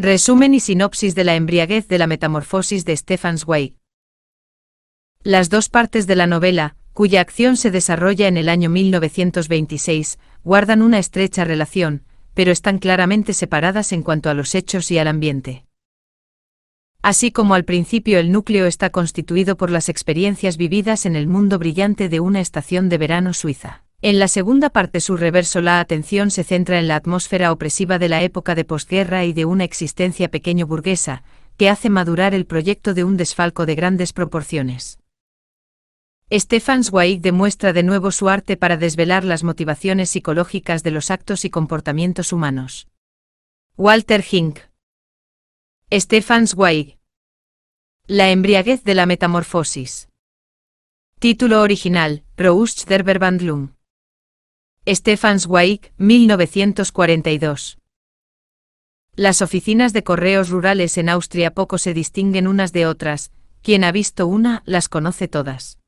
Resumen y sinopsis de la embriaguez de la metamorfosis de Stefan Zweig. Las dos partes de la novela, cuya acción se desarrolla en el año 1926, guardan una estrecha relación, pero están claramente separadas en cuanto a los hechos y al ambiente. Así como al principio el núcleo está constituido por las experiencias vividas en el mundo brillante de una estación de verano suiza. En la segunda parte su reverso la atención se centra en la atmósfera opresiva de la época de posguerra y de una existencia pequeño burguesa, que hace madurar el proyecto de un desfalco de grandes proporciones. Stefan Zweig demuestra de nuevo su arte para desvelar las motivaciones psicológicas de los actos y comportamientos humanos. Walter Hink. Stefan Zweig. La embriaguez de la metamorfosis. Título original, Proust der Verwandlung. Stefan Zweig, 1942. Las oficinas de correos rurales en Austria poco se distinguen unas de otras, quien ha visto una las conoce todas.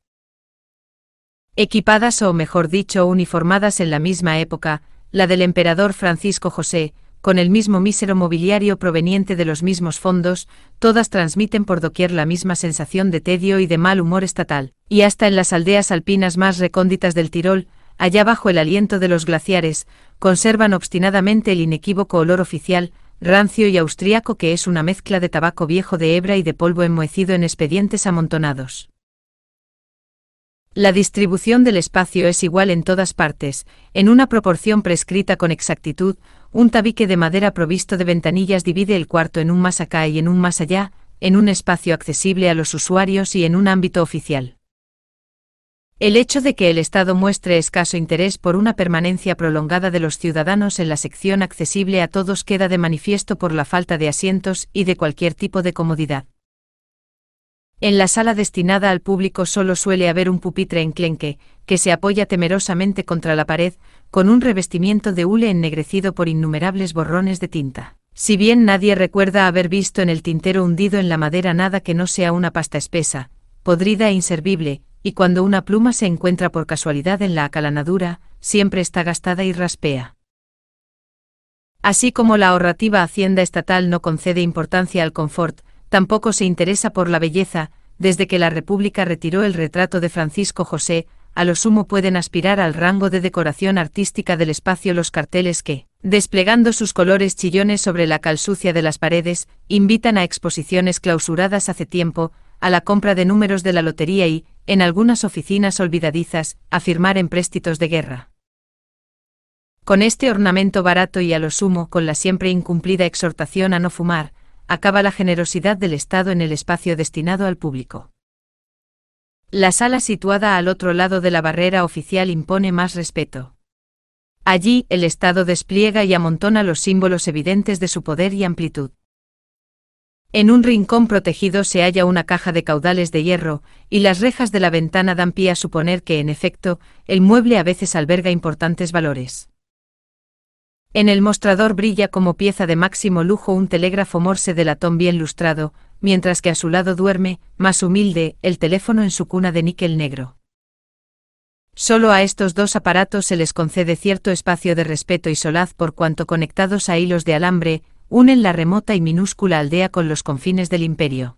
Equipadas o mejor dicho uniformadas en la misma época, la del emperador Francisco José, con el mismo mísero mobiliario proveniente de los mismos fondos, todas transmiten por doquier la misma sensación de tedio y de mal humor estatal, y hasta en las aldeas alpinas más recónditas del Tirol, allá bajo el aliento de los glaciares, conservan obstinadamente el inequívoco olor oficial, rancio y austriaco que es una mezcla de tabaco viejo de hebra y de polvo enmohecido en expedientes amontonados. La distribución del espacio es igual en todas partes, en una proporción prescrita con exactitud, un tabique de madera provisto de ventanillas divide el cuarto en un más acá y en un más allá, en un espacio accesible a los usuarios y en un ámbito oficial. El hecho de que el Estado muestre escaso interés por una permanencia prolongada de los ciudadanos en la sección accesible a todos queda de manifiesto por la falta de asientos y de cualquier tipo de comodidad. En la sala destinada al público solo suele haber un pupitre enclenque, que se apoya temerosamente contra la pared, con un revestimiento de hule ennegrecido por innumerables borrones de tinta. Si bien nadie recuerda haber visto en el tintero hundido en la madera nada que no sea una pasta espesa, podrida e inservible, y cuando una pluma se encuentra por casualidad en la acalanadura, siempre está gastada y raspea. Así como la ahorrativa Hacienda Estatal no concede importancia al confort, tampoco se interesa por la belleza, desde que la República retiró el retrato de Francisco José, a lo sumo pueden aspirar al rango de decoración artística del espacio los carteles que, desplegando sus colores chillones sobre la cal de las paredes, invitan a exposiciones clausuradas hace tiempo, a la compra de números de la lotería y, en algunas oficinas olvidadizas, a firmar empréstitos de guerra. Con este ornamento barato y a lo sumo con la siempre incumplida exhortación a no fumar, acaba la generosidad del Estado en el espacio destinado al público. La sala situada al otro lado de la barrera oficial impone más respeto. Allí, el Estado despliega y amontona los símbolos evidentes de su poder y amplitud. En un rincón protegido se halla una caja de caudales de hierro, y las rejas de la ventana dan pie a suponer que, en efecto, el mueble a veces alberga importantes valores. En el mostrador brilla como pieza de máximo lujo un telégrafo morse de latón bien lustrado, mientras que a su lado duerme, más humilde, el teléfono en su cuna de níquel negro. Solo a estos dos aparatos se les concede cierto espacio de respeto y solaz por cuanto conectados a hilos de alambre, unen la remota y minúscula aldea con los confines del imperio.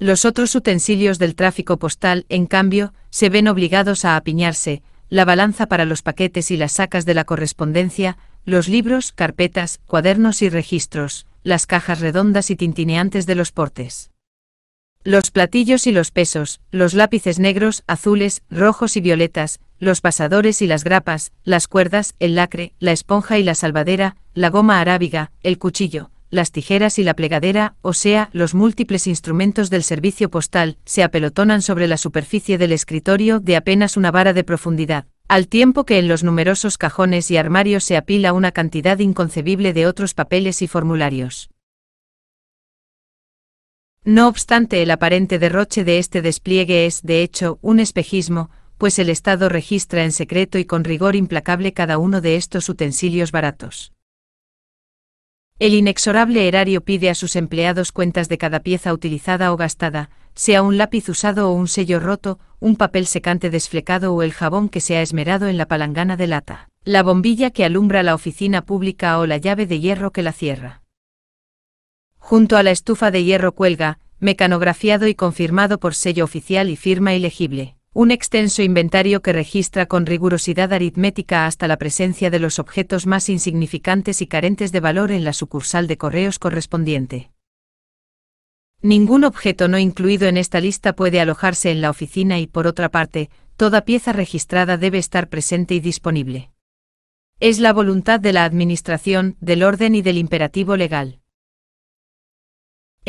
Los otros utensilios del tráfico postal, en cambio, se ven obligados a apiñarse, la balanza para los paquetes y las sacas de la correspondencia, los libros, carpetas, cuadernos y registros, las cajas redondas y tintineantes de los portes. Los platillos y los pesos, los lápices negros, azules, rojos y violetas, los pasadores y las grapas, las cuerdas, el lacre, la esponja y la salvadera, la goma arábiga, el cuchillo, las tijeras y la plegadera, o sea, los múltiples instrumentos del servicio postal, se apelotonan sobre la superficie del escritorio de apenas una vara de profundidad, al tiempo que en los numerosos cajones y armarios se apila una cantidad inconcebible de otros papeles y formularios. No obstante, el aparente derroche de este despliegue es, de hecho, un espejismo, pues el Estado registra en secreto y con rigor implacable cada uno de estos utensilios baratos. El inexorable erario pide a sus empleados cuentas de cada pieza utilizada o gastada, sea un lápiz usado o un sello roto, un papel secante desflecado o el jabón que se ha esmerado en la palangana de lata, la bombilla que alumbra la oficina pública o la llave de hierro que la cierra. Junto a la estufa de hierro cuelga, mecanografiado y confirmado por sello oficial y firma ilegible, un extenso inventario que registra con rigurosidad aritmética hasta la presencia de los objetos más insignificantes y carentes de valor en la sucursal de correos correspondiente. Ningún objeto no incluido en esta lista puede alojarse en la oficina y, por otra parte, toda pieza registrada debe estar presente y disponible. Es la voluntad de la Administración, del orden y del imperativo legal.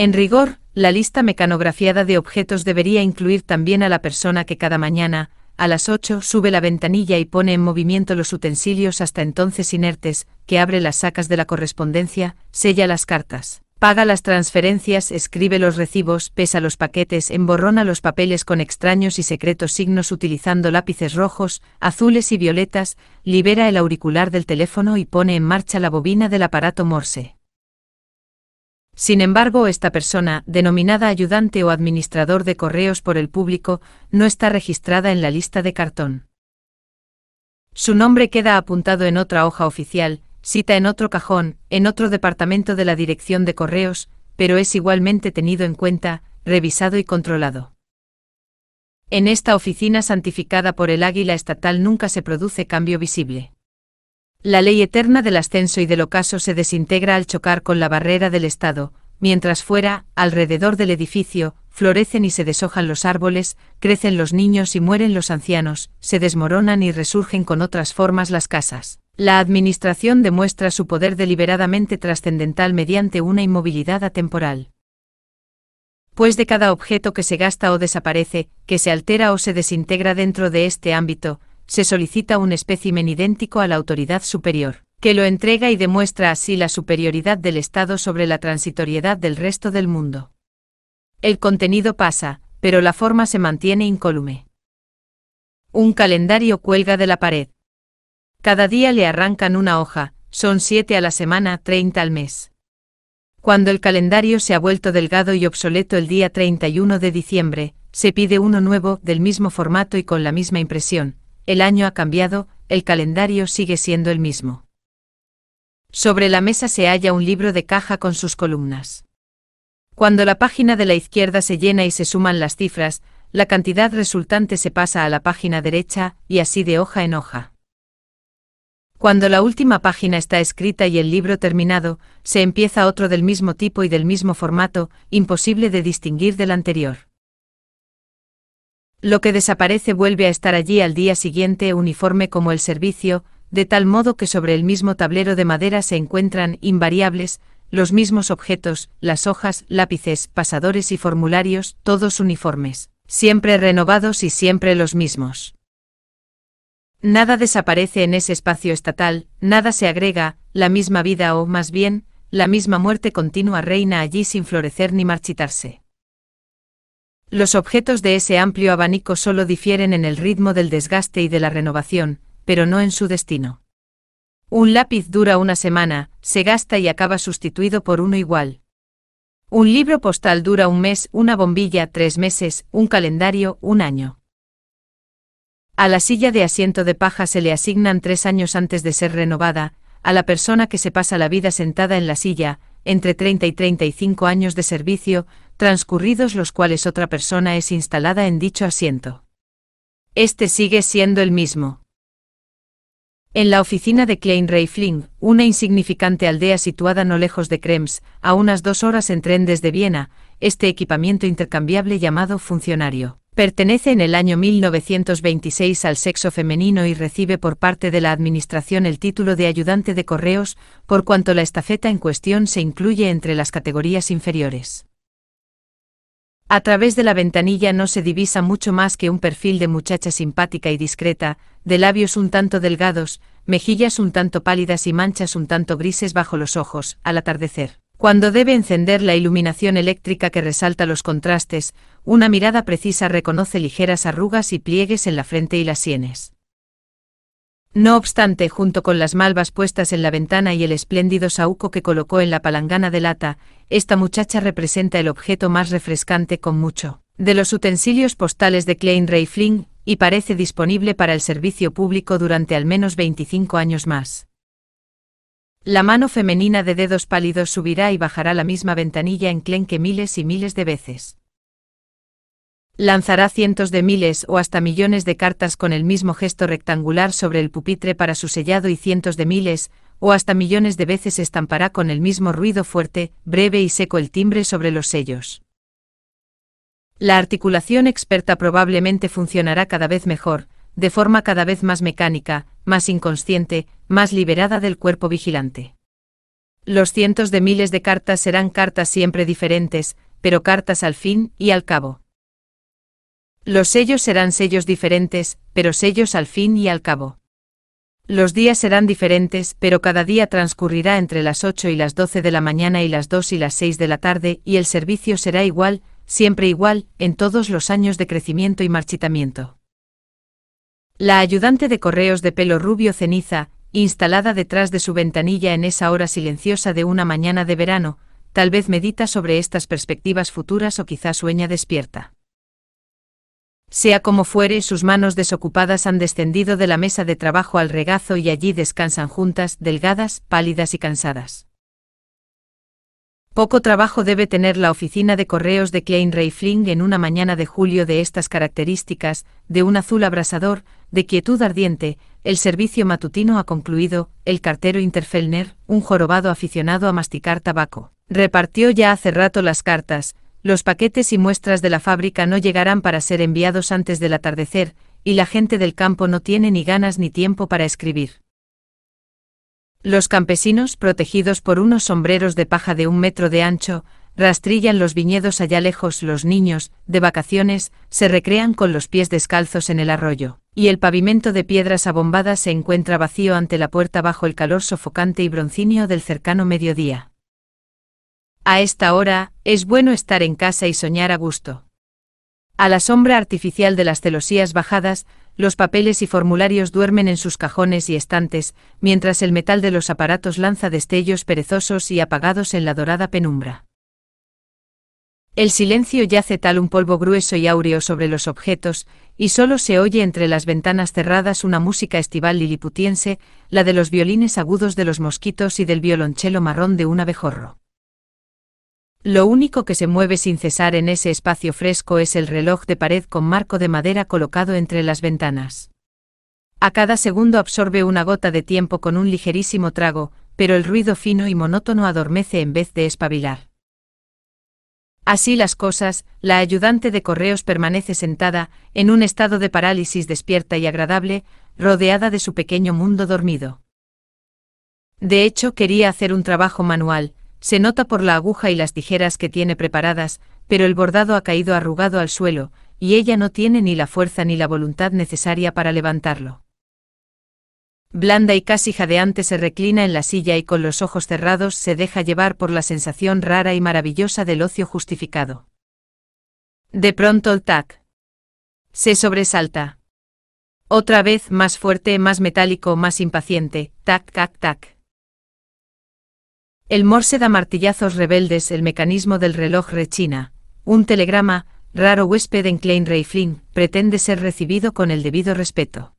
En rigor, la lista mecanografiada de objetos debería incluir también a la persona que cada mañana, a las 8, sube la ventanilla y pone en movimiento los utensilios hasta entonces inertes, que abre las sacas de la correspondencia, sella las cartas, paga las transferencias, escribe los recibos, pesa los paquetes, emborrona los papeles con extraños y secretos signos utilizando lápices rojos, azules y violetas, libera el auricular del teléfono y pone en marcha la bobina del aparato Morse. Sin embargo, esta persona, denominada ayudante o administrador de correos por el público, no está registrada en la lista de cartón. Su nombre queda apuntado en otra hoja oficial, cita en otro cajón, en otro departamento de la Dirección de Correos, pero es igualmente tenido en cuenta, revisado y controlado. En esta oficina santificada por el águila estatal nunca se produce cambio visible. La ley eterna del ascenso y del ocaso se desintegra al chocar con la barrera del Estado, mientras fuera, alrededor del edificio, florecen y se deshojan los árboles, crecen los niños y mueren los ancianos, se desmoronan y resurgen con otras formas las casas. La administración demuestra su poder deliberadamente trascendental mediante una inmovilidad atemporal. Pues de cada objeto que se gasta o desaparece, que se altera o se desintegra dentro de este ámbito, se solicita un espécimen idéntico a la autoridad superior, que lo entrega y demuestra así la superioridad del Estado sobre la transitoriedad del resto del mundo. El contenido pasa, pero la forma se mantiene incólume. Un calendario cuelga de la pared. Cada día le arrancan una hoja, son siete a la semana, treinta al mes. Cuando el calendario se ha vuelto delgado y obsoleto el día 31 de diciembre, se pide uno nuevo, del mismo formato y con la misma impresión, el año ha cambiado, el calendario sigue siendo el mismo. Sobre la mesa se halla un libro de caja con sus columnas. Cuando la página de la izquierda se llena y se suman las cifras, la cantidad resultante se pasa a la página derecha, y así de hoja en hoja. Cuando la última página está escrita y el libro terminado, se empieza otro del mismo tipo y del mismo formato, imposible de distinguir del anterior. Lo que desaparece vuelve a estar allí al día siguiente uniforme como el servicio, de tal modo que sobre el mismo tablero de madera se encuentran invariables, los mismos objetos, las hojas, lápices, pasadores y formularios, todos uniformes, siempre renovados y siempre los mismos. Nada desaparece en ese espacio estatal, nada se agrega, la misma vida o, más bien, la misma muerte continua reina allí sin florecer ni marchitarse. Los objetos de ese amplio abanico solo difieren en el ritmo del desgaste y de la renovación, pero no en su destino. Un lápiz dura una semana, se gasta y acaba sustituido por uno igual. Un libro postal dura un mes, una bombilla tres meses, un calendario un año. A la silla de asiento de paja se le asignan tres años antes de ser renovada, a la persona que se pasa la vida sentada en la silla, entre 30 y 35 años de servicio, transcurridos los cuales otra persona es instalada en dicho asiento. Este sigue siendo el mismo. En la oficina de Klein Reifling, una insignificante aldea situada no lejos de Krems, a unas dos horas en tren desde Viena, este equipamiento intercambiable llamado funcionario. Pertenece en el año 1926 al sexo femenino y recibe por parte de la Administración el título de ayudante de correos, por cuanto la estafeta en cuestión se incluye entre las categorías inferiores. A través de la ventanilla no se divisa mucho más que un perfil de muchacha simpática y discreta, de labios un tanto delgados, mejillas un tanto pálidas y manchas un tanto grises bajo los ojos, al atardecer. Cuando debe encender la iluminación eléctrica que resalta los contrastes, una mirada precisa reconoce ligeras arrugas y pliegues en la frente y las sienes. No obstante, junto con las malvas puestas en la ventana y el espléndido saúco que colocó en la palangana de lata, esta muchacha representa el objeto más refrescante con mucho de los utensilios postales de Klein Reifling, y parece disponible para el servicio público durante al menos 25 años más. La mano femenina de dedos pálidos subirá y bajará la misma ventanilla en Klein que miles y miles de veces. Lanzará cientos de miles o hasta millones de cartas con el mismo gesto rectangular sobre el pupitre para su sellado y cientos de miles, o hasta millones de veces estampará con el mismo ruido fuerte, breve y seco el timbre sobre los sellos. La articulación experta probablemente funcionará cada vez mejor, de forma cada vez más mecánica, más inconsciente, más liberada del cuerpo vigilante. Los cientos de miles de cartas serán cartas siempre diferentes, pero cartas al fin y al cabo. Los sellos serán sellos diferentes, pero sellos al fin y al cabo. Los días serán diferentes, pero cada día transcurrirá entre las 8 y las 12 de la mañana y las 2 y las 6 de la tarde, y el servicio será igual, siempre igual, en todos los años de crecimiento y marchitamiento. La ayudante de correos de pelo rubio ceniza, instalada detrás de su ventanilla en esa hora silenciosa de una mañana de verano, tal vez medita sobre estas perspectivas futuras o quizá sueña despierta. Sea como fuere, sus manos desocupadas han descendido de la mesa de trabajo al regazo y allí descansan juntas, delgadas, pálidas y cansadas. Poco trabajo debe tener la oficina de correos de Klein Reifling en una mañana de julio de estas características, de un azul abrasador, de quietud ardiente, el servicio matutino ha concluido, el cartero Interfellner, un jorobado aficionado a masticar tabaco, repartió ya hace rato las cartas, los paquetes y muestras de la fábrica no llegarán para ser enviados antes del atardecer, y la gente del campo no tiene ni ganas ni tiempo para escribir. Los campesinos, protegidos por unos sombreros de paja de un metro de ancho, rastrillan los viñedos allá lejos los niños, de vacaciones, se recrean con los pies descalzos en el arroyo, y el pavimento de piedras abombadas se encuentra vacío ante la puerta bajo el calor sofocante y broncinio del cercano mediodía. A esta hora, es bueno estar en casa y soñar a gusto. A la sombra artificial de las celosías bajadas, los papeles y formularios duermen en sus cajones y estantes, mientras el metal de los aparatos lanza destellos perezosos y apagados en la dorada penumbra. El silencio yace tal un polvo grueso y áureo sobre los objetos, y solo se oye entre las ventanas cerradas una música estival liliputiense, la de los violines agudos de los mosquitos y del violonchelo marrón de un abejorro. Lo único que se mueve sin cesar en ese espacio fresco es el reloj de pared con marco de madera colocado entre las ventanas. A cada segundo absorbe una gota de tiempo con un ligerísimo trago, pero el ruido fino y monótono adormece en vez de espabilar. Así las cosas, la ayudante de correos permanece sentada, en un estado de parálisis despierta y agradable, rodeada de su pequeño mundo dormido. De hecho, quería hacer un trabajo manual, se nota por la aguja y las tijeras que tiene preparadas, pero el bordado ha caído arrugado al suelo, y ella no tiene ni la fuerza ni la voluntad necesaria para levantarlo. Blanda y casi jadeante se reclina en la silla y con los ojos cerrados se deja llevar por la sensación rara y maravillosa del ocio justificado. De pronto el tac. Se sobresalta. Otra vez más fuerte, más metálico, más impaciente, tac, tac, tac. El Morse da martillazos rebeldes, el mecanismo del reloj rechina. Un telegrama, raro huésped en Klein Reiflin, pretende ser recibido con el debido respeto.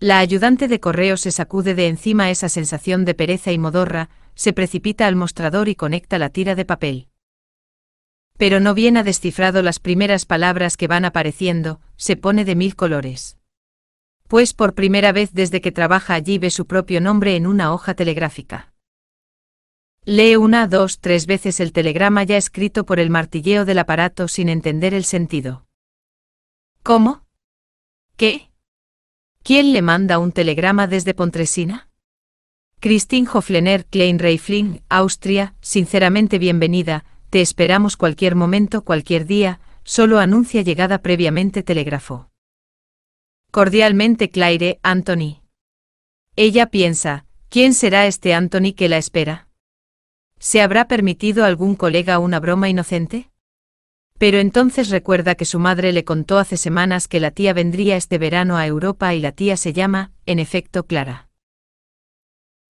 La ayudante de correo se sacude de encima esa sensación de pereza y modorra, se precipita al mostrador y conecta la tira de papel. Pero no bien ha descifrado las primeras palabras que van apareciendo, se pone de mil colores. Pues por primera vez desde que trabaja allí ve su propio nombre en una hoja telegráfica. Lee una, dos, tres veces el telegrama ya escrito por el martilleo del aparato sin entender el sentido. ¿Cómo? ¿Qué? ¿Quién le manda un telegrama desde Pontresina? Christine Hoflener Klein Reifling, Austria, sinceramente bienvenida, te esperamos cualquier momento, cualquier día, solo anuncia llegada previamente telégrafo. Cordialmente Claire, Anthony. Ella piensa, ¿quién será este Anthony que la espera? ¿Se habrá permitido algún colega una broma inocente? Pero entonces recuerda que su madre le contó hace semanas que la tía vendría este verano a Europa y la tía se llama, en efecto, Clara.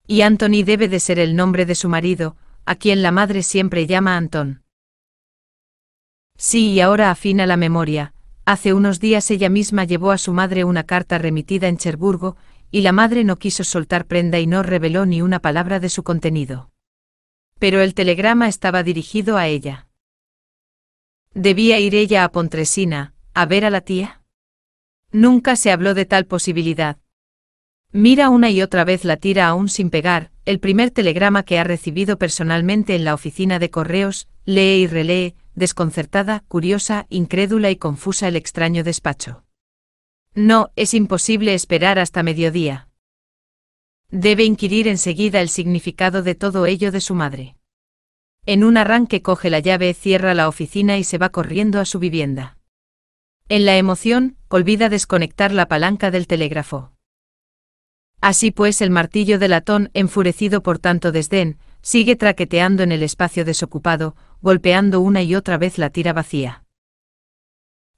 Y Anthony debe de ser el nombre de su marido, a quien la madre siempre llama Anton. Sí, y ahora afina la memoria. Hace unos días ella misma llevó a su madre una carta remitida en Cherburgo, y la madre no quiso soltar prenda y no reveló ni una palabra de su contenido pero el telegrama estaba dirigido a ella. ¿Debía ir ella a Pontresina, a ver a la tía? Nunca se habló de tal posibilidad. Mira una y otra vez la tira aún sin pegar, el primer telegrama que ha recibido personalmente en la oficina de correos, lee y relee, desconcertada, curiosa, incrédula y confusa el extraño despacho. No, es imposible esperar hasta mediodía. Debe inquirir enseguida el significado de todo ello de su madre. En un arranque coge la llave, cierra la oficina y se va corriendo a su vivienda. En la emoción, olvida desconectar la palanca del telégrafo. Así pues, el martillo de latón, enfurecido por tanto desdén, sigue traqueteando en el espacio desocupado, golpeando una y otra vez la tira vacía.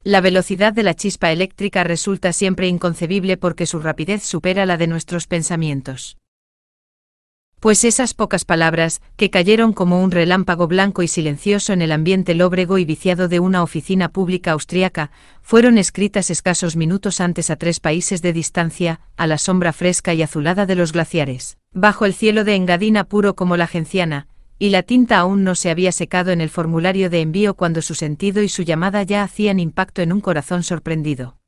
La velocidad de la chispa eléctrica resulta siempre inconcebible porque su rapidez supera la de nuestros pensamientos. Pues esas pocas palabras, que cayeron como un relámpago blanco y silencioso en el ambiente lóbrego y viciado de una oficina pública austriaca, fueron escritas escasos minutos antes a tres países de distancia, a la sombra fresca y azulada de los glaciares, bajo el cielo de Engadina puro como la genciana, y la tinta aún no se había secado en el formulario de envío cuando su sentido y su llamada ya hacían impacto en un corazón sorprendido.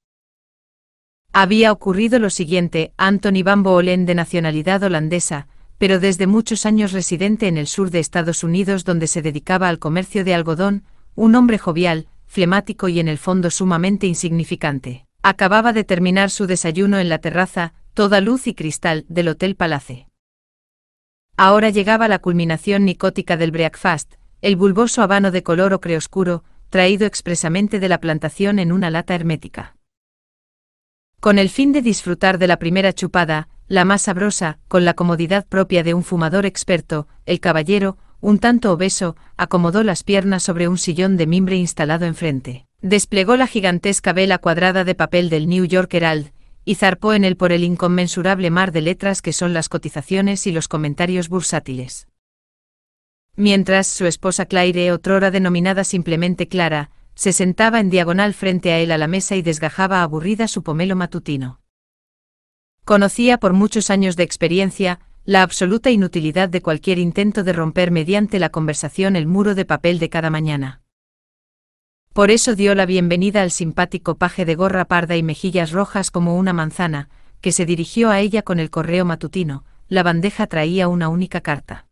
Había ocurrido lo siguiente, Anthony Van Boolen de nacionalidad holandesa, pero desde muchos años residente en el sur de Estados Unidos donde se dedicaba al comercio de algodón, un hombre jovial, flemático y en el fondo sumamente insignificante. Acababa de terminar su desayuno en la terraza, toda luz y cristal, del Hotel Palace. Ahora llegaba la culminación nicótica del breakfast, el bulboso habano de color ocre oscuro, traído expresamente de la plantación en una lata hermética. Con el fin de disfrutar de la primera chupada, la más sabrosa, con la comodidad propia de un fumador experto, el caballero, un tanto obeso, acomodó las piernas sobre un sillón de mimbre instalado enfrente. Desplegó la gigantesca vela cuadrada de papel del New York Herald, y zarpó en él por el inconmensurable mar de letras que son las cotizaciones y los comentarios bursátiles. Mientras su esposa Claire, otrora denominada simplemente Clara, se sentaba en diagonal frente a él a la mesa y desgajaba aburrida su pomelo matutino. Conocía por muchos años de experiencia la absoluta inutilidad de cualquier intento de romper mediante la conversación el muro de papel de cada mañana. Por eso dio la bienvenida al simpático paje de gorra parda y mejillas rojas como una manzana, que se dirigió a ella con el correo matutino, la bandeja traía una única carta.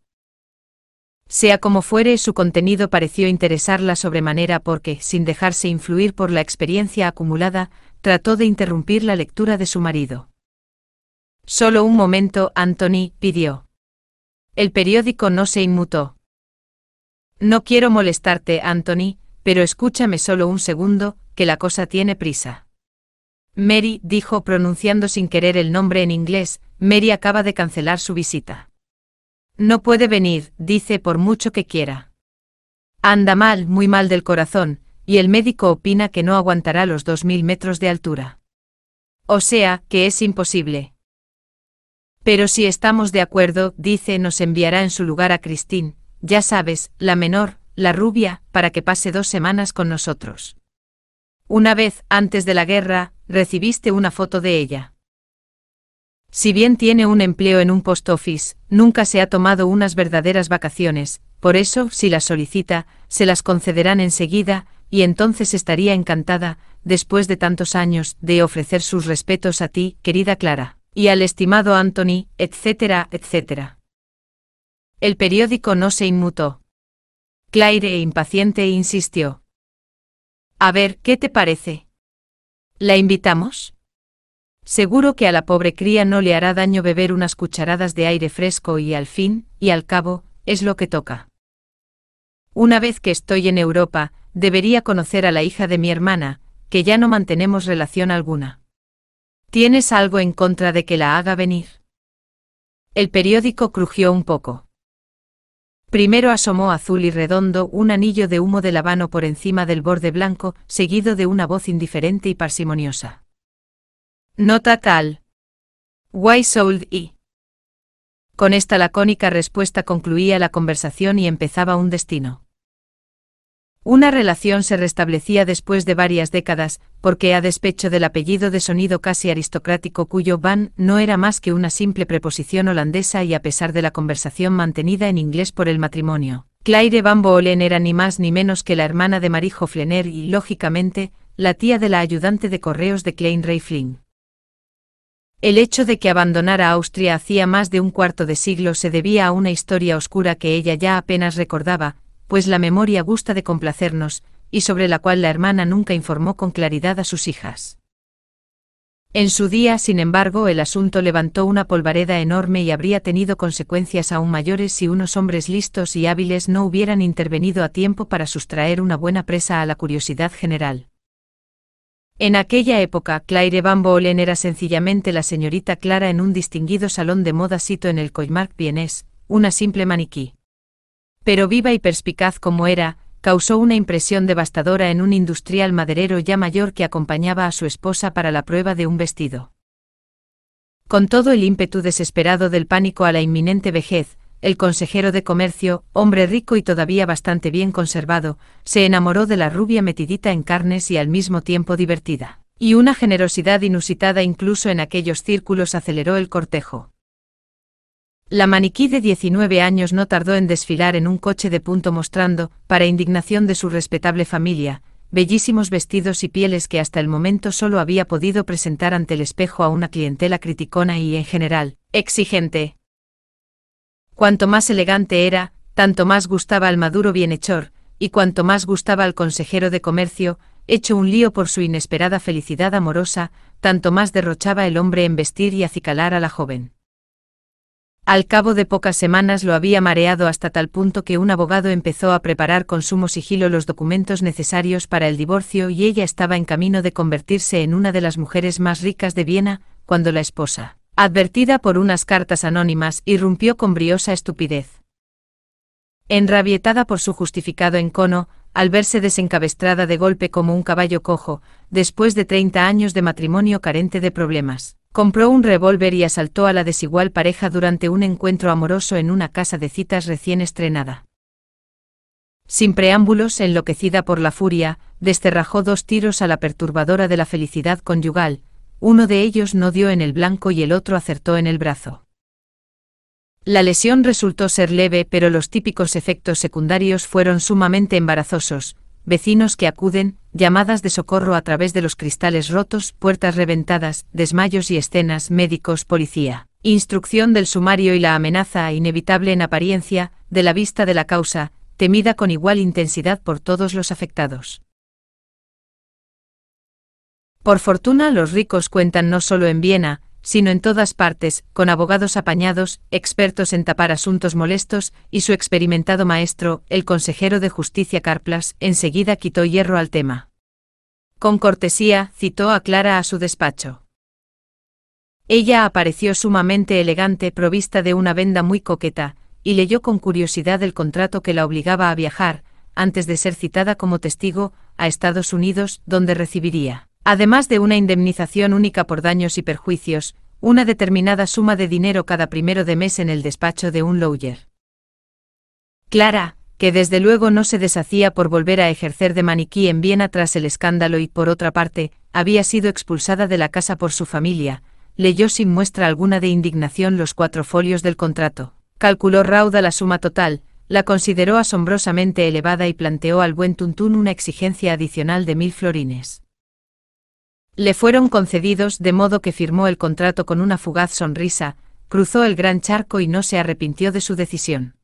Sea como fuere, su contenido pareció interesarla sobremanera porque, sin dejarse influir por la experiencia acumulada, trató de interrumpir la lectura de su marido. Solo un momento, Anthony, pidió. El periódico no se inmutó. No quiero molestarte, Anthony, pero escúchame solo un segundo, que la cosa tiene prisa. Mary, dijo pronunciando sin querer el nombre en inglés, Mary acaba de cancelar su visita. No puede venir, dice por mucho que quiera. Anda mal, muy mal del corazón, y el médico opina que no aguantará los 2.000 metros de altura. O sea, que es imposible. Pero si estamos de acuerdo, dice, nos enviará en su lugar a Christine, ya sabes, la menor, la rubia, para que pase dos semanas con nosotros. Una vez, antes de la guerra, recibiste una foto de ella. Si bien tiene un empleo en un post office, nunca se ha tomado unas verdaderas vacaciones, por eso, si las solicita, se las concederán enseguida, y entonces estaría encantada, después de tantos años, de ofrecer sus respetos a ti, querida Clara, y al estimado Anthony, etcétera, etcétera. El periódico no se inmutó. Claire impaciente insistió. A ver, ¿qué te parece? ¿La invitamos? Seguro que a la pobre cría no le hará daño beber unas cucharadas de aire fresco y al fin, y al cabo, es lo que toca. Una vez que estoy en Europa, debería conocer a la hija de mi hermana, que ya no mantenemos relación alguna. ¿Tienes algo en contra de que la haga venir? El periódico crujió un poco. Primero asomó azul y redondo un anillo de humo de lavano por encima del borde blanco, seguido de una voz indiferente y parsimoniosa. Nota tal. Why sold y. Con esta lacónica respuesta concluía la conversación y empezaba un destino. Una relación se restablecía después de varias décadas, porque a despecho del apellido de sonido casi aristocrático cuyo van no era más que una simple preposición holandesa y a pesar de la conversación mantenida en inglés por el matrimonio, Claire Van Boelen era ni más ni menos que la hermana de Marijo Flener y, lógicamente, la tía de la ayudante de correos de Klein Reifling. El hecho de que abandonara Austria hacía más de un cuarto de siglo se debía a una historia oscura que ella ya apenas recordaba, pues la memoria gusta de complacernos, y sobre la cual la hermana nunca informó con claridad a sus hijas. En su día, sin embargo, el asunto levantó una polvareda enorme y habría tenido consecuencias aún mayores si unos hombres listos y hábiles no hubieran intervenido a tiempo para sustraer una buena presa a la curiosidad general. En aquella época, Claire Van Bolen era sencillamente la señorita Clara en un distinguido salón de moda sito en el Coimarc vienés, una simple maniquí. Pero viva y perspicaz como era, causó una impresión devastadora en un industrial maderero ya mayor que acompañaba a su esposa para la prueba de un vestido. Con todo el ímpetu desesperado del pánico a la inminente vejez, el consejero de comercio, hombre rico y todavía bastante bien conservado, se enamoró de la rubia metidita en carnes y al mismo tiempo divertida. Y una generosidad inusitada incluso en aquellos círculos aceleró el cortejo. La maniquí de 19 años no tardó en desfilar en un coche de punto mostrando, para indignación de su respetable familia, bellísimos vestidos y pieles que hasta el momento solo había podido presentar ante el espejo a una clientela criticona y, en general, exigente. Cuanto más elegante era, tanto más gustaba al maduro bienhechor, y cuanto más gustaba al consejero de comercio, hecho un lío por su inesperada felicidad amorosa, tanto más derrochaba el hombre en vestir y acicalar a la joven. Al cabo de pocas semanas lo había mareado hasta tal punto que un abogado empezó a preparar con sumo sigilo los documentos necesarios para el divorcio y ella estaba en camino de convertirse en una de las mujeres más ricas de Viena, cuando la esposa, advertida por unas cartas anónimas, irrumpió con briosa estupidez. Enrabietada por su justificado encono, al verse desencabestrada de golpe como un caballo cojo, después de treinta años de matrimonio carente de problemas. Compró un revólver y asaltó a la desigual pareja durante un encuentro amoroso en una casa de citas recién estrenada. Sin preámbulos, enloquecida por la furia, desterrajó dos tiros a la perturbadora de la felicidad conyugal, uno de ellos no dio en el blanco y el otro acertó en el brazo. La lesión resultó ser leve, pero los típicos efectos secundarios fueron sumamente embarazosos, vecinos que acuden, llamadas de socorro a través de los cristales rotos, puertas reventadas, desmayos y escenas, médicos, policía. Instrucción del sumario y la amenaza, inevitable en apariencia, de la vista de la causa, temida con igual intensidad por todos los afectados. Por fortuna los ricos cuentan no solo en Viena, sino en todas partes, con abogados apañados, expertos en tapar asuntos molestos, y su experimentado maestro, el consejero de justicia Carplas, enseguida quitó hierro al tema. Con cortesía, citó a Clara a su despacho. Ella apareció sumamente elegante, provista de una venda muy coqueta, y leyó con curiosidad el contrato que la obligaba a viajar, antes de ser citada como testigo, a Estados Unidos, donde recibiría además de una indemnización única por daños y perjuicios, una determinada suma de dinero cada primero de mes en el despacho de un lawyer. Clara, que desde luego no se deshacía por volver a ejercer de maniquí en Viena tras el escándalo y, por otra parte, había sido expulsada de la casa por su familia, leyó sin muestra alguna de indignación los cuatro folios del contrato, calculó rauda la suma total, la consideró asombrosamente elevada y planteó al buen Tuntún una exigencia adicional de mil florines. Le fueron concedidos de modo que firmó el contrato con una fugaz sonrisa, cruzó el gran charco y no se arrepintió de su decisión.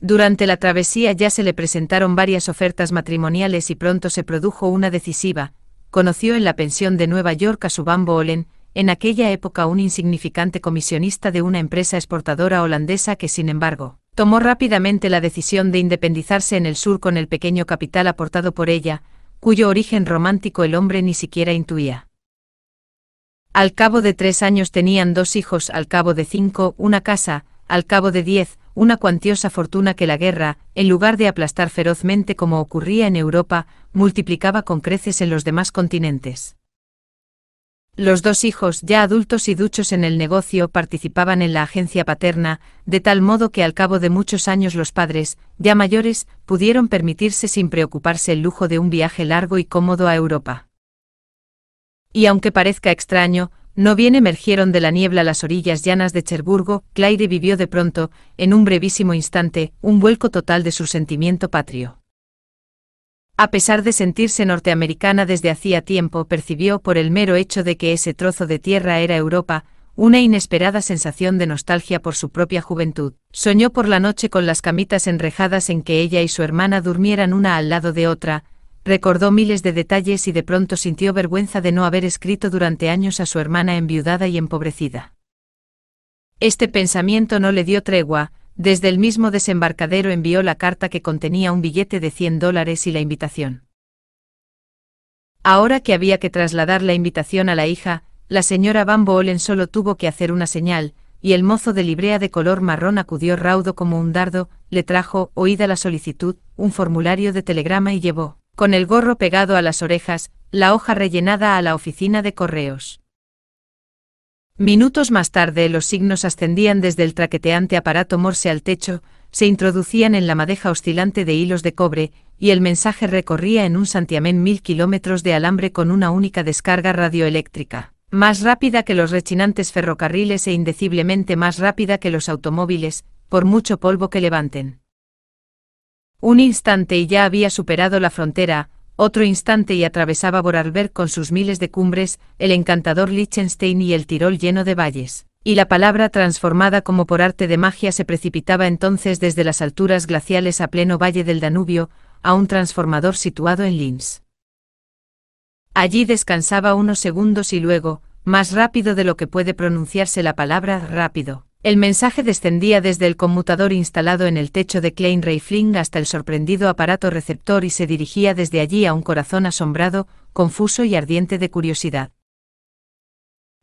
Durante la travesía ya se le presentaron varias ofertas matrimoniales y pronto se produjo una decisiva. Conoció en la pensión de Nueva York a Bambo Olen, en aquella época un insignificante comisionista de una empresa exportadora holandesa que, sin embargo, tomó rápidamente la decisión de independizarse en el sur con el pequeño capital aportado por ella, cuyo origen romántico el hombre ni siquiera intuía. Al cabo de tres años tenían dos hijos, al cabo de cinco, una casa, al cabo de diez, una cuantiosa fortuna que la guerra, en lugar de aplastar ferozmente como ocurría en Europa, multiplicaba con creces en los demás continentes. Los dos hijos, ya adultos y duchos en el negocio, participaban en la agencia paterna, de tal modo que al cabo de muchos años los padres, ya mayores, pudieron permitirse sin preocuparse el lujo de un viaje largo y cómodo a Europa. Y aunque parezca extraño, no bien emergieron de la niebla las orillas llanas de Cherburgo, Claire vivió de pronto, en un brevísimo instante, un vuelco total de su sentimiento patrio. A pesar de sentirse norteamericana desde hacía tiempo, percibió por el mero hecho de que ese trozo de tierra era Europa, una inesperada sensación de nostalgia por su propia juventud. Soñó por la noche con las camitas enrejadas en que ella y su hermana durmieran una al lado de otra, recordó miles de detalles y de pronto sintió vergüenza de no haber escrito durante años a su hermana enviudada y empobrecida. Este pensamiento no le dio tregua, desde el mismo desembarcadero envió la carta que contenía un billete de 100 dólares y la invitación. Ahora que había que trasladar la invitación a la hija, la señora Van Bolen solo tuvo que hacer una señal, y el mozo de librea de color marrón acudió raudo como un dardo, le trajo, oída la solicitud, un formulario de telegrama y llevó, con el gorro pegado a las orejas, la hoja rellenada a la oficina de correos. Minutos más tarde los signos ascendían desde el traqueteante aparato Morse al techo, se introducían en la madeja oscilante de hilos de cobre, y el mensaje recorría en un santiamén mil kilómetros de alambre con una única descarga radioeléctrica. Más rápida que los rechinantes ferrocarriles e indeciblemente más rápida que los automóviles, por mucho polvo que levanten. Un instante y ya había superado la frontera, otro instante y atravesaba Vorarlberg con sus miles de cumbres, el encantador Liechtenstein y el Tirol lleno de valles. Y la palabra transformada como por arte de magia se precipitaba entonces desde las alturas glaciales a pleno valle del Danubio, a un transformador situado en Linz. Allí descansaba unos segundos y luego, más rápido de lo que puede pronunciarse la palabra rápido, el mensaje descendía desde el conmutador instalado en el techo de Klein Reifling hasta el sorprendido aparato receptor y se dirigía desde allí a un corazón asombrado, confuso y ardiente de curiosidad.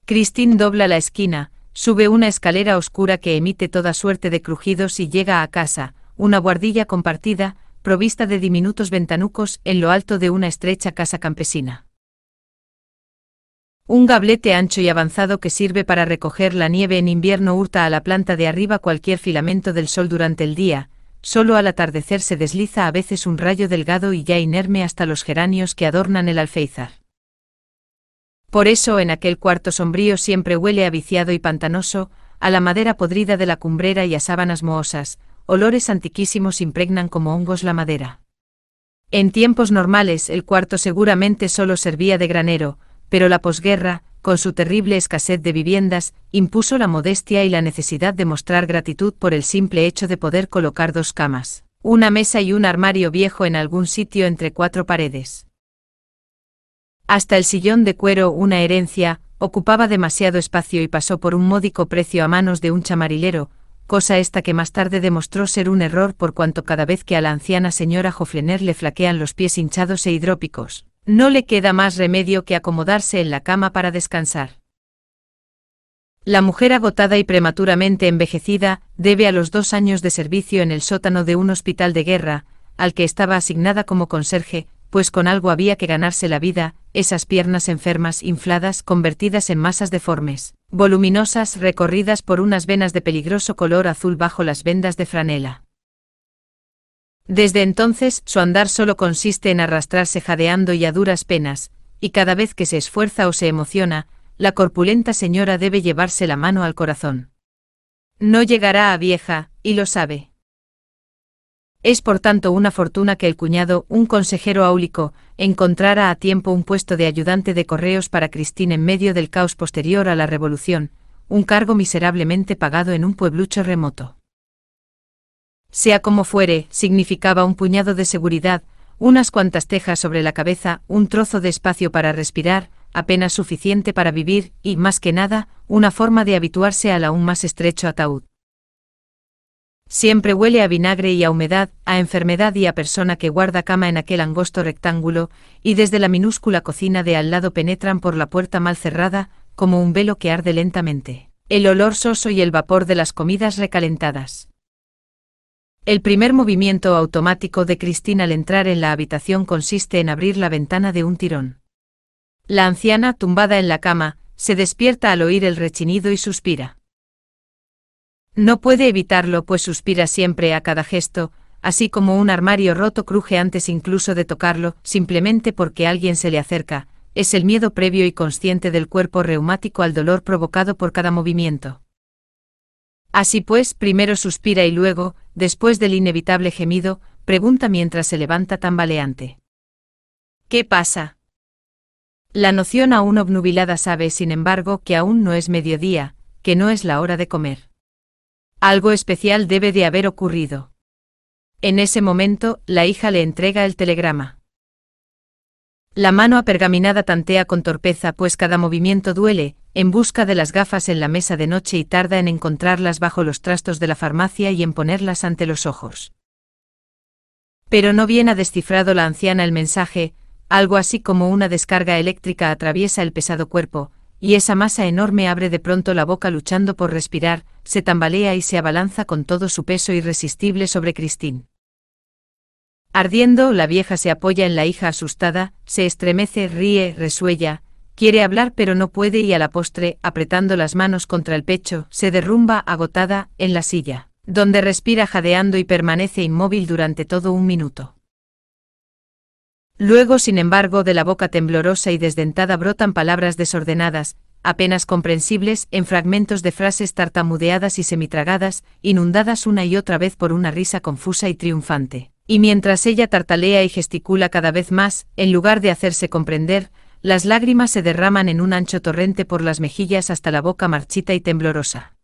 Christine dobla la esquina, sube una escalera oscura que emite toda suerte de crujidos y llega a casa, una guardilla compartida, provista de diminutos ventanucos en lo alto de una estrecha casa campesina. Un gablete ancho y avanzado que sirve para recoger la nieve en invierno hurta a la planta de arriba cualquier filamento del sol durante el día, solo al atardecer se desliza a veces un rayo delgado y ya inerme hasta los geranios que adornan el alféizar. Por eso en aquel cuarto sombrío siempre huele a viciado y pantanoso, a la madera podrida de la cumbrera y a sábanas mohosas, olores antiquísimos impregnan como hongos la madera. En tiempos normales el cuarto seguramente solo servía de granero, pero la posguerra, con su terrible escasez de viviendas, impuso la modestia y la necesidad de mostrar gratitud por el simple hecho de poder colocar dos camas, una mesa y un armario viejo en algún sitio entre cuatro paredes. Hasta el sillón de cuero, una herencia, ocupaba demasiado espacio y pasó por un módico precio a manos de un chamarilero, cosa esta que más tarde demostró ser un error por cuanto cada vez que a la anciana señora Joflener le flaquean los pies hinchados e hidrópicos, no le queda más remedio que acomodarse en la cama para descansar. La mujer agotada y prematuramente envejecida debe a los dos años de servicio en el sótano de un hospital de guerra, al que estaba asignada como conserje, pues con algo había que ganarse la vida, esas piernas enfermas infladas convertidas en masas deformes, voluminosas recorridas por unas venas de peligroso color azul bajo las vendas de franela. Desde entonces su andar solo consiste en arrastrarse jadeando y a duras penas, y cada vez que se esfuerza o se emociona, la corpulenta señora debe llevarse la mano al corazón. No llegará a vieja, y lo sabe. Es por tanto una fortuna que el cuñado, un consejero áulico, encontrara a tiempo un puesto de ayudante de correos para Cristín en medio del caos posterior a la revolución, un cargo miserablemente pagado en un pueblucho remoto. Sea como fuere, significaba un puñado de seguridad, unas cuantas tejas sobre la cabeza, un trozo de espacio para respirar, apenas suficiente para vivir, y, más que nada, una forma de habituarse al aún más estrecho ataúd. Siempre huele a vinagre y a humedad, a enfermedad y a persona que guarda cama en aquel angosto rectángulo, y desde la minúscula cocina de al lado penetran por la puerta mal cerrada, como un velo que arde lentamente. El olor soso y el vapor de las comidas recalentadas. El primer movimiento automático de Cristina al entrar en la habitación consiste en abrir la ventana de un tirón. La anciana, tumbada en la cama, se despierta al oír el rechinido y suspira. No puede evitarlo, pues suspira siempre a cada gesto, así como un armario roto cruje antes incluso de tocarlo, simplemente porque alguien se le acerca, es el miedo previo y consciente del cuerpo reumático al dolor provocado por cada movimiento. Así pues, primero suspira y luego, después del inevitable gemido, pregunta mientras se levanta tambaleante. ¿Qué pasa? La noción aún obnubilada sabe, sin embargo, que aún no es mediodía, que no es la hora de comer. Algo especial debe de haber ocurrido. En ese momento, la hija le entrega el telegrama. La mano apergaminada tantea con torpeza pues cada movimiento duele, en busca de las gafas en la mesa de noche y tarda en encontrarlas bajo los trastos de la farmacia y en ponerlas ante los ojos. Pero no bien ha descifrado la anciana el mensaje, algo así como una descarga eléctrica atraviesa el pesado cuerpo, y esa masa enorme abre de pronto la boca luchando por respirar, se tambalea y se abalanza con todo su peso irresistible sobre Cristín. Ardiendo, la vieja se apoya en la hija asustada, se estremece, ríe, resuella, quiere hablar pero no puede y a la postre, apretando las manos contra el pecho, se derrumba agotada en la silla, donde respira jadeando y permanece inmóvil durante todo un minuto. Luego, sin embargo, de la boca temblorosa y desdentada brotan palabras desordenadas, apenas comprensibles, en fragmentos de frases tartamudeadas y semitragadas, inundadas una y otra vez por una risa confusa y triunfante y mientras ella tartalea y gesticula cada vez más, en lugar de hacerse comprender, las lágrimas se derraman en un ancho torrente por las mejillas hasta la boca marchita y temblorosa.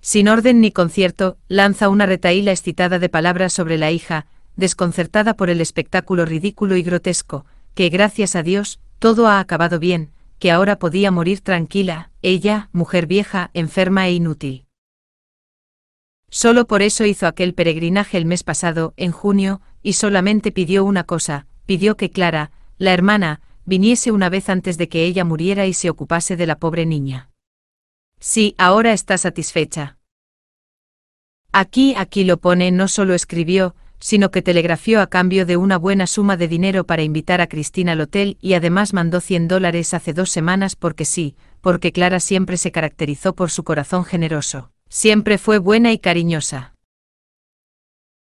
Sin orden ni concierto, lanza una retaíla excitada de palabras sobre la hija, desconcertada por el espectáculo ridículo y grotesco, que gracias a Dios, todo ha acabado bien, que ahora podía morir tranquila, ella, mujer vieja, enferma e inútil. Solo por eso hizo aquel peregrinaje el mes pasado, en junio, y solamente pidió una cosa, pidió que Clara, la hermana, viniese una vez antes de que ella muriera y se ocupase de la pobre niña. Sí, ahora está satisfecha. Aquí, aquí lo pone, no solo escribió, sino que telegrafió a cambio de una buena suma de dinero para invitar a Cristina al hotel y además mandó 100 dólares hace dos semanas porque sí, porque Clara siempre se caracterizó por su corazón generoso. Siempre fue buena y cariñosa.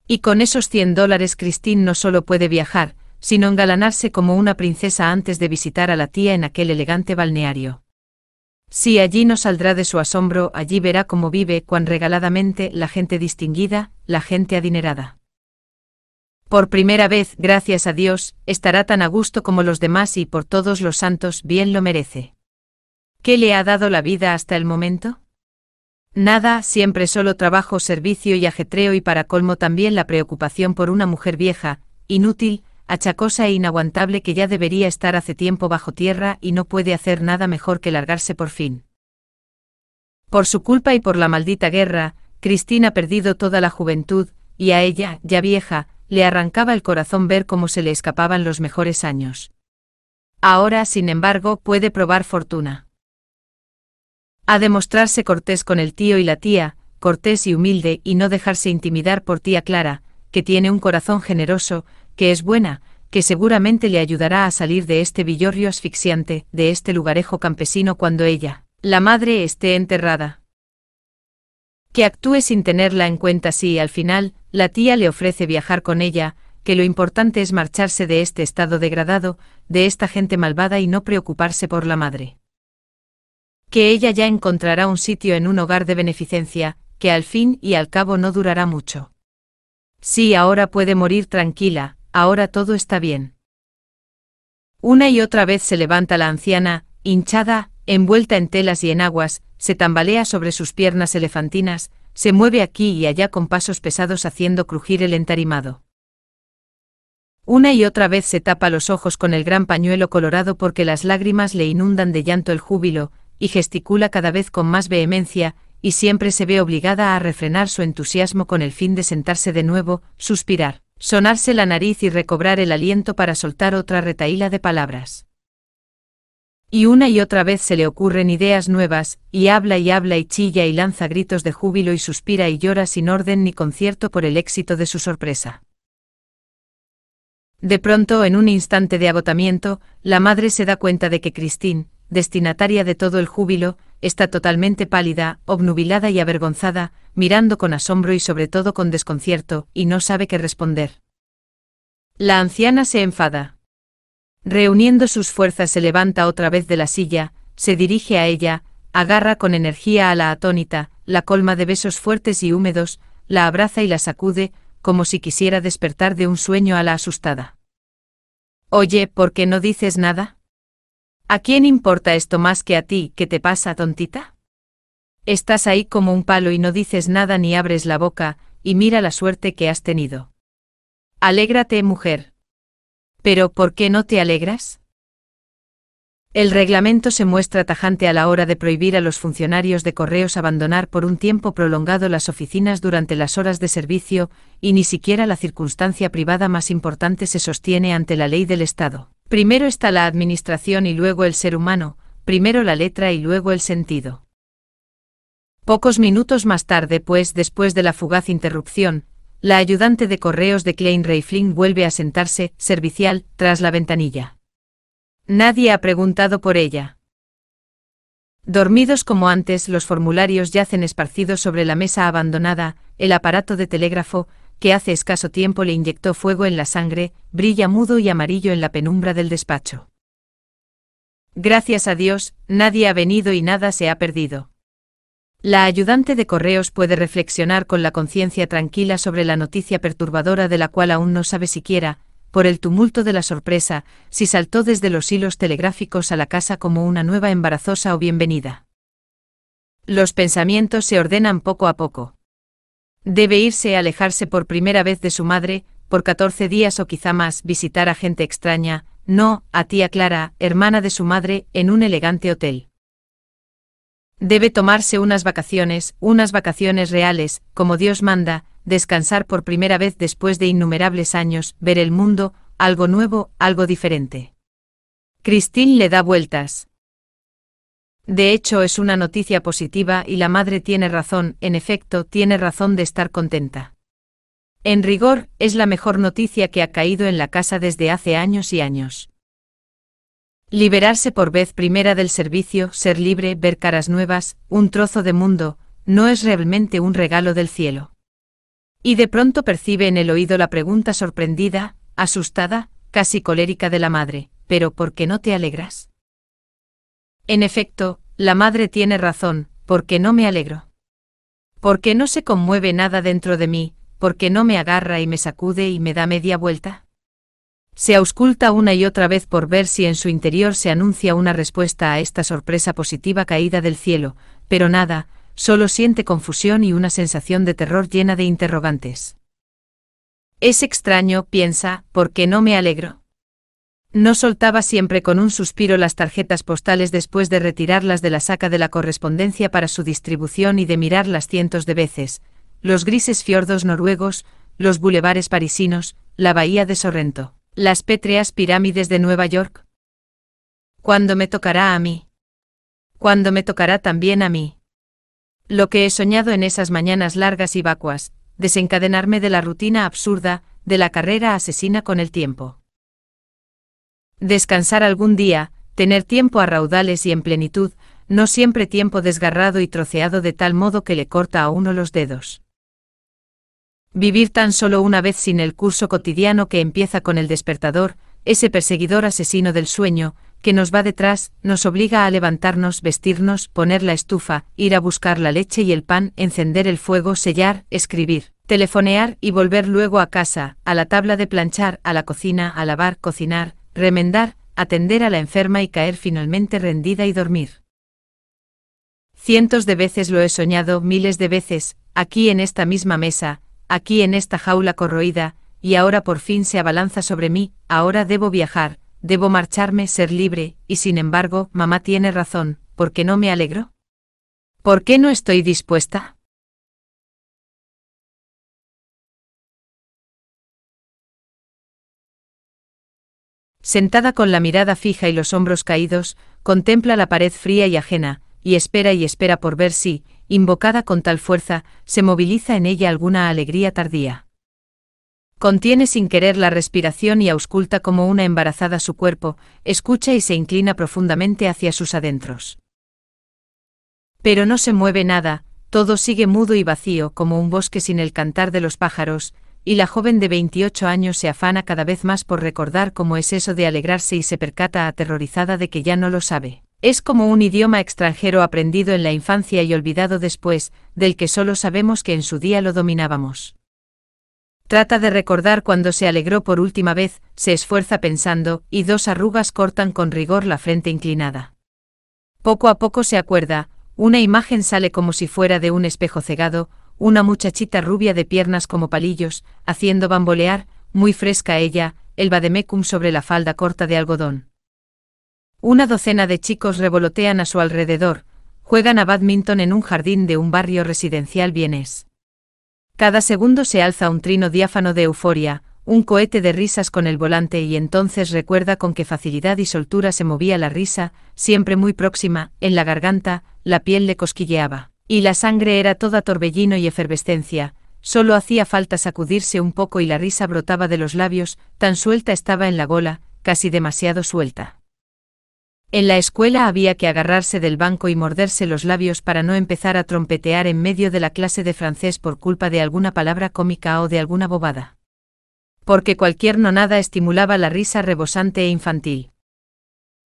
Y con esos 100 dólares Christine no solo puede viajar, sino engalanarse como una princesa antes de visitar a la tía en aquel elegante balneario. Si allí no saldrá de su asombro, allí verá cómo vive cuán regaladamente la gente distinguida, la gente adinerada. Por primera vez, gracias a Dios, estará tan a gusto como los demás y por todos los santos bien lo merece. ¿Qué le ha dado la vida hasta el momento? Nada, siempre solo trabajo, servicio y ajetreo y para colmo también la preocupación por una mujer vieja, inútil, achacosa e inaguantable que ya debería estar hace tiempo bajo tierra y no puede hacer nada mejor que largarse por fin. Por su culpa y por la maldita guerra, Cristina ha perdido toda la juventud, y a ella, ya vieja, le arrancaba el corazón ver cómo se le escapaban los mejores años. Ahora, sin embargo, puede probar fortuna. Ha de mostrarse cortés con el tío y la tía, cortés y humilde y no dejarse intimidar por tía Clara, que tiene un corazón generoso, que es buena, que seguramente le ayudará a salir de este villorrio asfixiante, de este lugarejo campesino cuando ella, la madre, esté enterrada. Que actúe sin tenerla en cuenta si al final, la tía le ofrece viajar con ella, que lo importante es marcharse de este estado degradado, de esta gente malvada y no preocuparse por la madre que ella ya encontrará un sitio en un hogar de beneficencia, que al fin y al cabo no durará mucho. Sí, ahora puede morir tranquila, ahora todo está bien. Una y otra vez se levanta la anciana, hinchada, envuelta en telas y en aguas, se tambalea sobre sus piernas elefantinas, se mueve aquí y allá con pasos pesados haciendo crujir el entarimado. Una y otra vez se tapa los ojos con el gran pañuelo colorado porque las lágrimas le inundan de llanto el júbilo, y gesticula cada vez con más vehemencia, y siempre se ve obligada a refrenar su entusiasmo con el fin de sentarse de nuevo, suspirar, sonarse la nariz y recobrar el aliento para soltar otra retaíla de palabras. Y una y otra vez se le ocurren ideas nuevas, y habla y habla y chilla y lanza gritos de júbilo y suspira y llora sin orden ni concierto por el éxito de su sorpresa. De pronto, en un instante de agotamiento, la madre se da cuenta de que Cristín, destinataria de todo el júbilo, está totalmente pálida, obnubilada y avergonzada, mirando con asombro y sobre todo con desconcierto, y no sabe qué responder. La anciana se enfada. Reuniendo sus fuerzas se levanta otra vez de la silla, se dirige a ella, agarra con energía a la atónita, la colma de besos fuertes y húmedos, la abraza y la sacude, como si quisiera despertar de un sueño a la asustada. Oye, ¿por qué no dices nada? ¿A quién importa esto más que a ti, qué te pasa, tontita? Estás ahí como un palo y no dices nada ni abres la boca, y mira la suerte que has tenido. Alégrate, mujer. Pero, ¿por qué no te alegras? El reglamento se muestra tajante a la hora de prohibir a los funcionarios de correos abandonar por un tiempo prolongado las oficinas durante las horas de servicio, y ni siquiera la circunstancia privada más importante se sostiene ante la ley del Estado. Primero está la administración y luego el ser humano, primero la letra y luego el sentido. Pocos minutos más tarde, pues después de la fugaz interrupción, la ayudante de correos de Klein Reifling vuelve a sentarse, servicial, tras la ventanilla. Nadie ha preguntado por ella. Dormidos como antes, los formularios yacen esparcidos sobre la mesa abandonada, el aparato de telégrafo, que hace escaso tiempo le inyectó fuego en la sangre, brilla mudo y amarillo en la penumbra del despacho. Gracias a Dios, nadie ha venido y nada se ha perdido. La ayudante de correos puede reflexionar con la conciencia tranquila sobre la noticia perturbadora de la cual aún no sabe siquiera, por el tumulto de la sorpresa, si saltó desde los hilos telegráficos a la casa como una nueva embarazosa o bienvenida. Los pensamientos se ordenan poco a poco. Debe irse a alejarse por primera vez de su madre, por catorce días o quizá más, visitar a gente extraña, no, a tía Clara, hermana de su madre, en un elegante hotel. Debe tomarse unas vacaciones, unas vacaciones reales, como Dios manda, descansar por primera vez después de innumerables años, ver el mundo, algo nuevo, algo diferente. Christine le da vueltas. De hecho, es una noticia positiva y la madre tiene razón, en efecto, tiene razón de estar contenta. En rigor, es la mejor noticia que ha caído en la casa desde hace años y años. Liberarse por vez primera del servicio, ser libre, ver caras nuevas, un trozo de mundo, no es realmente un regalo del cielo. Y de pronto percibe en el oído la pregunta sorprendida, asustada, casi colérica de la madre, ¿pero por qué no te alegras? En efecto, la madre tiene razón, porque no me alegro. Porque no se conmueve nada dentro de mí, porque no me agarra y me sacude y me da media vuelta. Se ausculta una y otra vez por ver si en su interior se anuncia una respuesta a esta sorpresa positiva caída del cielo, pero nada, solo siente confusión y una sensación de terror llena de interrogantes. Es extraño, piensa, porque no me alegro. No soltaba siempre con un suspiro las tarjetas postales después de retirarlas de la saca de la correspondencia para su distribución y de mirarlas cientos de veces, los grises fiordos noruegos, los bulevares parisinos, la bahía de Sorrento, las pétreas pirámides de Nueva York. ¿Cuándo me tocará a mí? ¿Cuándo me tocará también a mí? Lo que he soñado en esas mañanas largas y vacuas, desencadenarme de la rutina absurda, de la carrera asesina con el tiempo. Descansar algún día, tener tiempo a raudales y en plenitud, no siempre tiempo desgarrado y troceado de tal modo que le corta a uno los dedos. Vivir tan solo una vez sin el curso cotidiano que empieza con el despertador, ese perseguidor asesino del sueño, que nos va detrás, nos obliga a levantarnos, vestirnos, poner la estufa, ir a buscar la leche y el pan, encender el fuego, sellar, escribir, telefonear y volver luego a casa, a la tabla de planchar, a la cocina, a lavar, cocinar, remendar, atender a la enferma y caer finalmente rendida y dormir. Cientos de veces lo he soñado, miles de veces, aquí en esta misma mesa, aquí en esta jaula corroída, y ahora por fin se abalanza sobre mí, ahora debo viajar, debo marcharme, ser libre, y sin embargo, mamá tiene razón, ¿por qué no me alegro? ¿Por qué no estoy dispuesta? Sentada con la mirada fija y los hombros caídos, contempla la pared fría y ajena, y espera y espera por ver si, invocada con tal fuerza, se moviliza en ella alguna alegría tardía. Contiene sin querer la respiración y ausculta como una embarazada su cuerpo, escucha y se inclina profundamente hacia sus adentros. Pero no se mueve nada, todo sigue mudo y vacío como un bosque sin el cantar de los pájaros, y la joven de 28 años se afana cada vez más por recordar cómo es eso de alegrarse y se percata aterrorizada de que ya no lo sabe. Es como un idioma extranjero aprendido en la infancia y olvidado después, del que solo sabemos que en su día lo dominábamos. Trata de recordar cuando se alegró por última vez, se esfuerza pensando, y dos arrugas cortan con rigor la frente inclinada. Poco a poco se acuerda, una imagen sale como si fuera de un espejo cegado, una muchachita rubia de piernas como palillos, haciendo bambolear, muy fresca ella, el vademecum sobre la falda corta de algodón. Una docena de chicos revolotean a su alrededor, juegan a badminton en un jardín de un barrio residencial vienés. Cada segundo se alza un trino diáfano de euforia, un cohete de risas con el volante y entonces recuerda con qué facilidad y soltura se movía la risa, siempre muy próxima, en la garganta, la piel le cosquilleaba. Y la sangre era toda torbellino y efervescencia, solo hacía falta sacudirse un poco y la risa brotaba de los labios, tan suelta estaba en la gola, casi demasiado suelta. En la escuela había que agarrarse del banco y morderse los labios para no empezar a trompetear en medio de la clase de francés por culpa de alguna palabra cómica o de alguna bobada. Porque cualquier nonada estimulaba la risa rebosante e infantil.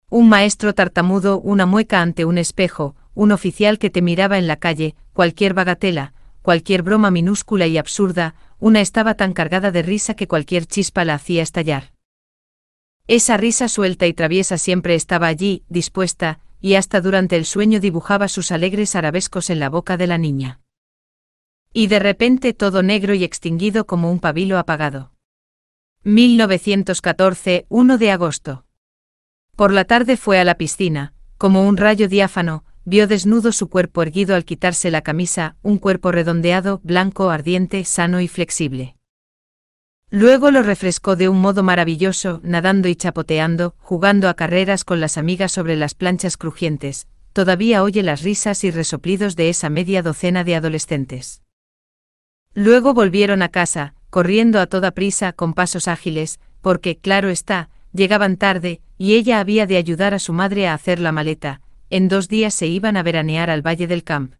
Un maestro tartamudo, una mueca ante un espejo, un oficial que te miraba en la calle, cualquier bagatela, cualquier broma minúscula y absurda, una estaba tan cargada de risa que cualquier chispa la hacía estallar. Esa risa suelta y traviesa siempre estaba allí, dispuesta, y hasta durante el sueño dibujaba sus alegres arabescos en la boca de la niña. Y de repente todo negro y extinguido como un pabilo apagado. 1914, 1 de agosto. Por la tarde fue a la piscina, como un rayo diáfano, vio desnudo su cuerpo erguido al quitarse la camisa, un cuerpo redondeado, blanco, ardiente, sano y flexible. Luego lo refrescó de un modo maravilloso, nadando y chapoteando, jugando a carreras con las amigas sobre las planchas crujientes, todavía oye las risas y resoplidos de esa media docena de adolescentes. Luego volvieron a casa, corriendo a toda prisa con pasos ágiles, porque, claro está, llegaban tarde, y ella había de ayudar a su madre a hacer la maleta, en dos días se iban a veranear al Valle del Camp.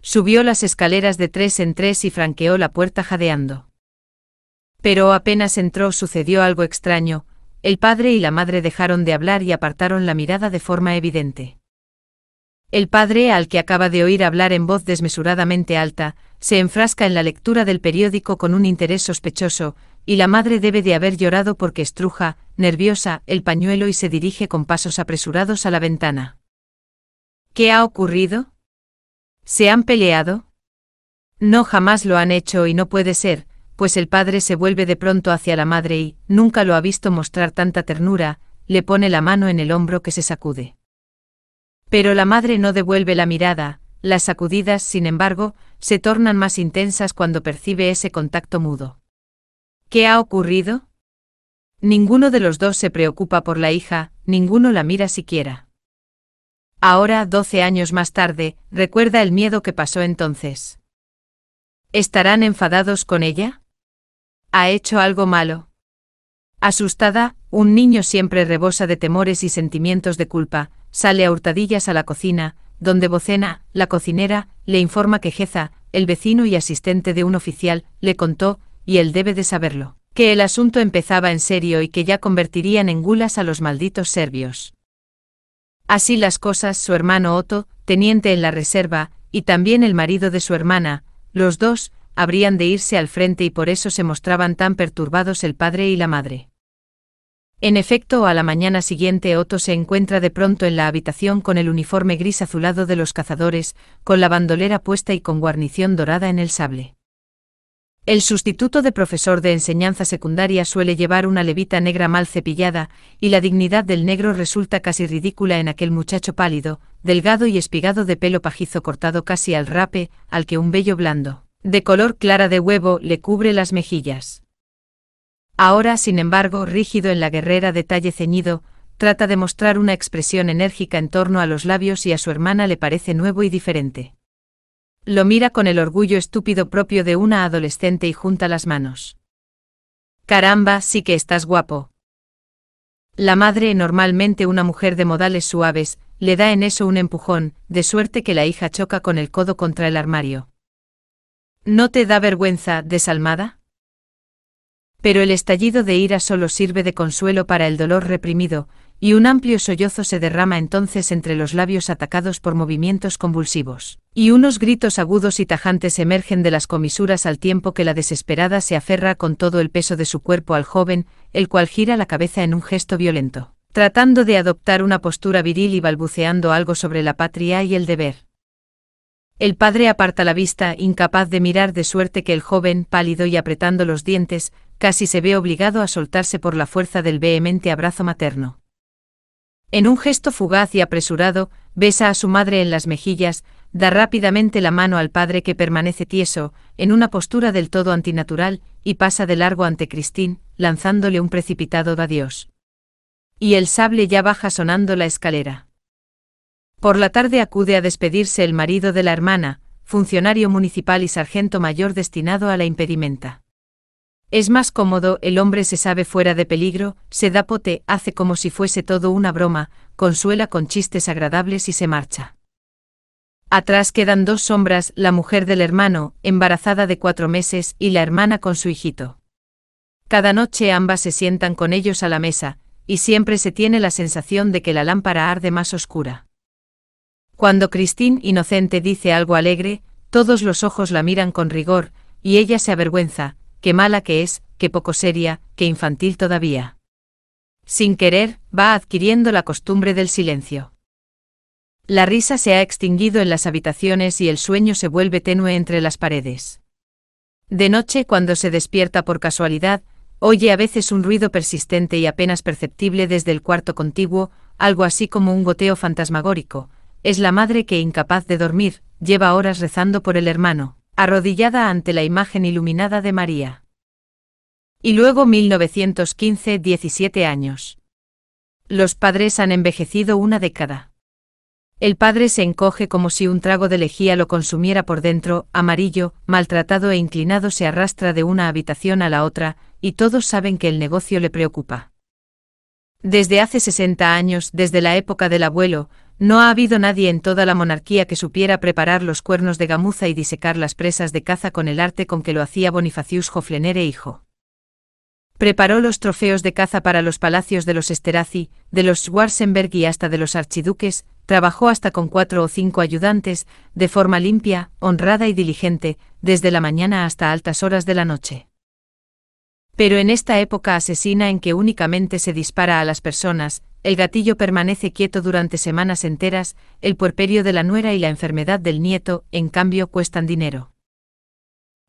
Subió las escaleras de tres en tres y franqueó la puerta jadeando. Pero apenas entró sucedió algo extraño, el padre y la madre dejaron de hablar y apartaron la mirada de forma evidente. El padre, al que acaba de oír hablar en voz desmesuradamente alta, se enfrasca en la lectura del periódico con un interés sospechoso, y la madre debe de haber llorado porque estruja, nerviosa, el pañuelo y se dirige con pasos apresurados a la ventana. ¿Qué ha ocurrido? ¿Se han peleado? No jamás lo han hecho y no puede ser, pues el padre se vuelve de pronto hacia la madre y, nunca lo ha visto mostrar tanta ternura, le pone la mano en el hombro que se sacude. Pero la madre no devuelve la mirada, las sacudidas, sin embargo, se tornan más intensas cuando percibe ese contacto mudo. ¿Qué ha ocurrido? Ninguno de los dos se preocupa por la hija, ninguno la mira siquiera. Ahora, doce años más tarde, recuerda el miedo que pasó entonces. ¿Estarán enfadados con ella? ¿Ha hecho algo malo? Asustada, un niño siempre rebosa de temores y sentimientos de culpa, sale a hurtadillas a la cocina, donde Bocena, la cocinera, le informa que Jeza, el vecino y asistente de un oficial, le contó, y él debe de saberlo, que el asunto empezaba en serio y que ya convertirían en gulas a los malditos serbios. Así las cosas, su hermano Otto, teniente en la reserva, y también el marido de su hermana, los dos, habrían de irse al frente y por eso se mostraban tan perturbados el padre y la madre. En efecto, a la mañana siguiente Otto se encuentra de pronto en la habitación con el uniforme gris azulado de los cazadores, con la bandolera puesta y con guarnición dorada en el sable. El sustituto de profesor de enseñanza secundaria suele llevar una levita negra mal cepillada, y la dignidad del negro resulta casi ridícula en aquel muchacho pálido, delgado y espigado de pelo pajizo cortado casi al rape, al que un vello blando, de color clara de huevo, le cubre las mejillas. Ahora, sin embargo, rígido en la guerrera de talle ceñido, trata de mostrar una expresión enérgica en torno a los labios y a su hermana le parece nuevo y diferente. Lo mira con el orgullo estúpido propio de una adolescente y junta las manos. Caramba, sí que estás guapo. La madre, normalmente una mujer de modales suaves, le da en eso un empujón, de suerte que la hija choca con el codo contra el armario. ¿No te da vergüenza, desalmada? Pero el estallido de ira solo sirve de consuelo para el dolor reprimido, y un amplio sollozo se derrama entonces entre los labios atacados por movimientos convulsivos, y unos gritos agudos y tajantes emergen de las comisuras al tiempo que la desesperada se aferra con todo el peso de su cuerpo al joven, el cual gira la cabeza en un gesto violento, tratando de adoptar una postura viril y balbuceando algo sobre la patria y el deber. El padre aparta la vista, incapaz de mirar de suerte que el joven, pálido y apretando los dientes, casi se ve obligado a soltarse por la fuerza del vehemente abrazo materno en un gesto fugaz y apresurado, besa a su madre en las mejillas, da rápidamente la mano al padre que permanece tieso, en una postura del todo antinatural, y pasa de largo ante Cristín, lanzándole un precipitado adiós. Y el sable ya baja sonando la escalera. Por la tarde acude a despedirse el marido de la hermana, funcionario municipal y sargento mayor destinado a la impedimenta. Es más cómodo, el hombre se sabe fuera de peligro, se da pote, hace como si fuese todo una broma, consuela con chistes agradables y se marcha. Atrás quedan dos sombras, la mujer del hermano, embarazada de cuatro meses, y la hermana con su hijito. Cada noche ambas se sientan con ellos a la mesa, y siempre se tiene la sensación de que la lámpara arde más oscura. Cuando Christine inocente dice algo alegre, todos los ojos la miran con rigor, y ella se avergüenza, qué mala que es, qué poco seria, qué infantil todavía. Sin querer, va adquiriendo la costumbre del silencio. La risa se ha extinguido en las habitaciones y el sueño se vuelve tenue entre las paredes. De noche, cuando se despierta por casualidad, oye a veces un ruido persistente y apenas perceptible desde el cuarto contiguo, algo así como un goteo fantasmagórico. Es la madre que, incapaz de dormir, lleva horas rezando por el hermano arrodillada ante la imagen iluminada de María. Y luego 1915, 17 años. Los padres han envejecido una década. El padre se encoge como si un trago de lejía lo consumiera por dentro, amarillo, maltratado e inclinado se arrastra de una habitación a la otra, y todos saben que el negocio le preocupa. Desde hace 60 años, desde la época del abuelo, no ha habido nadie en toda la monarquía que supiera preparar los cuernos de gamuza y disecar las presas de caza con el arte con que lo hacía Bonifacius Joflenere hijo. Preparó los trofeos de caza para los palacios de los Esterazzi, de los Schwarzenberg y hasta de los archiduques, trabajó hasta con cuatro o cinco ayudantes, de forma limpia, honrada y diligente, desde la mañana hasta altas horas de la noche. Pero en esta época asesina en que únicamente se dispara a las personas, el gatillo permanece quieto durante semanas enteras, el puerperio de la nuera y la enfermedad del nieto, en cambio, cuestan dinero.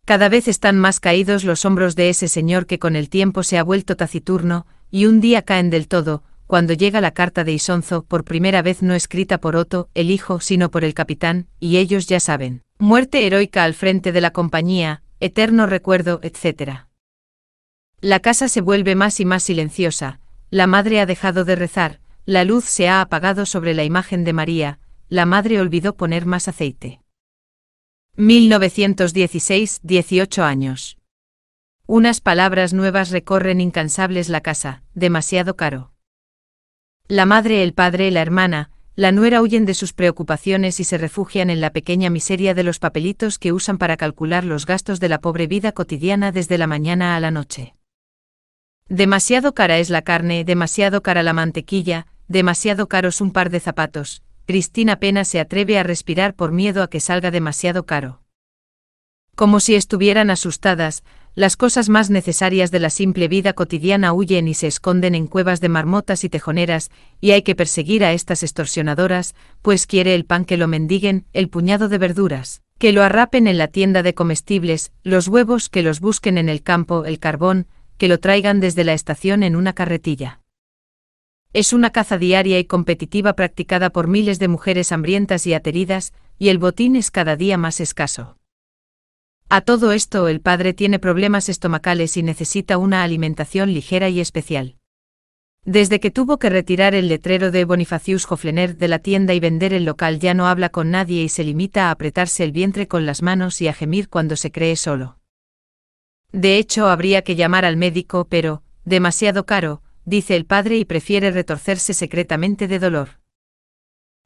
Cada vez están más caídos los hombros de ese señor que con el tiempo se ha vuelto taciturno, y un día caen del todo, cuando llega la carta de Isonzo, por primera vez no escrita por Otto, el hijo, sino por el capitán, y ellos ya saben. Muerte heroica al frente de la compañía, eterno recuerdo, etc. La casa se vuelve más y más silenciosa, la madre ha dejado de rezar, la luz se ha apagado sobre la imagen de María, la madre olvidó poner más aceite. 1916, 18 años. Unas palabras nuevas recorren incansables la casa, demasiado caro. La madre, el padre, la hermana, la nuera huyen de sus preocupaciones y se refugian en la pequeña miseria de los papelitos que usan para calcular los gastos de la pobre vida cotidiana desde la mañana a la noche. Demasiado cara es la carne, demasiado cara la mantequilla, demasiado caros un par de zapatos. Cristina apenas se atreve a respirar por miedo a que salga demasiado caro. Como si estuvieran asustadas, las cosas más necesarias de la simple vida cotidiana huyen y se esconden en cuevas de marmotas y tejoneras, y hay que perseguir a estas extorsionadoras, pues quiere el pan que lo mendiguen, el puñado de verduras, que lo arrapen en la tienda de comestibles, los huevos que los busquen en el campo, el carbón, que lo traigan desde la estación en una carretilla. Es una caza diaria y competitiva practicada por miles de mujeres hambrientas y ateridas, y el botín es cada día más escaso. A todo esto el padre tiene problemas estomacales y necesita una alimentación ligera y especial. Desde que tuvo que retirar el letrero de Bonifacius Hoflener de la tienda y vender el local ya no habla con nadie y se limita a apretarse el vientre con las manos y a gemir cuando se cree solo. De hecho, habría que llamar al médico, pero, demasiado caro, dice el padre y prefiere retorcerse secretamente de dolor.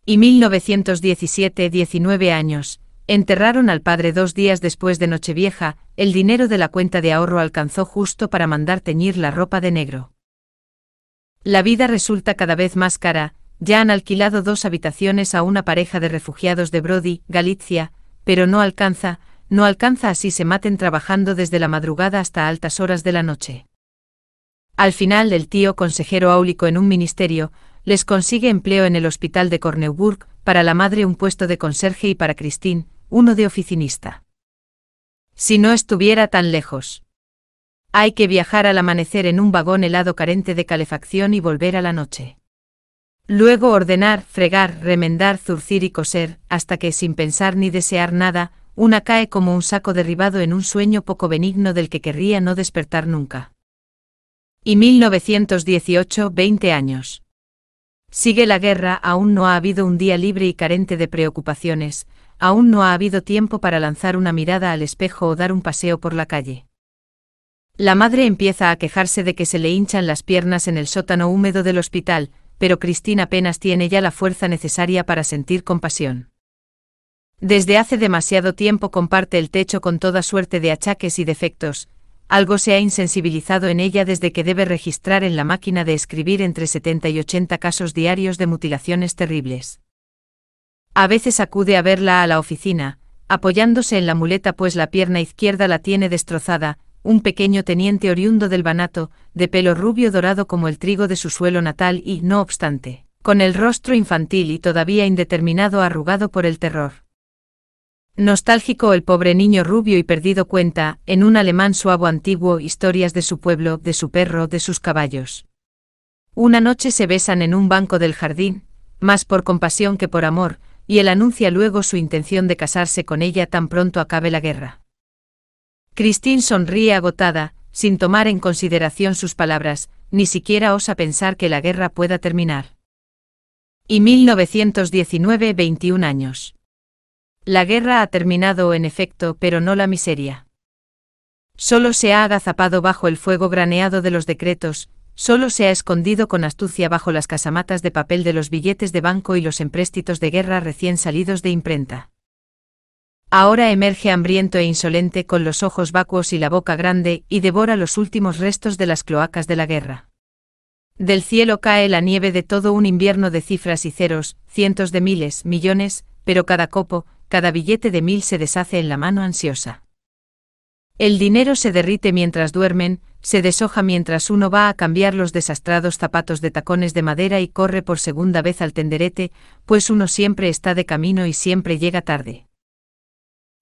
Y 1917, 19 años, enterraron al padre dos días después de Nochevieja, el dinero de la cuenta de ahorro alcanzó justo para mandar teñir la ropa de negro. La vida resulta cada vez más cara, ya han alquilado dos habitaciones a una pareja de refugiados de Brody, Galicia, pero no alcanza, no alcanza así se maten trabajando desde la madrugada hasta altas horas de la noche. Al final el tío consejero áulico en un ministerio, les consigue empleo en el hospital de Corneuburg, para la madre un puesto de conserje y para Christine, uno de oficinista. Si no estuviera tan lejos. Hay que viajar al amanecer en un vagón helado carente de calefacción y volver a la noche. Luego ordenar, fregar, remendar, zurcir y coser, hasta que, sin pensar ni desear nada, una cae como un saco derribado en un sueño poco benigno del que querría no despertar nunca. Y 1918, 20 años. Sigue la guerra, aún no ha habido un día libre y carente de preocupaciones, aún no ha habido tiempo para lanzar una mirada al espejo o dar un paseo por la calle. La madre empieza a quejarse de que se le hinchan las piernas en el sótano húmedo del hospital, pero Cristina apenas tiene ya la fuerza necesaria para sentir compasión. Desde hace demasiado tiempo comparte el techo con toda suerte de achaques y defectos, algo se ha insensibilizado en ella desde que debe registrar en la máquina de escribir entre 70 y 80 casos diarios de mutilaciones terribles. A veces acude a verla a la oficina, apoyándose en la muleta pues la pierna izquierda la tiene destrozada, un pequeño teniente oriundo del Banato, de pelo rubio dorado como el trigo de su suelo natal y, no obstante, con el rostro infantil y todavía indeterminado arrugado por el terror. Nostálgico el pobre niño rubio y perdido cuenta, en un alemán suavo antiguo, historias de su pueblo, de su perro, de sus caballos. Una noche se besan en un banco del jardín, más por compasión que por amor, y él anuncia luego su intención de casarse con ella tan pronto acabe la guerra. Christine sonríe agotada, sin tomar en consideración sus palabras, ni siquiera osa pensar que la guerra pueda terminar. Y 1919, 21 años. La guerra ha terminado en efecto, pero no la miseria. Solo se ha agazapado bajo el fuego graneado de los decretos, solo se ha escondido con astucia bajo las casamatas de papel de los billetes de banco y los empréstitos de guerra recién salidos de imprenta. Ahora emerge hambriento e insolente con los ojos vacuos y la boca grande y devora los últimos restos de las cloacas de la guerra. Del cielo cae la nieve de todo un invierno de cifras y ceros, cientos de miles, millones, pero cada copo, cada billete de mil se deshace en la mano ansiosa. El dinero se derrite mientras duermen, se deshoja mientras uno va a cambiar los desastrados zapatos de tacones de madera y corre por segunda vez al tenderete, pues uno siempre está de camino y siempre llega tarde.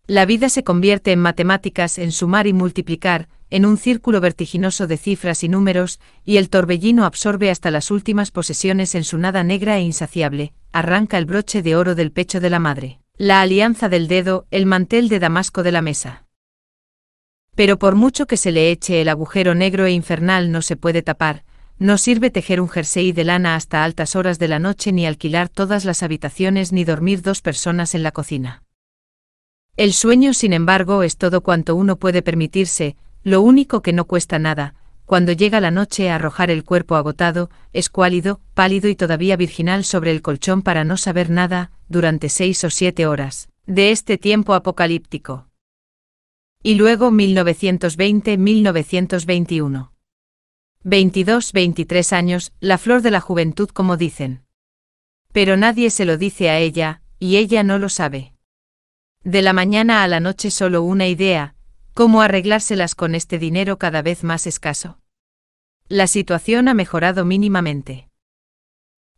La vida se convierte en matemáticas, en sumar y multiplicar, en un círculo vertiginoso de cifras y números, y el torbellino absorbe hasta las últimas posesiones en su nada negra e insaciable, arranca el broche de oro del pecho de la madre la alianza del dedo, el mantel de damasco de la mesa. Pero por mucho que se le eche el agujero negro e infernal no se puede tapar, no sirve tejer un jersey de lana hasta altas horas de la noche ni alquilar todas las habitaciones ni dormir dos personas en la cocina. El sueño, sin embargo, es todo cuanto uno puede permitirse, lo único que no cuesta nada, cuando llega la noche a arrojar el cuerpo agotado, escuálido, pálido y todavía virginal sobre el colchón para no saber nada, durante seis o siete horas, de este tiempo apocalíptico. Y luego 1920-1921. 22-23 años, la flor de la juventud como dicen. Pero nadie se lo dice a ella, y ella no lo sabe. De la mañana a la noche solo una idea, cómo arreglárselas con este dinero cada vez más escaso. La situación ha mejorado mínimamente.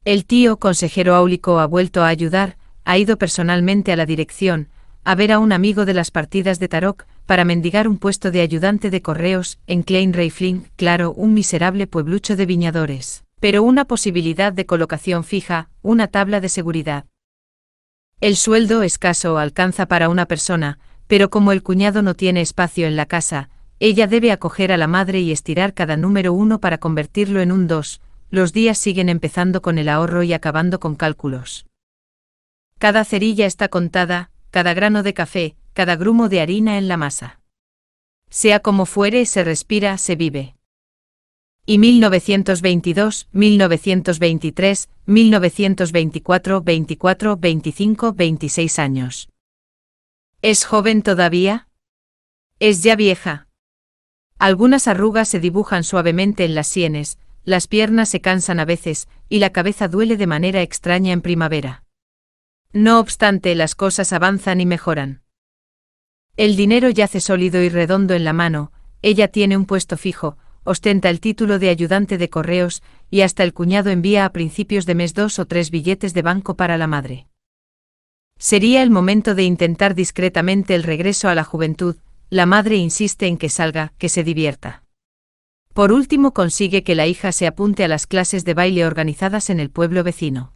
El tío consejero Áulico ha vuelto a ayudar, ha ido personalmente a la dirección, a ver a un amigo de las partidas de Tarok, para mendigar un puesto de ayudante de correos en Klein Reifling, claro, un miserable pueblucho de viñadores, pero una posibilidad de colocación fija, una tabla de seguridad. El sueldo escaso alcanza para una persona, pero como el cuñado no tiene espacio en la casa, ella debe acoger a la madre y estirar cada número uno para convertirlo en un dos, los días siguen empezando con el ahorro y acabando con cálculos. Cada cerilla está contada, cada grano de café, cada grumo de harina en la masa. Sea como fuere, se respira, se vive. Y 1922, 1923, 1924, 24, 25, 26 años. ¿Es joven todavía? Es ya vieja. Algunas arrugas se dibujan suavemente en las sienes, las piernas se cansan a veces, y la cabeza duele de manera extraña en primavera. No obstante, las cosas avanzan y mejoran. El dinero yace sólido y redondo en la mano, ella tiene un puesto fijo, ostenta el título de ayudante de correos, y hasta el cuñado envía a principios de mes dos o tres billetes de banco para la madre. Sería el momento de intentar discretamente el regreso a la juventud, la madre insiste en que salga, que se divierta. Por último consigue que la hija se apunte a las clases de baile organizadas en el pueblo vecino.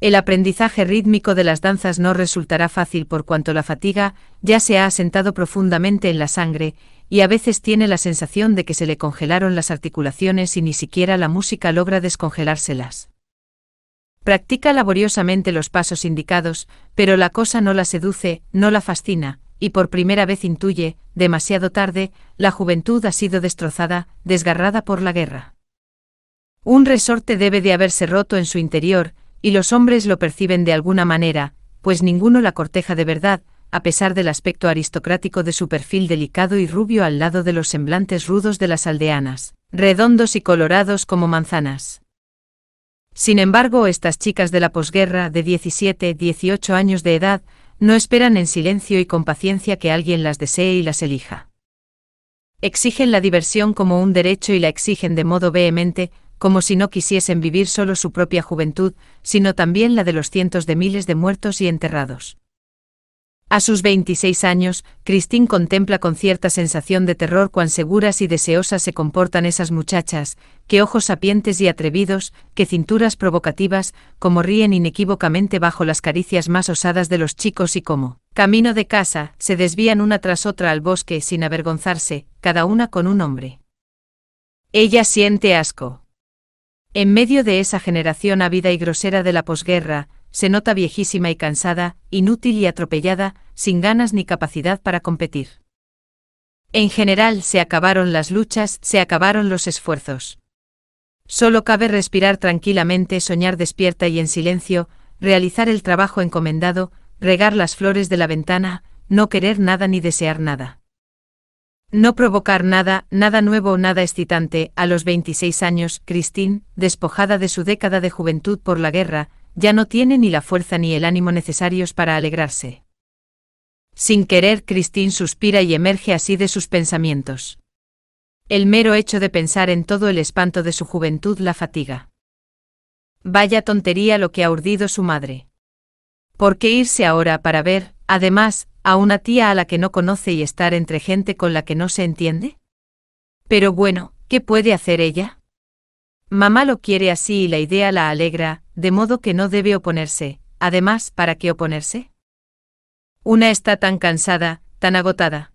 El aprendizaje rítmico de las danzas no resultará fácil por cuanto la fatiga ya se ha asentado profundamente en la sangre, y a veces tiene la sensación de que se le congelaron las articulaciones y ni siquiera la música logra descongelárselas. Practica laboriosamente los pasos indicados, pero la cosa no la seduce, no la fascina, y por primera vez intuye, demasiado tarde, la juventud ha sido destrozada, desgarrada por la guerra. Un resorte debe de haberse roto en su interior, y los hombres lo perciben de alguna manera, pues ninguno la corteja de verdad, a pesar del aspecto aristocrático de su perfil delicado y rubio al lado de los semblantes rudos de las aldeanas, redondos y colorados como manzanas. Sin embargo, estas chicas de la posguerra de 17, 18 años de edad, no esperan en silencio y con paciencia que alguien las desee y las elija. Exigen la diversión como un derecho y la exigen de modo vehemente, como si no quisiesen vivir solo su propia juventud, sino también la de los cientos de miles de muertos y enterrados. A sus 26 años, Christine contempla con cierta sensación de terror cuán seguras y deseosas se comportan esas muchachas, qué ojos sapientes y atrevidos, qué cinturas provocativas, cómo ríen inequívocamente bajo las caricias más osadas de los chicos y cómo, camino de casa, se desvían una tras otra al bosque sin avergonzarse, cada una con un hombre. Ella siente asco. En medio de esa generación ávida y grosera de la posguerra, se nota viejísima y cansada, inútil y atropellada, sin ganas ni capacidad para competir. En general se acabaron las luchas, se acabaron los esfuerzos. Solo cabe respirar tranquilamente, soñar despierta y en silencio, realizar el trabajo encomendado, regar las flores de la ventana, no querer nada ni desear nada. No provocar nada, nada nuevo o nada excitante, a los 26 años, Christine, despojada de su década de juventud por la guerra, ya no tiene ni la fuerza ni el ánimo necesarios para alegrarse. Sin querer, Christine suspira y emerge así de sus pensamientos. El mero hecho de pensar en todo el espanto de su juventud la fatiga. Vaya tontería lo que ha urdido su madre. ¿Por qué irse ahora para ver, además, a una tía a la que no conoce y estar entre gente con la que no se entiende? Pero bueno, ¿qué puede hacer ella? Mamá lo quiere así y la idea la alegra, de modo que no debe oponerse. Además, ¿para qué oponerse? Una está tan cansada, tan agotada.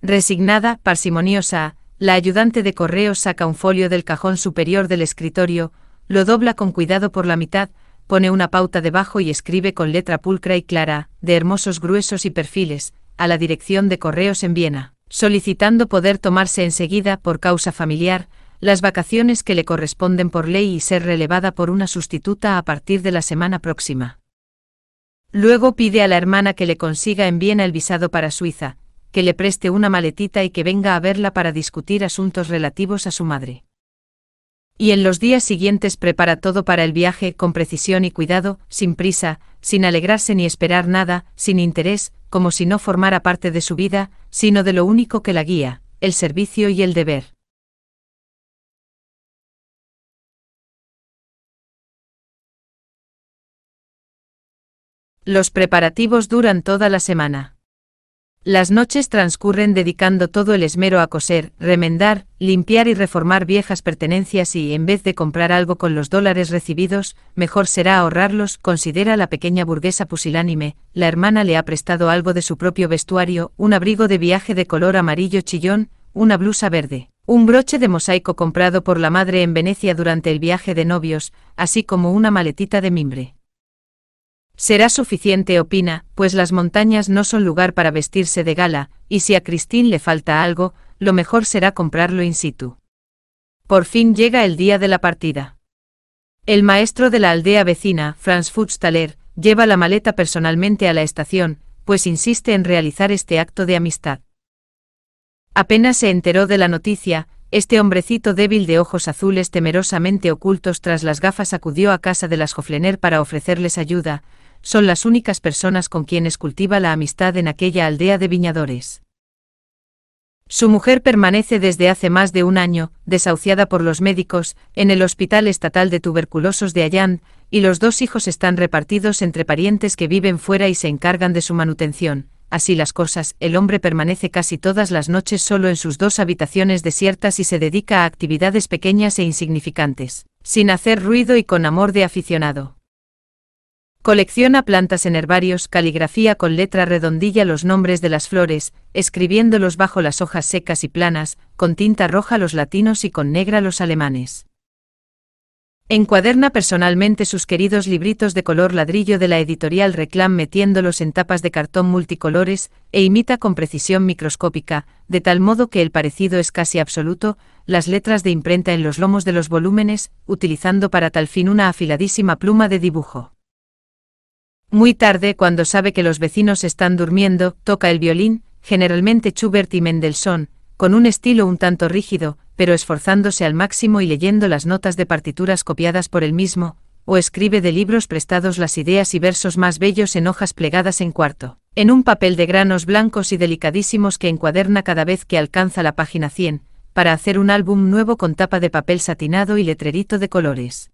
Resignada, parsimoniosa, la ayudante de correos saca un folio del cajón superior del escritorio, lo dobla con cuidado por la mitad, pone una pauta debajo y escribe con letra pulcra y clara, de hermosos gruesos y perfiles, a la dirección de correos en Viena, solicitando poder tomarse enseguida, por causa familiar, las vacaciones que le corresponden por ley y ser relevada por una sustituta a partir de la semana próxima. Luego pide a la hermana que le consiga en Viena el visado para Suiza, que le preste una maletita y que venga a verla para discutir asuntos relativos a su madre. Y en los días siguientes prepara todo para el viaje con precisión y cuidado, sin prisa, sin alegrarse ni esperar nada, sin interés, como si no formara parte de su vida, sino de lo único que la guía, el servicio y el deber. Los preparativos duran toda la semana. Las noches transcurren dedicando todo el esmero a coser, remendar, limpiar y reformar viejas pertenencias y, en vez de comprar algo con los dólares recibidos, mejor será ahorrarlos, considera la pequeña burguesa pusilánime, la hermana le ha prestado algo de su propio vestuario, un abrigo de viaje de color amarillo chillón, una blusa verde, un broche de mosaico comprado por la madre en Venecia durante el viaje de novios, así como una maletita de mimbre. Será suficiente, opina, pues las montañas no son lugar para vestirse de gala, y si a Christine le falta algo, lo mejor será comprarlo in situ. Por fin llega el día de la partida. El maestro de la aldea vecina, Franz Fuchstaler, lleva la maleta personalmente a la estación, pues insiste en realizar este acto de amistad. Apenas se enteró de la noticia, este hombrecito débil de ojos azules temerosamente ocultos tras las gafas acudió a casa de las Joflener para ofrecerles ayuda, son las únicas personas con quienes cultiva la amistad en aquella aldea de viñadores. Su mujer permanece desde hace más de un año, desahuciada por los médicos, en el Hospital Estatal de Tuberculosos de Allán, y los dos hijos están repartidos entre parientes que viven fuera y se encargan de su manutención. Así las cosas, el hombre permanece casi todas las noches solo en sus dos habitaciones desiertas y se dedica a actividades pequeñas e insignificantes, sin hacer ruido y con amor de aficionado. Colecciona plantas en herbarios, caligrafía con letra redondilla los nombres de las flores, escribiéndolos bajo las hojas secas y planas, con tinta roja los latinos y con negra los alemanes. Encuaderna personalmente sus queridos libritos de color ladrillo de la editorial Reclam metiéndolos en tapas de cartón multicolores, e imita con precisión microscópica, de tal modo que el parecido es casi absoluto, las letras de imprenta en los lomos de los volúmenes, utilizando para tal fin una afiladísima pluma de dibujo. Muy tarde, cuando sabe que los vecinos están durmiendo, toca el violín, generalmente Schubert y Mendelssohn, con un estilo un tanto rígido, pero esforzándose al máximo y leyendo las notas de partituras copiadas por él mismo, o escribe de libros prestados las ideas y versos más bellos en hojas plegadas en cuarto, en un papel de granos blancos y delicadísimos que encuaderna cada vez que alcanza la página 100, para hacer un álbum nuevo con tapa de papel satinado y letrerito de colores.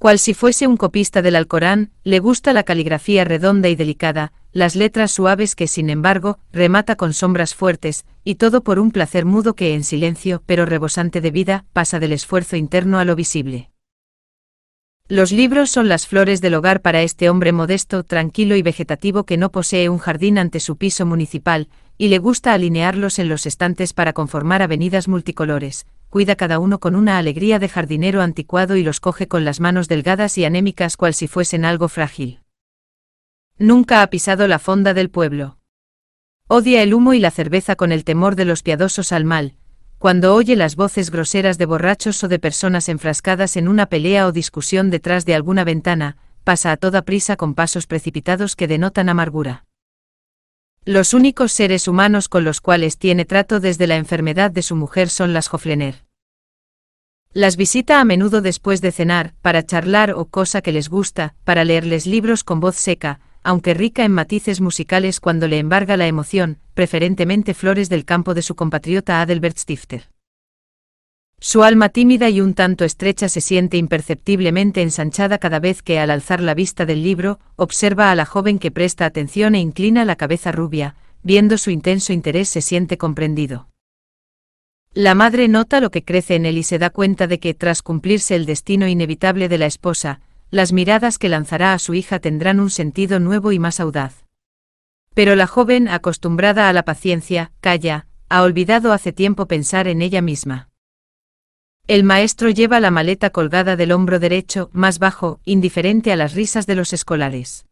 Cual si fuese un copista del Alcorán, le gusta la caligrafía redonda y delicada, las letras suaves que sin embargo, remata con sombras fuertes, y todo por un placer mudo que en silencio, pero rebosante de vida, pasa del esfuerzo interno a lo visible. Los libros son las flores del hogar para este hombre modesto, tranquilo y vegetativo que no posee un jardín ante su piso municipal, y le gusta alinearlos en los estantes para conformar avenidas multicolores, cuida cada uno con una alegría de jardinero anticuado y los coge con las manos delgadas y anémicas cual si fuesen algo frágil. Nunca ha pisado la fonda del pueblo. Odia el humo y la cerveza con el temor de los piadosos al mal, cuando oye las voces groseras de borrachos o de personas enfrascadas en una pelea o discusión detrás de alguna ventana, pasa a toda prisa con pasos precipitados que denotan amargura. Los únicos seres humanos con los cuales tiene trato desde la enfermedad de su mujer son las Hoflener. Las visita a menudo después de cenar, para charlar o cosa que les gusta, para leerles libros con voz seca, aunque rica en matices musicales cuando le embarga la emoción, preferentemente flores del campo de su compatriota Adelbert Stifter. Su alma tímida y un tanto estrecha se siente imperceptiblemente ensanchada cada vez que, al alzar la vista del libro, observa a la joven que presta atención e inclina la cabeza rubia, viendo su intenso interés se siente comprendido. La madre nota lo que crece en él y se da cuenta de que, tras cumplirse el destino inevitable de la esposa, las miradas que lanzará a su hija tendrán un sentido nuevo y más audaz. Pero la joven, acostumbrada a la paciencia, calla, ha olvidado hace tiempo pensar en ella misma. El maestro lleva la maleta colgada del hombro derecho, más bajo, indiferente a las risas de los escolares.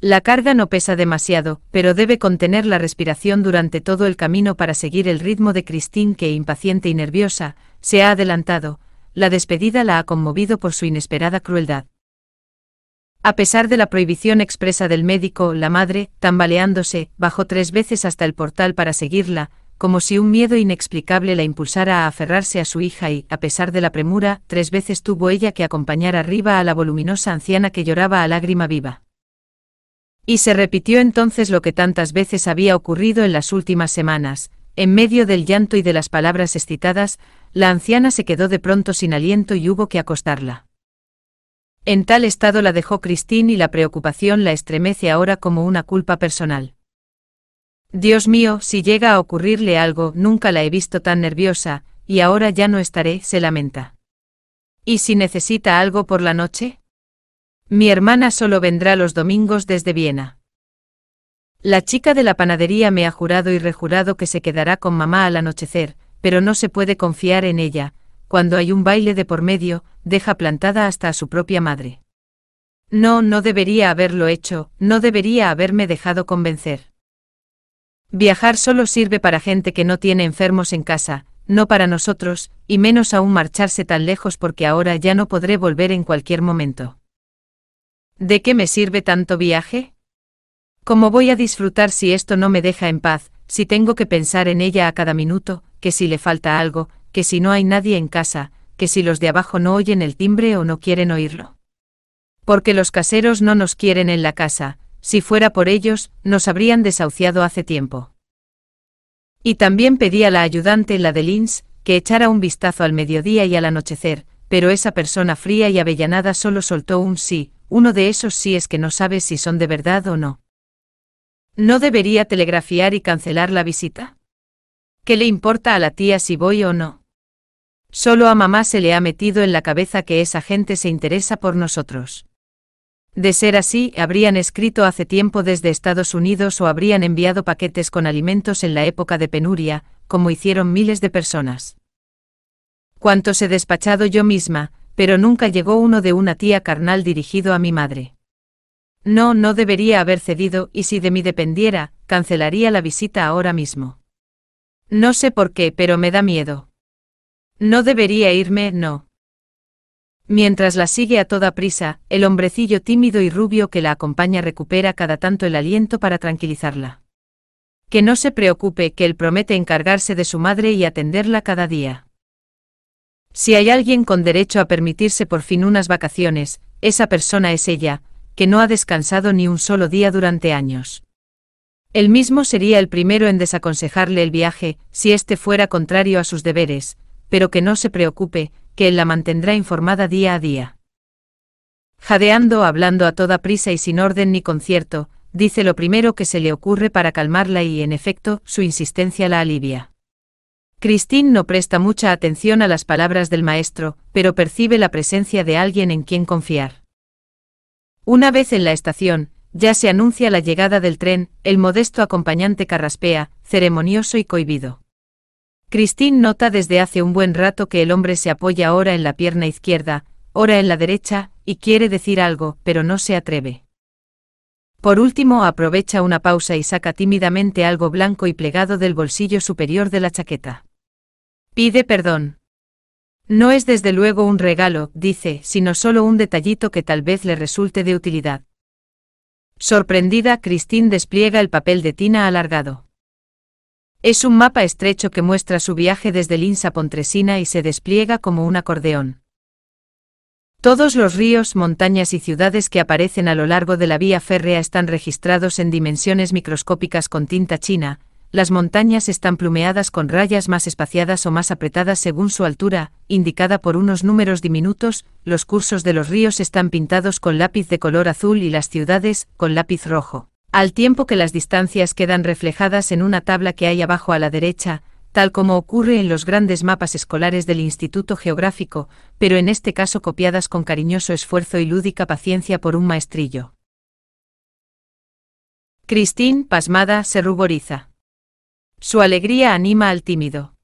La carga no pesa demasiado, pero debe contener la respiración durante todo el camino para seguir el ritmo de Christine que, impaciente y nerviosa, se ha adelantado. La despedida la ha conmovido por su inesperada crueldad. A pesar de la prohibición expresa del médico, la madre, tambaleándose, bajó tres veces hasta el portal para seguirla, como si un miedo inexplicable la impulsara a aferrarse a su hija y, a pesar de la premura, tres veces tuvo ella que acompañar arriba a la voluminosa anciana que lloraba a lágrima viva. Y se repitió entonces lo que tantas veces había ocurrido en las últimas semanas. En medio del llanto y de las palabras excitadas, la anciana se quedó de pronto sin aliento y hubo que acostarla. En tal estado la dejó Christine y la preocupación la estremece ahora como una culpa personal. Dios mío, si llega a ocurrirle algo, nunca la he visto tan nerviosa, y ahora ya no estaré, se lamenta. ¿Y si necesita algo por la noche? Mi hermana solo vendrá los domingos desde Viena. La chica de la panadería me ha jurado y rejurado que se quedará con mamá al anochecer, pero no se puede confiar en ella, cuando hay un baile de por medio, deja plantada hasta a su propia madre. No, no debería haberlo hecho, no debería haberme dejado convencer. Viajar solo sirve para gente que no tiene enfermos en casa, no para nosotros, y menos aún marcharse tan lejos porque ahora ya no podré volver en cualquier momento. ¿De qué me sirve tanto viaje? ¿Cómo voy a disfrutar si esto no me deja en paz, si tengo que pensar en ella a cada minuto, que si le falta algo, que si no hay nadie en casa, que si los de abajo no oyen el timbre o no quieren oírlo? Porque los caseros no nos quieren en la casa, si fuera por ellos, nos habrían desahuciado hace tiempo. Y también pedí a la ayudante, la de Lins, que echara un vistazo al mediodía y al anochecer, pero esa persona fría y avellanada solo soltó un sí, uno de esos sí es que no sabes si son de verdad o no. ¿No debería telegrafiar y cancelar la visita? ¿Qué le importa a la tía si voy o no? Solo a mamá se le ha metido en la cabeza que esa gente se interesa por nosotros. De ser así, habrían escrito hace tiempo desde Estados Unidos o habrían enviado paquetes con alimentos en la época de penuria, como hicieron miles de personas. Cuántos he despachado yo misma, pero nunca llegó uno de una tía carnal dirigido a mi madre. No, no debería haber cedido, y si de mí dependiera, cancelaría la visita ahora mismo. No sé por qué, pero me da miedo. No debería irme, no. Mientras la sigue a toda prisa, el hombrecillo tímido y rubio que la acompaña recupera cada tanto el aliento para tranquilizarla. Que no se preocupe, que él promete encargarse de su madre y atenderla cada día. Si hay alguien con derecho a permitirse por fin unas vacaciones, esa persona es ella, que no ha descansado ni un solo día durante años. Él mismo sería el primero en desaconsejarle el viaje, si éste fuera contrario a sus deberes, pero que no se preocupe, que él la mantendrá informada día a día. Jadeando, hablando a toda prisa y sin orden ni concierto, dice lo primero que se le ocurre para calmarla y, en efecto, su insistencia la alivia. Christine no presta mucha atención a las palabras del maestro, pero percibe la presencia de alguien en quien confiar. Una vez en la estación, ya se anuncia la llegada del tren, el modesto acompañante carraspea, ceremonioso y cohibido. Christine nota desde hace un buen rato que el hombre se apoya ahora en la pierna izquierda, ahora en la derecha, y quiere decir algo, pero no se atreve. Por último aprovecha una pausa y saca tímidamente algo blanco y plegado del bolsillo superior de la chaqueta. Pide perdón. No es desde luego un regalo, dice, sino solo un detallito que tal vez le resulte de utilidad. Sorprendida, Christine despliega el papel de tina alargado. Es un mapa estrecho que muestra su viaje desde Linsa Pontresina y se despliega como un acordeón. Todos los ríos, montañas y ciudades que aparecen a lo largo de la vía férrea están registrados en dimensiones microscópicas con tinta china, las montañas están plumeadas con rayas más espaciadas o más apretadas según su altura, indicada por unos números diminutos, los cursos de los ríos están pintados con lápiz de color azul y las ciudades, con lápiz rojo al tiempo que las distancias quedan reflejadas en una tabla que hay abajo a la derecha, tal como ocurre en los grandes mapas escolares del Instituto Geográfico, pero en este caso copiadas con cariñoso esfuerzo y lúdica paciencia por un maestrillo. Cristín, pasmada, se ruboriza. Su alegría anima al tímido.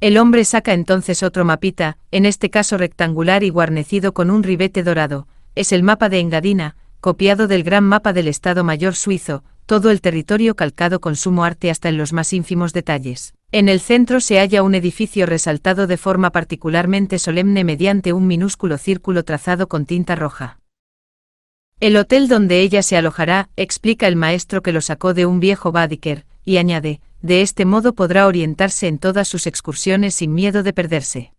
El hombre saca entonces otro mapita, en este caso rectangular y guarnecido con un ribete dorado, es el mapa de Engadina, copiado del gran mapa del Estado Mayor suizo, todo el territorio calcado con sumo arte hasta en los más ínfimos detalles. En el centro se halla un edificio resaltado de forma particularmente solemne mediante un minúsculo círculo trazado con tinta roja. El hotel donde ella se alojará, explica el maestro que lo sacó de un viejo Badiker, y añade, de este modo podrá orientarse en todas sus excursiones sin miedo de perderse.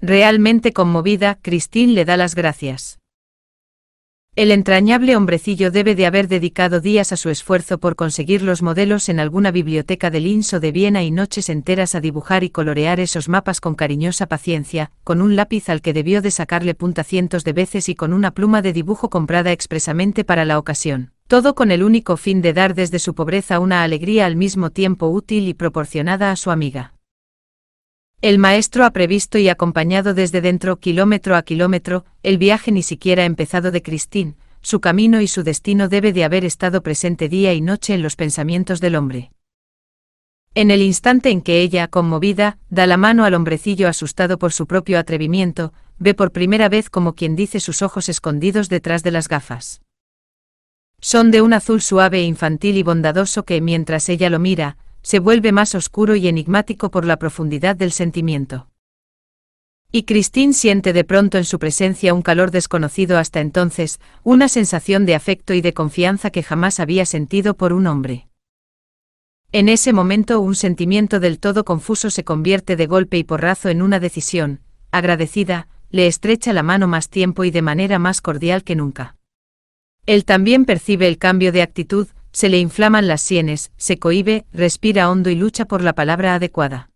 Realmente conmovida, Christine le da las gracias. El entrañable hombrecillo debe de haber dedicado días a su esfuerzo por conseguir los modelos en alguna biblioteca de Linz o de Viena y noches enteras a dibujar y colorear esos mapas con cariñosa paciencia, con un lápiz al que debió de sacarle punta cientos de veces y con una pluma de dibujo comprada expresamente para la ocasión. Todo con el único fin de dar desde su pobreza una alegría al mismo tiempo útil y proporcionada a su amiga. El maestro ha previsto y acompañado desde dentro, kilómetro a kilómetro, el viaje ni siquiera empezado de Christine, su camino y su destino debe de haber estado presente día y noche en los pensamientos del hombre. En el instante en que ella, conmovida, da la mano al hombrecillo asustado por su propio atrevimiento, ve por primera vez como quien dice sus ojos escondidos detrás de las gafas. Son de un azul suave e infantil y bondadoso que, mientras ella lo mira, se vuelve más oscuro y enigmático por la profundidad del sentimiento. Y Christine siente de pronto en su presencia un calor desconocido hasta entonces, una sensación de afecto y de confianza que jamás había sentido por un hombre. En ese momento un sentimiento del todo confuso se convierte de golpe y porrazo en una decisión, agradecida, le estrecha la mano más tiempo y de manera más cordial que nunca. Él también percibe el cambio de actitud, se le inflaman las sienes, se cohibe, respira hondo y lucha por la palabra adecuada.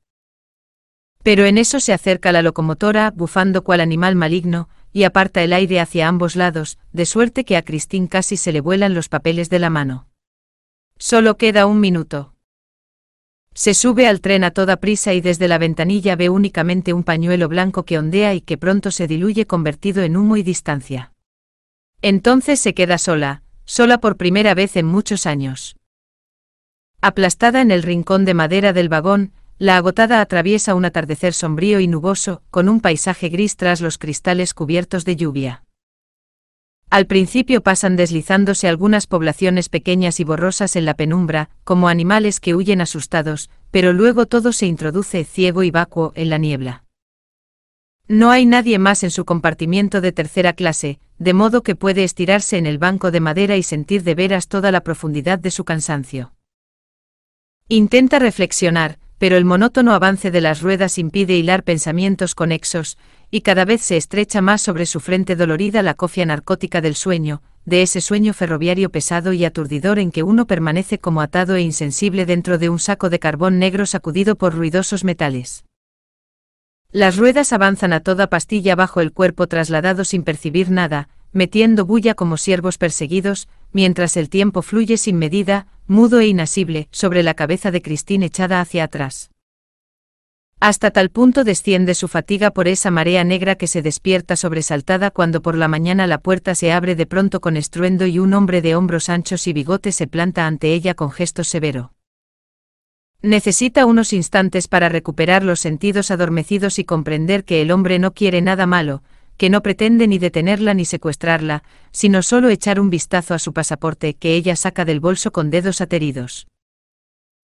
Pero en eso se acerca la locomotora, bufando cual animal maligno, y aparta el aire hacia ambos lados, de suerte que a Cristín casi se le vuelan los papeles de la mano. Solo queda un minuto. Se sube al tren a toda prisa y desde la ventanilla ve únicamente un pañuelo blanco que ondea y que pronto se diluye convertido en humo y distancia. Entonces se queda sola, sola por primera vez en muchos años. Aplastada en el rincón de madera del vagón, la agotada atraviesa un atardecer sombrío y nuboso, con un paisaje gris tras los cristales cubiertos de lluvia. Al principio pasan deslizándose algunas poblaciones pequeñas y borrosas en la penumbra, como animales que huyen asustados, pero luego todo se introduce ciego y vacuo en la niebla. No hay nadie más en su compartimiento de tercera clase, de modo que puede estirarse en el banco de madera y sentir de veras toda la profundidad de su cansancio. Intenta reflexionar, pero el monótono avance de las ruedas impide hilar pensamientos conexos, y cada vez se estrecha más sobre su frente dolorida la cofia narcótica del sueño, de ese sueño ferroviario pesado y aturdidor en que uno permanece como atado e insensible dentro de un saco de carbón negro sacudido por ruidosos metales. Las ruedas avanzan a toda pastilla bajo el cuerpo trasladado sin percibir nada, metiendo bulla como siervos perseguidos, mientras el tiempo fluye sin medida, mudo e inasible, sobre la cabeza de Christine echada hacia atrás. Hasta tal punto desciende su fatiga por esa marea negra que se despierta sobresaltada cuando por la mañana la puerta se abre de pronto con estruendo y un hombre de hombros anchos y bigote se planta ante ella con gesto severo. Necesita unos instantes para recuperar los sentidos adormecidos y comprender que el hombre no quiere nada malo, que no pretende ni detenerla ni secuestrarla, sino solo echar un vistazo a su pasaporte que ella saca del bolso con dedos ateridos.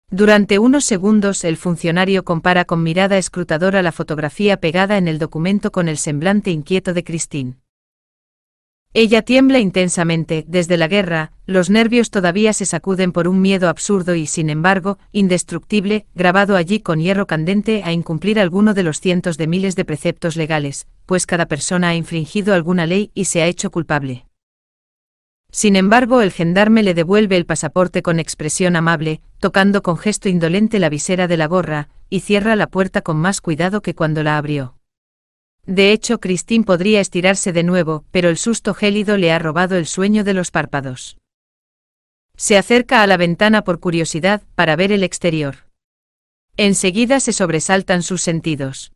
Durante unos segundos el funcionario compara con mirada escrutadora la fotografía pegada en el documento con el semblante inquieto de Christine. Ella tiembla intensamente, desde la guerra, los nervios todavía se sacuden por un miedo absurdo y, sin embargo, indestructible, grabado allí con hierro candente a incumplir alguno de los cientos de miles de preceptos legales, pues cada persona ha infringido alguna ley y se ha hecho culpable. Sin embargo, el gendarme le devuelve el pasaporte con expresión amable, tocando con gesto indolente la visera de la gorra, y cierra la puerta con más cuidado que cuando la abrió. De hecho, Christine podría estirarse de nuevo, pero el susto gélido le ha robado el sueño de los párpados. Se acerca a la ventana por curiosidad, para ver el exterior. Enseguida se sobresaltan sus sentidos.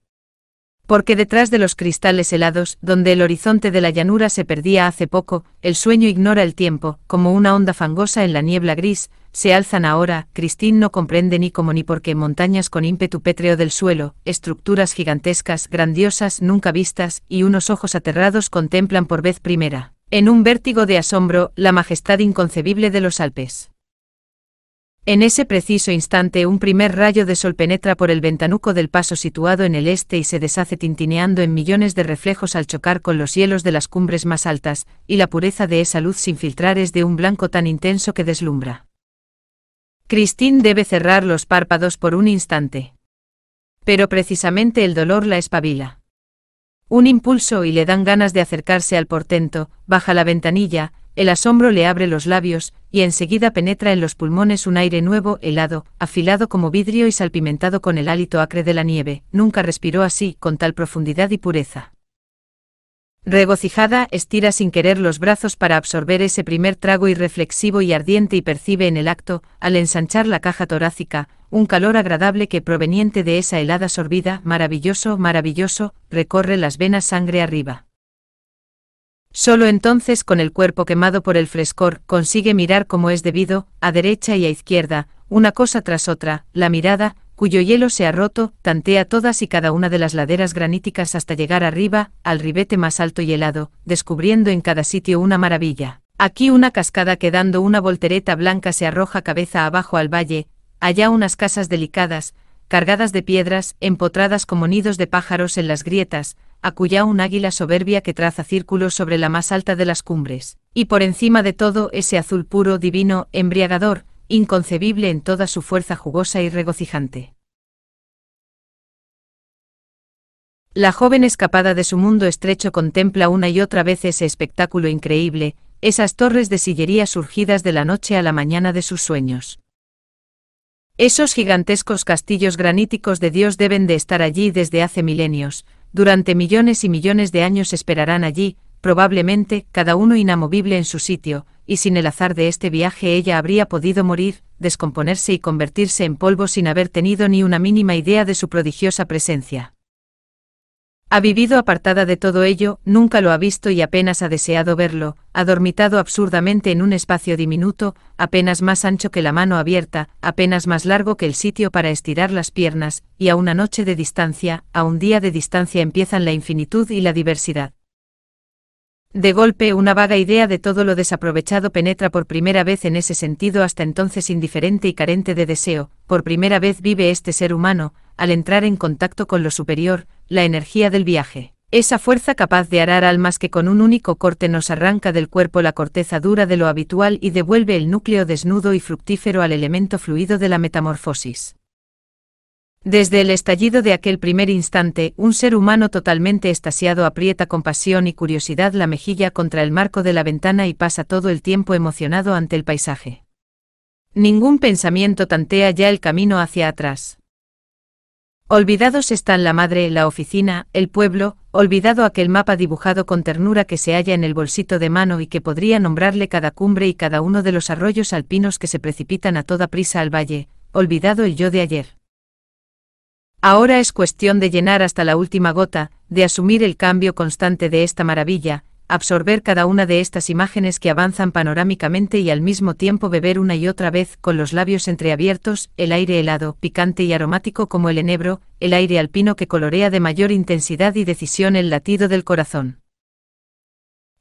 Porque detrás de los cristales helados, donde el horizonte de la llanura se perdía hace poco, el sueño ignora el tiempo, como una onda fangosa en la niebla gris, se alzan ahora, Christine no comprende ni cómo ni por qué montañas con ímpetu pétreo del suelo, estructuras gigantescas, grandiosas, nunca vistas, y unos ojos aterrados contemplan por vez primera, en un vértigo de asombro, la majestad inconcebible de los Alpes. En ese preciso instante un primer rayo de sol penetra por el ventanuco del paso situado en el este y se deshace tintineando en millones de reflejos al chocar con los hielos de las cumbres más altas, y la pureza de esa luz sin filtrar es de un blanco tan intenso que deslumbra. Christine debe cerrar los párpados por un instante. Pero precisamente el dolor la espabila. Un impulso y le dan ganas de acercarse al portento, baja la ventanilla, el asombro le abre los labios, y enseguida penetra en los pulmones un aire nuevo, helado, afilado como vidrio y salpimentado con el hálito acre de la nieve, nunca respiró así, con tal profundidad y pureza. Regocijada, estira sin querer los brazos para absorber ese primer trago irreflexivo y ardiente y percibe en el acto, al ensanchar la caja torácica, un calor agradable que proveniente de esa helada sorbida, maravilloso, maravilloso, recorre las venas sangre arriba. Solo entonces con el cuerpo quemado por el frescor consigue mirar como es debido, a derecha y a izquierda, una cosa tras otra, la mirada, cuyo hielo se ha roto, tantea todas y cada una de las laderas graníticas hasta llegar arriba, al ribete más alto y helado, descubriendo en cada sitio una maravilla. Aquí una cascada que dando una voltereta blanca se arroja cabeza abajo al valle, allá unas casas delicadas, cargadas de piedras, empotradas como nidos de pájaros en las grietas, acullá un águila soberbia que traza círculos sobre la más alta de las cumbres. Y por encima de todo ese azul puro, divino, embriagador, inconcebible en toda su fuerza jugosa y regocijante. La joven escapada de su mundo estrecho contempla una y otra vez ese espectáculo increíble, esas torres de sillería surgidas de la noche a la mañana de sus sueños. Esos gigantescos castillos graníticos de Dios deben de estar allí desde hace milenios, durante millones y millones de años esperarán allí, probablemente, cada uno inamovible en su sitio, y sin el azar de este viaje ella habría podido morir, descomponerse y convertirse en polvo sin haber tenido ni una mínima idea de su prodigiosa presencia. Ha vivido apartada de todo ello, nunca lo ha visto y apenas ha deseado verlo, ha dormitado absurdamente en un espacio diminuto, apenas más ancho que la mano abierta, apenas más largo que el sitio para estirar las piernas, y a una noche de distancia, a un día de distancia empiezan la infinitud y la diversidad. De golpe una vaga idea de todo lo desaprovechado penetra por primera vez en ese sentido hasta entonces indiferente y carente de deseo, por primera vez vive este ser humano, al entrar en contacto con lo superior, la energía del viaje. Esa fuerza capaz de arar almas que con un único corte nos arranca del cuerpo la corteza dura de lo habitual y devuelve el núcleo desnudo y fructífero al elemento fluido de la metamorfosis. Desde el estallido de aquel primer instante, un ser humano totalmente estasiado aprieta con pasión y curiosidad la mejilla contra el marco de la ventana y pasa todo el tiempo emocionado ante el paisaje. Ningún pensamiento tantea ya el camino hacia atrás. Olvidados están la madre, la oficina, el pueblo, olvidado aquel mapa dibujado con ternura que se halla en el bolsito de mano y que podría nombrarle cada cumbre y cada uno de los arroyos alpinos que se precipitan a toda prisa al valle, olvidado el yo de ayer. Ahora es cuestión de llenar hasta la última gota, de asumir el cambio constante de esta maravilla, absorber cada una de estas imágenes que avanzan panorámicamente y al mismo tiempo beber una y otra vez con los labios entreabiertos, el aire helado, picante y aromático como el enebro, el aire alpino que colorea de mayor intensidad y decisión el latido del corazón.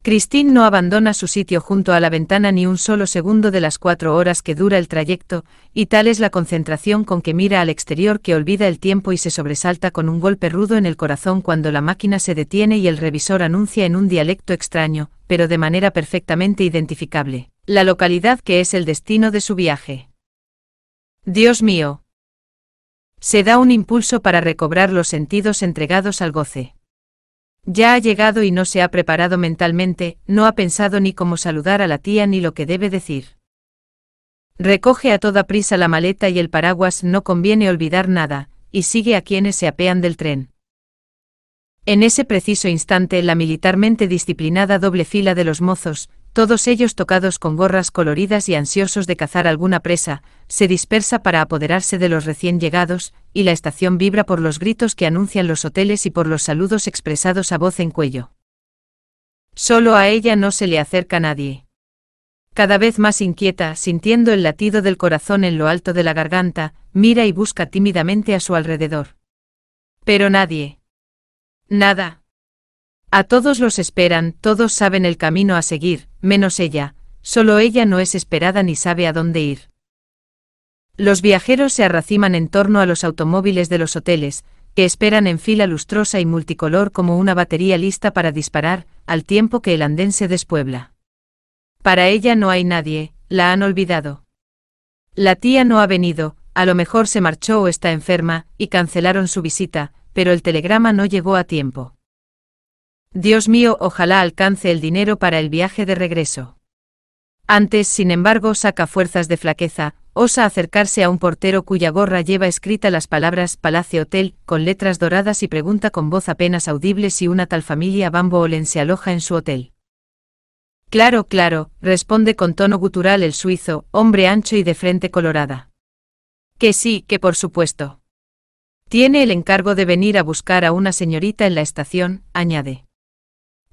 Christine no abandona su sitio junto a la ventana ni un solo segundo de las cuatro horas que dura el trayecto, y tal es la concentración con que mira al exterior que olvida el tiempo y se sobresalta con un golpe rudo en el corazón cuando la máquina se detiene y el revisor anuncia en un dialecto extraño, pero de manera perfectamente identificable, la localidad que es el destino de su viaje. Dios mío. Se da un impulso para recobrar los sentidos entregados al goce. Ya ha llegado y no se ha preparado mentalmente, no ha pensado ni cómo saludar a la tía ni lo que debe decir. Recoge a toda prisa la maleta y el paraguas, no conviene olvidar nada, y sigue a quienes se apean del tren. En ese preciso instante la militarmente disciplinada doble fila de los mozos, todos ellos tocados con gorras coloridas y ansiosos de cazar alguna presa, se dispersa para apoderarse de los recién llegados, y la estación vibra por los gritos que anuncian los hoteles y por los saludos expresados a voz en cuello. Solo a ella no se le acerca nadie. Cada vez más inquieta, sintiendo el latido del corazón en lo alto de la garganta, mira y busca tímidamente a su alrededor. Pero nadie. Nada. A todos los esperan, todos saben el camino a seguir, menos ella, solo ella no es esperada ni sabe a dónde ir. Los viajeros se arraciman en torno a los automóviles de los hoteles, que esperan en fila lustrosa y multicolor como una batería lista para disparar, al tiempo que el andén se despuebla. Para ella no hay nadie, la han olvidado. La tía no ha venido, a lo mejor se marchó o está enferma, y cancelaron su visita, pero el telegrama no llegó a tiempo. Dios mío, ojalá alcance el dinero para el viaje de regreso. Antes, sin embargo, saca fuerzas de flaqueza, osa acercarse a un portero cuya gorra lleva escrita las palabras Palacio Hotel, con letras doradas y pregunta con voz apenas audible si una tal familia Van se aloja en su hotel. Claro, claro, responde con tono gutural el suizo, hombre ancho y de frente colorada. Que sí, que por supuesto. Tiene el encargo de venir a buscar a una señorita en la estación, añade.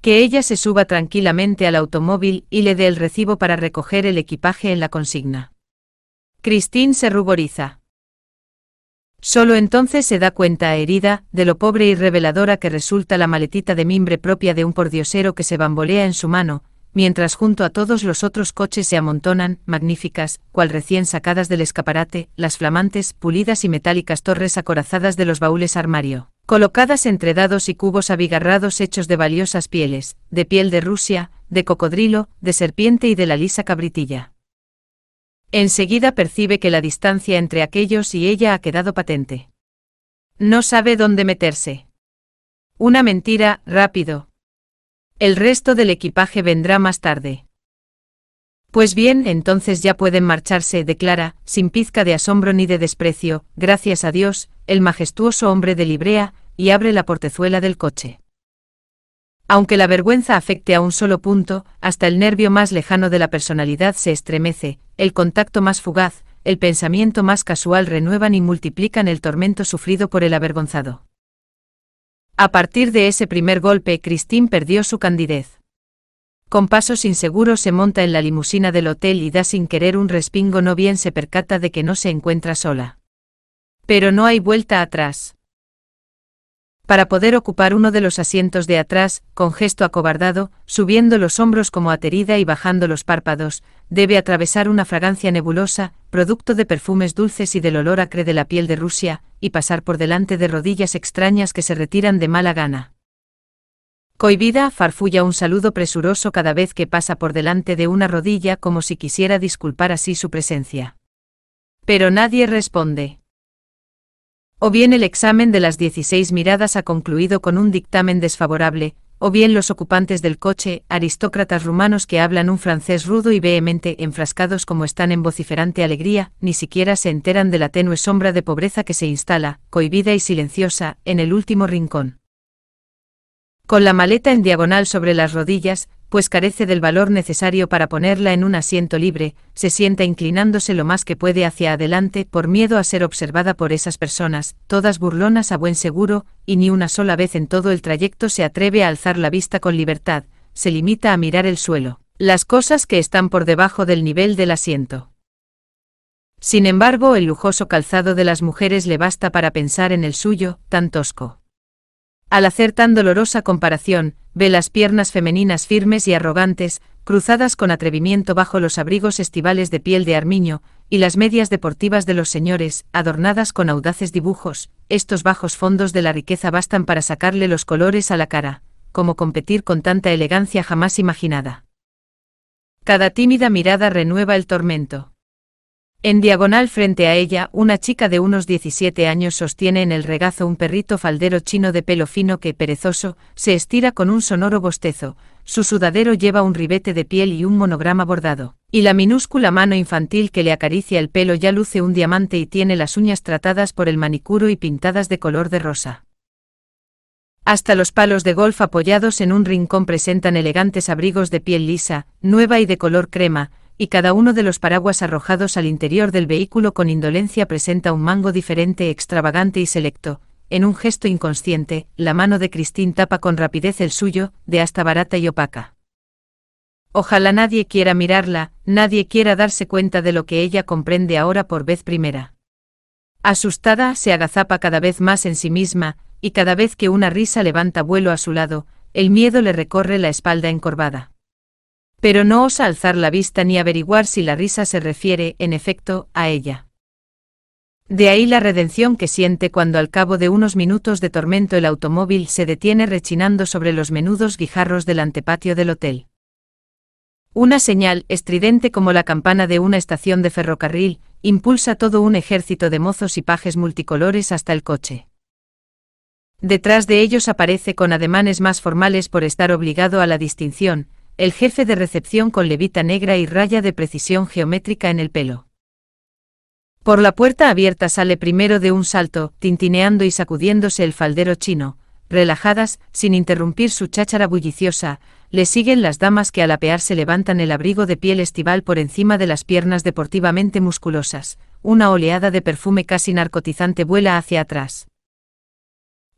Que ella se suba tranquilamente al automóvil y le dé el recibo para recoger el equipaje en la consigna. Christine se ruboriza. Solo entonces se da cuenta, herida, de lo pobre y reveladora que resulta la maletita de mimbre propia de un pordiosero que se bambolea en su mano, mientras junto a todos los otros coches se amontonan, magníficas, cual recién sacadas del escaparate, las flamantes, pulidas y metálicas torres acorazadas de los baúles armario colocadas entre dados y cubos abigarrados hechos de valiosas pieles, de piel de Rusia, de cocodrilo, de serpiente y de la lisa cabritilla. Enseguida percibe que la distancia entre aquellos y ella ha quedado patente. No sabe dónde meterse. Una mentira, rápido. El resto del equipaje vendrá más tarde. Pues bien, entonces ya pueden marcharse, declara, sin pizca de asombro ni de desprecio, gracias a Dios, el majestuoso hombre de Librea, y abre la portezuela del coche. Aunque la vergüenza afecte a un solo punto, hasta el nervio más lejano de la personalidad se estremece, el contacto más fugaz, el pensamiento más casual renuevan y multiplican el tormento sufrido por el avergonzado. A partir de ese primer golpe, Cristín perdió su candidez. Con pasos inseguros se monta en la limusina del hotel y da sin querer un respingo no bien se percata de que no se encuentra sola. Pero no hay vuelta atrás. Para poder ocupar uno de los asientos de atrás, con gesto acobardado, subiendo los hombros como aterida y bajando los párpados, debe atravesar una fragancia nebulosa, producto de perfumes dulces y del olor acre de la piel de Rusia, y pasar por delante de rodillas extrañas que se retiran de mala gana. Cohibida, farfulla un saludo presuroso cada vez que pasa por delante de una rodilla como si quisiera disculpar así su presencia. Pero nadie responde. O bien el examen de las 16 miradas ha concluido con un dictamen desfavorable, o bien los ocupantes del coche, aristócratas rumanos que hablan un francés rudo y vehemente, enfrascados como están en vociferante alegría, ni siquiera se enteran de la tenue sombra de pobreza que se instala, cohibida y silenciosa, en el último rincón con la maleta en diagonal sobre las rodillas, pues carece del valor necesario para ponerla en un asiento libre, se sienta inclinándose lo más que puede hacia adelante por miedo a ser observada por esas personas, todas burlonas a buen seguro, y ni una sola vez en todo el trayecto se atreve a alzar la vista con libertad, se limita a mirar el suelo, las cosas que están por debajo del nivel del asiento. Sin embargo, el lujoso calzado de las mujeres le basta para pensar en el suyo, tan tosco al hacer tan dolorosa comparación, ve las piernas femeninas firmes y arrogantes, cruzadas con atrevimiento bajo los abrigos estivales de piel de armiño, y las medias deportivas de los señores, adornadas con audaces dibujos, estos bajos fondos de la riqueza bastan para sacarle los colores a la cara, como competir con tanta elegancia jamás imaginada. Cada tímida mirada renueva el tormento. En diagonal frente a ella, una chica de unos 17 años sostiene en el regazo un perrito faldero chino de pelo fino que, perezoso, se estira con un sonoro bostezo, su sudadero lleva un ribete de piel y un monograma bordado, y la minúscula mano infantil que le acaricia el pelo ya luce un diamante y tiene las uñas tratadas por el manicuro y pintadas de color de rosa. Hasta los palos de golf apoyados en un rincón presentan elegantes abrigos de piel lisa, nueva y de color crema, y cada uno de los paraguas arrojados al interior del vehículo con indolencia presenta un mango diferente, extravagante y selecto. En un gesto inconsciente, la mano de Cristín tapa con rapidez el suyo, de hasta barata y opaca. Ojalá nadie quiera mirarla, nadie quiera darse cuenta de lo que ella comprende ahora por vez primera. Asustada, se agazapa cada vez más en sí misma, y cada vez que una risa levanta vuelo a su lado, el miedo le recorre la espalda encorvada. Pero no osa alzar la vista ni averiguar si la risa se refiere, en efecto, a ella. De ahí la redención que siente cuando al cabo de unos minutos de tormento el automóvil se detiene rechinando sobre los menudos guijarros del antepatio del hotel. Una señal, estridente como la campana de una estación de ferrocarril, impulsa todo un ejército de mozos y pajes multicolores hasta el coche. Detrás de ellos aparece con ademanes más formales por estar obligado a la distinción, el jefe de recepción con levita negra y raya de precisión geométrica en el pelo. Por la puerta abierta sale primero de un salto, tintineando y sacudiéndose el faldero chino, relajadas, sin interrumpir su cháchara bulliciosa, le siguen las damas que al apearse levantan el abrigo de piel estival por encima de las piernas deportivamente musculosas. Una oleada de perfume casi narcotizante vuela hacia atrás.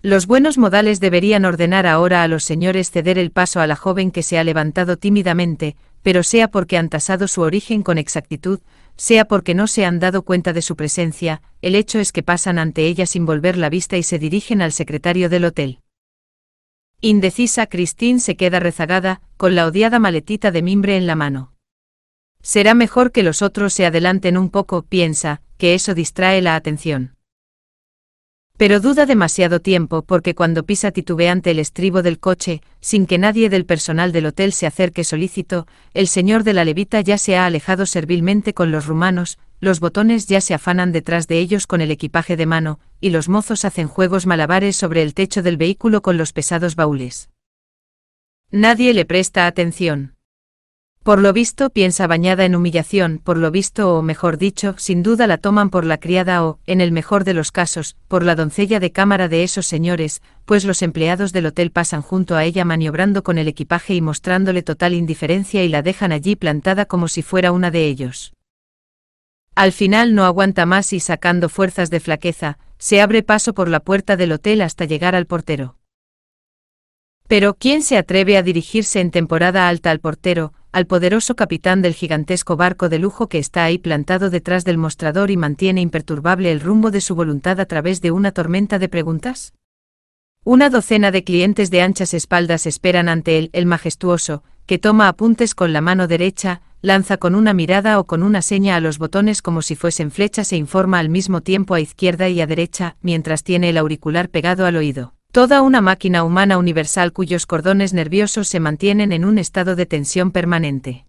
Los buenos modales deberían ordenar ahora a los señores ceder el paso a la joven que se ha levantado tímidamente, pero sea porque han tasado su origen con exactitud, sea porque no se han dado cuenta de su presencia, el hecho es que pasan ante ella sin volver la vista y se dirigen al secretario del hotel. Indecisa, Christine se queda rezagada, con la odiada maletita de mimbre en la mano. Será mejor que los otros se adelanten un poco, piensa, que eso distrae la atención. Pero duda demasiado tiempo porque cuando pisa titubeante el estribo del coche, sin que nadie del personal del hotel se acerque solícito, el señor de la levita ya se ha alejado servilmente con los rumanos, los botones ya se afanan detrás de ellos con el equipaje de mano, y los mozos hacen juegos malabares sobre el techo del vehículo con los pesados baúles. Nadie le presta atención. Por lo visto piensa bañada en humillación, por lo visto o mejor dicho, sin duda la toman por la criada o, en el mejor de los casos, por la doncella de cámara de esos señores, pues los empleados del hotel pasan junto a ella maniobrando con el equipaje y mostrándole total indiferencia y la dejan allí plantada como si fuera una de ellos. Al final no aguanta más y sacando fuerzas de flaqueza, se abre paso por la puerta del hotel hasta llegar al portero. Pero ¿quién se atreve a dirigirse en temporada alta al portero, al poderoso capitán del gigantesco barco de lujo que está ahí plantado detrás del mostrador y mantiene imperturbable el rumbo de su voluntad a través de una tormenta de preguntas? Una docena de clientes de anchas espaldas esperan ante él, el majestuoso, que toma apuntes con la mano derecha, lanza con una mirada o con una seña a los botones como si fuesen flechas e informa al mismo tiempo a izquierda y a derecha, mientras tiene el auricular pegado al oído. Toda una máquina humana universal cuyos cordones nerviosos se mantienen en un estado de tensión permanente.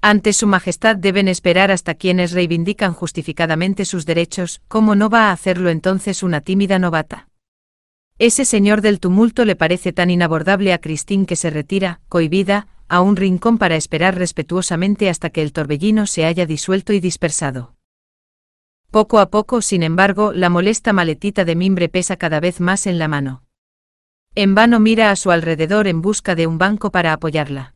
Ante su majestad deben esperar hasta quienes reivindican justificadamente sus derechos, ¿cómo no va a hacerlo entonces una tímida novata? Ese señor del tumulto le parece tan inabordable a Cristín que se retira, cohibida, a un rincón para esperar respetuosamente hasta que el torbellino se haya disuelto y dispersado. Poco a poco, sin embargo, la molesta maletita de mimbre pesa cada vez más en la mano. En vano mira a su alrededor en busca de un banco para apoyarla.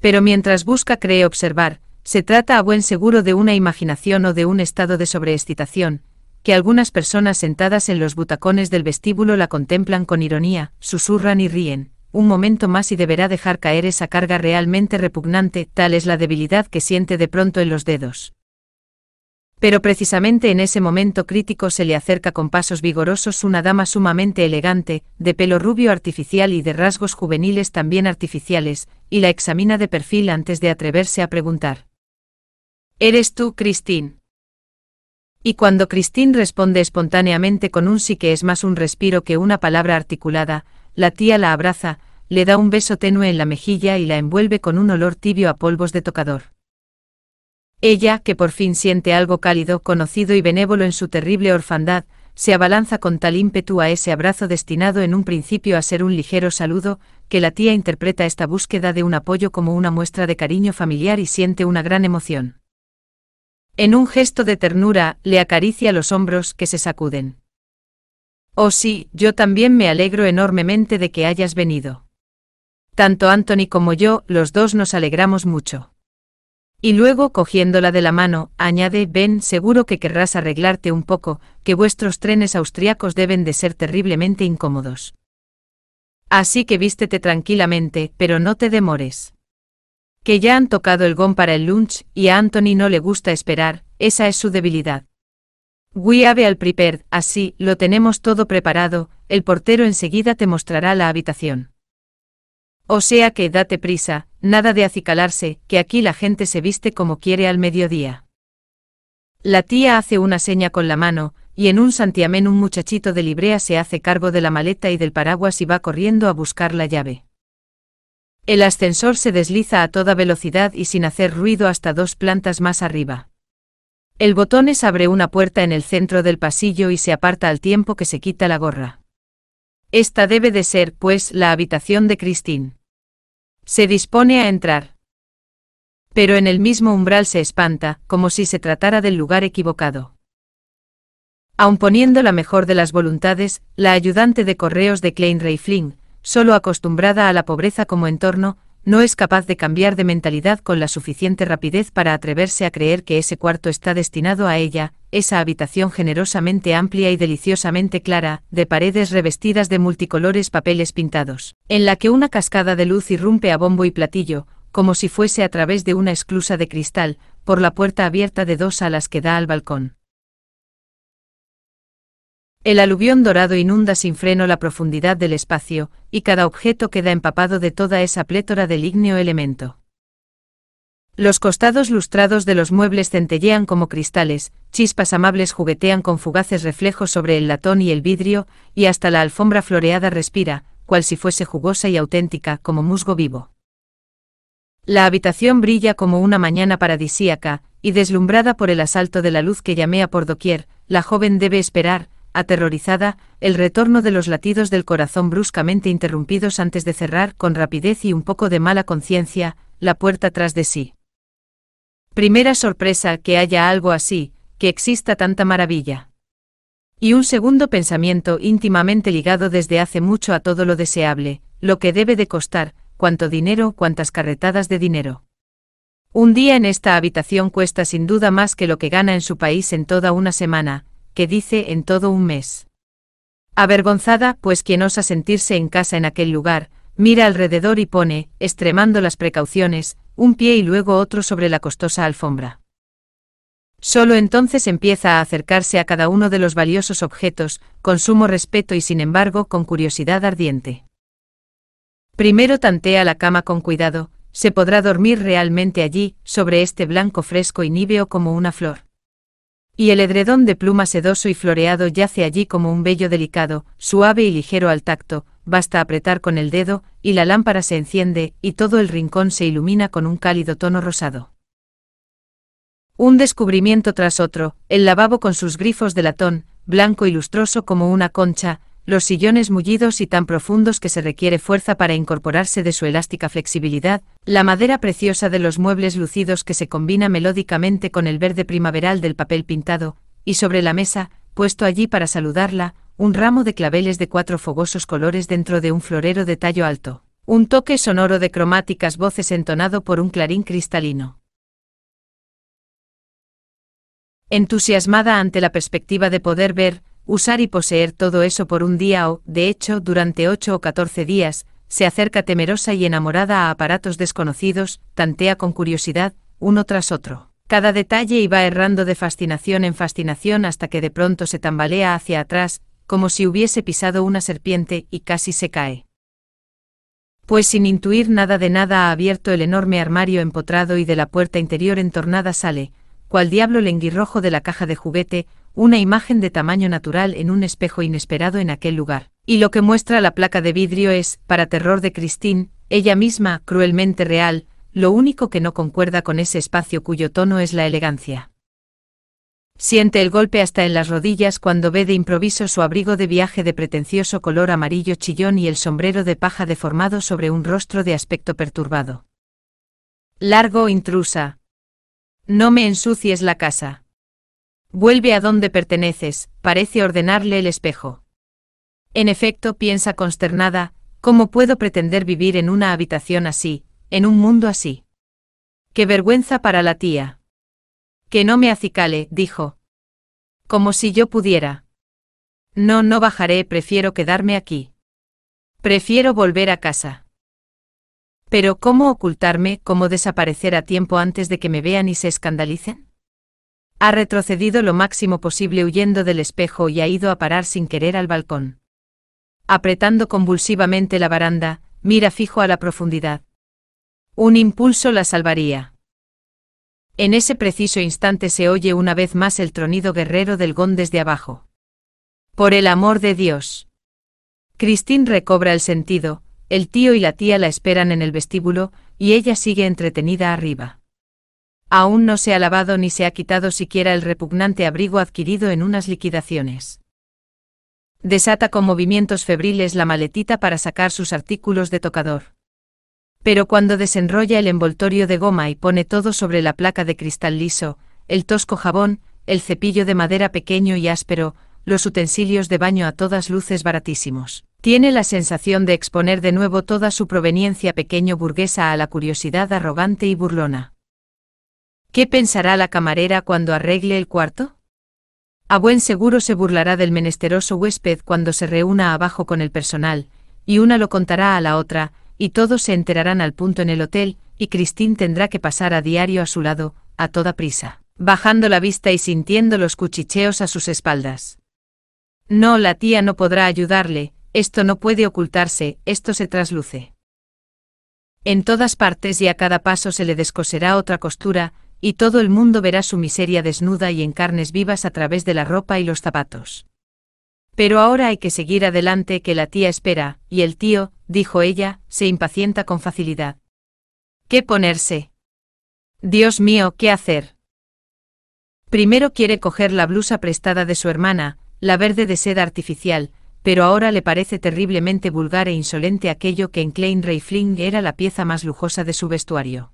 Pero mientras busca cree observar, se trata a buen seguro de una imaginación o de un estado de sobreexcitación, que algunas personas sentadas en los butacones del vestíbulo la contemplan con ironía, susurran y ríen. Un momento más y deberá dejar caer esa carga realmente repugnante, tal es la debilidad que siente de pronto en los dedos. Pero precisamente en ese momento crítico se le acerca con pasos vigorosos una dama sumamente elegante, de pelo rubio artificial y de rasgos juveniles también artificiales, y la examina de perfil antes de atreverse a preguntar. ¿Eres tú, Christine? Y cuando Christine responde espontáneamente con un sí que es más un respiro que una palabra articulada, la tía la abraza, le da un beso tenue en la mejilla y la envuelve con un olor tibio a polvos de tocador. Ella, que por fin siente algo cálido, conocido y benévolo en su terrible orfandad, se abalanza con tal ímpetu a ese abrazo destinado en un principio a ser un ligero saludo, que la tía interpreta esta búsqueda de un apoyo como una muestra de cariño familiar y siente una gran emoción. En un gesto de ternura, le acaricia los hombros que se sacuden. Oh sí, yo también me alegro enormemente de que hayas venido. Tanto Anthony como yo, los dos nos alegramos mucho. Y luego cogiéndola de la mano, añade, ven, seguro que querrás arreglarte un poco, que vuestros trenes austriacos deben de ser terriblemente incómodos. Así que vístete tranquilamente, pero no te demores. Que ya han tocado el gong para el lunch, y a Anthony no le gusta esperar, esa es su debilidad. We have al prepared, así, lo tenemos todo preparado, el portero enseguida te mostrará la habitación. O sea que date prisa, nada de acicalarse, que aquí la gente se viste como quiere al mediodía. La tía hace una seña con la mano, y en un santiamén un muchachito de librea se hace cargo de la maleta y del paraguas y va corriendo a buscar la llave. El ascensor se desliza a toda velocidad y sin hacer ruido hasta dos plantas más arriba. El botones abre una puerta en el centro del pasillo y se aparta al tiempo que se quita la gorra. Esta debe de ser, pues, la habitación de Christine. Se dispone a entrar. Pero en el mismo umbral se espanta, como si se tratara del lugar equivocado. Aun poniendo la mejor de las voluntades, la ayudante de correos de Klein Reifling, solo acostumbrada a la pobreza como entorno, no es capaz de cambiar de mentalidad con la suficiente rapidez para atreverse a creer que ese cuarto está destinado a ella, esa habitación generosamente amplia y deliciosamente clara, de paredes revestidas de multicolores papeles pintados, en la que una cascada de luz irrumpe a bombo y platillo, como si fuese a través de una esclusa de cristal, por la puerta abierta de dos alas que da al balcón. El aluvión dorado inunda sin freno la profundidad del espacio, y cada objeto queda empapado de toda esa plétora del ígneo elemento. Los costados lustrados de los muebles centellean como cristales, chispas amables juguetean con fugaces reflejos sobre el latón y el vidrio, y hasta la alfombra floreada respira, cual si fuese jugosa y auténtica, como musgo vivo. La habitación brilla como una mañana paradisíaca, y deslumbrada por el asalto de la luz que llamea por doquier, la joven debe esperar, aterrorizada, el retorno de los latidos del corazón bruscamente interrumpidos antes de cerrar con rapidez y un poco de mala conciencia, la puerta tras de sí. Primera sorpresa que haya algo así, que exista tanta maravilla. Y un segundo pensamiento íntimamente ligado desde hace mucho a todo lo deseable, lo que debe de costar, cuánto dinero, cuántas carretadas de dinero. Un día en esta habitación cuesta sin duda más que lo que gana en su país en toda una semana, que dice en todo un mes. Avergonzada, pues quien osa sentirse en casa en aquel lugar, mira alrededor y pone, extremando las precauciones, un pie y luego otro sobre la costosa alfombra. Solo entonces empieza a acercarse a cada uno de los valiosos objetos, con sumo respeto y sin embargo con curiosidad ardiente. Primero tantea la cama con cuidado, se podrá dormir realmente allí, sobre este blanco fresco y níveo como una flor. Y el edredón de pluma sedoso y floreado yace allí como un vello delicado, suave y ligero al tacto, basta apretar con el dedo, y la lámpara se enciende, y todo el rincón se ilumina con un cálido tono rosado. Un descubrimiento tras otro, el lavabo con sus grifos de latón, blanco y lustroso como una concha, los sillones mullidos y tan profundos que se requiere fuerza para incorporarse de su elástica flexibilidad, la madera preciosa de los muebles lucidos que se combina melódicamente con el verde primaveral del papel pintado, y sobre la mesa, puesto allí para saludarla, un ramo de claveles de cuatro fogosos colores dentro de un florero de tallo alto, un toque sonoro de cromáticas voces entonado por un clarín cristalino. Entusiasmada ante la perspectiva de poder ver, usar y poseer todo eso por un día o, de hecho, durante ocho o catorce días, se acerca temerosa y enamorada a aparatos desconocidos, tantea con curiosidad, uno tras otro. Cada detalle y va errando de fascinación en fascinación hasta que de pronto se tambalea hacia atrás, como si hubiese pisado una serpiente y casi se cae. Pues sin intuir nada de nada ha abierto el enorme armario empotrado y de la puerta interior entornada sale, cual diablo lenguirrojo de la caja de juguete, una imagen de tamaño natural en un espejo inesperado en aquel lugar. Y lo que muestra la placa de vidrio es, para terror de Cristín, ella misma, cruelmente real, lo único que no concuerda con ese espacio cuyo tono es la elegancia. Siente el golpe hasta en las rodillas cuando ve de improviso su abrigo de viaje de pretencioso color amarillo chillón y el sombrero de paja deformado sobre un rostro de aspecto perturbado. Largo intrusa, no me ensucies la casa. Vuelve a donde perteneces, parece ordenarle el espejo. En efecto, piensa consternada, ¿cómo puedo pretender vivir en una habitación así, en un mundo así? Qué vergüenza para la tía. Que no me acicale, dijo. Como si yo pudiera. No, no bajaré, prefiero quedarme aquí. Prefiero volver a casa. Pero ¿cómo ocultarme, cómo desaparecer a tiempo antes de que me vean y se escandalicen? Ha retrocedido lo máximo posible huyendo del espejo y ha ido a parar sin querer al balcón. Apretando convulsivamente la baranda, mira fijo a la profundidad. Un impulso la salvaría. En ese preciso instante se oye una vez más el tronido guerrero del gón desde abajo. Por el amor de Dios. Christine recobra el sentido, el tío y la tía la esperan en el vestíbulo, y ella sigue entretenida arriba. Aún no se ha lavado ni se ha quitado siquiera el repugnante abrigo adquirido en unas liquidaciones. Desata con movimientos febriles la maletita para sacar sus artículos de tocador. Pero cuando desenrolla el envoltorio de goma y pone todo sobre la placa de cristal liso, el tosco jabón, el cepillo de madera pequeño y áspero, los utensilios de baño a todas luces baratísimos. Tiene la sensación de exponer de nuevo toda su proveniencia pequeño burguesa a la curiosidad arrogante y burlona. ¿Qué pensará la camarera cuando arregle el cuarto? A buen seguro se burlará del menesteroso huésped cuando se reúna abajo con el personal, y una lo contará a la otra, y todos se enterarán al punto en el hotel, y Cristín tendrá que pasar a diario a su lado, a toda prisa, bajando la vista y sintiendo los cuchicheos a sus espaldas. No, la tía no podrá ayudarle, esto no puede ocultarse, esto se trasluce. En todas partes y a cada paso se le descoserá otra costura, y todo el mundo verá su miseria desnuda y en carnes vivas a través de la ropa y los zapatos. Pero ahora hay que seguir adelante que la tía espera, y el tío, dijo ella, se impacienta con facilidad. ¿Qué ponerse? Dios mío, ¿qué hacer? Primero quiere coger la blusa prestada de su hermana, la verde de seda artificial, pero ahora le parece terriblemente vulgar e insolente aquello que en Klein Reifling era la pieza más lujosa de su vestuario.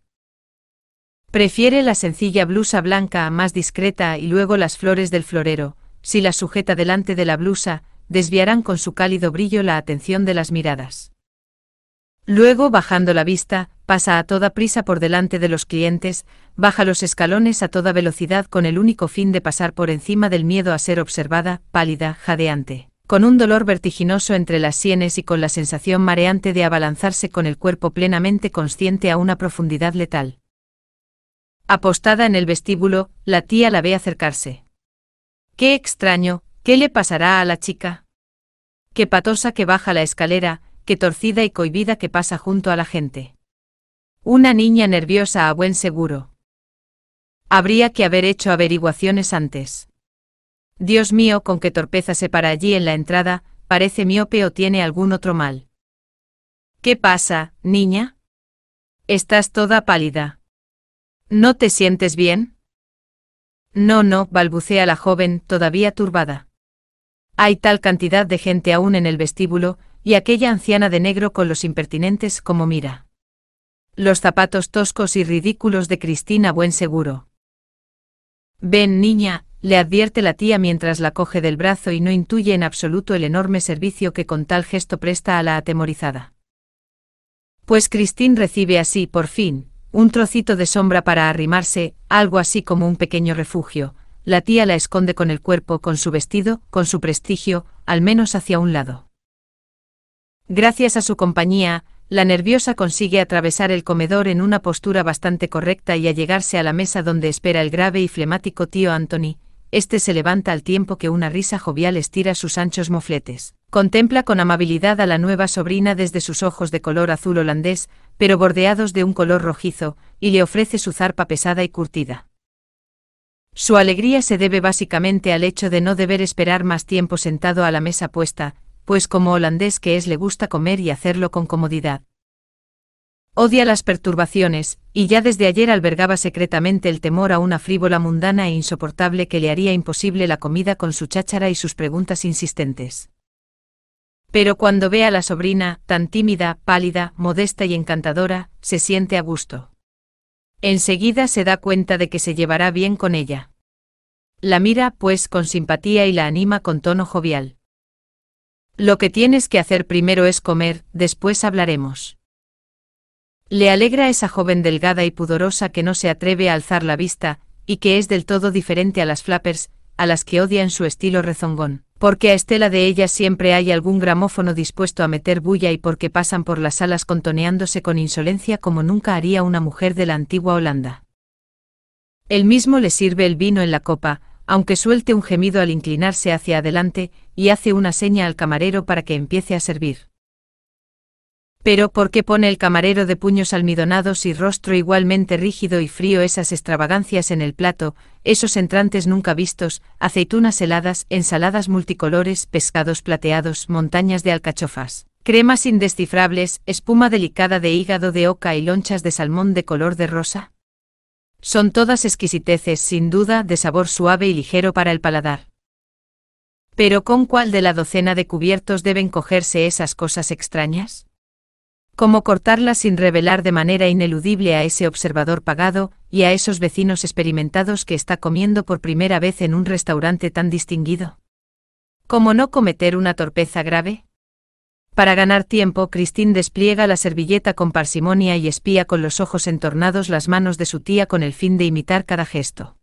Prefiere la sencilla blusa blanca más discreta y luego las flores del florero, si las sujeta delante de la blusa, desviarán con su cálido brillo la atención de las miradas. Luego, bajando la vista, pasa a toda prisa por delante de los clientes, baja los escalones a toda velocidad con el único fin de pasar por encima del miedo a ser observada, pálida, jadeante con un dolor vertiginoso entre las sienes y con la sensación mareante de abalanzarse con el cuerpo plenamente consciente a una profundidad letal. Apostada en el vestíbulo, la tía la ve acercarse. Qué extraño, ¿qué le pasará a la chica? Qué patosa que baja la escalera, qué torcida y cohibida que pasa junto a la gente. Una niña nerviosa a buen seguro. Habría que haber hecho averiguaciones antes. Dios mío, con qué torpeza se para allí en la entrada, parece miope o tiene algún otro mal. ¿Qué pasa, niña? Estás toda pálida. ¿No te sientes bien? No, no, balbucea la joven, todavía turbada. Hay tal cantidad de gente aún en el vestíbulo, y aquella anciana de negro con los impertinentes como mira. Los zapatos toscos y ridículos de Cristina Buen Seguro. Ven, niña, le advierte la tía mientras la coge del brazo y no intuye en absoluto el enorme servicio que con tal gesto presta a la atemorizada. Pues Christine recibe así, por fin, un trocito de sombra para arrimarse, algo así como un pequeño refugio. La tía la esconde con el cuerpo, con su vestido, con su prestigio, al menos hacia un lado. Gracias a su compañía, la nerviosa consigue atravesar el comedor en una postura bastante correcta y allegarse a la mesa donde espera el grave y flemático tío Anthony, este se levanta al tiempo que una risa jovial estira sus anchos mofletes. Contempla con amabilidad a la nueva sobrina desde sus ojos de color azul holandés, pero bordeados de un color rojizo, y le ofrece su zarpa pesada y curtida. Su alegría se debe básicamente al hecho de no deber esperar más tiempo sentado a la mesa puesta, pues como holandés que es le gusta comer y hacerlo con comodidad. Odia las perturbaciones, y ya desde ayer albergaba secretamente el temor a una frívola mundana e insoportable que le haría imposible la comida con su cháchara y sus preguntas insistentes. Pero cuando ve a la sobrina, tan tímida, pálida, modesta y encantadora, se siente a gusto. Enseguida se da cuenta de que se llevará bien con ella. La mira, pues, con simpatía y la anima con tono jovial. Lo que tienes que hacer primero es comer, después hablaremos. Le alegra esa joven delgada y pudorosa que no se atreve a alzar la vista, y que es del todo diferente a las flappers, a las que odia en su estilo rezongón. Porque a estela de ellas siempre hay algún gramófono dispuesto a meter bulla y porque pasan por las salas contoneándose con insolencia como nunca haría una mujer de la antigua Holanda. El mismo le sirve el vino en la copa, aunque suelte un gemido al inclinarse hacia adelante, y hace una seña al camarero para que empiece a servir. Pero ¿por qué pone el camarero de puños almidonados y rostro igualmente rígido y frío esas extravagancias en el plato, esos entrantes nunca vistos, aceitunas heladas, ensaladas multicolores, pescados plateados, montañas de alcachofas, cremas indescifrables, espuma delicada de hígado de oca y lonchas de salmón de color de rosa? Son todas exquisiteces, sin duda, de sabor suave y ligero para el paladar. Pero ¿con cuál de la docena de cubiertos deben cogerse esas cosas extrañas? cómo cortarla sin revelar de manera ineludible a ese observador pagado y a esos vecinos experimentados que está comiendo por primera vez en un restaurante tan distinguido. ¿Cómo no cometer una torpeza grave? Para ganar tiempo, Christine despliega la servilleta con parsimonia y espía con los ojos entornados las manos de su tía con el fin de imitar cada gesto.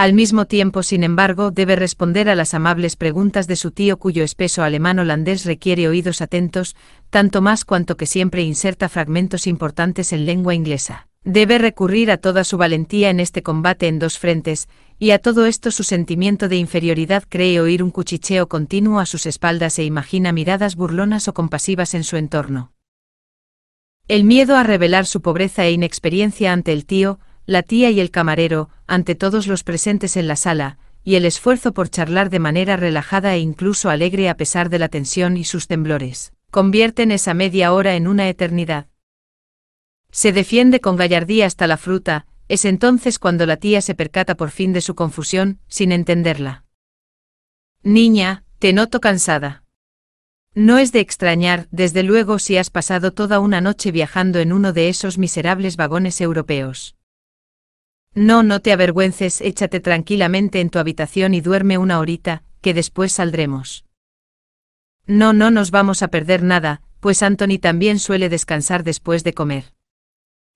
Al mismo tiempo, sin embargo, debe responder a las amables preguntas de su tío cuyo espeso alemán holandés requiere oídos atentos, tanto más cuanto que siempre inserta fragmentos importantes en lengua inglesa. Debe recurrir a toda su valentía en este combate en dos frentes, y a todo esto su sentimiento de inferioridad cree oír un cuchicheo continuo a sus espaldas e imagina miradas burlonas o compasivas en su entorno. El miedo a revelar su pobreza e inexperiencia ante el tío, la tía y el camarero, ante todos los presentes en la sala, y el esfuerzo por charlar de manera relajada e incluso alegre a pesar de la tensión y sus temblores, convierten esa media hora en una eternidad. Se defiende con gallardía hasta la fruta, es entonces cuando la tía se percata por fin de su confusión, sin entenderla. Niña, te noto cansada. No es de extrañar, desde luego, si has pasado toda una noche viajando en uno de esos miserables vagones europeos. No, no te avergüences, échate tranquilamente en tu habitación y duerme una horita, que después saldremos. No, no nos vamos a perder nada, pues Anthony también suele descansar después de comer.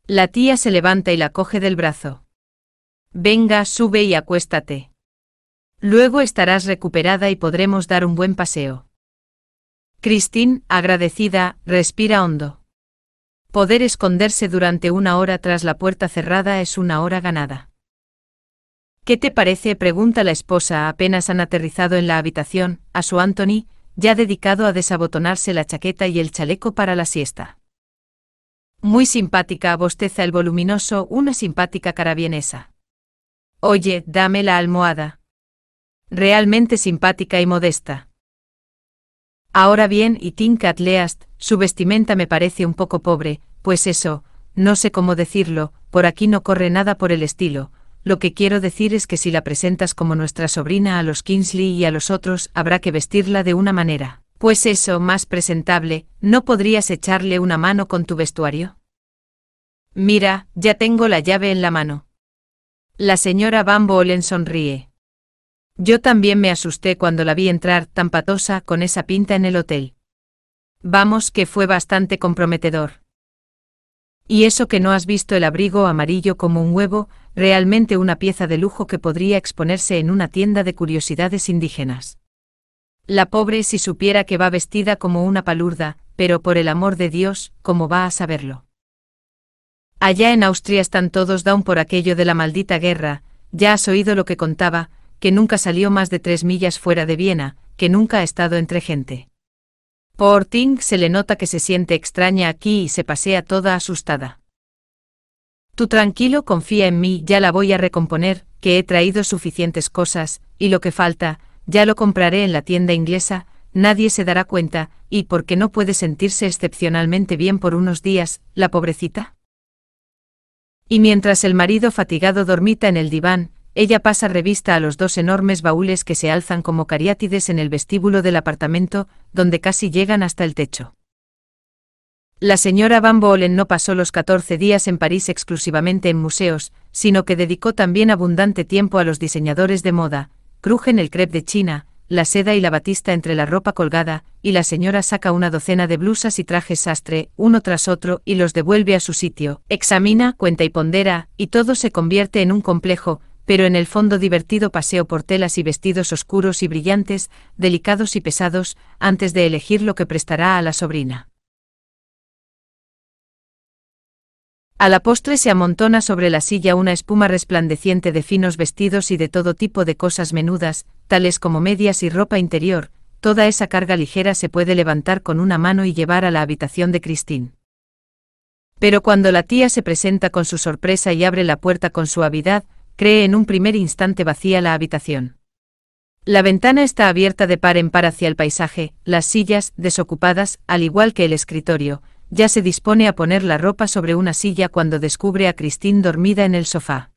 La tía se levanta y la coge del brazo. Venga, sube y acuéstate. Luego estarás recuperada y podremos dar un buen paseo. Christine, agradecida, respira hondo. Poder esconderse durante una hora tras la puerta cerrada es una hora ganada. ¿Qué te parece? pregunta la esposa apenas han aterrizado en la habitación, a su Anthony, ya dedicado a desabotonarse la chaqueta y el chaleco para la siesta. Muy simpática, bosteza el voluminoso, una simpática carabienesa. Oye, dame la almohada. Realmente simpática y modesta. Ahora bien, y Tinkat Least, su vestimenta me parece un poco pobre, pues eso, no sé cómo decirlo, por aquí no corre nada por el estilo, lo que quiero decir es que si la presentas como nuestra sobrina a los Kingsley y a los otros, habrá que vestirla de una manera. Pues eso, más presentable, ¿no podrías echarle una mano con tu vestuario? Mira, ya tengo la llave en la mano. La señora Van Bolen sonríe. Yo también me asusté cuando la vi entrar tan patosa con esa pinta en el hotel. Vamos que fue bastante comprometedor. Y eso que no has visto el abrigo amarillo como un huevo, realmente una pieza de lujo que podría exponerse en una tienda de curiosidades indígenas. La pobre si supiera que va vestida como una palurda, pero por el amor de Dios, ¿cómo va a saberlo? Allá en Austria están todos down por aquello de la maldita guerra, ya has oído lo que contaba, que nunca salió más de tres millas fuera de Viena, que nunca ha estado entre gente. Porting se le nota que se siente extraña aquí y se pasea toda asustada. Tú tranquilo, confía en mí, ya la voy a recomponer, que he traído suficientes cosas, y lo que falta, ya lo compraré en la tienda inglesa, nadie se dará cuenta, y porque no puede sentirse excepcionalmente bien por unos días, la pobrecita. Y mientras el marido fatigado dormita en el diván, ella pasa revista a los dos enormes baúles que se alzan como cariátides en el vestíbulo del apartamento, donde casi llegan hasta el techo. La señora Van Bolen no pasó los 14 días en París exclusivamente en museos, sino que dedicó también abundante tiempo a los diseñadores de moda, crujen el crepe de China, la seda y la batista entre la ropa colgada, y la señora saca una docena de blusas y trajes sastre, uno tras otro, y los devuelve a su sitio, examina, cuenta y pondera, y todo se convierte en un complejo, pero en el fondo divertido paseo por telas y vestidos oscuros y brillantes, delicados y pesados, antes de elegir lo que prestará a la sobrina. A la postre se amontona sobre la silla una espuma resplandeciente de finos vestidos y de todo tipo de cosas menudas, tales como medias y ropa interior, toda esa carga ligera se puede levantar con una mano y llevar a la habitación de Cristín. Pero cuando la tía se presenta con su sorpresa y abre la puerta con suavidad, cree en un primer instante vacía la habitación. La ventana está abierta de par en par hacia el paisaje, las sillas, desocupadas, al igual que el escritorio, ya se dispone a poner la ropa sobre una silla cuando descubre a Cristín dormida en el sofá.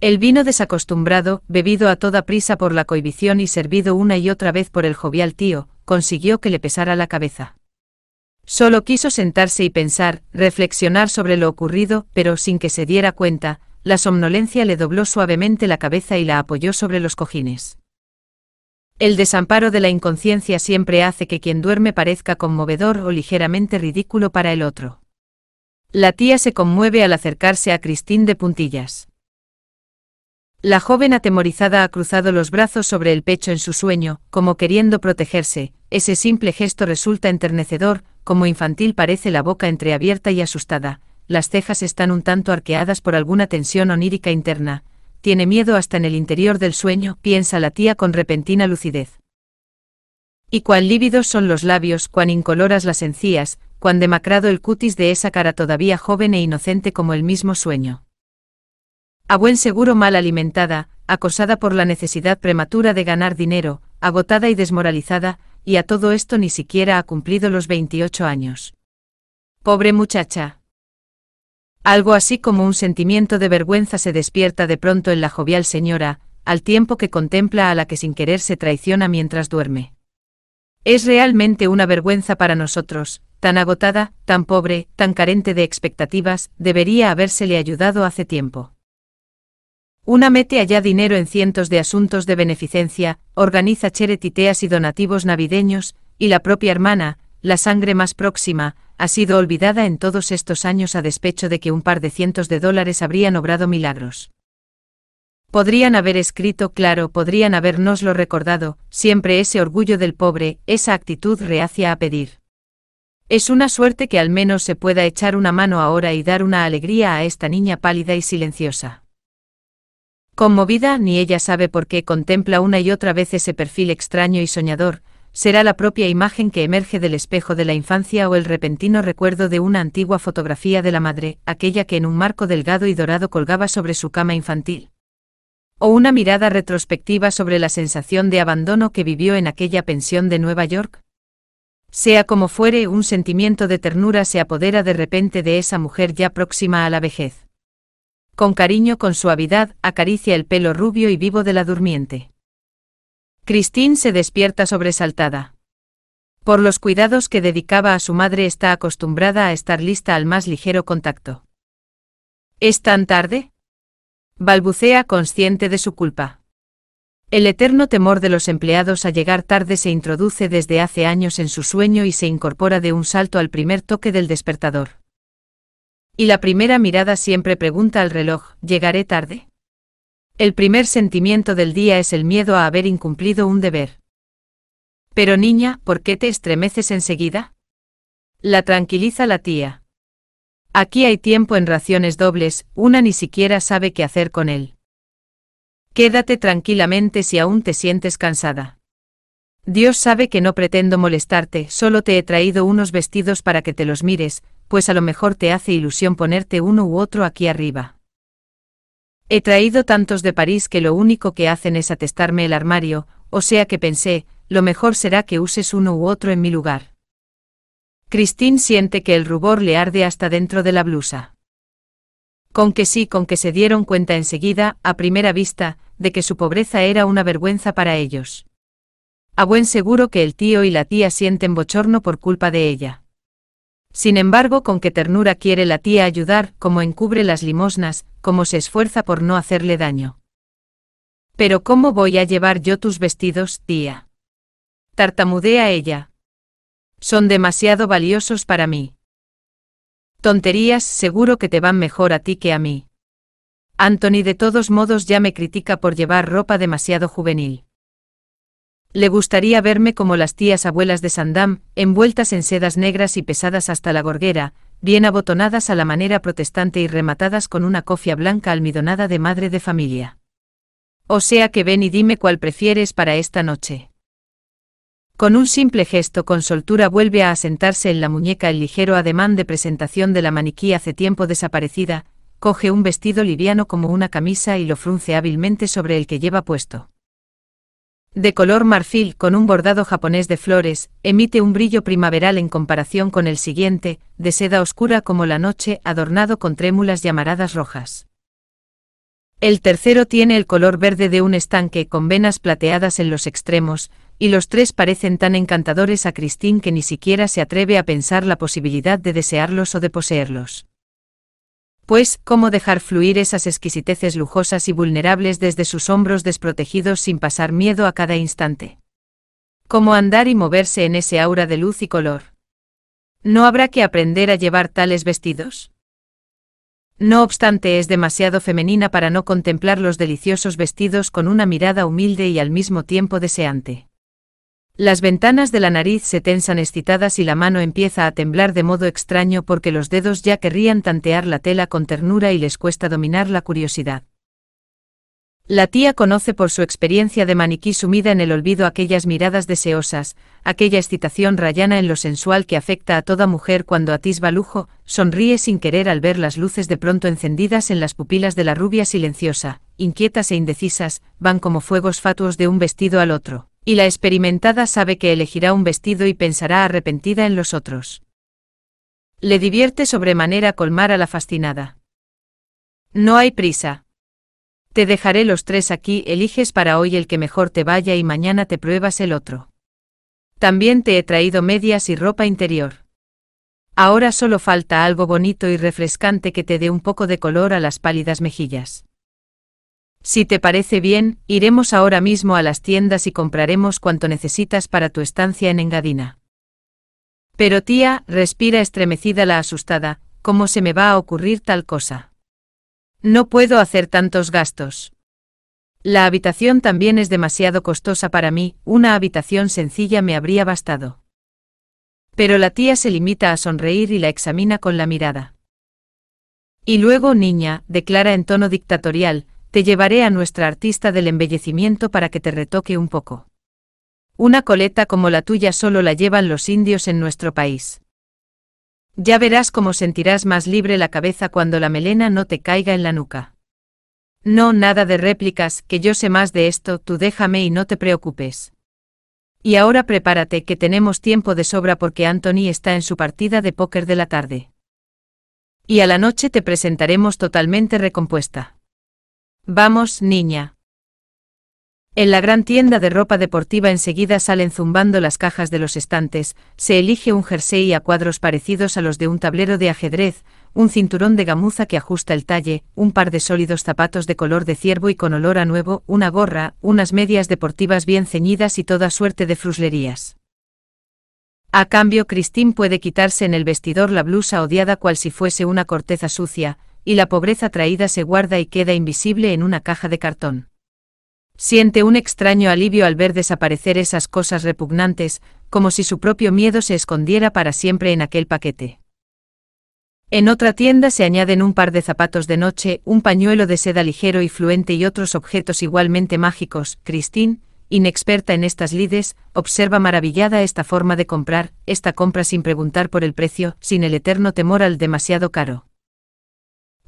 El vino desacostumbrado, bebido a toda prisa por la cohibición y servido una y otra vez por el jovial tío, consiguió que le pesara la cabeza. Solo quiso sentarse y pensar, reflexionar sobre lo ocurrido, pero sin que se diera cuenta, la somnolencia le dobló suavemente la cabeza y la apoyó sobre los cojines. El desamparo de la inconsciencia siempre hace que quien duerme parezca conmovedor o ligeramente ridículo para el otro. La tía se conmueve al acercarse a Cristín de puntillas. La joven atemorizada ha cruzado los brazos sobre el pecho en su sueño, como queriendo protegerse, ese simple gesto resulta enternecedor, como infantil parece la boca entreabierta y asustada, las cejas están un tanto arqueadas por alguna tensión onírica interna, tiene miedo hasta en el interior del sueño, piensa la tía con repentina lucidez. Y cuán lívidos son los labios, cuán incoloras las encías, cuán demacrado el cutis de esa cara todavía joven e inocente como el mismo sueño. A buen seguro mal alimentada, acosada por la necesidad prematura de ganar dinero, agotada y desmoralizada, y a todo esto ni siquiera ha cumplido los 28 años. Pobre muchacha, algo así como un sentimiento de vergüenza se despierta de pronto en la jovial señora, al tiempo que contempla a la que sin querer se traiciona mientras duerme. Es realmente una vergüenza para nosotros, tan agotada, tan pobre, tan carente de expectativas, debería habérsele ayudado hace tiempo. Una mete allá dinero en cientos de asuntos de beneficencia, organiza cheretiteas y donativos navideños, y la propia hermana, la sangre más próxima, ha sido olvidada en todos estos años a despecho de que un par de cientos de dólares habrían obrado milagros. Podrían haber escrito claro, podrían habernoslo recordado, siempre ese orgullo del pobre, esa actitud reacia a pedir. Es una suerte que al menos se pueda echar una mano ahora y dar una alegría a esta niña pálida y silenciosa. Conmovida, ni ella sabe por qué contempla una y otra vez ese perfil extraño y soñador, será la propia imagen que emerge del espejo de la infancia o el repentino recuerdo de una antigua fotografía de la madre, aquella que en un marco delgado y dorado colgaba sobre su cama infantil. O una mirada retrospectiva sobre la sensación de abandono que vivió en aquella pensión de Nueva York. Sea como fuere, un sentimiento de ternura se apodera de repente de esa mujer ya próxima a la vejez. Con cariño, con suavidad, acaricia el pelo rubio y vivo de la durmiente. Christine se despierta sobresaltada. Por los cuidados que dedicaba a su madre está acostumbrada a estar lista al más ligero contacto. ¿Es tan tarde? Balbucea consciente de su culpa. El eterno temor de los empleados a llegar tarde se introduce desde hace años en su sueño y se incorpora de un salto al primer toque del despertador. Y la primera mirada siempre pregunta al reloj, ¿llegaré tarde? El primer sentimiento del día es el miedo a haber incumplido un deber. Pero niña, ¿por qué te estremeces enseguida? La tranquiliza la tía. Aquí hay tiempo en raciones dobles, una ni siquiera sabe qué hacer con él. Quédate tranquilamente si aún te sientes cansada. Dios sabe que no pretendo molestarte, solo te he traído unos vestidos para que te los mires, pues a lo mejor te hace ilusión ponerte uno u otro aquí arriba. He traído tantos de París que lo único que hacen es atestarme el armario, o sea que pensé, lo mejor será que uses uno u otro en mi lugar. Christine siente que el rubor le arde hasta dentro de la blusa. Con que sí, con que se dieron cuenta enseguida, a primera vista, de que su pobreza era una vergüenza para ellos. A buen seguro que el tío y la tía sienten bochorno por culpa de ella. Sin embargo, con qué ternura quiere la tía ayudar, como encubre las limosnas, cómo se esfuerza por no hacerle daño. Pero ¿cómo voy a llevar yo tus vestidos, tía? Tartamudea ella. Son demasiado valiosos para mí. Tonterías, seguro que te van mejor a ti que a mí. Anthony de todos modos ya me critica por llevar ropa demasiado juvenil. Le gustaría verme como las tías abuelas de Sandam, envueltas en sedas negras y pesadas hasta la gorguera, bien abotonadas a la manera protestante y rematadas con una cofia blanca almidonada de madre de familia. O sea que ven y dime cuál prefieres para esta noche. Con un simple gesto con soltura vuelve a asentarse en la muñeca el ligero ademán de presentación de la maniquí hace tiempo desaparecida, coge un vestido liviano como una camisa y lo frunce hábilmente sobre el que lleva puesto. De color marfil con un bordado japonés de flores, emite un brillo primaveral en comparación con el siguiente, de seda oscura como la noche, adornado con trémulas llamaradas rojas. El tercero tiene el color verde de un estanque con venas plateadas en los extremos, y los tres parecen tan encantadores a Christine que ni siquiera se atreve a pensar la posibilidad de desearlos o de poseerlos pues, ¿cómo dejar fluir esas exquisiteces lujosas y vulnerables desde sus hombros desprotegidos sin pasar miedo a cada instante? ¿Cómo andar y moverse en ese aura de luz y color? ¿No habrá que aprender a llevar tales vestidos? No obstante, es demasiado femenina para no contemplar los deliciosos vestidos con una mirada humilde y al mismo tiempo deseante. Las ventanas de la nariz se tensan excitadas y la mano empieza a temblar de modo extraño porque los dedos ya querrían tantear la tela con ternura y les cuesta dominar la curiosidad. La tía conoce por su experiencia de maniquí sumida en el olvido aquellas miradas deseosas, aquella excitación rayana en lo sensual que afecta a toda mujer cuando atisba lujo, sonríe sin querer al ver las luces de pronto encendidas en las pupilas de la rubia silenciosa, inquietas e indecisas, van como fuegos fatuos de un vestido al otro y la experimentada sabe que elegirá un vestido y pensará arrepentida en los otros. Le divierte sobremanera colmar a la fascinada. No hay prisa. Te dejaré los tres aquí, eliges para hoy el que mejor te vaya y mañana te pruebas el otro. También te he traído medias y ropa interior. Ahora solo falta algo bonito y refrescante que te dé un poco de color a las pálidas mejillas. Si te parece bien, iremos ahora mismo a las tiendas y compraremos cuanto necesitas para tu estancia en Engadina. Pero tía, respira estremecida la asustada, ¿cómo se me va a ocurrir tal cosa? No puedo hacer tantos gastos. La habitación también es demasiado costosa para mí, una habitación sencilla me habría bastado. Pero la tía se limita a sonreír y la examina con la mirada. Y luego, niña, declara en tono dictatorial, te llevaré a nuestra artista del embellecimiento para que te retoque un poco. Una coleta como la tuya solo la llevan los indios en nuestro país. Ya verás cómo sentirás más libre la cabeza cuando la melena no te caiga en la nuca. No, nada de réplicas, que yo sé más de esto, tú déjame y no te preocupes. Y ahora prepárate que tenemos tiempo de sobra porque Anthony está en su partida de póker de la tarde. Y a la noche te presentaremos totalmente recompuesta. Vamos, niña. En la gran tienda de ropa deportiva enseguida salen zumbando las cajas de los estantes, se elige un jersey a cuadros parecidos a los de un tablero de ajedrez, un cinturón de gamuza que ajusta el talle, un par de sólidos zapatos de color de ciervo y con olor a nuevo, una gorra, unas medias deportivas bien ceñidas y toda suerte de fruslerías. A cambio, Christine puede quitarse en el vestidor la blusa odiada cual si fuese una corteza sucia, y la pobreza traída se guarda y queda invisible en una caja de cartón. Siente un extraño alivio al ver desaparecer esas cosas repugnantes, como si su propio miedo se escondiera para siempre en aquel paquete. En otra tienda se añaden un par de zapatos de noche, un pañuelo de seda ligero y fluente y otros objetos igualmente mágicos. Christine, inexperta en estas lides, observa maravillada esta forma de comprar, esta compra sin preguntar por el precio, sin el eterno temor al demasiado caro.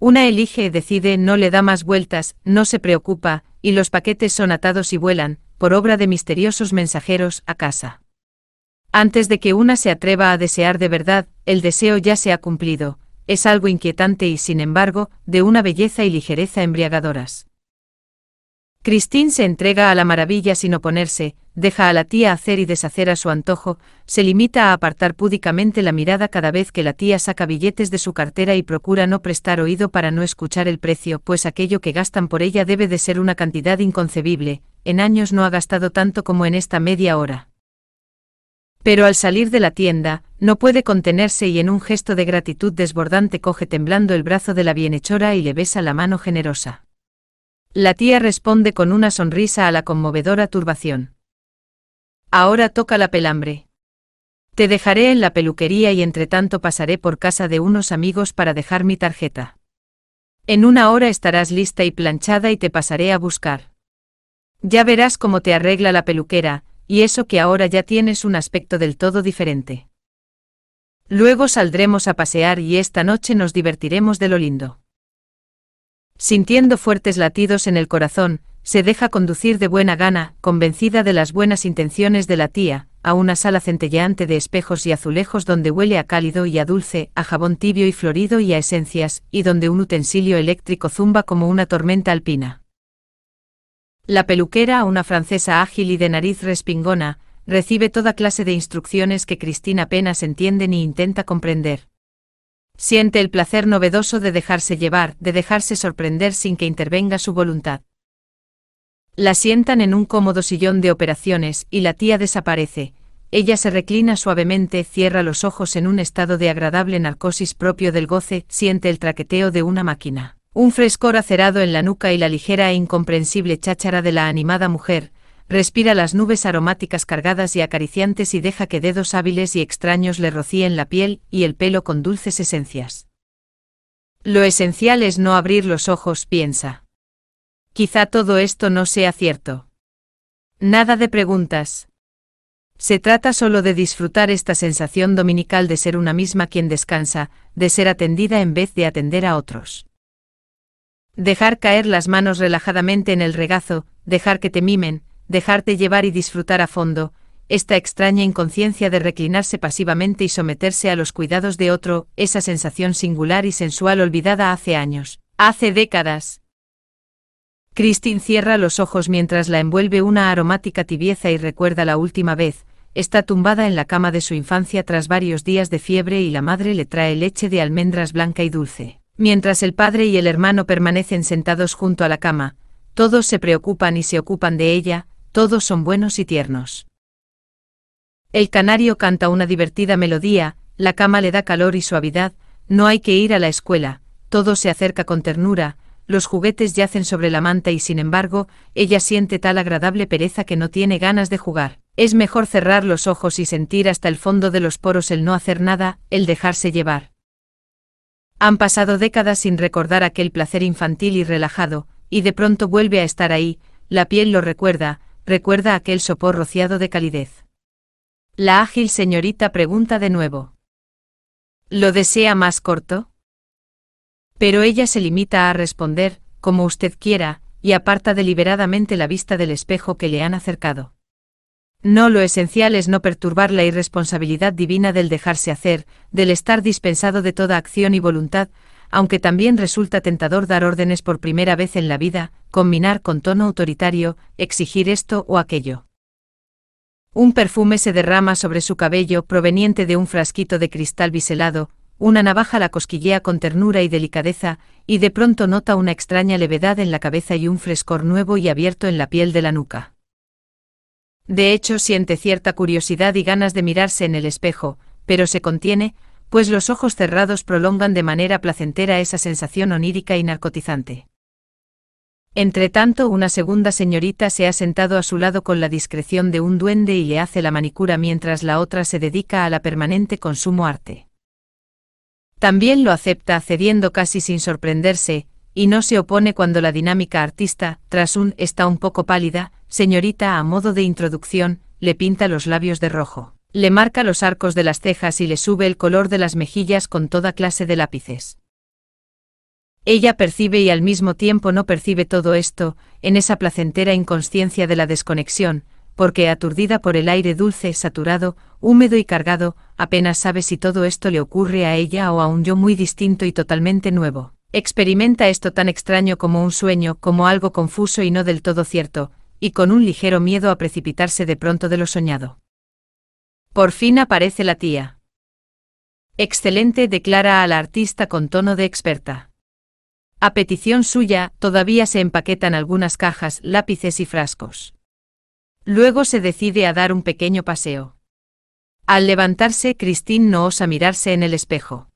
Una elige y decide, no le da más vueltas, no se preocupa, y los paquetes son atados y vuelan, por obra de misteriosos mensajeros, a casa. Antes de que una se atreva a desear de verdad, el deseo ya se ha cumplido, es algo inquietante y sin embargo, de una belleza y ligereza embriagadoras. Christine se entrega a la maravilla sin oponerse, deja a la tía hacer y deshacer a su antojo, se limita a apartar púdicamente la mirada cada vez que la tía saca billetes de su cartera y procura no prestar oído para no escuchar el precio, pues aquello que gastan por ella debe de ser una cantidad inconcebible, en años no ha gastado tanto como en esta media hora. Pero al salir de la tienda, no puede contenerse y en un gesto de gratitud desbordante coge temblando el brazo de la bienhechora y le besa la mano generosa. La tía responde con una sonrisa a la conmovedora turbación. Ahora toca la pelambre. Te dejaré en la peluquería y entre tanto pasaré por casa de unos amigos para dejar mi tarjeta. En una hora estarás lista y planchada y te pasaré a buscar. Ya verás cómo te arregla la peluquera, y eso que ahora ya tienes un aspecto del todo diferente. Luego saldremos a pasear y esta noche nos divertiremos de lo lindo. Sintiendo fuertes latidos en el corazón, se deja conducir de buena gana, convencida de las buenas intenciones de la tía, a una sala centelleante de espejos y azulejos donde huele a cálido y a dulce, a jabón tibio y florido y a esencias, y donde un utensilio eléctrico zumba como una tormenta alpina. La peluquera, una francesa ágil y de nariz respingona, recibe toda clase de instrucciones que Cristina apenas entiende ni intenta comprender. Siente el placer novedoso de dejarse llevar, de dejarse sorprender sin que intervenga su voluntad. La sientan en un cómodo sillón de operaciones y la tía desaparece. Ella se reclina suavemente, cierra los ojos en un estado de agradable narcosis propio del goce, siente el traqueteo de una máquina. Un frescor acerado en la nuca y la ligera e incomprensible cháchara de la animada mujer, Respira las nubes aromáticas cargadas y acariciantes y deja que dedos hábiles y extraños le rocíen la piel y el pelo con dulces esencias. Lo esencial es no abrir los ojos, piensa. Quizá todo esto no sea cierto. Nada de preguntas. Se trata solo de disfrutar esta sensación dominical de ser una misma quien descansa, de ser atendida en vez de atender a otros. Dejar caer las manos relajadamente en el regazo, dejar que te mimen, dejarte llevar y disfrutar a fondo, esta extraña inconsciencia de reclinarse pasivamente y someterse a los cuidados de otro, esa sensación singular y sensual olvidada hace años, hace décadas. Christine cierra los ojos mientras la envuelve una aromática tibieza y recuerda la última vez, está tumbada en la cama de su infancia tras varios días de fiebre y la madre le trae leche de almendras blanca y dulce. Mientras el padre y el hermano permanecen sentados junto a la cama, todos se preocupan y se ocupan de ella, todos son buenos y tiernos. El canario canta una divertida melodía, la cama le da calor y suavidad, no hay que ir a la escuela, todo se acerca con ternura, los juguetes yacen sobre la manta y sin embargo, ella siente tal agradable pereza que no tiene ganas de jugar. Es mejor cerrar los ojos y sentir hasta el fondo de los poros el no hacer nada, el dejarse llevar. Han pasado décadas sin recordar aquel placer infantil y relajado, y de pronto vuelve a estar ahí, la piel lo recuerda, recuerda aquel sopor rociado de calidez. La ágil señorita pregunta de nuevo. ¿Lo desea más corto? Pero ella se limita a responder, como usted quiera, y aparta deliberadamente la vista del espejo que le han acercado. No lo esencial es no perturbar la irresponsabilidad divina del dejarse hacer, del estar dispensado de toda acción y voluntad, aunque también resulta tentador dar órdenes por primera vez en la vida, combinar con tono autoritario, exigir esto o aquello. Un perfume se derrama sobre su cabello proveniente de un frasquito de cristal biselado, una navaja la cosquillea con ternura y delicadeza, y de pronto nota una extraña levedad en la cabeza y un frescor nuevo y abierto en la piel de la nuca. De hecho, siente cierta curiosidad y ganas de mirarse en el espejo, pero se contiene, pues los ojos cerrados prolongan de manera placentera esa sensación onírica y narcotizante. Entretanto, una segunda señorita se ha sentado a su lado con la discreción de un duende y le hace la manicura mientras la otra se dedica a la permanente consumo arte. También lo acepta cediendo casi sin sorprenderse, y no se opone cuando la dinámica artista, tras un está un poco pálida, señorita a modo de introducción, le pinta los labios de rojo. Le marca los arcos de las cejas y le sube el color de las mejillas con toda clase de lápices. Ella percibe y al mismo tiempo no percibe todo esto, en esa placentera inconsciencia de la desconexión, porque aturdida por el aire dulce, saturado, húmedo y cargado, apenas sabe si todo esto le ocurre a ella o a un yo muy distinto y totalmente nuevo. Experimenta esto tan extraño como un sueño, como algo confuso y no del todo cierto, y con un ligero miedo a precipitarse de pronto de lo soñado. Por fin aparece la tía. Excelente, declara a la artista con tono de experta. A petición suya, todavía se empaquetan algunas cajas, lápices y frascos. Luego se decide a dar un pequeño paseo. Al levantarse, Christine no osa mirarse en el espejo.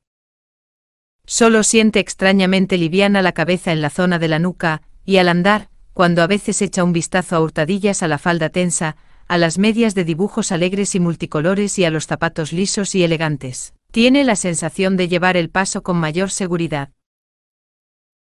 Solo siente extrañamente liviana la cabeza en la zona de la nuca, y al andar, cuando a veces echa un vistazo a hurtadillas a la falda tensa, a las medias de dibujos alegres y multicolores y a los zapatos lisos y elegantes. Tiene la sensación de llevar el paso con mayor seguridad.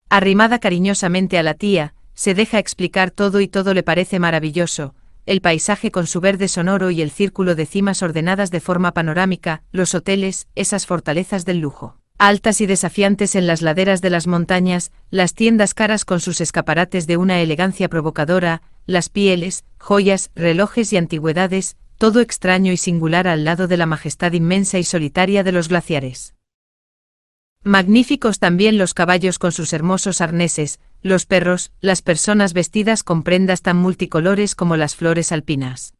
Arrimada cariñosamente a la tía, se deja explicar todo y todo le parece maravilloso, el paisaje con su verde sonoro y el círculo de cimas ordenadas de forma panorámica, los hoteles, esas fortalezas del lujo. Altas y desafiantes en las laderas de las montañas, las tiendas caras con sus escaparates de una elegancia provocadora, las pieles, joyas, relojes y antigüedades, todo extraño y singular al lado de la majestad inmensa y solitaria de los glaciares. Magníficos también los caballos con sus hermosos arneses, los perros, las personas vestidas con prendas tan multicolores como las flores alpinas.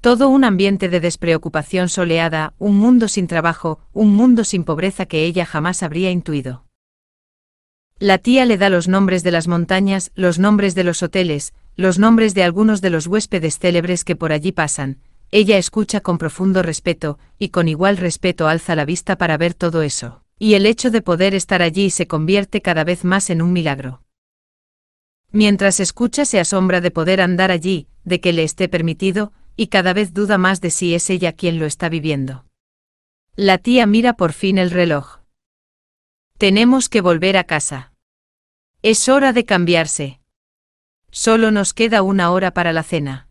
Todo un ambiente de despreocupación soleada, un mundo sin trabajo, un mundo sin pobreza que ella jamás habría intuido. La tía le da los nombres de las montañas, los nombres de los hoteles, los nombres de algunos de los huéspedes célebres que por allí pasan, ella escucha con profundo respeto, y con igual respeto alza la vista para ver todo eso. Y el hecho de poder estar allí se convierte cada vez más en un milagro. Mientras escucha se asombra de poder andar allí, de que le esté permitido, y cada vez duda más de si es ella quien lo está viviendo. La tía mira por fin el reloj. Tenemos que volver a casa. Es hora de cambiarse. Solo nos queda una hora para la cena.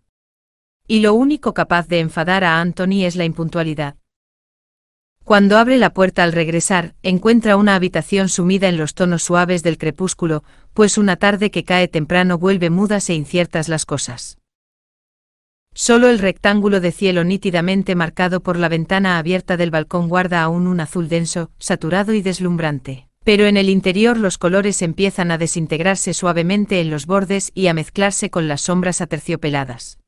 Y lo único capaz de enfadar a Anthony es la impuntualidad. Cuando abre la puerta al regresar, encuentra una habitación sumida en los tonos suaves del crepúsculo, pues una tarde que cae temprano vuelve mudas e inciertas las cosas. Solo el rectángulo de cielo nítidamente marcado por la ventana abierta del balcón guarda aún un azul denso, saturado y deslumbrante. Pero en el interior los colores empiezan a desintegrarse suavemente en los bordes y a mezclarse con las sombras aterciopeladas.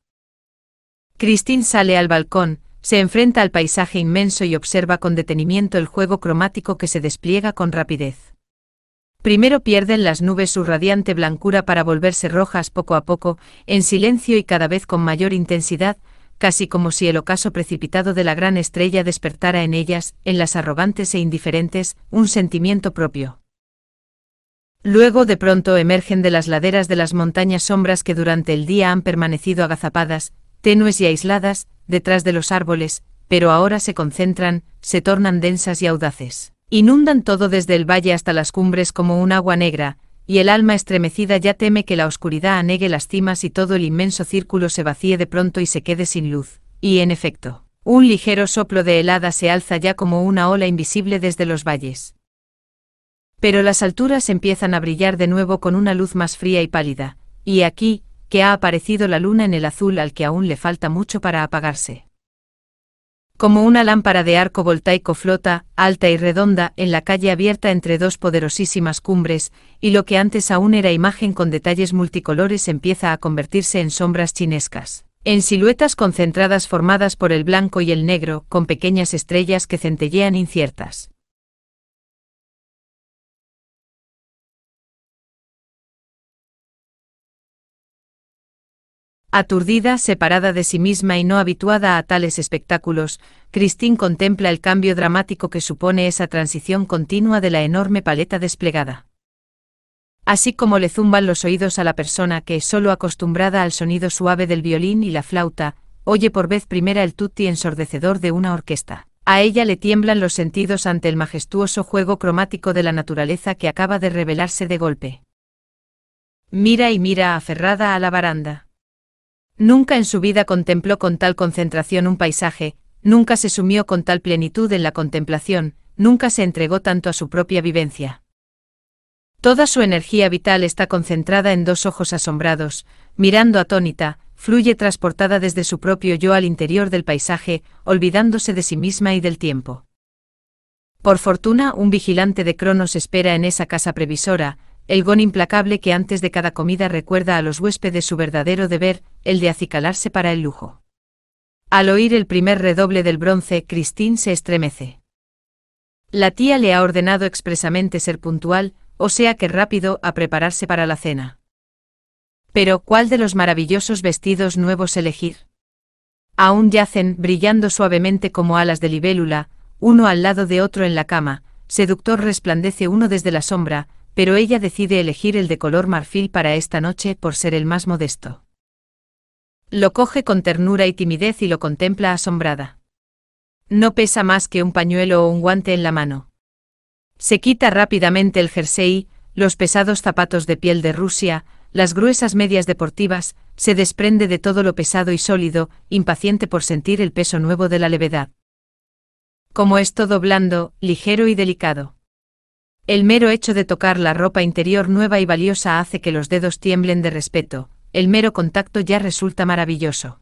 Christine sale al balcón, se enfrenta al paisaje inmenso y observa con detenimiento el juego cromático que se despliega con rapidez. Primero pierden las nubes su radiante blancura para volverse rojas poco a poco, en silencio y cada vez con mayor intensidad, casi como si el ocaso precipitado de la gran estrella despertara en ellas, en las arrogantes e indiferentes, un sentimiento propio. Luego de pronto emergen de las laderas de las montañas sombras que durante el día han permanecido agazapadas, tenues y aisladas, detrás de los árboles, pero ahora se concentran, se tornan densas y audaces. Inundan todo desde el valle hasta las cumbres como un agua negra, y el alma estremecida ya teme que la oscuridad anegue las cimas y todo el inmenso círculo se vacíe de pronto y se quede sin luz, y en efecto, un ligero soplo de helada se alza ya como una ola invisible desde los valles. Pero las alturas empiezan a brillar de nuevo con una luz más fría y pálida, y aquí, que ha aparecido la luna en el azul al que aún le falta mucho para apagarse como una lámpara de arco voltaico flota, alta y redonda, en la calle abierta entre dos poderosísimas cumbres, y lo que antes aún era imagen con detalles multicolores empieza a convertirse en sombras chinescas en siluetas concentradas formadas por el blanco y el negro, con pequeñas estrellas que centellean inciertas. Aturdida, separada de sí misma y no habituada a tales espectáculos, Christine contempla el cambio dramático que supone esa transición continua de la enorme paleta desplegada. Así como le zumban los oídos a la persona que, solo acostumbrada al sonido suave del violín y la flauta, oye por vez primera el tutti ensordecedor de una orquesta. A ella le tiemblan los sentidos ante el majestuoso juego cromático de la naturaleza que acaba de revelarse de golpe. Mira y mira aferrada a la baranda. Nunca en su vida contempló con tal concentración un paisaje, nunca se sumió con tal plenitud en la contemplación, nunca se entregó tanto a su propia vivencia. Toda su energía vital está concentrada en dos ojos asombrados, mirando atónita, fluye transportada desde su propio yo al interior del paisaje, olvidándose de sí misma y del tiempo. Por fortuna, un vigilante de Cronos espera en esa casa previsora, el gon implacable que antes de cada comida recuerda a los huéspedes su verdadero deber, el de acicalarse para el lujo. Al oír el primer redoble del bronce, Christine se estremece. La tía le ha ordenado expresamente ser puntual, o sea que rápido a prepararse para la cena. Pero, ¿cuál de los maravillosos vestidos nuevos elegir? Aún yacen, brillando suavemente como alas de libélula, uno al lado de otro en la cama, seductor resplandece uno desde la sombra, pero ella decide elegir el de color marfil para esta noche por ser el más modesto. Lo coge con ternura y timidez y lo contempla asombrada. No pesa más que un pañuelo o un guante en la mano. Se quita rápidamente el jersey, los pesados zapatos de piel de Rusia, las gruesas medias deportivas, se desprende de todo lo pesado y sólido, impaciente por sentir el peso nuevo de la levedad. Como es todo blando, ligero y delicado. El mero hecho de tocar la ropa interior nueva y valiosa hace que los dedos tiemblen de respeto, el mero contacto ya resulta maravilloso.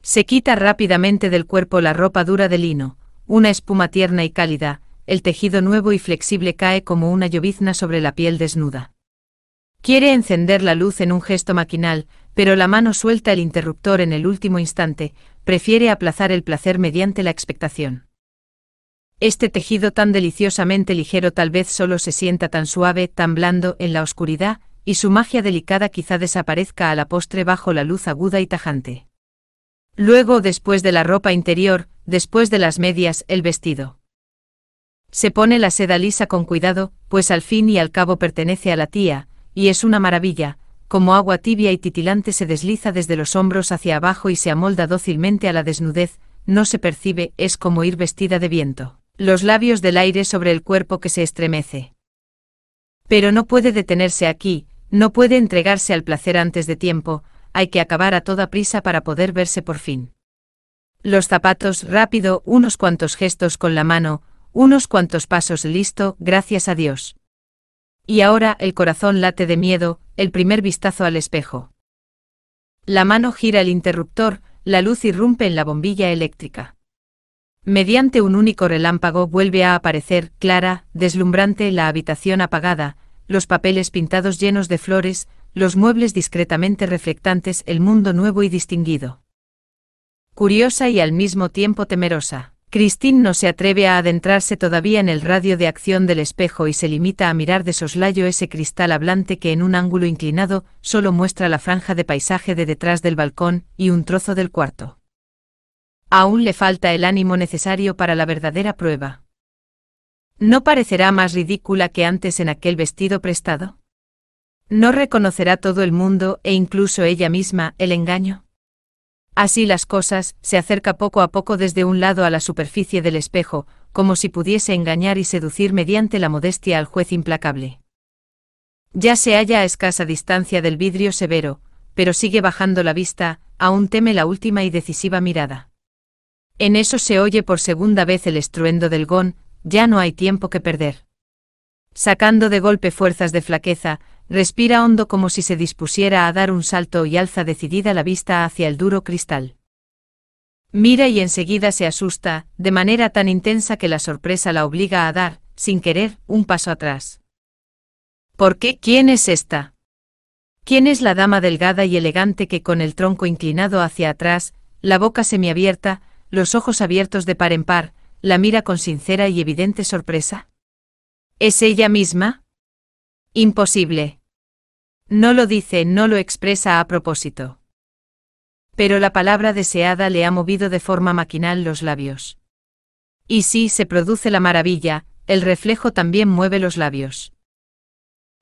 Se quita rápidamente del cuerpo la ropa dura de lino, una espuma tierna y cálida, el tejido nuevo y flexible cae como una llovizna sobre la piel desnuda. Quiere encender la luz en un gesto maquinal, pero la mano suelta el interruptor en el último instante, prefiere aplazar el placer mediante la expectación. Este tejido tan deliciosamente ligero tal vez solo se sienta tan suave, tan blando en la oscuridad, y su magia delicada quizá desaparezca a la postre bajo la luz aguda y tajante. Luego, después de la ropa interior, después de las medias, el vestido. Se pone la seda lisa con cuidado, pues al fin y al cabo pertenece a la tía, y es una maravilla, como agua tibia y titilante se desliza desde los hombros hacia abajo y se amolda dócilmente a la desnudez, no se percibe, es como ir vestida de viento los labios del aire sobre el cuerpo que se estremece. Pero no puede detenerse aquí, no puede entregarse al placer antes de tiempo, hay que acabar a toda prisa para poder verse por fin. Los zapatos, rápido, unos cuantos gestos con la mano, unos cuantos pasos, listo, gracias a Dios. Y ahora el corazón late de miedo, el primer vistazo al espejo. La mano gira el interruptor, la luz irrumpe en la bombilla eléctrica. Mediante un único relámpago vuelve a aparecer, clara, deslumbrante, la habitación apagada, los papeles pintados llenos de flores, los muebles discretamente reflectantes el mundo nuevo y distinguido. Curiosa y al mismo tiempo temerosa, Christine no se atreve a adentrarse todavía en el radio de acción del espejo y se limita a mirar de soslayo ese cristal hablante que en un ángulo inclinado solo muestra la franja de paisaje de detrás del balcón y un trozo del cuarto aún le falta el ánimo necesario para la verdadera prueba. ¿No parecerá más ridícula que antes en aquel vestido prestado? ¿No reconocerá todo el mundo e incluso ella misma el engaño? Así las cosas, se acerca poco a poco desde un lado a la superficie del espejo, como si pudiese engañar y seducir mediante la modestia al juez implacable. Ya se halla a escasa distancia del vidrio severo, pero sigue bajando la vista, aún teme la última y decisiva mirada. En eso se oye por segunda vez el estruendo del gón, ya no hay tiempo que perder. Sacando de golpe fuerzas de flaqueza, respira hondo como si se dispusiera a dar un salto y alza decidida la vista hacia el duro cristal. Mira y enseguida se asusta, de manera tan intensa que la sorpresa la obliga a dar, sin querer, un paso atrás. ¿Por qué? ¿Quién es esta? ¿Quién es la dama delgada y elegante que con el tronco inclinado hacia atrás, la boca semiabierta, los ojos abiertos de par en par, la mira con sincera y evidente sorpresa. ¿Es ella misma? Imposible. No lo dice, no lo expresa a propósito. Pero la palabra deseada le ha movido de forma maquinal los labios. Y si se produce la maravilla, el reflejo también mueve los labios.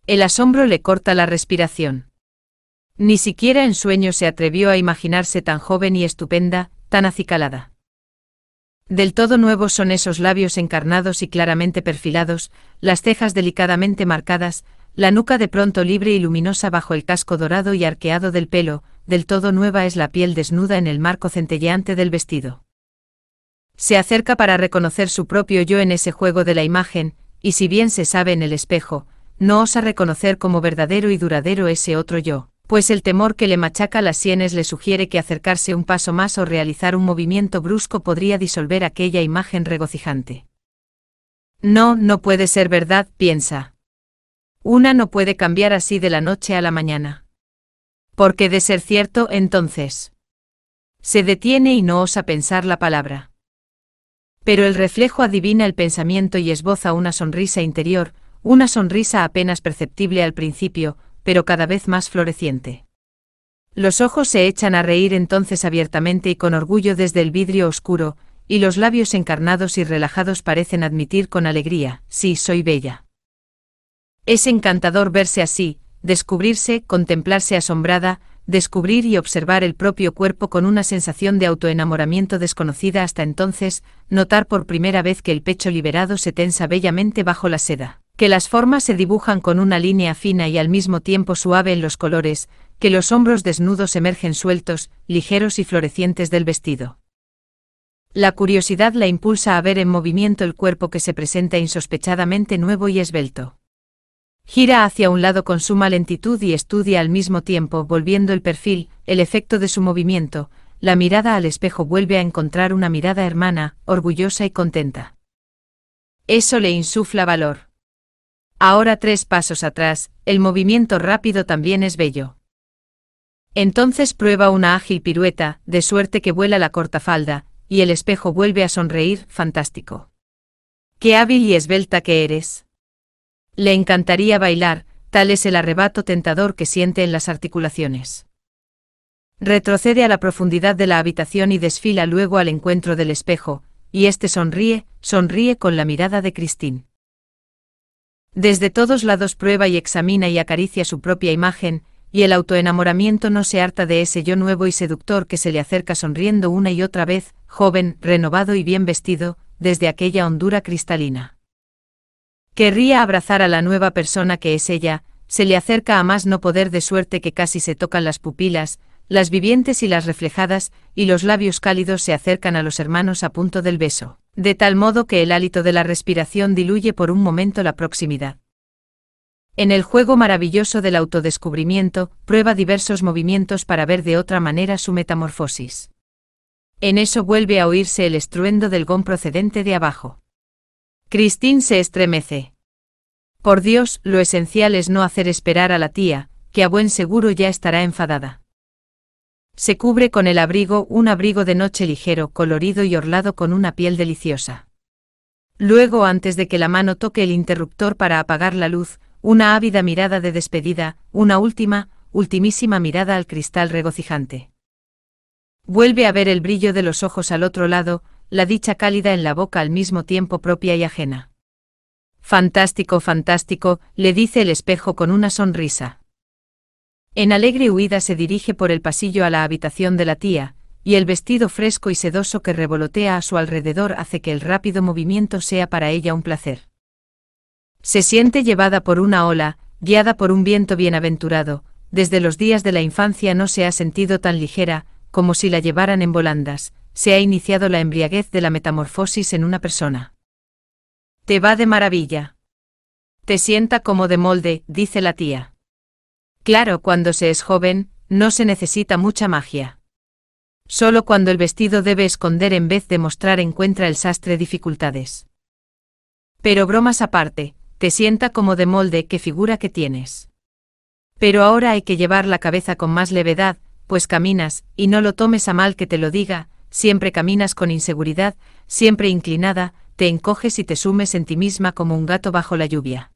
El asombro le corta la respiración. Ni siquiera en sueño se atrevió a imaginarse tan joven y estupenda, tan acicalada. Del todo nuevos son esos labios encarnados y claramente perfilados, las cejas delicadamente marcadas, la nuca de pronto libre y luminosa bajo el casco dorado y arqueado del pelo, del todo nueva es la piel desnuda en el marco centelleante del vestido. Se acerca para reconocer su propio yo en ese juego de la imagen, y si bien se sabe en el espejo, no osa reconocer como verdadero y duradero ese otro yo pues el temor que le machaca las sienes le sugiere que acercarse un paso más o realizar un movimiento brusco podría disolver aquella imagen regocijante. No, no puede ser verdad, piensa. Una no puede cambiar así de la noche a la mañana. Porque de ser cierto, entonces. Se detiene y no osa pensar la palabra. Pero el reflejo adivina el pensamiento y esboza una sonrisa interior, una sonrisa apenas perceptible al principio, pero cada vez más floreciente. Los ojos se echan a reír entonces abiertamente y con orgullo desde el vidrio oscuro, y los labios encarnados y relajados parecen admitir con alegría, sí, soy bella. Es encantador verse así, descubrirse, contemplarse asombrada, descubrir y observar el propio cuerpo con una sensación de autoenamoramiento desconocida hasta entonces, notar por primera vez que el pecho liberado se tensa bellamente bajo la seda que las formas se dibujan con una línea fina y al mismo tiempo suave en los colores, que los hombros desnudos emergen sueltos, ligeros y florecientes del vestido. La curiosidad la impulsa a ver en movimiento el cuerpo que se presenta insospechadamente nuevo y esbelto. Gira hacia un lado con suma lentitud y estudia al mismo tiempo, volviendo el perfil, el efecto de su movimiento, la mirada al espejo vuelve a encontrar una mirada hermana, orgullosa y contenta. Eso le insufla valor. Ahora tres pasos atrás, el movimiento rápido también es bello. Entonces prueba una ágil pirueta, de suerte que vuela la corta falda, y el espejo vuelve a sonreír, fantástico. ¡Qué hábil y esbelta que eres! Le encantaría bailar, tal es el arrebato tentador que siente en las articulaciones. Retrocede a la profundidad de la habitación y desfila luego al encuentro del espejo, y este sonríe, sonríe con la mirada de Christine. Desde todos lados prueba y examina y acaricia su propia imagen, y el autoenamoramiento no se harta de ese yo nuevo y seductor que se le acerca sonriendo una y otra vez, joven, renovado y bien vestido, desde aquella hondura cristalina. Querría abrazar a la nueva persona que es ella, se le acerca a más no poder de suerte que casi se tocan las pupilas, las vivientes y las reflejadas, y los labios cálidos se acercan a los hermanos a punto del beso de tal modo que el hálito de la respiración diluye por un momento la proximidad. En el juego maravilloso del autodescubrimiento, prueba diversos movimientos para ver de otra manera su metamorfosis. En eso vuelve a oírse el estruendo del gong procedente de abajo. Christine se estremece. Por Dios, lo esencial es no hacer esperar a la tía, que a buen seguro ya estará enfadada. Se cubre con el abrigo, un abrigo de noche ligero, colorido y orlado con una piel deliciosa. Luego, antes de que la mano toque el interruptor para apagar la luz, una ávida mirada de despedida, una última, ultimísima mirada al cristal regocijante. Vuelve a ver el brillo de los ojos al otro lado, la dicha cálida en la boca al mismo tiempo propia y ajena. Fantástico, fantástico, le dice el espejo con una sonrisa. En alegre huida se dirige por el pasillo a la habitación de la tía, y el vestido fresco y sedoso que revolotea a su alrededor hace que el rápido movimiento sea para ella un placer. Se siente llevada por una ola, guiada por un viento bienaventurado, desde los días de la infancia no se ha sentido tan ligera, como si la llevaran en volandas, se ha iniciado la embriaguez de la metamorfosis en una persona. Te va de maravilla. Te sienta como de molde, dice la tía. Claro, cuando se es joven, no se necesita mucha magia. Solo cuando el vestido debe esconder en vez de mostrar encuentra el sastre dificultades. Pero bromas aparte, te sienta como de molde qué figura que tienes. Pero ahora hay que llevar la cabeza con más levedad, pues caminas, y no lo tomes a mal que te lo diga, siempre caminas con inseguridad, siempre inclinada, te encoges y te sumes en ti misma como un gato bajo la lluvia.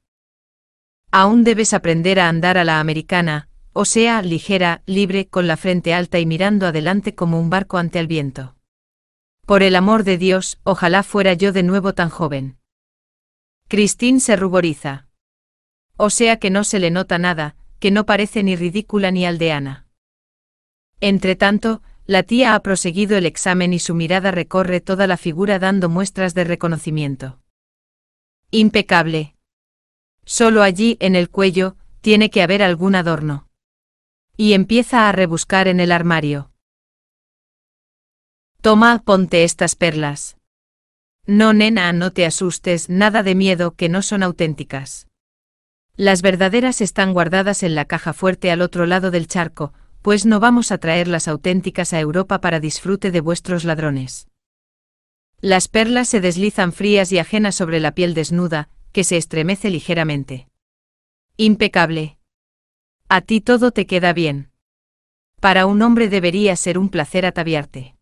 Aún debes aprender a andar a la americana, o sea, ligera, libre, con la frente alta y mirando adelante como un barco ante el viento. Por el amor de Dios, ojalá fuera yo de nuevo tan joven. Christine se ruboriza. O sea que no se le nota nada, que no parece ni ridícula ni aldeana. Entretanto, la tía ha proseguido el examen y su mirada recorre toda la figura dando muestras de reconocimiento. Impecable, Solo allí, en el cuello, tiene que haber algún adorno. Y empieza a rebuscar en el armario. Toma, ponte estas perlas. No, nena, no te asustes, nada de miedo, que no son auténticas. Las verdaderas están guardadas en la caja fuerte al otro lado del charco, pues no vamos a traer las auténticas a Europa para disfrute de vuestros ladrones. Las perlas se deslizan frías y ajenas sobre la piel desnuda, que se estremece ligeramente. Impecable. A ti todo te queda bien. Para un hombre debería ser un placer ataviarte.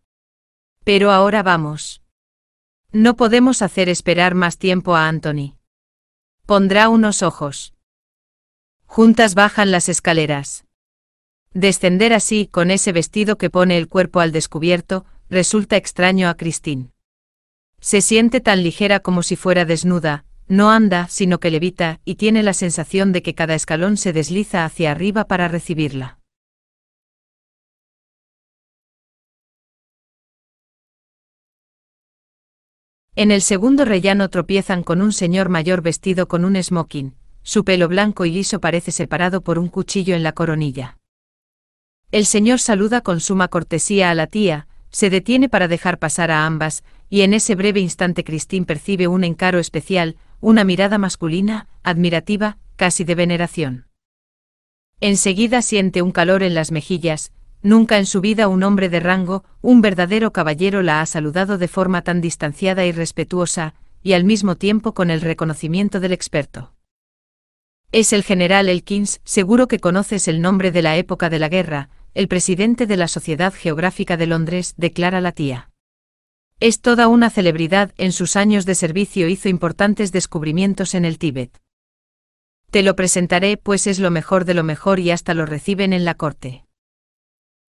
Pero ahora vamos. No podemos hacer esperar más tiempo a Anthony. Pondrá unos ojos. Juntas bajan las escaleras. Descender así, con ese vestido que pone el cuerpo al descubierto, resulta extraño a Christine. Se siente tan ligera como si fuera desnuda, no anda, sino que levita, y tiene la sensación de que cada escalón se desliza hacia arriba para recibirla. En el segundo rellano tropiezan con un señor mayor vestido con un smoking, su pelo blanco y liso parece separado por un cuchillo en la coronilla. El señor saluda con suma cortesía a la tía, se detiene para dejar pasar a ambas, y en ese breve instante Christine percibe un encaro especial, una mirada masculina, admirativa, casi de veneración. Enseguida siente un calor en las mejillas, nunca en su vida un hombre de rango, un verdadero caballero la ha saludado de forma tan distanciada y respetuosa, y al mismo tiempo con el reconocimiento del experto. Es el general Elkins, seguro que conoces el nombre de la época de la guerra, el presidente de la Sociedad Geográfica de Londres, declara la tía. Es toda una celebridad, en sus años de servicio hizo importantes descubrimientos en el Tíbet. Te lo presentaré, pues es lo mejor de lo mejor y hasta lo reciben en la corte.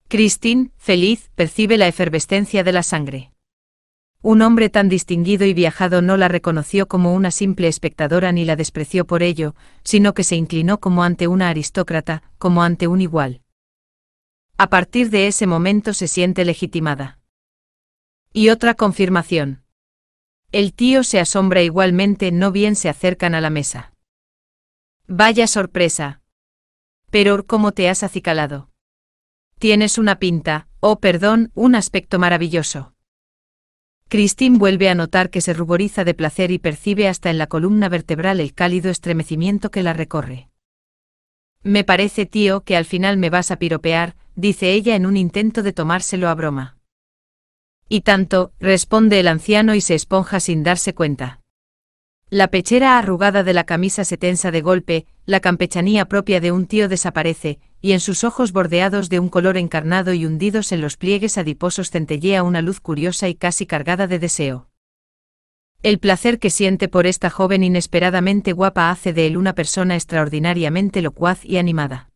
Christine, feliz, percibe la efervescencia de la sangre. Un hombre tan distinguido y viajado no la reconoció como una simple espectadora ni la despreció por ello, sino que se inclinó como ante una aristócrata, como ante un igual. A partir de ese momento se siente legitimada. Y otra confirmación. El tío se asombra igualmente, no bien se acercan a la mesa. Vaya sorpresa. Pero, ¿cómo te has acicalado? Tienes una pinta, oh perdón, un aspecto maravilloso. Christine vuelve a notar que se ruboriza de placer y percibe hasta en la columna vertebral el cálido estremecimiento que la recorre. Me parece, tío, que al final me vas a piropear, dice ella en un intento de tomárselo a broma. Y tanto, responde el anciano y se esponja sin darse cuenta. La pechera arrugada de la camisa se tensa de golpe, la campechanía propia de un tío desaparece, y en sus ojos bordeados de un color encarnado y hundidos en los pliegues adiposos centellea una luz curiosa y casi cargada de deseo. El placer que siente por esta joven inesperadamente guapa hace de él una persona extraordinariamente locuaz y animada.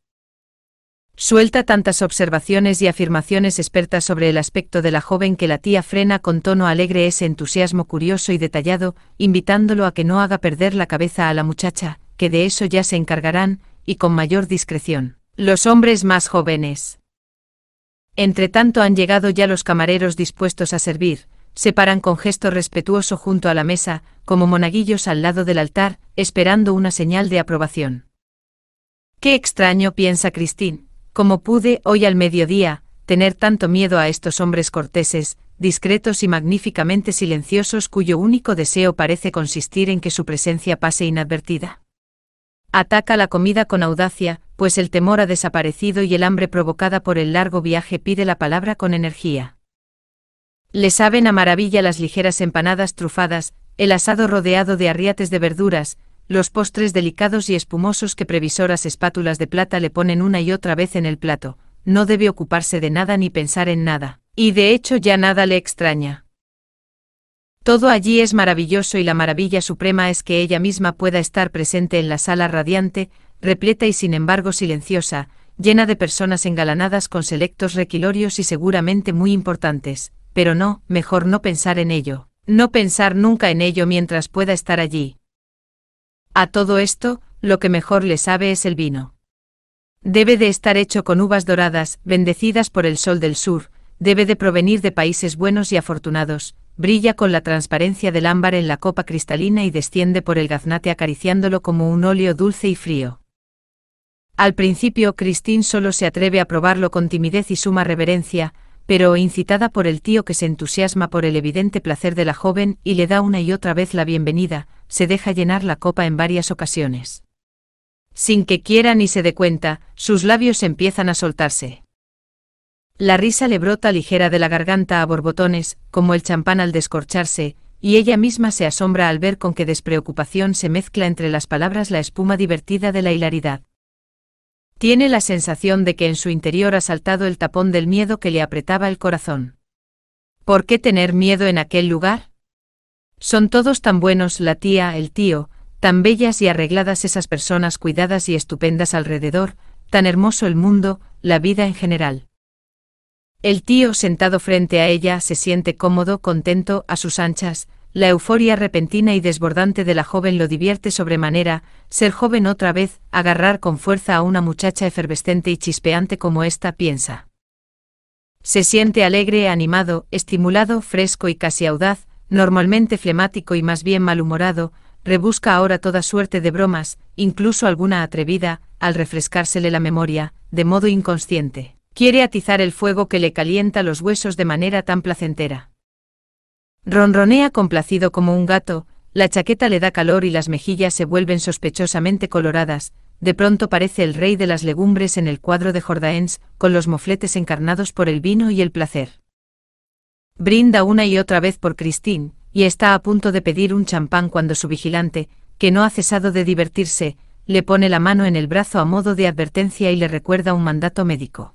Suelta tantas observaciones y afirmaciones expertas sobre el aspecto de la joven que la tía frena con tono alegre ese entusiasmo curioso y detallado, invitándolo a que no haga perder la cabeza a la muchacha, que de eso ya se encargarán, y con mayor discreción. Los hombres más jóvenes. Entretanto han llegado ya los camareros dispuestos a servir, se paran con gesto respetuoso junto a la mesa, como monaguillos al lado del altar, esperando una señal de aprobación. Qué extraño piensa Cristín, Cómo pude, hoy al mediodía, tener tanto miedo a estos hombres corteses, discretos y magníficamente silenciosos cuyo único deseo parece consistir en que su presencia pase inadvertida. Ataca la comida con audacia, pues el temor ha desaparecido y el hambre provocada por el largo viaje pide la palabra con energía. Le saben a maravilla las ligeras empanadas trufadas, el asado rodeado de arriates de verduras, los postres delicados y espumosos que previsoras espátulas de plata le ponen una y otra vez en el plato, no debe ocuparse de nada ni pensar en nada, y de hecho ya nada le extraña. Todo allí es maravilloso y la maravilla suprema es que ella misma pueda estar presente en la sala radiante, repleta y sin embargo silenciosa, llena de personas engalanadas con selectos requilorios y seguramente muy importantes, pero no, mejor no pensar en ello, no pensar nunca en ello mientras pueda estar allí, a todo esto, lo que mejor le sabe es el vino. Debe de estar hecho con uvas doradas, bendecidas por el sol del sur, debe de provenir de países buenos y afortunados, brilla con la transparencia del ámbar en la copa cristalina y desciende por el gaznate acariciándolo como un óleo dulce y frío. Al principio Christine solo se atreve a probarlo con timidez y suma reverencia, pero incitada por el tío que se entusiasma por el evidente placer de la joven y le da una y otra vez la bienvenida, se deja llenar la copa en varias ocasiones. Sin que quiera ni se dé cuenta, sus labios empiezan a soltarse. La risa le brota ligera de la garganta a borbotones, como el champán al descorcharse, y ella misma se asombra al ver con qué despreocupación se mezcla entre las palabras la espuma divertida de la hilaridad. Tiene la sensación de que en su interior ha saltado el tapón del miedo que le apretaba el corazón. ¿Por qué tener miedo en aquel lugar? Son todos tan buenos, la tía, el tío, tan bellas y arregladas esas personas cuidadas y estupendas alrededor, tan hermoso el mundo, la vida en general. El tío sentado frente a ella se siente cómodo, contento, a sus anchas, la euforia repentina y desbordante de la joven lo divierte sobremanera, ser joven otra vez, agarrar con fuerza a una muchacha efervescente y chispeante como esta, piensa. Se siente alegre, animado, estimulado, fresco y casi audaz, normalmente flemático y más bien malhumorado, rebusca ahora toda suerte de bromas, incluso alguna atrevida, al refrescársele la memoria, de modo inconsciente. Quiere atizar el fuego que le calienta los huesos de manera tan placentera. Ronronea complacido como un gato, la chaqueta le da calor y las mejillas se vuelven sospechosamente coloradas, de pronto parece el rey de las legumbres en el cuadro de Jordaens, con los mofletes encarnados por el vino y el placer. Brinda una y otra vez por Christine, y está a punto de pedir un champán cuando su vigilante, que no ha cesado de divertirse, le pone la mano en el brazo a modo de advertencia y le recuerda un mandato médico.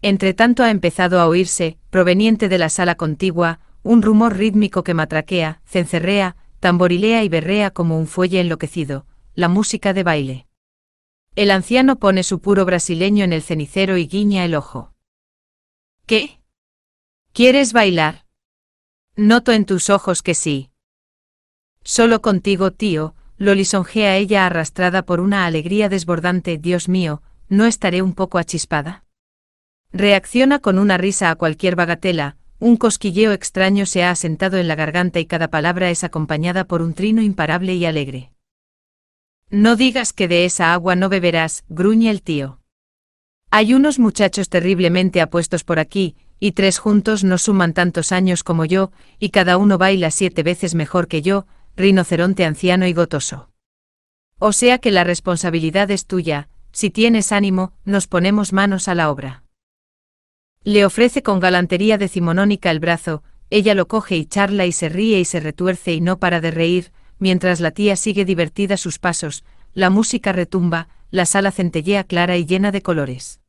Entretanto ha empezado a oírse, proveniente de la sala contigua, un rumor rítmico que matraquea, cencerrea, tamborilea y berrea como un fuelle enloquecido, la música de baile. El anciano pone su puro brasileño en el cenicero y guiña el ojo. ¿Qué? ¿Quieres bailar? Noto en tus ojos que sí. Solo contigo, tío, lo lisonjea ella arrastrada por una alegría desbordante. Dios mío, ¿no estaré un poco achispada? Reacciona con una risa a cualquier bagatela, un cosquilleo extraño se ha asentado en la garganta y cada palabra es acompañada por un trino imparable y alegre. No digas que de esa agua no beberás, gruñe el tío. Hay unos muchachos terriblemente apuestos por aquí, y tres juntos no suman tantos años como yo, y cada uno baila siete veces mejor que yo, rinoceronte anciano y gotoso. O sea que la responsabilidad es tuya, si tienes ánimo, nos ponemos manos a la obra. Le ofrece con galantería decimonónica el brazo, ella lo coge y charla y se ríe y se retuerce y no para de reír, mientras la tía sigue divertida sus pasos, la música retumba, la sala centellea clara y llena de colores.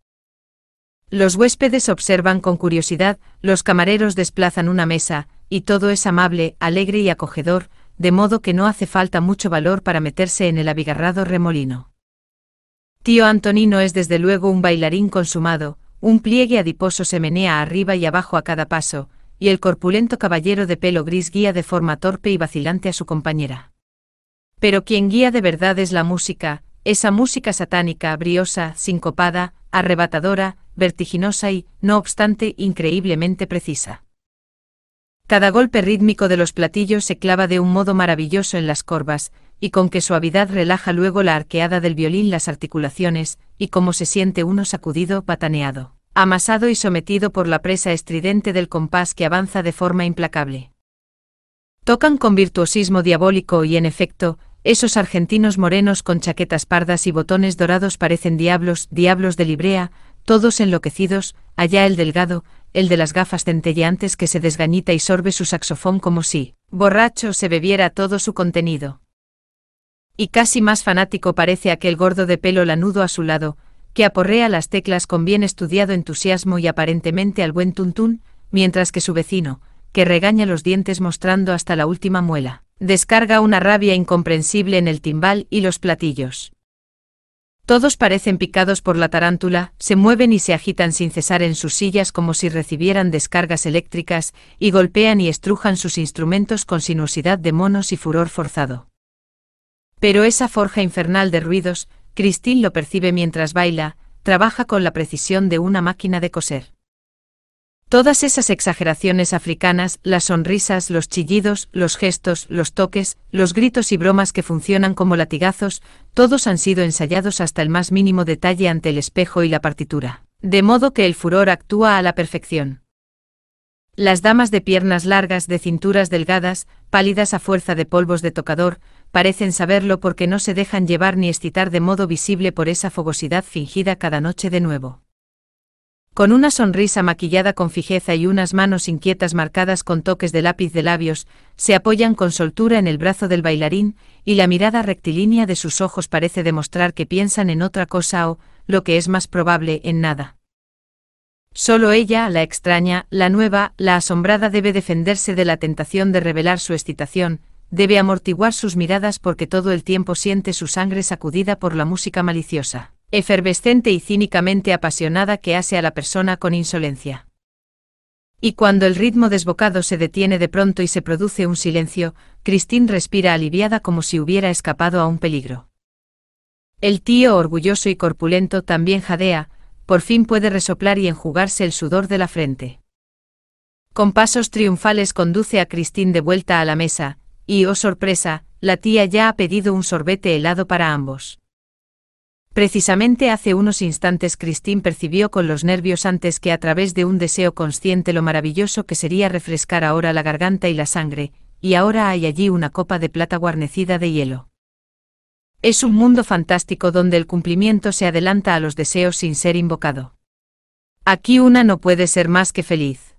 Los huéspedes observan con curiosidad, los camareros desplazan una mesa, y todo es amable, alegre y acogedor, de modo que no hace falta mucho valor para meterse en el abigarrado remolino. Tío Antonino es desde luego un bailarín consumado, un pliegue adiposo se menea arriba y abajo a cada paso, y el corpulento caballero de pelo gris guía de forma torpe y vacilante a su compañera. Pero quien guía de verdad es la música, esa música satánica, briosa, sincopada, arrebatadora, vertiginosa y, no obstante, increíblemente precisa. Cada golpe rítmico de los platillos se clava de un modo maravilloso en las corvas, y con qué suavidad relaja luego la arqueada del violín las articulaciones, y cómo se siente uno sacudido, pataneado, amasado y sometido por la presa estridente del compás que avanza de forma implacable. Tocan con virtuosismo diabólico y en efecto, esos argentinos morenos con chaquetas pardas y botones dorados parecen diablos, diablos de librea, todos enloquecidos, allá el delgado, el de las gafas centelleantes que se desgañita y sorbe su saxofón como si, borracho, se bebiera todo su contenido. Y casi más fanático parece aquel gordo de pelo lanudo a su lado, que aporrea las teclas con bien estudiado entusiasmo y aparentemente al buen tuntún, mientras que su vecino, que regaña los dientes mostrando hasta la última muela, descarga una rabia incomprensible en el timbal y los platillos. Todos parecen picados por la tarántula, se mueven y se agitan sin cesar en sus sillas como si recibieran descargas eléctricas, y golpean y estrujan sus instrumentos con sinuosidad de monos y furor forzado. Pero esa forja infernal de ruidos, Christine lo percibe mientras baila, trabaja con la precisión de una máquina de coser. Todas esas exageraciones africanas, las sonrisas, los chillidos, los gestos, los toques, los gritos y bromas que funcionan como latigazos, todos han sido ensayados hasta el más mínimo detalle ante el espejo y la partitura. De modo que el furor actúa a la perfección. Las damas de piernas largas, de cinturas delgadas, pálidas a fuerza de polvos de tocador, parecen saberlo porque no se dejan llevar ni excitar de modo visible por esa fogosidad fingida cada noche de nuevo. Con una sonrisa maquillada con fijeza y unas manos inquietas marcadas con toques de lápiz de labios, se apoyan con soltura en el brazo del bailarín, y la mirada rectilínea de sus ojos parece demostrar que piensan en otra cosa o, lo que es más probable, en nada. Solo ella, la extraña, la nueva, la asombrada debe defenderse de la tentación de revelar su excitación, debe amortiguar sus miradas porque todo el tiempo siente su sangre sacudida por la música maliciosa efervescente y cínicamente apasionada que hace a la persona con insolencia. Y cuando el ritmo desbocado se detiene de pronto y se produce un silencio, Christine respira aliviada como si hubiera escapado a un peligro. El tío orgulloso y corpulento también jadea, por fin puede resoplar y enjugarse el sudor de la frente. Con pasos triunfales conduce a Christine de vuelta a la mesa, y, oh sorpresa, la tía ya ha pedido un sorbete helado para ambos. Precisamente hace unos instantes Christine percibió con los nervios antes que a través de un deseo consciente lo maravilloso que sería refrescar ahora la garganta y la sangre, y ahora hay allí una copa de plata guarnecida de hielo. Es un mundo fantástico donde el cumplimiento se adelanta a los deseos sin ser invocado. Aquí una no puede ser más que feliz.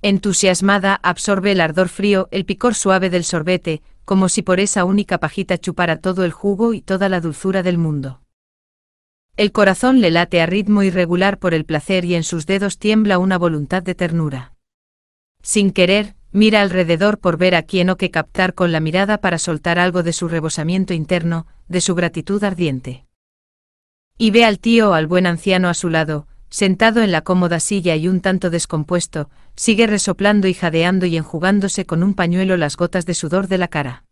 Entusiasmada, absorbe el ardor frío, el picor suave del sorbete, como si por esa única pajita chupara todo el jugo y toda la dulzura del mundo. El corazón le late a ritmo irregular por el placer y en sus dedos tiembla una voluntad de ternura. Sin querer, mira alrededor por ver a quién o qué captar con la mirada para soltar algo de su rebosamiento interno, de su gratitud ardiente. Y ve al tío o al buen anciano a su lado, sentado en la cómoda silla y un tanto descompuesto, sigue resoplando y jadeando y enjugándose con un pañuelo las gotas de sudor de la cara.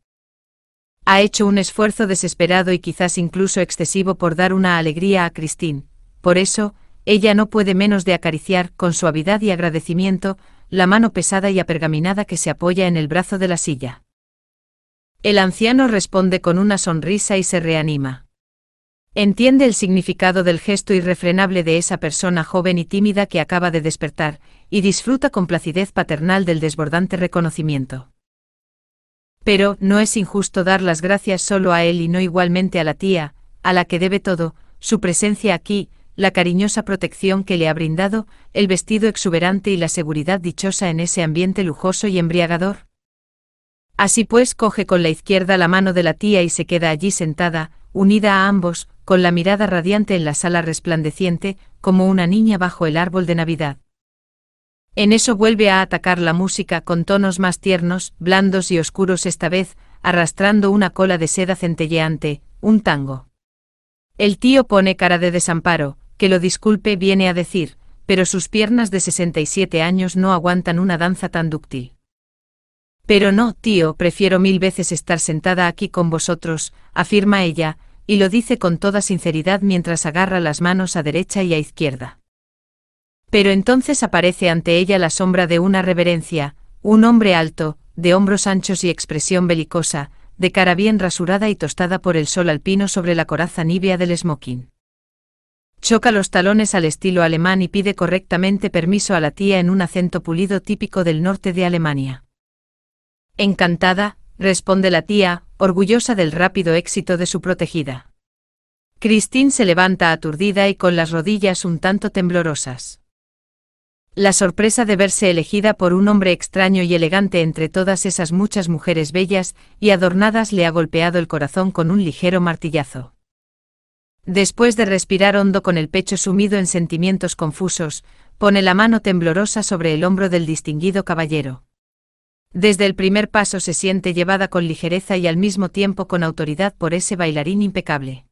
Ha hecho un esfuerzo desesperado y quizás incluso excesivo por dar una alegría a Christine, por eso, ella no puede menos de acariciar, con suavidad y agradecimiento, la mano pesada y apergaminada que se apoya en el brazo de la silla. El anciano responde con una sonrisa y se reanima. Entiende el significado del gesto irrefrenable de esa persona joven y tímida que acaba de despertar, y disfruta con placidez paternal del desbordante reconocimiento. Pero, no es injusto dar las gracias solo a él y no igualmente a la tía, a la que debe todo, su presencia aquí, la cariñosa protección que le ha brindado, el vestido exuberante y la seguridad dichosa en ese ambiente lujoso y embriagador. Así pues, coge con la izquierda la mano de la tía y se queda allí sentada, unida a ambos, con la mirada radiante en la sala resplandeciente, como una niña bajo el árbol de Navidad. En eso vuelve a atacar la música con tonos más tiernos, blandos y oscuros esta vez, arrastrando una cola de seda centelleante, un tango. El tío pone cara de desamparo, que lo disculpe viene a decir, pero sus piernas de 67 años no aguantan una danza tan dúctil. Pero no, tío, prefiero mil veces estar sentada aquí con vosotros, afirma ella, y lo dice con toda sinceridad mientras agarra las manos a derecha y a izquierda. Pero entonces aparece ante ella la sombra de una reverencia, un hombre alto, de hombros anchos y expresión belicosa, de cara bien rasurada y tostada por el sol alpino sobre la coraza nívea del smoking. Choca los talones al estilo alemán y pide correctamente permiso a la tía en un acento pulido típico del norte de Alemania. Encantada, responde la tía, orgullosa del rápido éxito de su protegida. Christine se levanta aturdida y con las rodillas un tanto temblorosas. La sorpresa de verse elegida por un hombre extraño y elegante entre todas esas muchas mujeres bellas y adornadas le ha golpeado el corazón con un ligero martillazo. Después de respirar hondo con el pecho sumido en sentimientos confusos, pone la mano temblorosa sobre el hombro del distinguido caballero. Desde el primer paso se siente llevada con ligereza y al mismo tiempo con autoridad por ese bailarín impecable.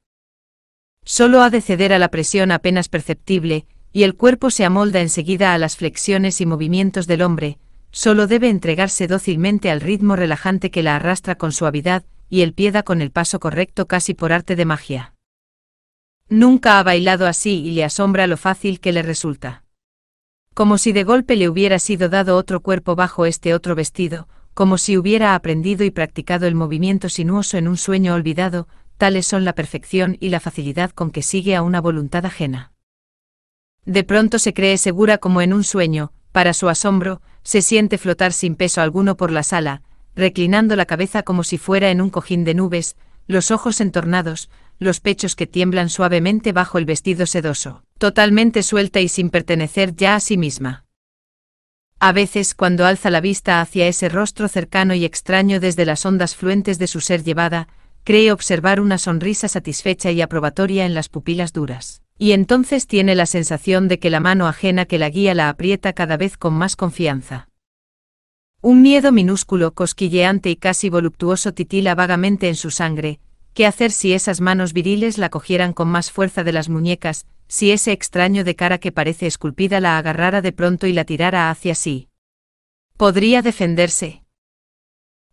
Solo ha de ceder a la presión apenas perceptible, y el cuerpo se amolda enseguida a las flexiones y movimientos del hombre, solo debe entregarse dócilmente al ritmo relajante que la arrastra con suavidad, y el pie da con el paso correcto casi por arte de magia. Nunca ha bailado así y le asombra lo fácil que le resulta como si de golpe le hubiera sido dado otro cuerpo bajo este otro vestido, como si hubiera aprendido y practicado el movimiento sinuoso en un sueño olvidado, tales son la perfección y la facilidad con que sigue a una voluntad ajena. De pronto se cree segura como en un sueño, para su asombro, se siente flotar sin peso alguno por la sala, reclinando la cabeza como si fuera en un cojín de nubes, los ojos entornados, los pechos que tiemblan suavemente bajo el vestido sedoso, totalmente suelta y sin pertenecer ya a sí misma. A veces cuando alza la vista hacia ese rostro cercano y extraño desde las ondas fluentes de su ser llevada, cree observar una sonrisa satisfecha y aprobatoria en las pupilas duras, y entonces tiene la sensación de que la mano ajena que la guía la aprieta cada vez con más confianza. Un miedo minúsculo, cosquilleante y casi voluptuoso titila vagamente en su sangre, ¿qué hacer si esas manos viriles la cogieran con más fuerza de las muñecas, si ese extraño de cara que parece esculpida la agarrara de pronto y la tirara hacia sí? Podría defenderse.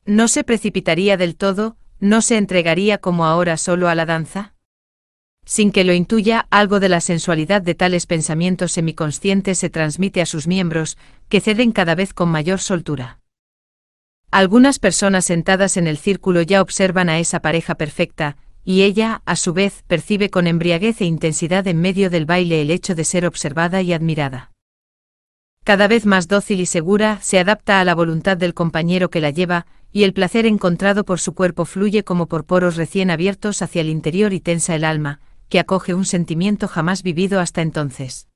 No se precipitaría del todo, no se entregaría como ahora solo a la danza. Sin que lo intuya, algo de la sensualidad de tales pensamientos semiconscientes se transmite a sus miembros, que ceden cada vez con mayor soltura. Algunas personas sentadas en el círculo ya observan a esa pareja perfecta, y ella, a su vez, percibe con embriaguez e intensidad en medio del baile el hecho de ser observada y admirada. Cada vez más dócil y segura, se adapta a la voluntad del compañero que la lleva, y el placer encontrado por su cuerpo fluye como por poros recién abiertos hacia el interior y tensa el alma, que acoge un sentimiento jamás vivido hasta entonces.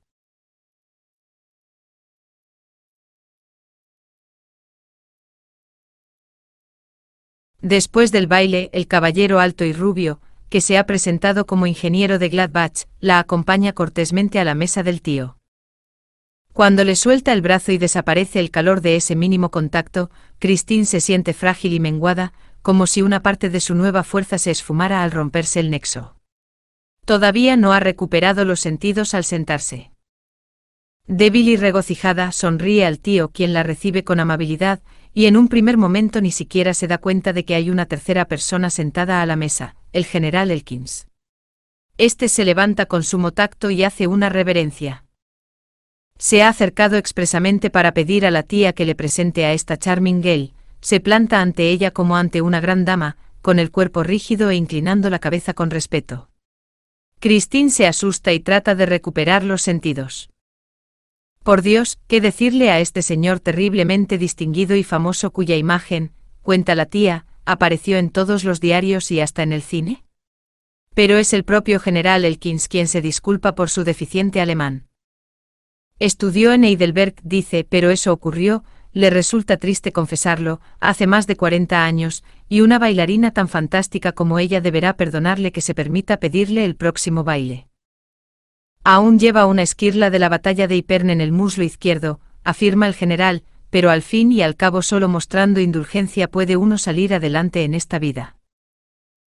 Después del baile, el caballero alto y rubio, que se ha presentado como ingeniero de Gladbach, la acompaña cortésmente a la mesa del tío. Cuando le suelta el brazo y desaparece el calor de ese mínimo contacto, Christine se siente frágil y menguada, como si una parte de su nueva fuerza se esfumara al romperse el nexo. Todavía no ha recuperado los sentidos al sentarse. Débil y regocijada, sonríe al tío, quien la recibe con amabilidad, y en un primer momento ni siquiera se da cuenta de que hay una tercera persona sentada a la mesa, el general Elkins. Este se levanta con sumo tacto y hace una reverencia. Se ha acercado expresamente para pedir a la tía que le presente a esta charming girl, se planta ante ella como ante una gran dama, con el cuerpo rígido e inclinando la cabeza con respeto. Christine se asusta y trata de recuperar los sentidos. Por Dios, ¿qué decirle a este señor terriblemente distinguido y famoso cuya imagen, cuenta la tía, apareció en todos los diarios y hasta en el cine? Pero es el propio general Elkins quien se disculpa por su deficiente alemán. Estudió en Heidelberg, dice, pero eso ocurrió, le resulta triste confesarlo, hace más de 40 años, y una bailarina tan fantástica como ella deberá perdonarle que se permita pedirle el próximo baile. Aún lleva una esquirla de la batalla de Hiperne en el muslo izquierdo, afirma el general, pero al fin y al cabo solo mostrando indulgencia puede uno salir adelante en esta vida.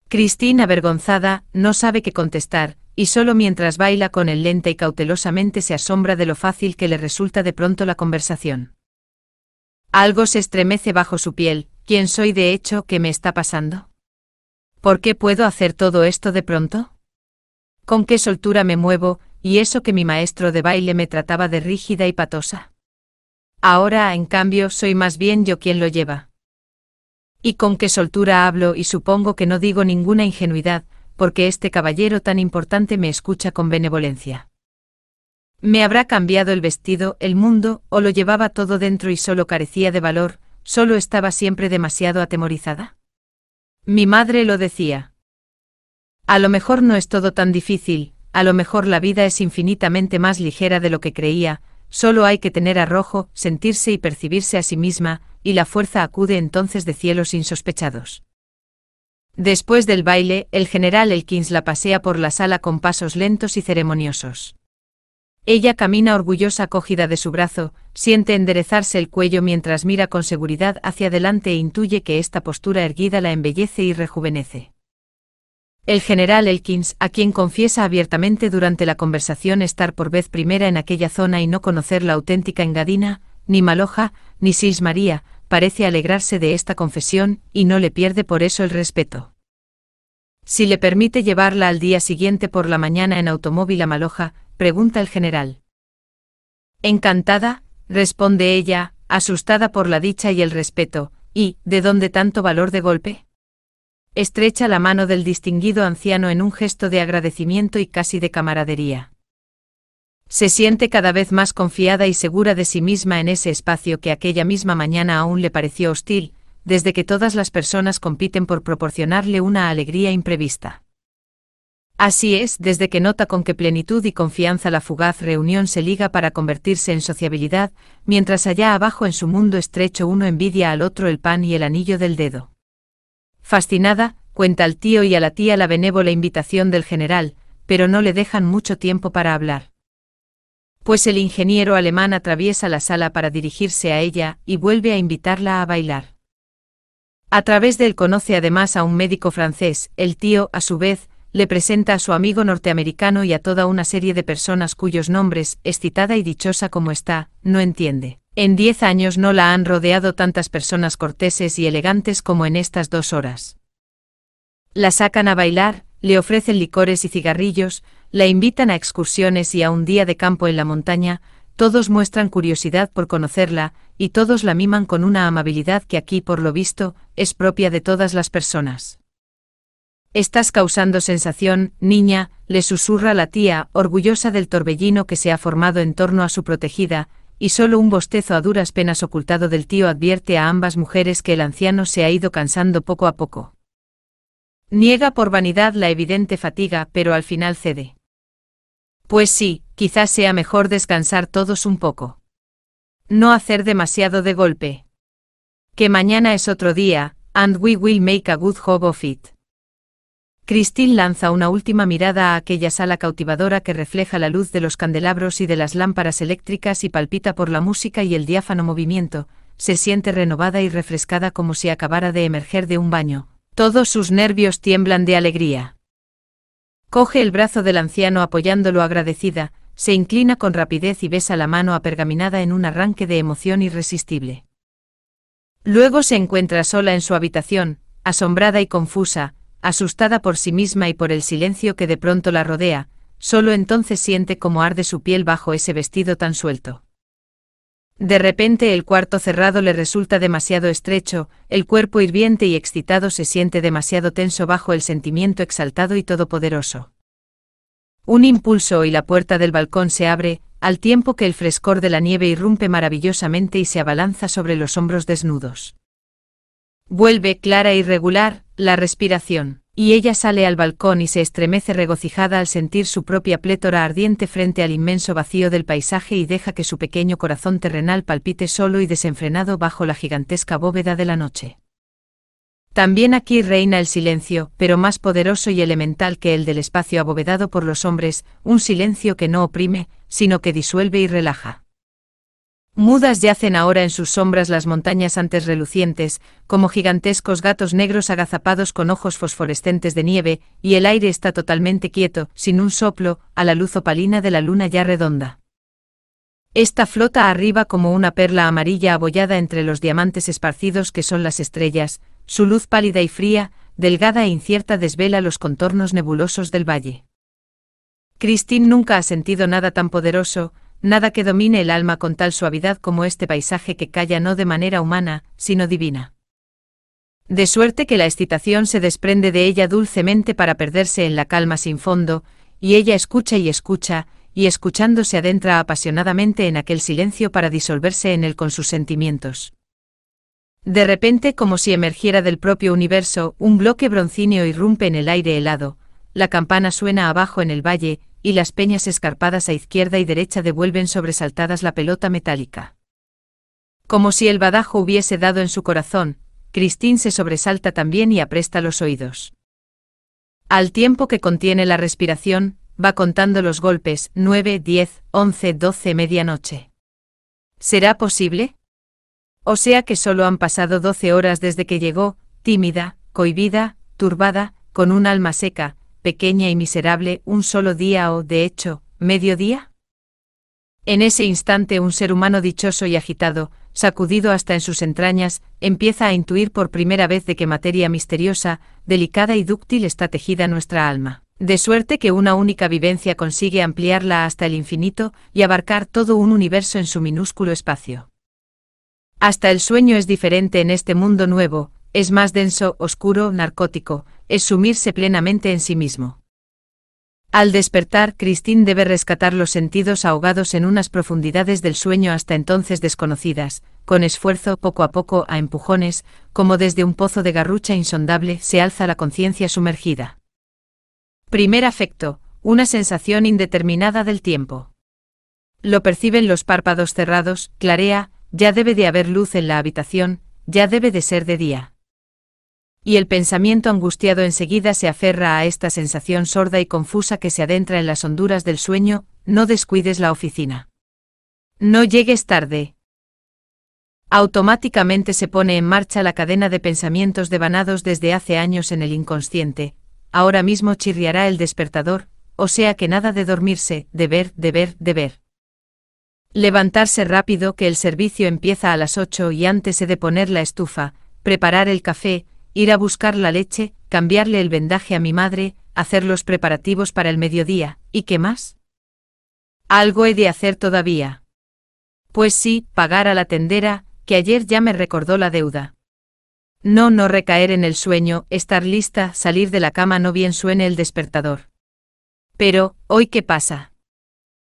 Cristina, avergonzada, no sabe qué contestar, y solo mientras baila con él lenta y cautelosamente se asombra de lo fácil que le resulta de pronto la conversación. Algo se estremece bajo su piel, ¿quién soy de hecho? que me está pasando? ¿Por qué puedo hacer todo esto de pronto? ¿Con qué soltura me muevo? y eso que mi maestro de baile me trataba de rígida y patosa. Ahora, en cambio, soy más bien yo quien lo lleva. Y con qué soltura hablo y supongo que no digo ninguna ingenuidad, porque este caballero tan importante me escucha con benevolencia. Me habrá cambiado el vestido, el mundo, o lo llevaba todo dentro y solo carecía de valor, solo estaba siempre demasiado atemorizada. Mi madre lo decía. A lo mejor no es todo tan difícil, a lo mejor la vida es infinitamente más ligera de lo que creía, solo hay que tener arrojo, sentirse y percibirse a sí misma, y la fuerza acude entonces de cielos insospechados. Después del baile, el general Elkins la pasea por la sala con pasos lentos y ceremoniosos. Ella camina orgullosa cogida de su brazo, siente enderezarse el cuello mientras mira con seguridad hacia adelante e intuye que esta postura erguida la embellece y rejuvenece. El general Elkins, a quien confiesa abiertamente durante la conversación estar por vez primera en aquella zona y no conocer la auténtica engadina, ni Maloja, ni Sis María, parece alegrarse de esta confesión y no le pierde por eso el respeto. Si le permite llevarla al día siguiente por la mañana en automóvil a Maloja, pregunta el general. Encantada, responde ella, asustada por la dicha y el respeto, y, ¿de dónde tanto valor de golpe? estrecha la mano del distinguido anciano en un gesto de agradecimiento y casi de camaradería. Se siente cada vez más confiada y segura de sí misma en ese espacio que aquella misma mañana aún le pareció hostil, desde que todas las personas compiten por proporcionarle una alegría imprevista. Así es, desde que nota con qué plenitud y confianza la fugaz reunión se liga para convertirse en sociabilidad, mientras allá abajo en su mundo estrecho uno envidia al otro el pan y el anillo del dedo. Fascinada, cuenta al tío y a la tía la benévola invitación del general, pero no le dejan mucho tiempo para hablar. Pues el ingeniero alemán atraviesa la sala para dirigirse a ella y vuelve a invitarla a bailar. A través de él conoce además a un médico francés, el tío, a su vez, le presenta a su amigo norteamericano y a toda una serie de personas cuyos nombres, excitada y dichosa como está, no entiende. En diez años no la han rodeado tantas personas corteses y elegantes como en estas dos horas. La sacan a bailar, le ofrecen licores y cigarrillos, la invitan a excursiones y a un día de campo en la montaña, todos muestran curiosidad por conocerla, y todos la miman con una amabilidad que aquí, por lo visto, es propia de todas las personas. Estás causando sensación, niña, le susurra la tía, orgullosa del torbellino que se ha formado en torno a su protegida, y solo un bostezo a duras penas ocultado del tío advierte a ambas mujeres que el anciano se ha ido cansando poco a poco. Niega por vanidad la evidente fatiga, pero al final cede. Pues sí, quizás sea mejor descansar todos un poco. No hacer demasiado de golpe. Que mañana es otro día, and we will make a good job of it. Christine lanza una última mirada a aquella sala cautivadora que refleja la luz de los candelabros y de las lámparas eléctricas y palpita por la música y el diáfano movimiento, se siente renovada y refrescada como si acabara de emerger de un baño. Todos sus nervios tiemblan de alegría. Coge el brazo del anciano apoyándolo agradecida, se inclina con rapidez y besa la mano apergaminada en un arranque de emoción irresistible. Luego se encuentra sola en su habitación, asombrada y confusa, asustada por sí misma y por el silencio que de pronto la rodea, solo entonces siente cómo arde su piel bajo ese vestido tan suelto. De repente el cuarto cerrado le resulta demasiado estrecho, el cuerpo hirviente y excitado se siente demasiado tenso bajo el sentimiento exaltado y todopoderoso. Un impulso y la puerta del balcón se abre, al tiempo que el frescor de la nieve irrumpe maravillosamente y se abalanza sobre los hombros desnudos. Vuelve clara y regular, la respiración, y ella sale al balcón y se estremece regocijada al sentir su propia plétora ardiente frente al inmenso vacío del paisaje y deja que su pequeño corazón terrenal palpite solo y desenfrenado bajo la gigantesca bóveda de la noche. También aquí reina el silencio, pero más poderoso y elemental que el del espacio abovedado por los hombres, un silencio que no oprime, sino que disuelve y relaja. Mudas yacen ahora en sus sombras las montañas antes relucientes, como gigantescos gatos negros agazapados con ojos fosforescentes de nieve, y el aire está totalmente quieto, sin un soplo, a la luz opalina de la luna ya redonda. Esta flota arriba como una perla amarilla abollada entre los diamantes esparcidos que son las estrellas, su luz pálida y fría, delgada e incierta desvela los contornos nebulosos del valle. Christine nunca ha sentido nada tan poderoso, nada que domine el alma con tal suavidad como este paisaje que calla no de manera humana, sino divina. De suerte que la excitación se desprende de ella dulcemente para perderse en la calma sin fondo, y ella escucha y escucha, y escuchándose adentra apasionadamente en aquel silencio para disolverse en él con sus sentimientos. De repente, como si emergiera del propio universo, un bloque broncíneo irrumpe en el aire helado, la campana suena abajo en el valle, y las peñas escarpadas a izquierda y derecha devuelven sobresaltadas la pelota metálica. Como si el badajo hubiese dado en su corazón, Cristín se sobresalta también y apresta los oídos. Al tiempo que contiene la respiración, va contando los golpes, 9, 10, 11, 12, medianoche. ¿Será posible? O sea que solo han pasado 12 horas desde que llegó, tímida, cohibida, turbada, con un alma seca, pequeña y miserable, un solo día o, de hecho, medio día? En ese instante un ser humano dichoso y agitado, sacudido hasta en sus entrañas, empieza a intuir por primera vez de qué materia misteriosa, delicada y dúctil está tejida nuestra alma. De suerte que una única vivencia consigue ampliarla hasta el infinito y abarcar todo un universo en su minúsculo espacio. Hasta el sueño es diferente en este mundo nuevo, es más denso, oscuro, narcótico, es sumirse plenamente en sí mismo. Al despertar, Christine debe rescatar los sentidos ahogados en unas profundidades del sueño hasta entonces desconocidas, con esfuerzo poco a poco a empujones, como desde un pozo de garrucha insondable se alza la conciencia sumergida. Primer afecto, una sensación indeterminada del tiempo. Lo perciben los párpados cerrados, clarea, ya debe de haber luz en la habitación, ya debe de ser de día y el pensamiento angustiado enseguida se aferra a esta sensación sorda y confusa que se adentra en las honduras del sueño, no descuides la oficina. No llegues tarde. Automáticamente se pone en marcha la cadena de pensamientos devanados desde hace años en el inconsciente, ahora mismo chirriará el despertador, o sea que nada de dormirse, de de ver, ver, de ver. Levantarse rápido que el servicio empieza a las ocho y antes he de poner la estufa, preparar el café, ir a buscar la leche, cambiarle el vendaje a mi madre, hacer los preparativos para el mediodía, ¿y qué más? Algo he de hacer todavía. Pues sí, pagar a la tendera, que ayer ya me recordó la deuda. No, no recaer en el sueño, estar lista, salir de la cama no bien suene el despertador. Pero, ¿hoy qué pasa?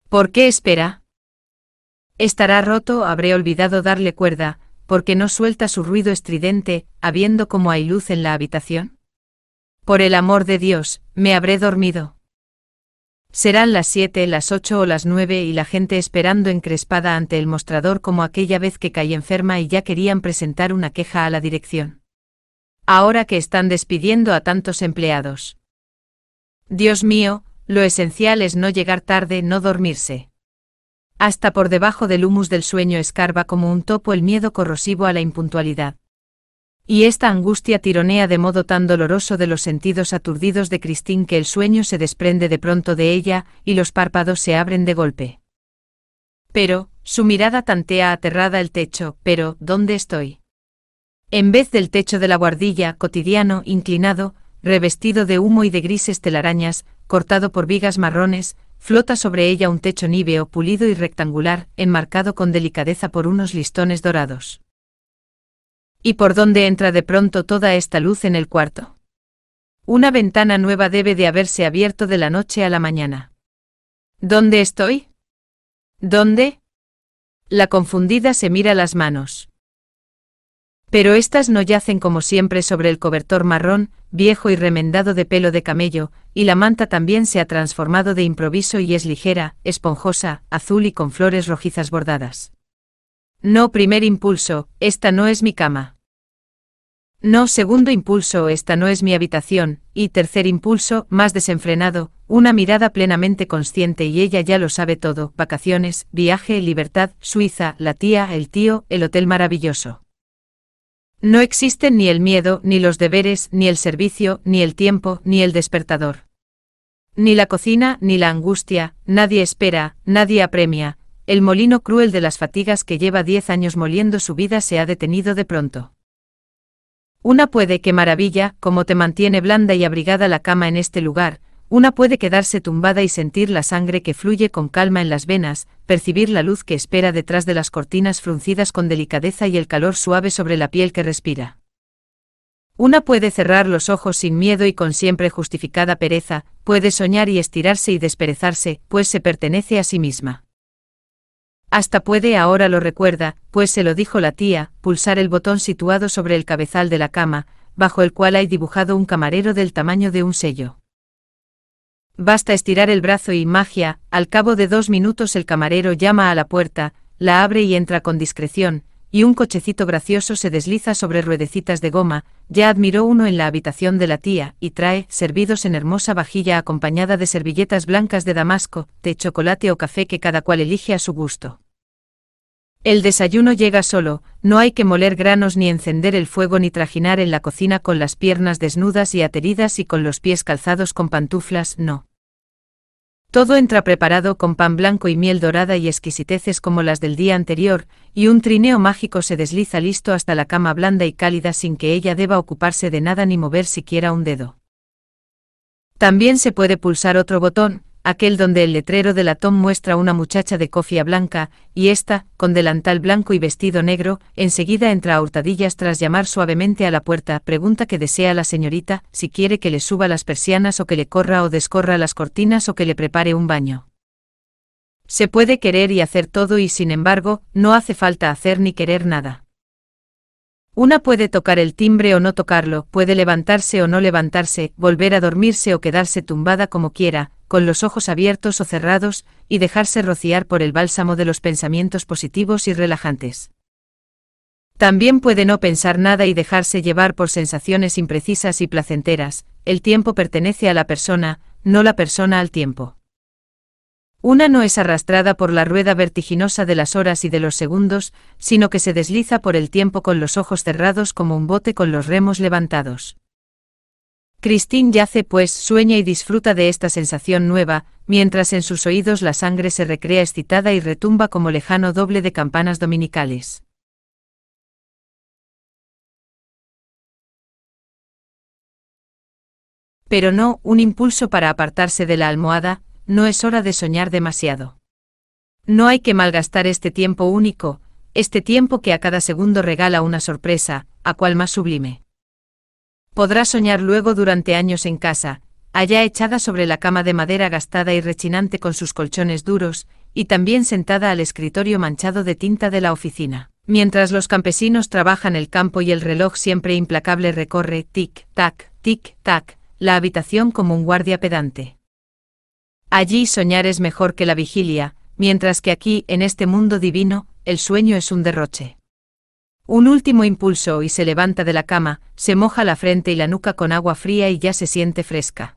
¿Por qué espera? Estará roto, habré olvidado darle cuerda, porque no suelta su ruido estridente, habiendo como hay luz en la habitación? Por el amor de Dios, me habré dormido. Serán las siete, las ocho o las nueve y la gente esperando encrespada ante el mostrador como aquella vez que caí enferma y ya querían presentar una queja a la dirección. Ahora que están despidiendo a tantos empleados. Dios mío, lo esencial es no llegar tarde, no dormirse. Hasta por debajo del humus del sueño escarba como un topo el miedo corrosivo a la impuntualidad. Y esta angustia tironea de modo tan doloroso de los sentidos aturdidos de Cristín que el sueño se desprende de pronto de ella, y los párpados se abren de golpe. Pero, su mirada tantea aterrada el techo, pero, ¿dónde estoy? En vez del techo de la guardilla, cotidiano, inclinado, revestido de humo y de grises telarañas, cortado por vigas marrones, Flota sobre ella un techo níveo pulido y rectangular, enmarcado con delicadeza por unos listones dorados. ¿Y por dónde entra de pronto toda esta luz en el cuarto? Una ventana nueva debe de haberse abierto de la noche a la mañana. ¿Dónde estoy? ¿Dónde? La confundida se mira las manos. Pero éstas no yacen como siempre sobre el cobertor marrón, viejo y remendado de pelo de camello, y la manta también se ha transformado de improviso y es ligera, esponjosa, azul y con flores rojizas bordadas. No, primer impulso, esta no es mi cama. No, segundo impulso, esta no es mi habitación, y tercer impulso, más desenfrenado, una mirada plenamente consciente y ella ya lo sabe todo, vacaciones, viaje, libertad, Suiza, la tía, el tío, el hotel maravilloso. No existen ni el miedo, ni los deberes, ni el servicio, ni el tiempo, ni el despertador. Ni la cocina, ni la angustia, nadie espera, nadie apremia, el molino cruel de las fatigas que lleva diez años moliendo su vida se ha detenido de pronto. Una puede que maravilla, como te mantiene blanda y abrigada la cama en este lugar, una puede quedarse tumbada y sentir la sangre que fluye con calma en las venas, percibir la luz que espera detrás de las cortinas fruncidas con delicadeza y el calor suave sobre la piel que respira. Una puede cerrar los ojos sin miedo y con siempre justificada pereza, puede soñar y estirarse y desperezarse, pues se pertenece a sí misma. Hasta puede, ahora lo recuerda, pues se lo dijo la tía, pulsar el botón situado sobre el cabezal de la cama, bajo el cual hay dibujado un camarero del tamaño de un sello. Basta estirar el brazo y magia, al cabo de dos minutos el camarero llama a la puerta, la abre y entra con discreción, y un cochecito gracioso se desliza sobre ruedecitas de goma, ya admiró uno en la habitación de la tía, y trae, servidos en hermosa vajilla acompañada de servilletas blancas de damasco, de chocolate o café que cada cual elige a su gusto. El desayuno llega solo, no hay que moler granos ni encender el fuego ni trajinar en la cocina con las piernas desnudas y ateridas y con los pies calzados con pantuflas, no. Todo entra preparado con pan blanco y miel dorada y exquisiteces como las del día anterior, y un trineo mágico se desliza listo hasta la cama blanda y cálida sin que ella deba ocuparse de nada ni mover siquiera un dedo. También se puede pulsar otro botón, aquel donde el letrero de latón muestra una muchacha de cofia blanca, y ésta, con delantal blanco y vestido negro, enseguida entra a hurtadillas tras llamar suavemente a la puerta, pregunta que desea la señorita, si quiere que le suba las persianas o que le corra o descorra las cortinas o que le prepare un baño. Se puede querer y hacer todo y sin embargo, no hace falta hacer ni querer nada. Una puede tocar el timbre o no tocarlo, puede levantarse o no levantarse, volver a dormirse o quedarse tumbada como quiera, con los ojos abiertos o cerrados, y dejarse rociar por el bálsamo de los pensamientos positivos y relajantes. También puede no pensar nada y dejarse llevar por sensaciones imprecisas y placenteras, el tiempo pertenece a la persona, no la persona al tiempo. Una no es arrastrada por la rueda vertiginosa de las horas y de los segundos, sino que se desliza por el tiempo con los ojos cerrados como un bote con los remos levantados. Christine yace pues, sueña y disfruta de esta sensación nueva, mientras en sus oídos la sangre se recrea excitada y retumba como lejano doble de campanas dominicales. Pero no, un impulso para apartarse de la almohada, no es hora de soñar demasiado. No hay que malgastar este tiempo único, este tiempo que a cada segundo regala una sorpresa, a cual más sublime. Podrá soñar luego durante años en casa, allá echada sobre la cama de madera gastada y rechinante con sus colchones duros, y también sentada al escritorio manchado de tinta de la oficina. Mientras los campesinos trabajan el campo y el reloj siempre implacable recorre, tic, tac, tic, tac, la habitación como un guardia pedante. Allí soñar es mejor que la vigilia, mientras que aquí, en este mundo divino, el sueño es un derroche. Un último impulso y se levanta de la cama, se moja la frente y la nuca con agua fría y ya se siente fresca.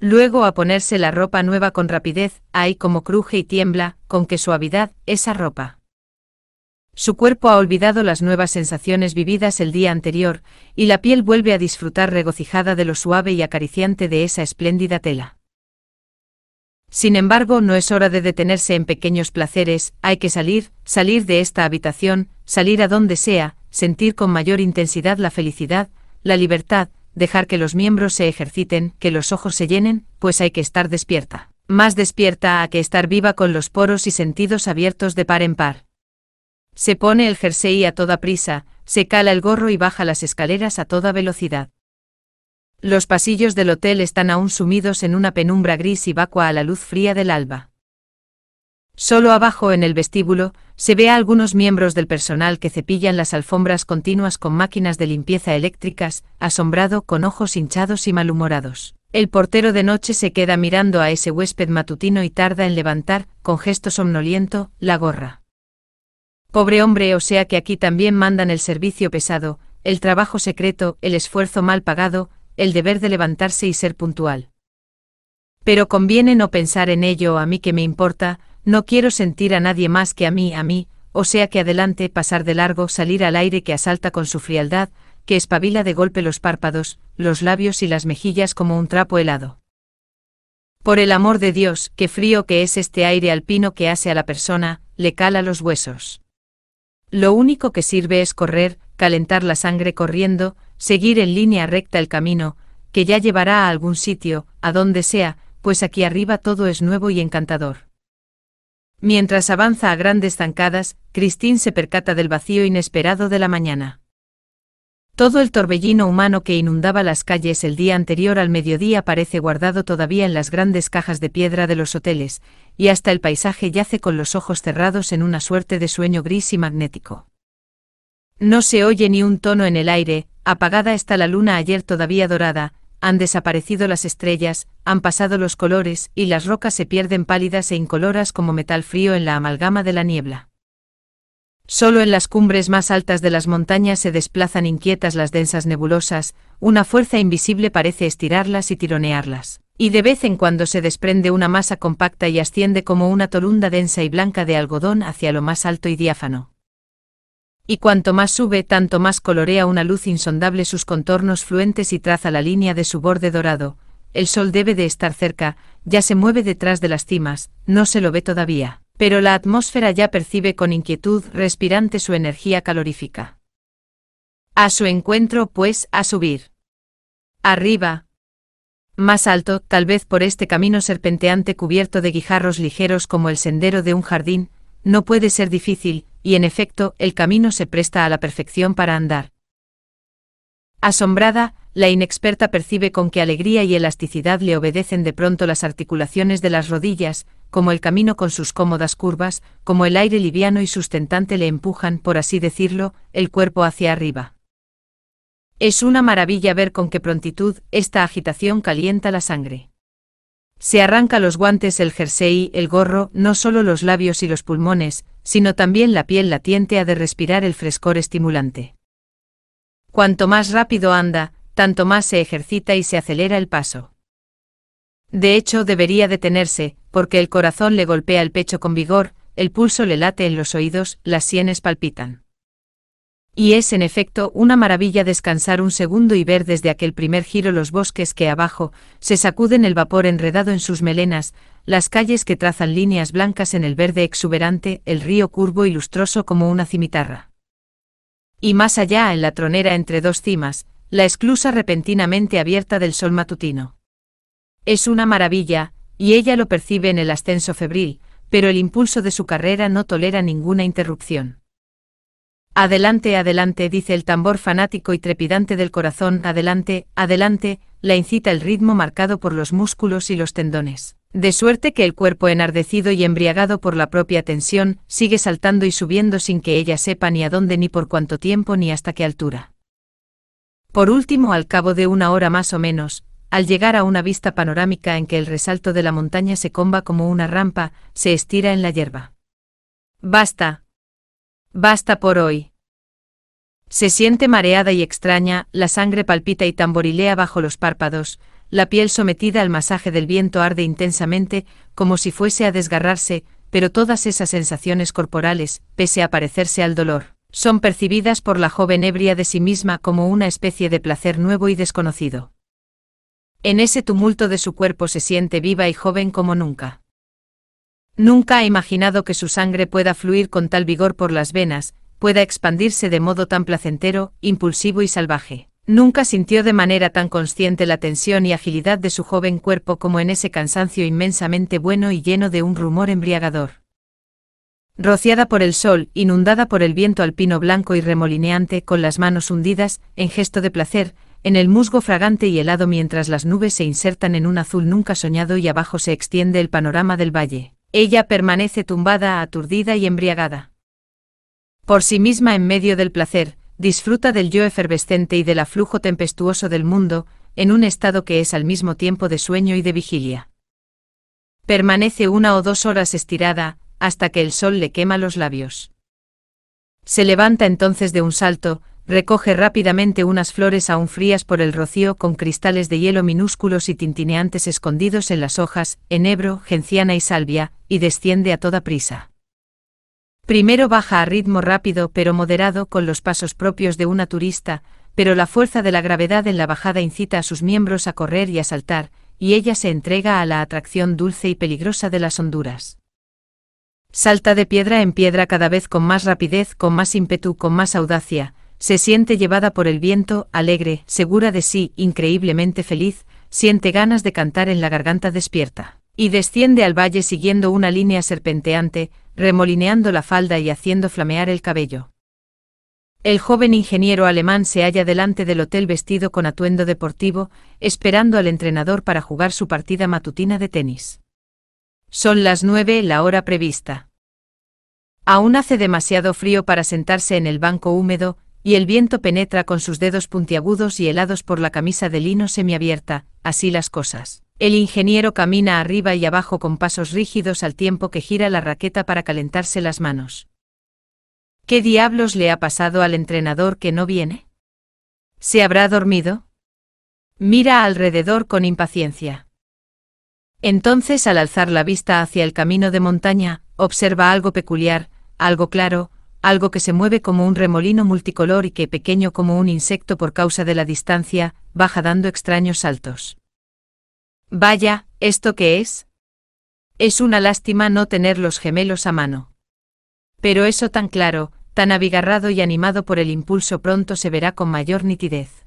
Luego a ponerse la ropa nueva con rapidez, hay como cruje y tiembla, con qué suavidad, esa ropa. Su cuerpo ha olvidado las nuevas sensaciones vividas el día anterior, y la piel vuelve a disfrutar regocijada de lo suave y acariciante de esa espléndida tela. Sin embargo, no es hora de detenerse en pequeños placeres, hay que salir, salir de esta habitación, salir a donde sea, sentir con mayor intensidad la felicidad, la libertad, dejar que los miembros se ejerciten, que los ojos se llenen, pues hay que estar despierta. Más despierta a que estar viva con los poros y sentidos abiertos de par en par. Se pone el jersey a toda prisa, se cala el gorro y baja las escaleras a toda velocidad. Los pasillos del hotel están aún sumidos en una penumbra gris y vacua a la luz fría del alba. Solo abajo en el vestíbulo, se ve a algunos miembros del personal que cepillan las alfombras continuas con máquinas de limpieza eléctricas, asombrado con ojos hinchados y malhumorados. El portero de noche se queda mirando a ese huésped matutino y tarda en levantar, con gesto somnoliento, la gorra. Pobre hombre, o sea que aquí también mandan el servicio pesado, el trabajo secreto, el esfuerzo mal pagado, el deber de levantarse y ser puntual. Pero conviene no pensar en ello a mí que me importa, no quiero sentir a nadie más que a mí, a mí, o sea que adelante, pasar de largo, salir al aire que asalta con su frialdad, que espabila de golpe los párpados, los labios y las mejillas como un trapo helado. Por el amor de Dios, qué frío que es este aire alpino que hace a la persona, le cala los huesos. Lo único que sirve es correr, calentar la sangre corriendo, seguir en línea recta el camino, que ya llevará a algún sitio, a donde sea, pues aquí arriba todo es nuevo y encantador. Mientras avanza a grandes zancadas, Christine se percata del vacío inesperado de la mañana. Todo el torbellino humano que inundaba las calles el día anterior al mediodía parece guardado todavía en las grandes cajas de piedra de los hoteles, y hasta el paisaje yace con los ojos cerrados en una suerte de sueño gris y magnético. No se oye ni un tono en el aire, Apagada está la luna ayer todavía dorada, han desaparecido las estrellas, han pasado los colores y las rocas se pierden pálidas e incoloras como metal frío en la amalgama de la niebla. Solo en las cumbres más altas de las montañas se desplazan inquietas las densas nebulosas, una fuerza invisible parece estirarlas y tironearlas, y de vez en cuando se desprende una masa compacta y asciende como una tolunda densa y blanca de algodón hacia lo más alto y diáfano. Y cuanto más sube, tanto más colorea una luz insondable sus contornos fluentes y traza la línea de su borde dorado. El sol debe de estar cerca, ya se mueve detrás de las cimas, no se lo ve todavía, pero la atmósfera ya percibe con inquietud respirante su energía calorífica. A su encuentro, pues, a subir. Arriba. Más alto, tal vez por este camino serpenteante cubierto de guijarros ligeros como el sendero de un jardín, no puede ser difícil, y en efecto, el camino se presta a la perfección para andar. Asombrada, la inexperta percibe con qué alegría y elasticidad le obedecen de pronto las articulaciones de las rodillas, como el camino con sus cómodas curvas, como el aire liviano y sustentante le empujan, por así decirlo, el cuerpo hacia arriba. Es una maravilla ver con qué prontitud esta agitación calienta la sangre. Se arranca los guantes, el jersey, el gorro, no solo los labios y los pulmones, sino también la piel latiente ha de respirar el frescor estimulante. Cuanto más rápido anda, tanto más se ejercita y se acelera el paso. De hecho, debería detenerse, porque el corazón le golpea el pecho con vigor, el pulso le late en los oídos, las sienes palpitan. Y es en efecto una maravilla descansar un segundo y ver desde aquel primer giro los bosques que abajo se sacuden el vapor enredado en sus melenas, las calles que trazan líneas blancas en el verde exuberante, el río curvo y lustroso como una cimitarra. Y más allá, en la tronera entre dos cimas, la esclusa repentinamente abierta del sol matutino. Es una maravilla, y ella lo percibe en el ascenso febril, pero el impulso de su carrera no tolera ninguna interrupción. Adelante, adelante, dice el tambor fanático y trepidante del corazón, adelante, adelante, la incita el ritmo marcado por los músculos y los tendones. De suerte que el cuerpo enardecido y embriagado por la propia tensión, sigue saltando y subiendo sin que ella sepa ni a dónde ni por cuánto tiempo ni hasta qué altura. Por último, al cabo de una hora más o menos, al llegar a una vista panorámica en que el resalto de la montaña se comba como una rampa, se estira en la hierba. Basta. Basta por hoy. Se siente mareada y extraña, la sangre palpita y tamborilea bajo los párpados, la piel sometida al masaje del viento arde intensamente, como si fuese a desgarrarse, pero todas esas sensaciones corporales, pese a parecerse al dolor, son percibidas por la joven ebria de sí misma como una especie de placer nuevo y desconocido. En ese tumulto de su cuerpo se siente viva y joven como nunca. Nunca ha imaginado que su sangre pueda fluir con tal vigor por las venas, pueda expandirse de modo tan placentero, impulsivo y salvaje. Nunca sintió de manera tan consciente la tensión y agilidad de su joven cuerpo como en ese cansancio inmensamente bueno y lleno de un rumor embriagador. Rociada por el sol, inundada por el viento alpino blanco y remolineante, con las manos hundidas, en gesto de placer, en el musgo fragante y helado mientras las nubes se insertan en un azul nunca soñado y abajo se extiende el panorama del valle. Ella permanece tumbada, aturdida y embriagada. Por sí misma en medio del placer, disfruta del yo efervescente y del aflujo tempestuoso del mundo, en un estado que es al mismo tiempo de sueño y de vigilia. Permanece una o dos horas estirada, hasta que el sol le quema los labios. Se levanta entonces de un salto, recoge rápidamente unas flores aún frías por el rocío con cristales de hielo minúsculos y tintineantes escondidos en las hojas, enebro, genciana y salvia, y desciende a toda prisa. Primero baja a ritmo rápido pero moderado con los pasos propios de una turista, pero la fuerza de la gravedad en la bajada incita a sus miembros a correr y a saltar, y ella se entrega a la atracción dulce y peligrosa de las honduras. Salta de piedra en piedra cada vez con más rapidez, con más ímpetu, con más audacia, se siente llevada por el viento, alegre, segura de sí, increíblemente feliz, siente ganas de cantar en la garganta despierta. Y desciende al valle siguiendo una línea serpenteante, remolineando la falda y haciendo flamear el cabello. El joven ingeniero alemán se halla delante del hotel vestido con atuendo deportivo, esperando al entrenador para jugar su partida matutina de tenis. Son las nueve la hora prevista. Aún hace demasiado frío para sentarse en el banco húmedo, y el viento penetra con sus dedos puntiagudos y helados por la camisa de lino semiabierta, así las cosas. El ingeniero camina arriba y abajo con pasos rígidos al tiempo que gira la raqueta para calentarse las manos. ¿Qué diablos le ha pasado al entrenador que no viene? ¿Se habrá dormido? Mira alrededor con impaciencia. Entonces, al alzar la vista hacia el camino de montaña, observa algo peculiar, algo claro, algo que se mueve como un remolino multicolor y que, pequeño como un insecto por causa de la distancia, baja dando extraños saltos. Vaya, ¿esto qué es? Es una lástima no tener los gemelos a mano. Pero eso tan claro, tan abigarrado y animado por el impulso pronto se verá con mayor nitidez.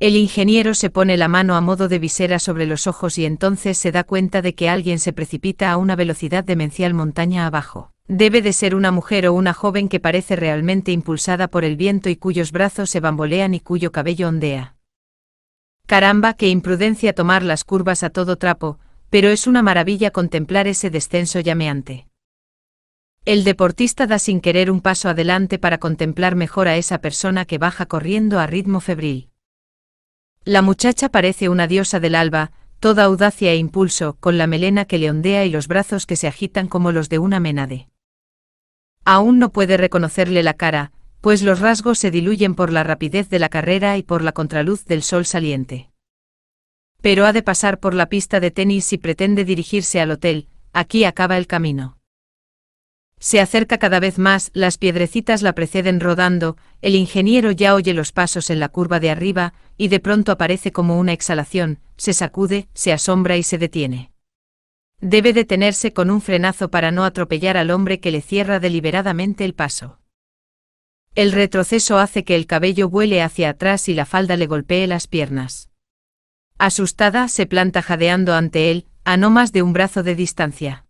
El ingeniero se pone la mano a modo de visera sobre los ojos y entonces se da cuenta de que alguien se precipita a una velocidad demencial montaña abajo. Debe de ser una mujer o una joven que parece realmente impulsada por el viento y cuyos brazos se bambolean y cuyo cabello ondea. Caramba, qué imprudencia tomar las curvas a todo trapo, pero es una maravilla contemplar ese descenso llameante. El deportista da sin querer un paso adelante para contemplar mejor a esa persona que baja corriendo a ritmo febril. La muchacha parece una diosa del alba, toda audacia e impulso, con la melena que le ondea y los brazos que se agitan como los de una menade. Aún no puede reconocerle la cara, pues los rasgos se diluyen por la rapidez de la carrera y por la contraluz del sol saliente. Pero ha de pasar por la pista de tenis si pretende dirigirse al hotel, aquí acaba el camino. Se acerca cada vez más, las piedrecitas la preceden rodando, el ingeniero ya oye los pasos en la curva de arriba, y de pronto aparece como una exhalación, se sacude, se asombra y se detiene. Debe detenerse con un frenazo para no atropellar al hombre que le cierra deliberadamente el paso. El retroceso hace que el cabello vuele hacia atrás y la falda le golpee las piernas. Asustada, se planta jadeando ante él, a no más de un brazo de distancia.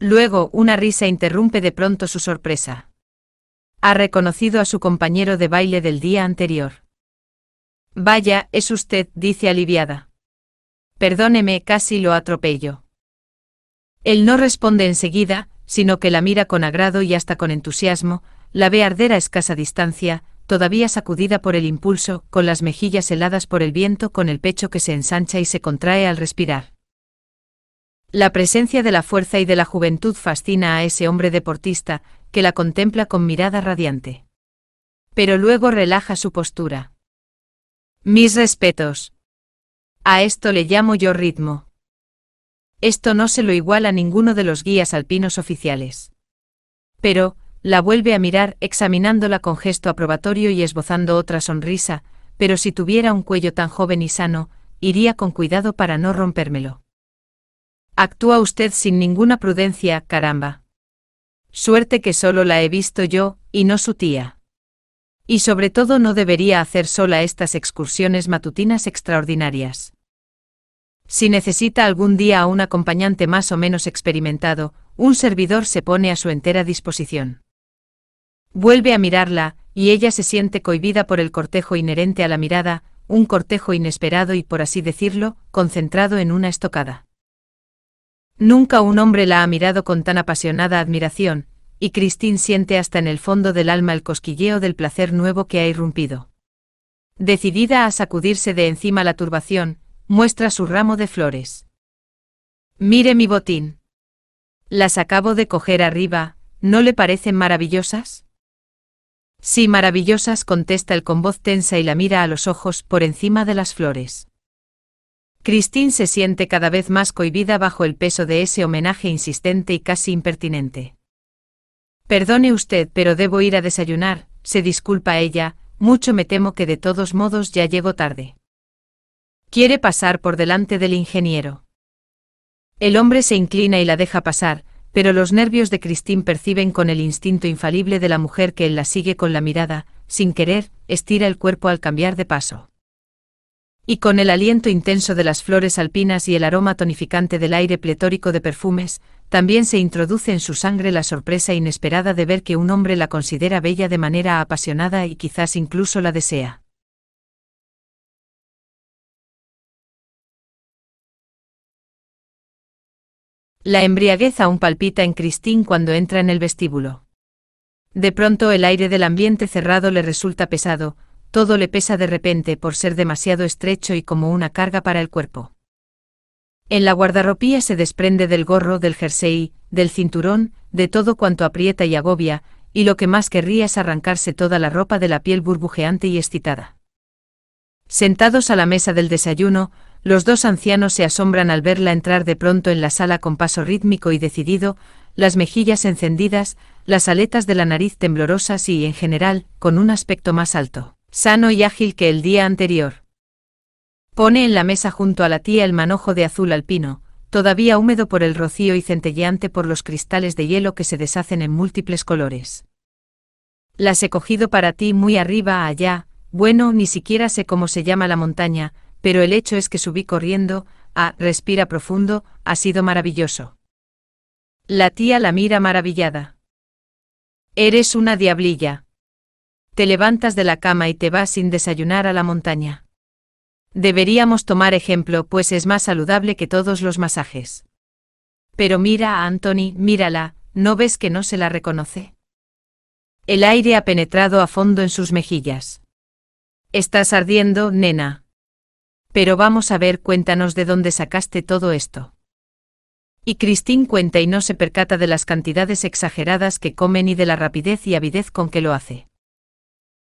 Luego, una risa interrumpe de pronto su sorpresa. Ha reconocido a su compañero de baile del día anterior. Vaya, es usted, dice aliviada. Perdóneme, casi lo atropello. Él no responde enseguida, sino que la mira con agrado y hasta con entusiasmo, la ve arder a escasa distancia, todavía sacudida por el impulso, con las mejillas heladas por el viento, con el pecho que se ensancha y se contrae al respirar. La presencia de la fuerza y de la juventud fascina a ese hombre deportista, que la contempla con mirada radiante. Pero luego relaja su postura. Mis respetos. A esto le llamo yo ritmo. Esto no se lo iguala a ninguno de los guías alpinos oficiales. Pero, la vuelve a mirar, examinándola con gesto aprobatorio y esbozando otra sonrisa, pero si tuviera un cuello tan joven y sano, iría con cuidado para no rompérmelo. Actúa usted sin ninguna prudencia, caramba. Suerte que solo la he visto yo, y no su tía. Y sobre todo no debería hacer sola estas excursiones matutinas extraordinarias. Si necesita algún día a un acompañante más o menos experimentado, un servidor se pone a su entera disposición. Vuelve a mirarla, y ella se siente cohibida por el cortejo inherente a la mirada, un cortejo inesperado y, por así decirlo, concentrado en una estocada. Nunca un hombre la ha mirado con tan apasionada admiración, y Christine siente hasta en el fondo del alma el cosquilleo del placer nuevo que ha irrumpido. Decidida a sacudirse de encima la turbación, muestra su ramo de flores. Mire mi botín. Las acabo de coger arriba, ¿no le parecen maravillosas? Sí, maravillosas, contesta él con voz tensa y la mira a los ojos por encima de las flores. Christine se siente cada vez más cohibida bajo el peso de ese homenaje insistente y casi impertinente. Perdone usted, pero debo ir a desayunar, se disculpa ella, mucho me temo que de todos modos ya llego tarde. Quiere pasar por delante del ingeniero. El hombre se inclina y la deja pasar, pero los nervios de Cristín perciben con el instinto infalible de la mujer que él la sigue con la mirada, sin querer, estira el cuerpo al cambiar de paso. Y con el aliento intenso de las flores alpinas y el aroma tonificante del aire pletórico de perfumes, también se introduce en su sangre la sorpresa inesperada de ver que un hombre la considera bella de manera apasionada y quizás incluso la desea. La embriaguez aún palpita en Christine cuando entra en el vestíbulo. De pronto el aire del ambiente cerrado le resulta pesado, todo le pesa de repente por ser demasiado estrecho y como una carga para el cuerpo. En la guardarropía se desprende del gorro, del jersey, del cinturón, de todo cuanto aprieta y agobia, y lo que más querría es arrancarse toda la ropa de la piel burbujeante y excitada. Sentados a la mesa del desayuno, los dos ancianos se asombran al verla entrar de pronto en la sala con paso rítmico y decidido, las mejillas encendidas, las aletas de la nariz temblorosas y, en general, con un aspecto más alto, sano y ágil que el día anterior. Pone en la mesa junto a la tía el manojo de azul alpino, todavía húmedo por el rocío y centelleante por los cristales de hielo que se deshacen en múltiples colores. Las he cogido para ti muy arriba allá, bueno, ni siquiera sé cómo se llama la montaña, pero el hecho es que subí corriendo, a respira profundo, ha sido maravilloso. La tía la mira maravillada. Eres una diablilla. Te levantas de la cama y te vas sin desayunar a la montaña. Deberíamos tomar ejemplo, pues es más saludable que todos los masajes. Pero mira a Anthony, mírala, ¿no ves que no se la reconoce? El aire ha penetrado a fondo en sus mejillas. Estás ardiendo, nena. Pero vamos a ver, cuéntanos de dónde sacaste todo esto. Y Cristín cuenta y no se percata de las cantidades exageradas que comen y de la rapidez y avidez con que lo hace.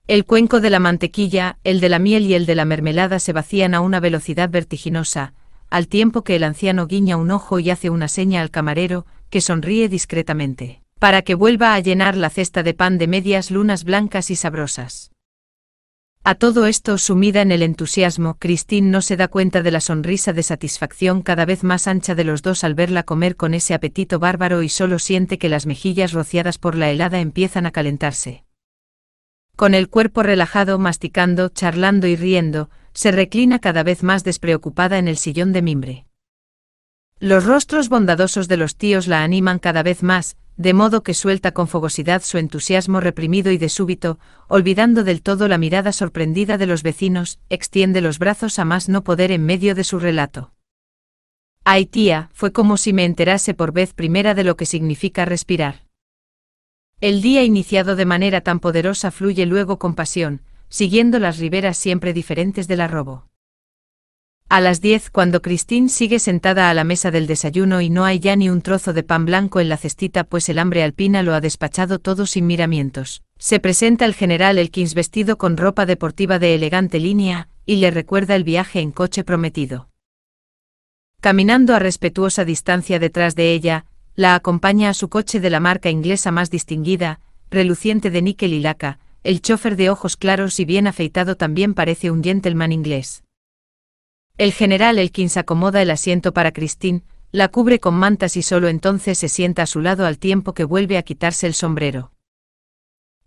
El cuenco de la mantequilla, el de la miel y el de la mermelada se vacían a una velocidad vertiginosa, al tiempo que el anciano guiña un ojo y hace una seña al camarero, que sonríe discretamente, para que vuelva a llenar la cesta de pan de medias lunas blancas y sabrosas. A todo esto, sumida en el entusiasmo, Christine no se da cuenta de la sonrisa de satisfacción cada vez más ancha de los dos al verla comer con ese apetito bárbaro y solo siente que las mejillas rociadas por la helada empiezan a calentarse. Con el cuerpo relajado, masticando, charlando y riendo, se reclina cada vez más despreocupada en el sillón de mimbre. Los rostros bondadosos de los tíos la animan cada vez más, de modo que suelta con fogosidad su entusiasmo reprimido y de súbito, olvidando del todo la mirada sorprendida de los vecinos, extiende los brazos a más no poder en medio de su relato. Ay tía, fue como si me enterase por vez primera de lo que significa respirar. El día iniciado de manera tan poderosa fluye luego con pasión, siguiendo las riberas siempre diferentes del arrobo. A las 10, cuando Christine sigue sentada a la mesa del desayuno y no hay ya ni un trozo de pan blanco en la cestita, pues el hambre alpina lo ha despachado todo sin miramientos. Se presenta el general Elkins vestido con ropa deportiva de elegante línea, y le recuerda el viaje en coche prometido. Caminando a respetuosa distancia detrás de ella, la acompaña a su coche de la marca inglesa más distinguida, reluciente de níquel y laca, el chofer de ojos claros y bien afeitado también parece un gentleman inglés. El general Elkins acomoda el asiento para Cristín, la cubre con mantas y solo entonces se sienta a su lado al tiempo que vuelve a quitarse el sombrero.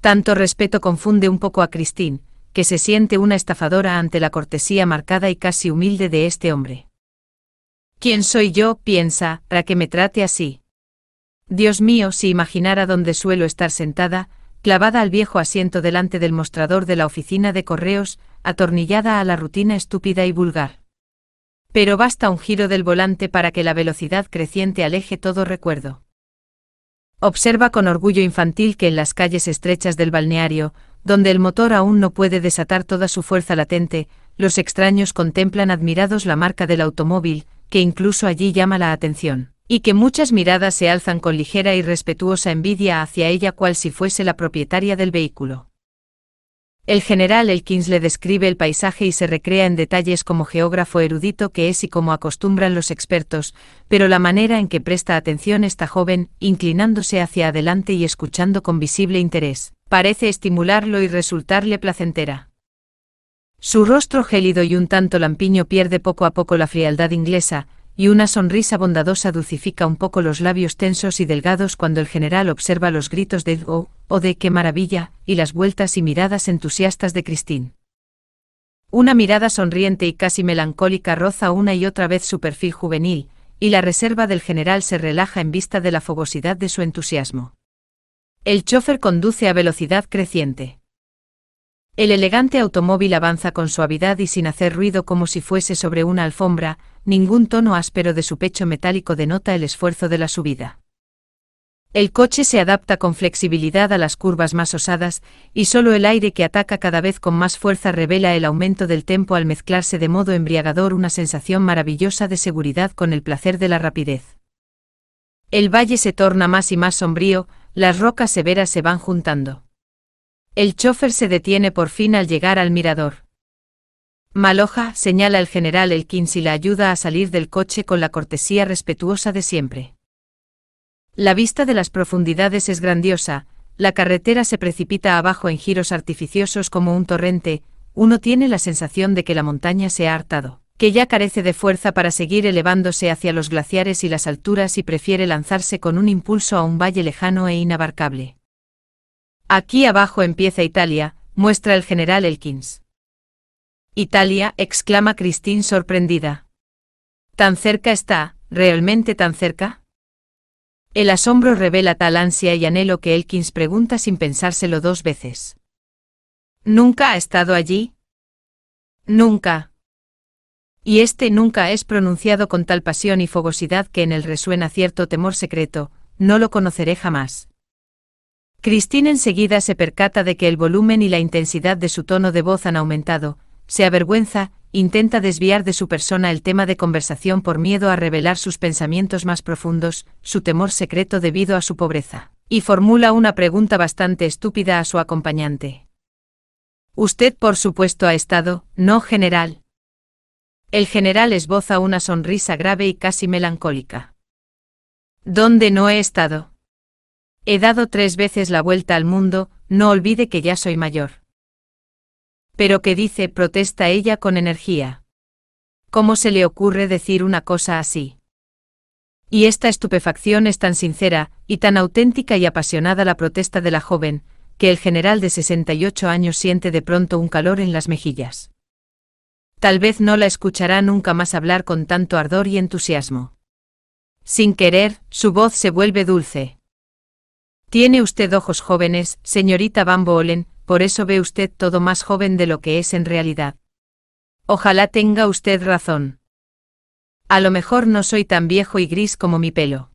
Tanto respeto confunde un poco a Cristín, que se siente una estafadora ante la cortesía marcada y casi humilde de este hombre. ¿Quién soy yo, piensa, para que me trate así? Dios mío, si imaginara dónde suelo estar sentada, clavada al viejo asiento delante del mostrador de la oficina de correos, atornillada a la rutina estúpida y vulgar. Pero basta un giro del volante para que la velocidad creciente aleje todo recuerdo. Observa con orgullo infantil que en las calles estrechas del balneario, donde el motor aún no puede desatar toda su fuerza latente, los extraños contemplan admirados la marca del automóvil, que incluso allí llama la atención, y que muchas miradas se alzan con ligera y respetuosa envidia hacia ella cual si fuese la propietaria del vehículo. El general Elkins le describe el paisaje y se recrea en detalles como geógrafo erudito que es y como acostumbran los expertos, pero la manera en que presta atención esta joven, inclinándose hacia adelante y escuchando con visible interés, parece estimularlo y resultarle placentera. Su rostro gélido y un tanto lampiño pierde poco a poco la frialdad inglesa, y una sonrisa bondadosa dulcifica un poco los labios tensos y delgados cuando el general observa los gritos de ¡Oh! o oh, de ¡Qué maravilla! y las vueltas y miradas entusiastas de Christine. Una mirada sonriente y casi melancólica roza una y otra vez su perfil juvenil, y la reserva del general se relaja en vista de la fogosidad de su entusiasmo. El chofer conduce a velocidad creciente. El elegante automóvil avanza con suavidad y sin hacer ruido como si fuese sobre una alfombra, ningún tono áspero de su pecho metálico denota el esfuerzo de la subida. El coche se adapta con flexibilidad a las curvas más osadas, y solo el aire que ataca cada vez con más fuerza revela el aumento del tempo al mezclarse de modo embriagador una sensación maravillosa de seguridad con el placer de la rapidez. El valle se torna más y más sombrío, las rocas severas se van juntando. El chofer se detiene por fin al llegar al mirador. Maloja, señala el general Elkins y la ayuda a salir del coche con la cortesía respetuosa de siempre. La vista de las profundidades es grandiosa, la carretera se precipita abajo en giros artificiosos como un torrente, uno tiene la sensación de que la montaña se ha hartado, que ya carece de fuerza para seguir elevándose hacia los glaciares y las alturas y prefiere lanzarse con un impulso a un valle lejano e inabarcable. Aquí abajo empieza Italia, muestra el general Elkins. Italia, exclama Christine sorprendida. ¿Tan cerca está, realmente tan cerca? El asombro revela tal ansia y anhelo que Elkins pregunta sin pensárselo dos veces. ¿Nunca ha estado allí? Nunca. Y este nunca es pronunciado con tal pasión y fogosidad que en él resuena cierto temor secreto, no lo conoceré jamás. Christine enseguida se percata de que el volumen y la intensidad de su tono de voz han aumentado, se avergüenza, intenta desviar de su persona el tema de conversación por miedo a revelar sus pensamientos más profundos, su temor secreto debido a su pobreza, y formula una pregunta bastante estúpida a su acompañante. Usted por supuesto ha estado, no general. El general esboza una sonrisa grave y casi melancólica. ¿Dónde no he estado? He dado tres veces la vuelta al mundo, no olvide que ya soy mayor. Pero qué dice, protesta ella con energía. ¿Cómo se le ocurre decir una cosa así? Y esta estupefacción es tan sincera, y tan auténtica y apasionada la protesta de la joven, que el general de 68 años siente de pronto un calor en las mejillas. Tal vez no la escuchará nunca más hablar con tanto ardor y entusiasmo. Sin querer, su voz se vuelve dulce. Tiene usted ojos jóvenes, señorita Van Bolen, por eso ve usted todo más joven de lo que es en realidad. Ojalá tenga usted razón. A lo mejor no soy tan viejo y gris como mi pelo.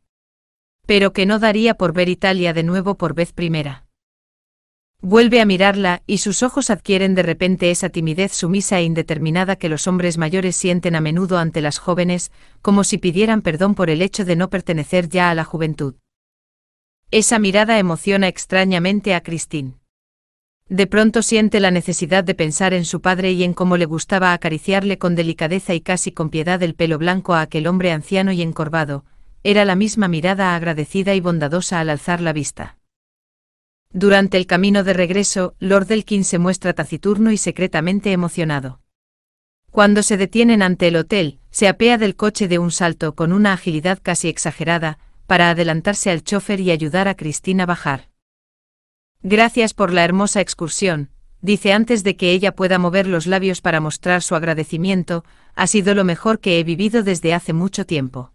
Pero que no daría por ver Italia de nuevo por vez primera. Vuelve a mirarla, y sus ojos adquieren de repente esa timidez sumisa e indeterminada que los hombres mayores sienten a menudo ante las jóvenes, como si pidieran perdón por el hecho de no pertenecer ya a la juventud. Esa mirada emociona extrañamente a Christine. De pronto siente la necesidad de pensar en su padre y en cómo le gustaba acariciarle con delicadeza y casi con piedad el pelo blanco a aquel hombre anciano y encorvado, era la misma mirada agradecida y bondadosa al alzar la vista. Durante el camino de regreso, Lord Elkin se muestra taciturno y secretamente emocionado. Cuando se detienen ante el hotel, se apea del coche de un salto con una agilidad casi exagerada, para adelantarse al chofer y ayudar a Cristina a bajar. Gracias por la hermosa excursión, dice antes de que ella pueda mover los labios para mostrar su agradecimiento, ha sido lo mejor que he vivido desde hace mucho tiempo.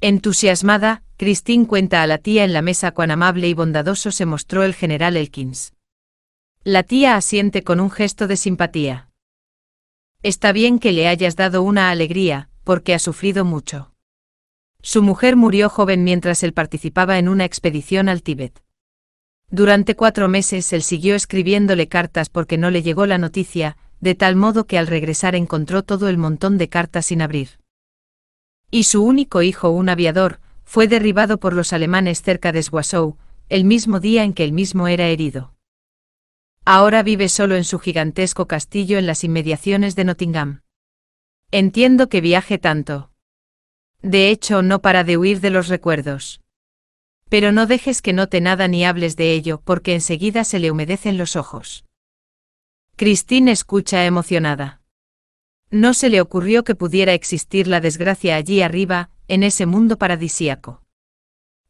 Entusiasmada, Christine cuenta a la tía en la mesa cuán amable y bondadoso se mostró el general Elkins. La tía asiente con un gesto de simpatía. Está bien que le hayas dado una alegría, porque ha sufrido mucho. Su mujer murió joven mientras él participaba en una expedición al Tíbet. Durante cuatro meses él siguió escribiéndole cartas porque no le llegó la noticia, de tal modo que al regresar encontró todo el montón de cartas sin abrir. Y su único hijo, un aviador, fue derribado por los alemanes cerca de Swassow, el mismo día en que él mismo era herido. Ahora vive solo en su gigantesco castillo en las inmediaciones de Nottingham. Entiendo que viaje tanto. De hecho, no para de huir de los recuerdos. Pero no dejes que note nada ni hables de ello, porque enseguida se le humedecen los ojos. Christine escucha emocionada. No se le ocurrió que pudiera existir la desgracia allí arriba, en ese mundo paradisíaco.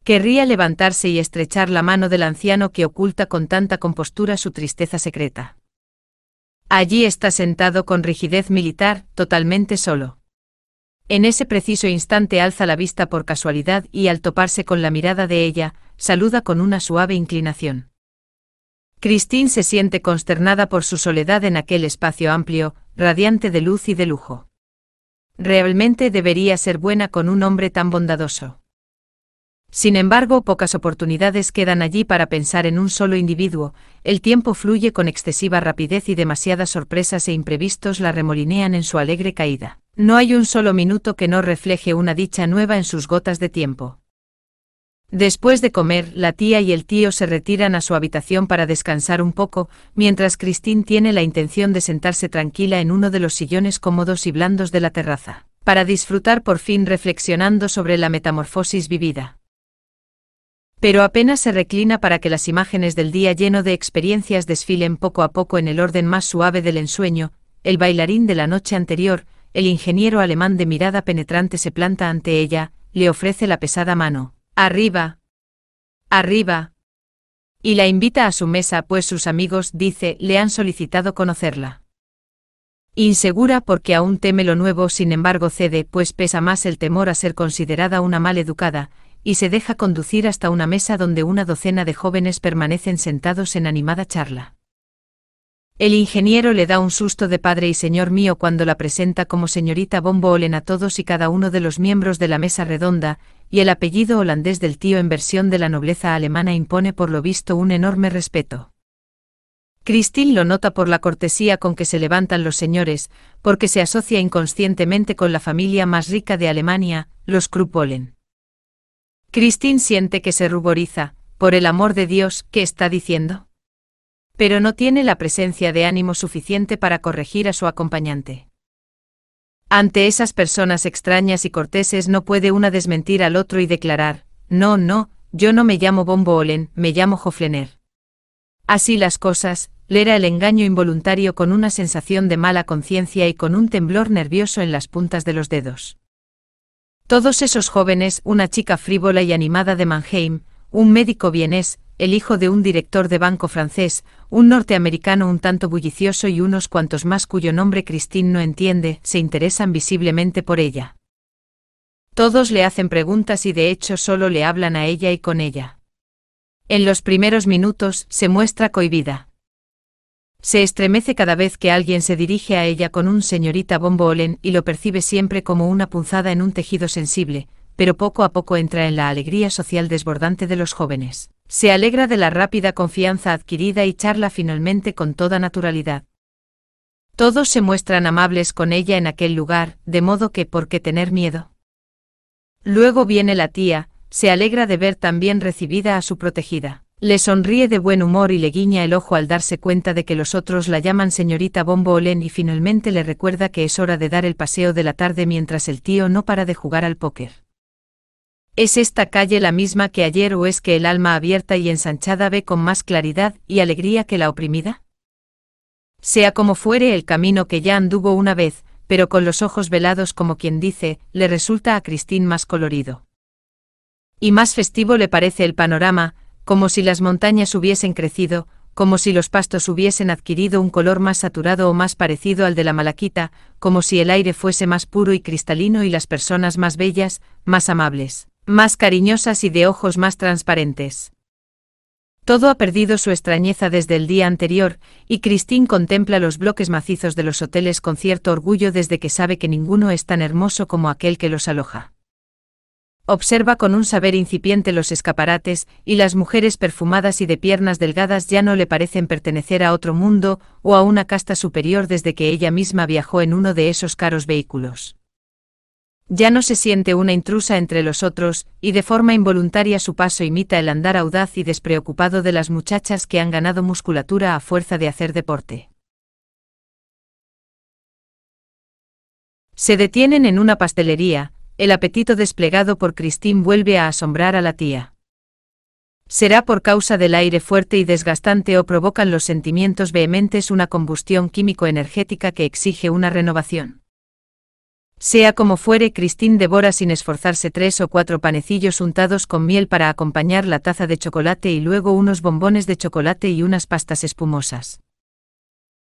Querría levantarse y estrechar la mano del anciano que oculta con tanta compostura su tristeza secreta. Allí está sentado con rigidez militar, totalmente solo. En ese preciso instante alza la vista por casualidad y al toparse con la mirada de ella, saluda con una suave inclinación. Christine se siente consternada por su soledad en aquel espacio amplio, radiante de luz y de lujo. Realmente debería ser buena con un hombre tan bondadoso. Sin embargo, pocas oportunidades quedan allí para pensar en un solo individuo, el tiempo fluye con excesiva rapidez y demasiadas sorpresas e imprevistos la remolinean en su alegre caída. No hay un solo minuto que no refleje una dicha nueva en sus gotas de tiempo. Después de comer, la tía y el tío se retiran a su habitación para descansar un poco, mientras Cristín tiene la intención de sentarse tranquila en uno de los sillones cómodos y blandos de la terraza, para disfrutar por fin reflexionando sobre la metamorfosis vivida. Pero apenas se reclina para que las imágenes del día lleno de experiencias desfilen poco a poco en el orden más suave del ensueño, el bailarín de la noche anterior, el ingeniero alemán de mirada penetrante se planta ante ella, le ofrece la pesada mano. Arriba. Arriba. Y la invita a su mesa, pues sus amigos, dice, le han solicitado conocerla. Insegura porque aún teme lo nuevo, sin embargo cede, pues pesa más el temor a ser considerada una mal educada, y se deja conducir hasta una mesa donde una docena de jóvenes permanecen sentados en animada charla. El ingeniero le da un susto de padre y señor mío cuando la presenta como señorita Bombo a todos y cada uno de los miembros de la mesa redonda, y el apellido holandés del tío en versión de la nobleza alemana impone por lo visto un enorme respeto. Christine lo nota por la cortesía con que se levantan los señores, porque se asocia inconscientemente con la familia más rica de Alemania, los Kruppolen. Christine siente que se ruboriza, por el amor de Dios, ¿qué está diciendo? pero no tiene la presencia de ánimo suficiente para corregir a su acompañante. Ante esas personas extrañas y corteses no puede una desmentir al otro y declarar, no, no, yo no me llamo Bombo Olen, me llamo Hoflener». Así las cosas, le era el engaño involuntario con una sensación de mala conciencia y con un temblor nervioso en las puntas de los dedos. Todos esos jóvenes, una chica frívola y animada de Mannheim, un médico vienés, el hijo de un director de banco francés, un norteamericano un tanto bullicioso y unos cuantos más cuyo nombre Christine no entiende, se interesan visiblemente por ella. Todos le hacen preguntas y de hecho solo le hablan a ella y con ella. En los primeros minutos se muestra cohibida. Se estremece cada vez que alguien se dirige a ella con un señorita bombolen y lo percibe siempre como una punzada en un tejido sensible, pero poco a poco entra en la alegría social desbordante de los jóvenes. Se alegra de la rápida confianza adquirida y charla finalmente con toda naturalidad. Todos se muestran amables con ella en aquel lugar, de modo que por qué tener miedo. Luego viene la tía, se alegra de ver también recibida a su protegida. Le sonríe de buen humor y le guiña el ojo al darse cuenta de que los otros la llaman señorita Bombo olen y finalmente le recuerda que es hora de dar el paseo de la tarde mientras el tío no para de jugar al póker. ¿Es esta calle la misma que ayer o es que el alma abierta y ensanchada ve con más claridad y alegría que la oprimida? Sea como fuere el camino que ya anduvo una vez, pero con los ojos velados como quien dice, le resulta a Cristín más colorido. Y más festivo le parece el panorama, como si las montañas hubiesen crecido, como si los pastos hubiesen adquirido un color más saturado o más parecido al de la malaquita, como si el aire fuese más puro y cristalino y las personas más bellas, más amables más cariñosas y de ojos más transparentes. Todo ha perdido su extrañeza desde el día anterior, y Christine contempla los bloques macizos de los hoteles con cierto orgullo desde que sabe que ninguno es tan hermoso como aquel que los aloja. Observa con un saber incipiente los escaparates, y las mujeres perfumadas y de piernas delgadas ya no le parecen pertenecer a otro mundo o a una casta superior desde que ella misma viajó en uno de esos caros vehículos. Ya no se siente una intrusa entre los otros, y de forma involuntaria su paso imita el andar audaz y despreocupado de las muchachas que han ganado musculatura a fuerza de hacer deporte. Se detienen en una pastelería, el apetito desplegado por Christine vuelve a asombrar a la tía. Será por causa del aire fuerte y desgastante o provocan los sentimientos vehementes una combustión químico-energética que exige una renovación. Sea como fuere, Christine devora sin esforzarse tres o cuatro panecillos untados con miel para acompañar la taza de chocolate y luego unos bombones de chocolate y unas pastas espumosas.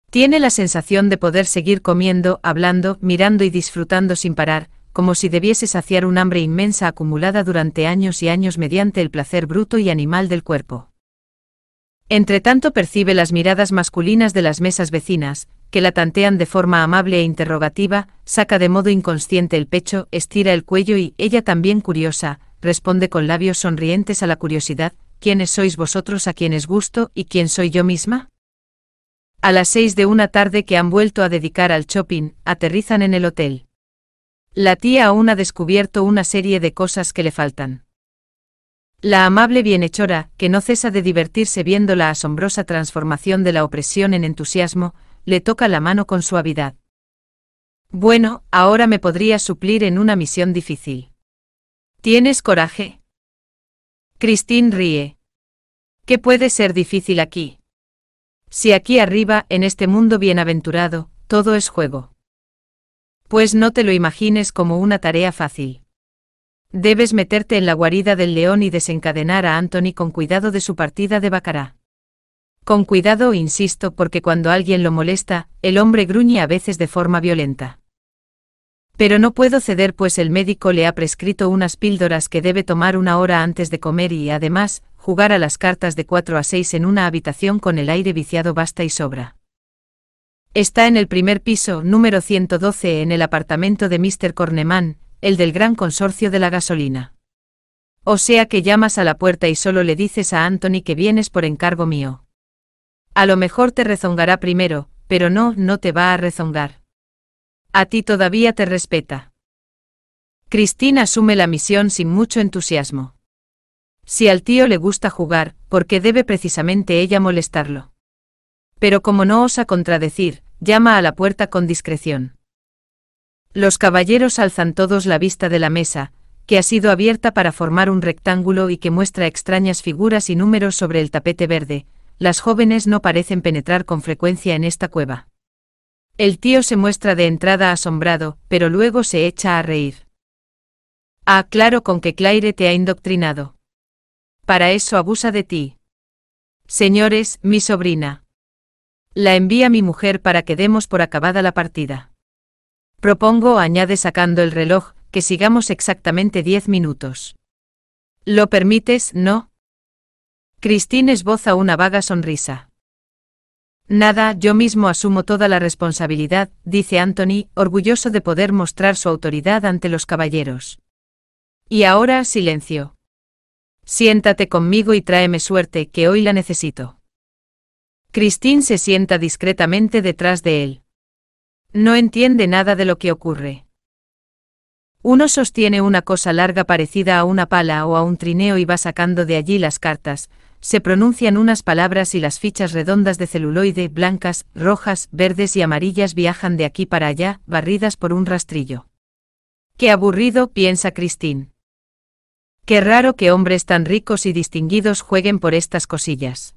Tiene la sensación de poder seguir comiendo, hablando, mirando y disfrutando sin parar, como si debiese saciar un hambre inmensa acumulada durante años y años mediante el placer bruto y animal del cuerpo. Entretanto percibe las miradas masculinas de las mesas vecinas, que la tantean de forma amable e interrogativa, saca de modo inconsciente el pecho, estira el cuello y, ella también curiosa, responde con labios sonrientes a la curiosidad, ¿quiénes sois vosotros a quienes gusto y quién soy yo misma? A las seis de una tarde que han vuelto a dedicar al shopping, aterrizan en el hotel. La tía aún ha descubierto una serie de cosas que le faltan. La amable bienhechora, que no cesa de divertirse viendo la asombrosa transformación de la opresión en entusiasmo, le toca la mano con suavidad. Bueno, ahora me podría suplir en una misión difícil. ¿Tienes coraje? Christine ríe. ¿Qué puede ser difícil aquí? Si aquí arriba, en este mundo bienaventurado, todo es juego. Pues no te lo imagines como una tarea fácil. Debes meterte en la guarida del león y desencadenar a Anthony con cuidado de su partida de Bacará. Con cuidado insisto porque cuando alguien lo molesta, el hombre gruñe a veces de forma violenta. Pero no puedo ceder pues el médico le ha prescrito unas píldoras que debe tomar una hora antes de comer y además, jugar a las cartas de 4 a 6 en una habitación con el aire viciado basta y sobra. Está en el primer piso, número 112, en el apartamento de Mr. Corneman, el del gran consorcio de la gasolina. O sea que llamas a la puerta y solo le dices a Anthony que vienes por encargo mío. A lo mejor te rezongará primero, pero no, no te va a rezongar. A ti todavía te respeta. Cristina asume la misión sin mucho entusiasmo. Si al tío le gusta jugar, porque debe precisamente ella molestarlo. Pero como no osa contradecir, llama a la puerta con discreción. Los caballeros alzan todos la vista de la mesa, que ha sido abierta para formar un rectángulo y que muestra extrañas figuras y números sobre el tapete verde, las jóvenes no parecen penetrar con frecuencia en esta cueva. El tío se muestra de entrada asombrado, pero luego se echa a reír. Ah, claro con que Claire te ha indoctrinado. Para eso abusa de ti. Señores, mi sobrina. La envía mi mujer para que demos por acabada la partida. Propongo, añade sacando el reloj, que sigamos exactamente diez minutos. ¿Lo permites, no? Christine esboza una vaga sonrisa. Nada, yo mismo asumo toda la responsabilidad, dice Anthony, orgulloso de poder mostrar su autoridad ante los caballeros. Y ahora silencio. Siéntate conmigo y tráeme suerte, que hoy la necesito. Christine se sienta discretamente detrás de él. No entiende nada de lo que ocurre. Uno sostiene una cosa larga parecida a una pala o a un trineo y va sacando de allí las cartas, se pronuncian unas palabras y las fichas redondas de celuloide, blancas, rojas, verdes y amarillas viajan de aquí para allá, barridas por un rastrillo. Qué aburrido, piensa Christine. Qué raro que hombres tan ricos y distinguidos jueguen por estas cosillas.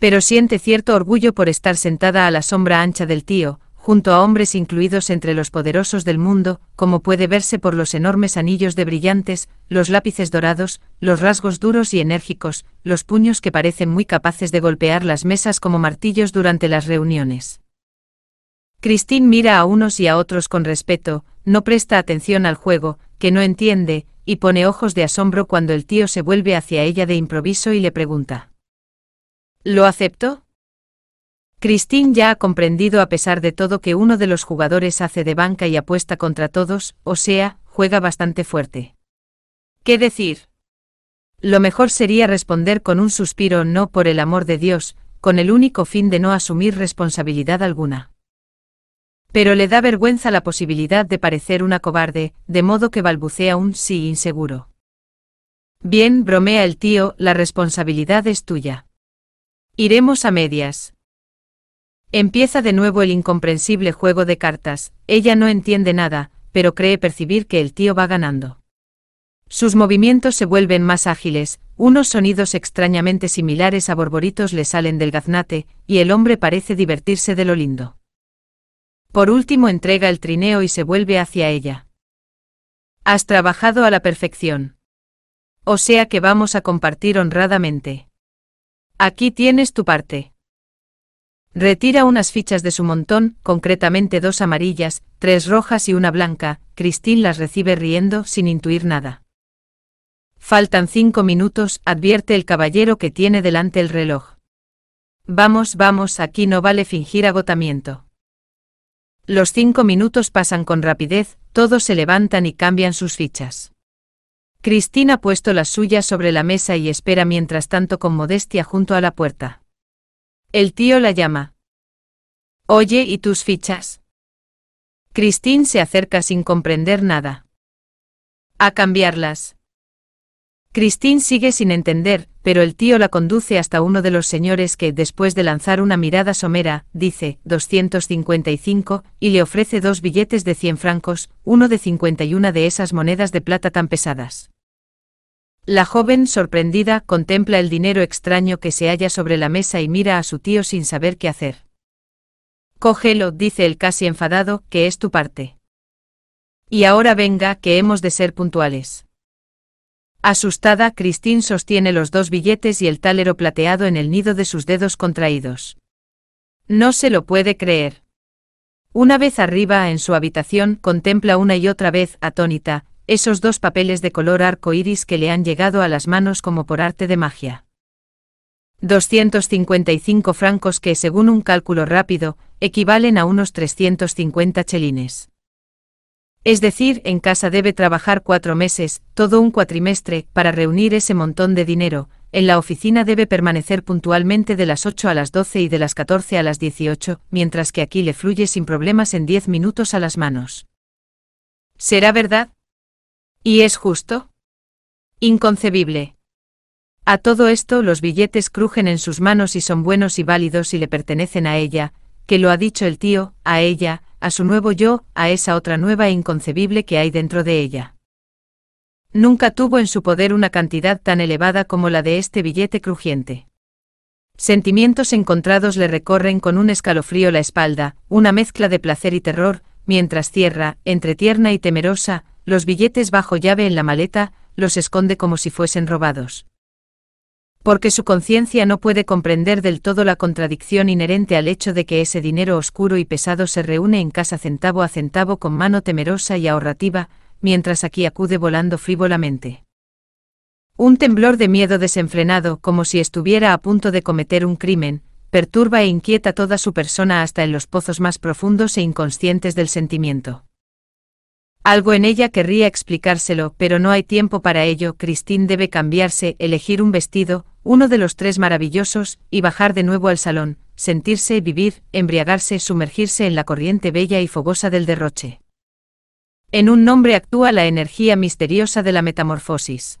Pero siente cierto orgullo por estar sentada a la sombra ancha del tío, junto a hombres incluidos entre los poderosos del mundo, como puede verse por los enormes anillos de brillantes, los lápices dorados, los rasgos duros y enérgicos, los puños que parecen muy capaces de golpear las mesas como martillos durante las reuniones. Christine mira a unos y a otros con respeto, no presta atención al juego, que no entiende, y pone ojos de asombro cuando el tío se vuelve hacia ella de improviso y le pregunta. ¿Lo acepto? Christine ya ha comprendido a pesar de todo que uno de los jugadores hace de banca y apuesta contra todos, o sea, juega bastante fuerte. ¿Qué decir? Lo mejor sería responder con un suspiro no por el amor de Dios, con el único fin de no asumir responsabilidad alguna. Pero le da vergüenza la posibilidad de parecer una cobarde, de modo que balbucea un sí inseguro. Bien, bromea el tío, la responsabilidad es tuya. Iremos a medias. Empieza de nuevo el incomprensible juego de cartas, ella no entiende nada, pero cree percibir que el tío va ganando. Sus movimientos se vuelven más ágiles, unos sonidos extrañamente similares a borboritos le salen del gaznate, y el hombre parece divertirse de lo lindo. Por último entrega el trineo y se vuelve hacia ella. Has trabajado a la perfección. O sea que vamos a compartir honradamente. Aquí tienes tu parte. Retira unas fichas de su montón, concretamente dos amarillas, tres rojas y una blanca. Christine las recibe riendo, sin intuir nada. Faltan cinco minutos, advierte el caballero que tiene delante el reloj. Vamos, vamos, aquí no vale fingir agotamiento. Los cinco minutos pasan con rapidez, todos se levantan y cambian sus fichas. Cristina ha puesto las suyas sobre la mesa y espera mientras tanto con modestia junto a la puerta. El tío la llama. Oye, ¿y tus fichas? Cristín se acerca sin comprender nada. A cambiarlas. Christine sigue sin entender, pero el tío la conduce hasta uno de los señores que, después de lanzar una mirada somera, dice 255, y le ofrece dos billetes de 100 francos, uno de 51 de esas monedas de plata tan pesadas. La joven, sorprendida, contempla el dinero extraño que se halla sobre la mesa y mira a su tío sin saber qué hacer. Cógelo, dice el casi enfadado, que es tu parte. Y ahora venga, que hemos de ser puntuales. Asustada, Christine sostiene los dos billetes y el talero plateado en el nido de sus dedos contraídos. No se lo puede creer. Una vez arriba en su habitación, contempla una y otra vez, atónita, esos dos papeles de color arco iris que le han llegado a las manos como por arte de magia. 255 francos que, según un cálculo rápido, equivalen a unos 350 chelines. Es decir, en casa debe trabajar cuatro meses, todo un cuatrimestre, para reunir ese montón de dinero, en la oficina debe permanecer puntualmente de las 8 a las 12 y de las 14 a las 18, mientras que aquí le fluye sin problemas en 10 minutos a las manos. ¿Será verdad? ¿Y es justo? Inconcebible. A todo esto los billetes crujen en sus manos y son buenos y válidos y le pertenecen a ella, que lo ha dicho el tío, a ella, a su nuevo yo, a esa otra nueva e inconcebible que hay dentro de ella. Nunca tuvo en su poder una cantidad tan elevada como la de este billete crujiente. Sentimientos encontrados le recorren con un escalofrío la espalda, una mezcla de placer y terror, mientras cierra, entre tierna y temerosa, los billetes bajo llave en la maleta, los esconde como si fuesen robados. Porque su conciencia no puede comprender del todo la contradicción inherente al hecho de que ese dinero oscuro y pesado se reúne en casa centavo a centavo con mano temerosa y ahorrativa, mientras aquí acude volando frívolamente. Un temblor de miedo desenfrenado, como si estuviera a punto de cometer un crimen, perturba e inquieta toda su persona hasta en los pozos más profundos e inconscientes del sentimiento. Algo en ella querría explicárselo, pero no hay tiempo para ello. Christine debe cambiarse, elegir un vestido, uno de los tres maravillosos, y bajar de nuevo al salón, sentirse, vivir, embriagarse, sumergirse en la corriente bella y fogosa del derroche. En un nombre actúa la energía misteriosa de la metamorfosis.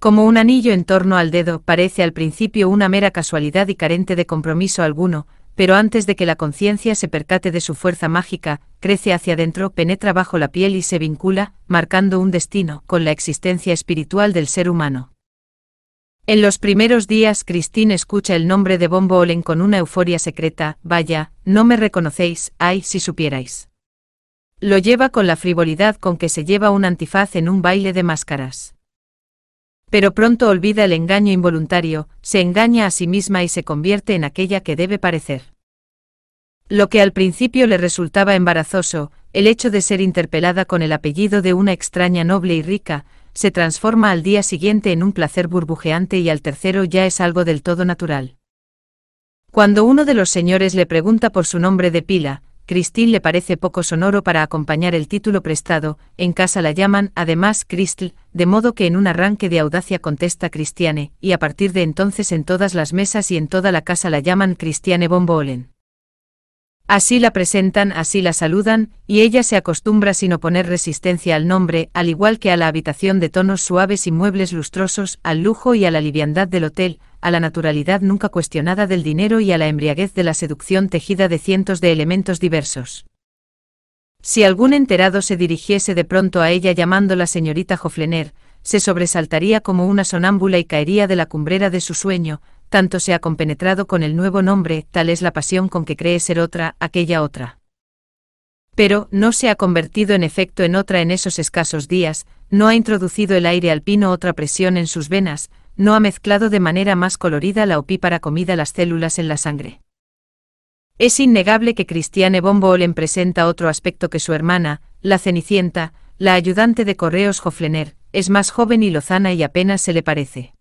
Como un anillo en torno al dedo, parece al principio una mera casualidad y carente de compromiso alguno, pero antes de que la conciencia se percate de su fuerza mágica, crece hacia adentro, penetra bajo la piel y se vincula, marcando un destino, con la existencia espiritual del ser humano. En los primeros días Christine escucha el nombre de Bombo Olen con una euforia secreta, vaya, no me reconocéis, ay, si supierais. Lo lleva con la frivolidad con que se lleva un antifaz en un baile de máscaras pero pronto olvida el engaño involuntario, se engaña a sí misma y se convierte en aquella que debe parecer. Lo que al principio le resultaba embarazoso, el hecho de ser interpelada con el apellido de una extraña noble y rica, se transforma al día siguiente en un placer burbujeante y al tercero ya es algo del todo natural. Cuando uno de los señores le pregunta por su nombre de pila, Cristil le parece poco sonoro para acompañar el título prestado, en casa la llaman además Cristl, de modo que en un arranque de audacia contesta Cristiane, y a partir de entonces en todas las mesas y en toda la casa la llaman Cristiane Bombolen. Así la presentan, así la saludan, y ella se acostumbra sin oponer resistencia al nombre, al igual que a la habitación de tonos suaves y muebles lustrosos, al lujo y a la liviandad del hotel, a la naturalidad nunca cuestionada del dinero y a la embriaguez de la seducción tejida de cientos de elementos diversos. Si algún enterado se dirigiese de pronto a ella la señorita Joflener, se sobresaltaría como una sonámbula y caería de la cumbrera de su sueño, tanto se ha compenetrado con el nuevo nombre, tal es la pasión con que cree ser otra, aquella otra. Pero, no se ha convertido en efecto en otra en esos escasos días, no ha introducido el aire alpino otra presión en sus venas, no ha mezclado de manera más colorida la opípara comida las células en la sangre. Es innegable que Christiane von presenta otro aspecto que su hermana, la Cenicienta, la ayudante de correos Hoflener, es más joven y lozana y apenas se le parece.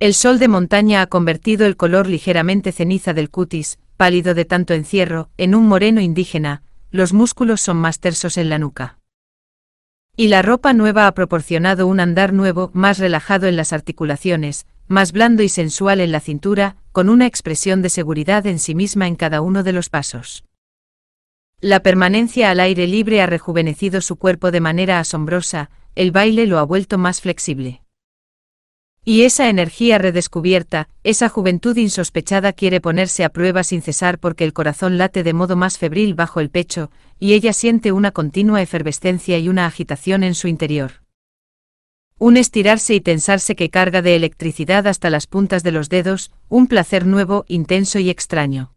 El sol de montaña ha convertido el color ligeramente ceniza del cutis, pálido de tanto encierro, en un moreno indígena, los músculos son más tersos en la nuca. Y la ropa nueva ha proporcionado un andar nuevo, más relajado en las articulaciones, más blando y sensual en la cintura, con una expresión de seguridad en sí misma en cada uno de los pasos. La permanencia al aire libre ha rejuvenecido su cuerpo de manera asombrosa, el baile lo ha vuelto más flexible. Y esa energía redescubierta, esa juventud insospechada quiere ponerse a prueba sin cesar porque el corazón late de modo más febril bajo el pecho, y ella siente una continua efervescencia y una agitación en su interior. Un estirarse y tensarse que carga de electricidad hasta las puntas de los dedos, un placer nuevo, intenso y extraño.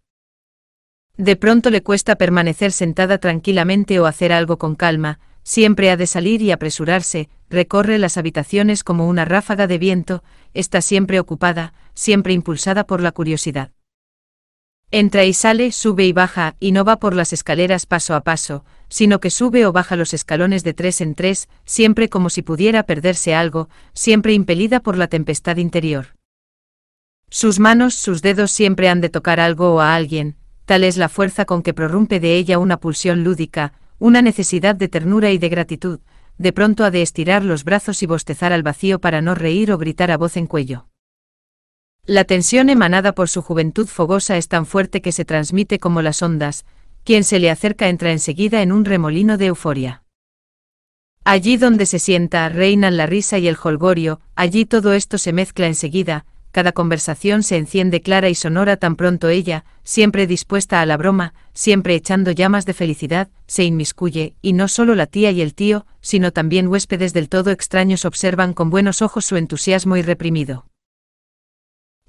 De pronto le cuesta permanecer sentada tranquilamente o hacer algo con calma, Siempre ha de salir y apresurarse, recorre las habitaciones como una ráfaga de viento, está siempre ocupada, siempre impulsada por la curiosidad. Entra y sale, sube y baja, y no va por las escaleras paso a paso, sino que sube o baja los escalones de tres en tres, siempre como si pudiera perderse algo, siempre impelida por la tempestad interior. Sus manos, sus dedos siempre han de tocar algo o a alguien, tal es la fuerza con que prorrumpe de ella una pulsión lúdica, una necesidad de ternura y de gratitud, de pronto ha de estirar los brazos y bostezar al vacío para no reír o gritar a voz en cuello. La tensión emanada por su juventud fogosa es tan fuerte que se transmite como las ondas, quien se le acerca entra enseguida en un remolino de euforia. Allí donde se sienta reinan la risa y el jolgorio, allí todo esto se mezcla enseguida, cada conversación se enciende clara y sonora tan pronto ella, siempre dispuesta a la broma, siempre echando llamas de felicidad, se inmiscuye, y no solo la tía y el tío, sino también huéspedes del todo extraños observan con buenos ojos su entusiasmo irreprimido.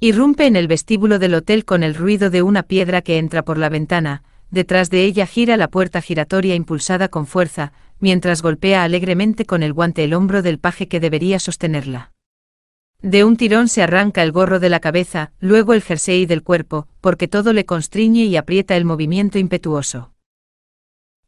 Irrumpe en el vestíbulo del hotel con el ruido de una piedra que entra por la ventana, detrás de ella gira la puerta giratoria impulsada con fuerza, mientras golpea alegremente con el guante el hombro del paje que debería sostenerla. De un tirón se arranca el gorro de la cabeza, luego el jersey del cuerpo, porque todo le constriñe y aprieta el movimiento impetuoso.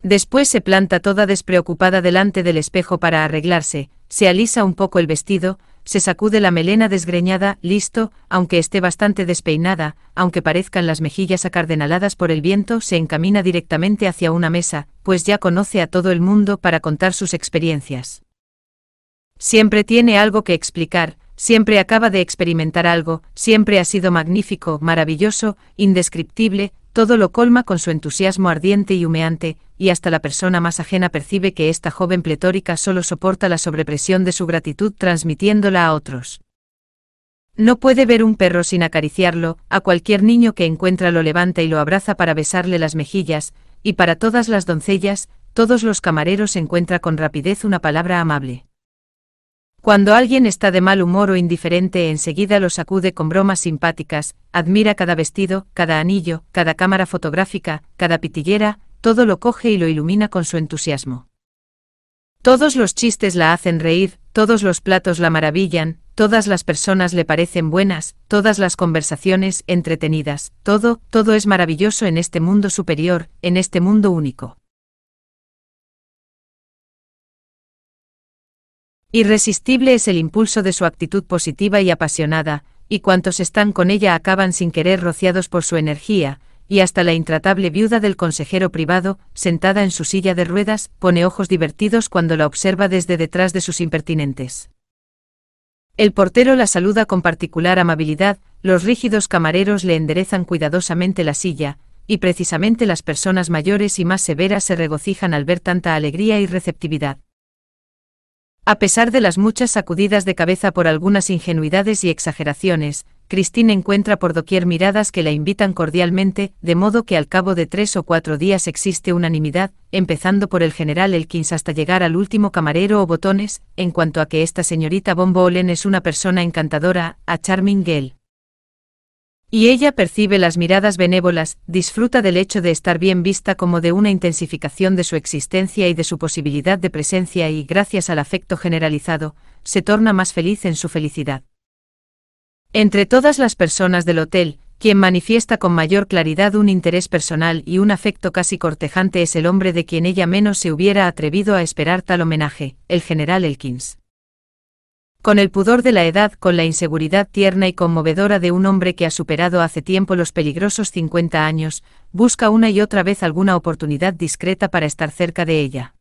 Después se planta toda despreocupada delante del espejo para arreglarse, se alisa un poco el vestido, se sacude la melena desgreñada, listo, aunque esté bastante despeinada, aunque parezcan las mejillas acardenaladas por el viento, se encamina directamente hacia una mesa, pues ya conoce a todo el mundo para contar sus experiencias. Siempre tiene algo que explicar, siempre acaba de experimentar algo, siempre ha sido magnífico, maravilloso, indescriptible, todo lo colma con su entusiasmo ardiente y humeante, y hasta la persona más ajena percibe que esta joven pletórica solo soporta la sobrepresión de su gratitud transmitiéndola a otros. No puede ver un perro sin acariciarlo, a cualquier niño que encuentra lo levanta y lo abraza para besarle las mejillas, y para todas las doncellas, todos los camareros encuentra con rapidez una palabra amable. Cuando alguien está de mal humor o indiferente enseguida lo sacude con bromas simpáticas, admira cada vestido, cada anillo, cada cámara fotográfica, cada pitillera, todo lo coge y lo ilumina con su entusiasmo. Todos los chistes la hacen reír, todos los platos la maravillan, todas las personas le parecen buenas, todas las conversaciones entretenidas, todo, todo es maravilloso en este mundo superior, en este mundo único. Irresistible es el impulso de su actitud positiva y apasionada, y cuantos están con ella acaban sin querer rociados por su energía, y hasta la intratable viuda del consejero privado, sentada en su silla de ruedas, pone ojos divertidos cuando la observa desde detrás de sus impertinentes. El portero la saluda con particular amabilidad, los rígidos camareros le enderezan cuidadosamente la silla, y precisamente las personas mayores y más severas se regocijan al ver tanta alegría y receptividad. A pesar de las muchas sacudidas de cabeza por algunas ingenuidades y exageraciones, Christine encuentra por doquier miradas que la invitan cordialmente, de modo que al cabo de tres o cuatro días existe unanimidad, empezando por el general Elkins hasta llegar al último camarero o botones, en cuanto a que esta señorita Von Bolen es una persona encantadora, a Charming Gale. Y ella percibe las miradas benévolas, disfruta del hecho de estar bien vista como de una intensificación de su existencia y de su posibilidad de presencia y, gracias al afecto generalizado, se torna más feliz en su felicidad. Entre todas las personas del hotel, quien manifiesta con mayor claridad un interés personal y un afecto casi cortejante es el hombre de quien ella menos se hubiera atrevido a esperar tal homenaje, el general Elkins. Con el pudor de la edad, con la inseguridad tierna y conmovedora de un hombre que ha superado hace tiempo los peligrosos 50 años, busca una y otra vez alguna oportunidad discreta para estar cerca de ella.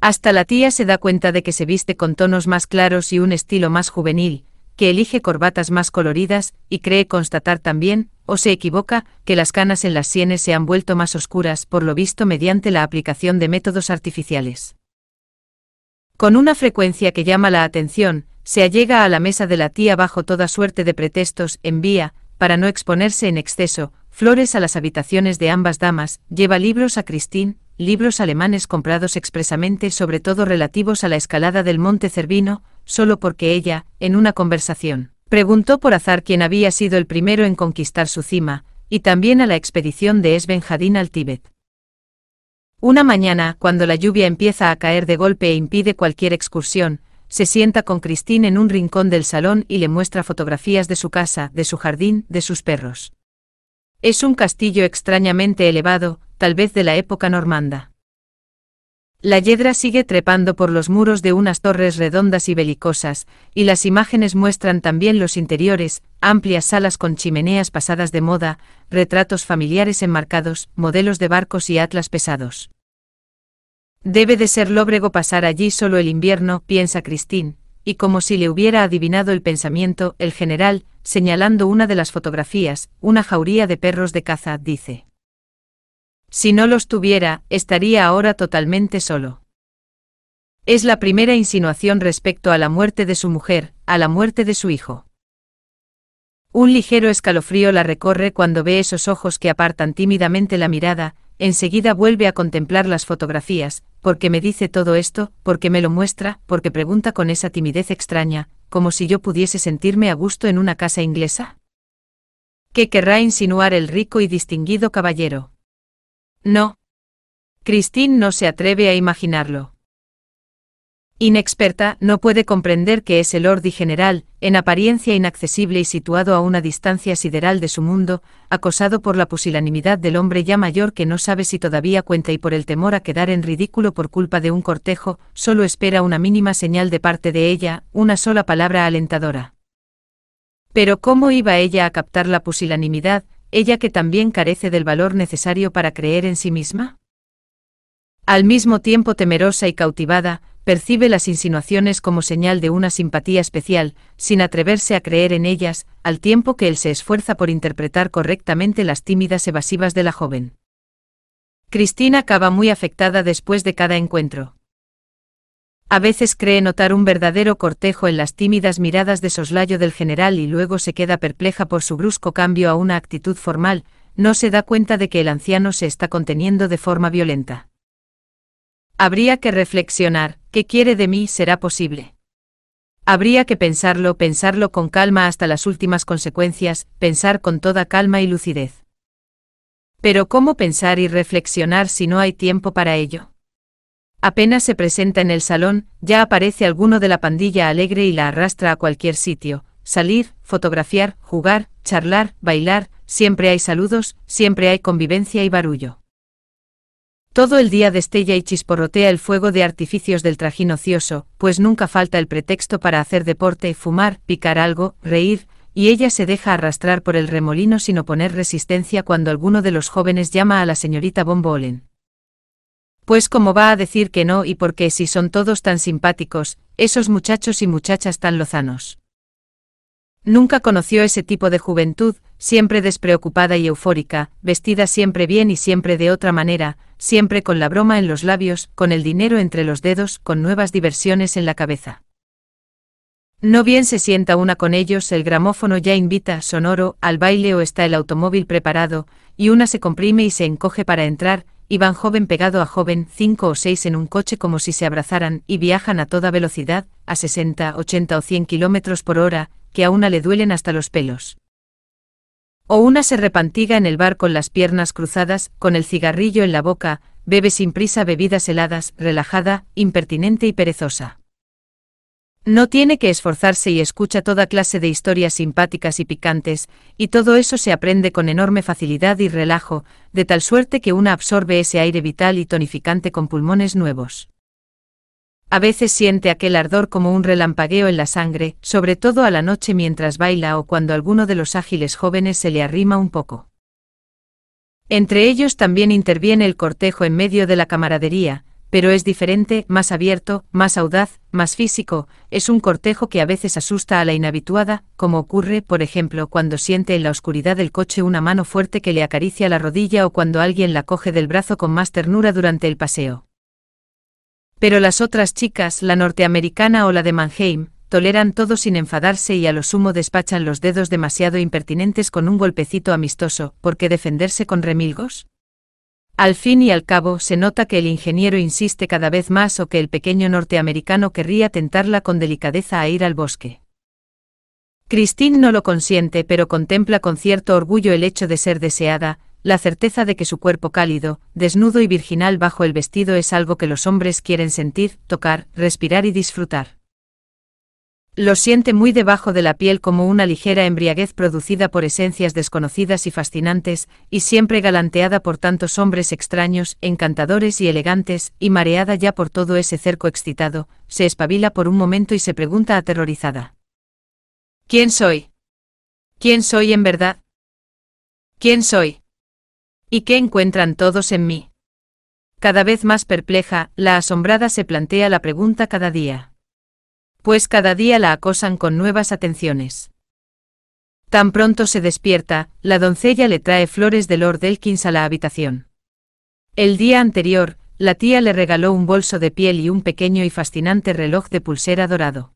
Hasta la tía se da cuenta de que se viste con tonos más claros y un estilo más juvenil, que elige corbatas más coloridas, y cree constatar también, o se equivoca, que las canas en las sienes se han vuelto más oscuras por lo visto mediante la aplicación de métodos artificiales. Con una frecuencia que llama la atención, se allega a la mesa de la tía bajo toda suerte de pretextos, envía, para no exponerse en exceso, flores a las habitaciones de ambas damas, lleva libros a Christine, libros alemanes comprados expresamente sobre todo relativos a la escalada del monte Cervino, solo porque ella, en una conversación, preguntó por azar quién había sido el primero en conquistar su cima, y también a la expedición de Esben Jadin al Tíbet. Una mañana, cuando la lluvia empieza a caer de golpe e impide cualquier excursión, se sienta con Christine en un rincón del salón y le muestra fotografías de su casa, de su jardín, de sus perros. Es un castillo extrañamente elevado, tal vez de la época normanda. La yedra sigue trepando por los muros de unas torres redondas y belicosas, y las imágenes muestran también los interiores, amplias salas con chimeneas pasadas de moda, retratos familiares enmarcados, modelos de barcos y atlas pesados. Debe de ser lóbrego pasar allí solo el invierno, piensa Cristín, y como si le hubiera adivinado el pensamiento, el general, señalando una de las fotografías, una jauría de perros de caza, dice. Si no los tuviera, estaría ahora totalmente solo. Es la primera insinuación respecto a la muerte de su mujer, a la muerte de su hijo. Un ligero escalofrío la recorre cuando ve esos ojos que apartan tímidamente la mirada, Enseguida vuelve a contemplar las fotografías, porque me dice todo esto, porque me lo muestra, porque pregunta con esa timidez extraña, como si yo pudiese sentirme a gusto en una casa inglesa. ¿Qué querrá insinuar el rico y distinguido caballero? No. Christine no se atreve a imaginarlo inexperta, no puede comprender que es el Ordi General, en apariencia inaccesible y situado a una distancia sideral de su mundo, acosado por la pusilanimidad del hombre ya mayor que no sabe si todavía cuenta y por el temor a quedar en ridículo por culpa de un cortejo, solo espera una mínima señal de parte de ella, una sola palabra alentadora. Pero ¿cómo iba ella a captar la pusilanimidad, ella que también carece del valor necesario para creer en sí misma? Al mismo tiempo temerosa y cautivada, percibe las insinuaciones como señal de una simpatía especial, sin atreverse a creer en ellas, al tiempo que él se esfuerza por interpretar correctamente las tímidas evasivas de la joven. Cristina acaba muy afectada después de cada encuentro. A veces cree notar un verdadero cortejo en las tímidas miradas de soslayo del general y luego se queda perpleja por su brusco cambio a una actitud formal, no se da cuenta de que el anciano se está conteniendo de forma violenta. Habría que reflexionar, ¿qué quiere de mí será posible? Habría que pensarlo, pensarlo con calma hasta las últimas consecuencias, pensar con toda calma y lucidez. Pero ¿cómo pensar y reflexionar si no hay tiempo para ello? Apenas se presenta en el salón, ya aparece alguno de la pandilla alegre y la arrastra a cualquier sitio, salir, fotografiar, jugar, charlar, bailar, siempre hay saludos, siempre hay convivencia y barullo. Todo el día destella y chisporrotea el fuego de artificios del trajín ocioso, pues nunca falta el pretexto para hacer deporte, fumar, picar algo, reír, y ella se deja arrastrar por el remolino sin oponer resistencia cuando alguno de los jóvenes llama a la señorita Bombolen. Pues como va a decir que no y porque si son todos tan simpáticos, esos muchachos y muchachas tan lozanos. Nunca conoció ese tipo de juventud, siempre despreocupada y eufórica, vestida siempre bien y siempre de otra manera, siempre con la broma en los labios, con el dinero entre los dedos, con nuevas diversiones en la cabeza. No bien se sienta una con ellos, el gramófono ya invita, sonoro, al baile o está el automóvil preparado, y una se comprime y se encoge para entrar, y van joven pegado a joven, cinco o seis en un coche como si se abrazaran, y viajan a toda velocidad, a 60, 80 o 100 kilómetros por hora, que a una le duelen hasta los pelos. O una se repantiga en el bar con las piernas cruzadas, con el cigarrillo en la boca, bebe sin prisa bebidas heladas, relajada, impertinente y perezosa. No tiene que esforzarse y escucha toda clase de historias simpáticas y picantes, y todo eso se aprende con enorme facilidad y relajo, de tal suerte que una absorbe ese aire vital y tonificante con pulmones nuevos. A veces siente aquel ardor como un relampagueo en la sangre, sobre todo a la noche mientras baila o cuando alguno de los ágiles jóvenes se le arrima un poco. Entre ellos también interviene el cortejo en medio de la camaradería, pero es diferente, más abierto, más audaz, más físico, es un cortejo que a veces asusta a la inhabituada, como ocurre, por ejemplo, cuando siente en la oscuridad del coche una mano fuerte que le acaricia la rodilla o cuando alguien la coge del brazo con más ternura durante el paseo. Pero las otras chicas, la norteamericana o la de Mannheim, toleran todo sin enfadarse y a lo sumo despachan los dedos demasiado impertinentes con un golpecito amistoso, ¿por qué defenderse con remilgos? Al fin y al cabo, se nota que el ingeniero insiste cada vez más o que el pequeño norteamericano querría tentarla con delicadeza a ir al bosque. Christine no lo consiente, pero contempla con cierto orgullo el hecho de ser deseada, la certeza de que su cuerpo cálido, desnudo y virginal bajo el vestido es algo que los hombres quieren sentir, tocar, respirar y disfrutar. Lo siente muy debajo de la piel como una ligera embriaguez producida por esencias desconocidas y fascinantes, y siempre galanteada por tantos hombres extraños, encantadores y elegantes, y mareada ya por todo ese cerco excitado, se espabila por un momento y se pregunta aterrorizada. ¿Quién soy? ¿Quién soy en verdad? ¿Quién soy? ¿Y qué encuentran todos en mí? Cada vez más perpleja, la asombrada se plantea la pregunta cada día. Pues cada día la acosan con nuevas atenciones. Tan pronto se despierta, la doncella le trae flores de Lord Elkins a la habitación. El día anterior, la tía le regaló un bolso de piel y un pequeño y fascinante reloj de pulsera dorado.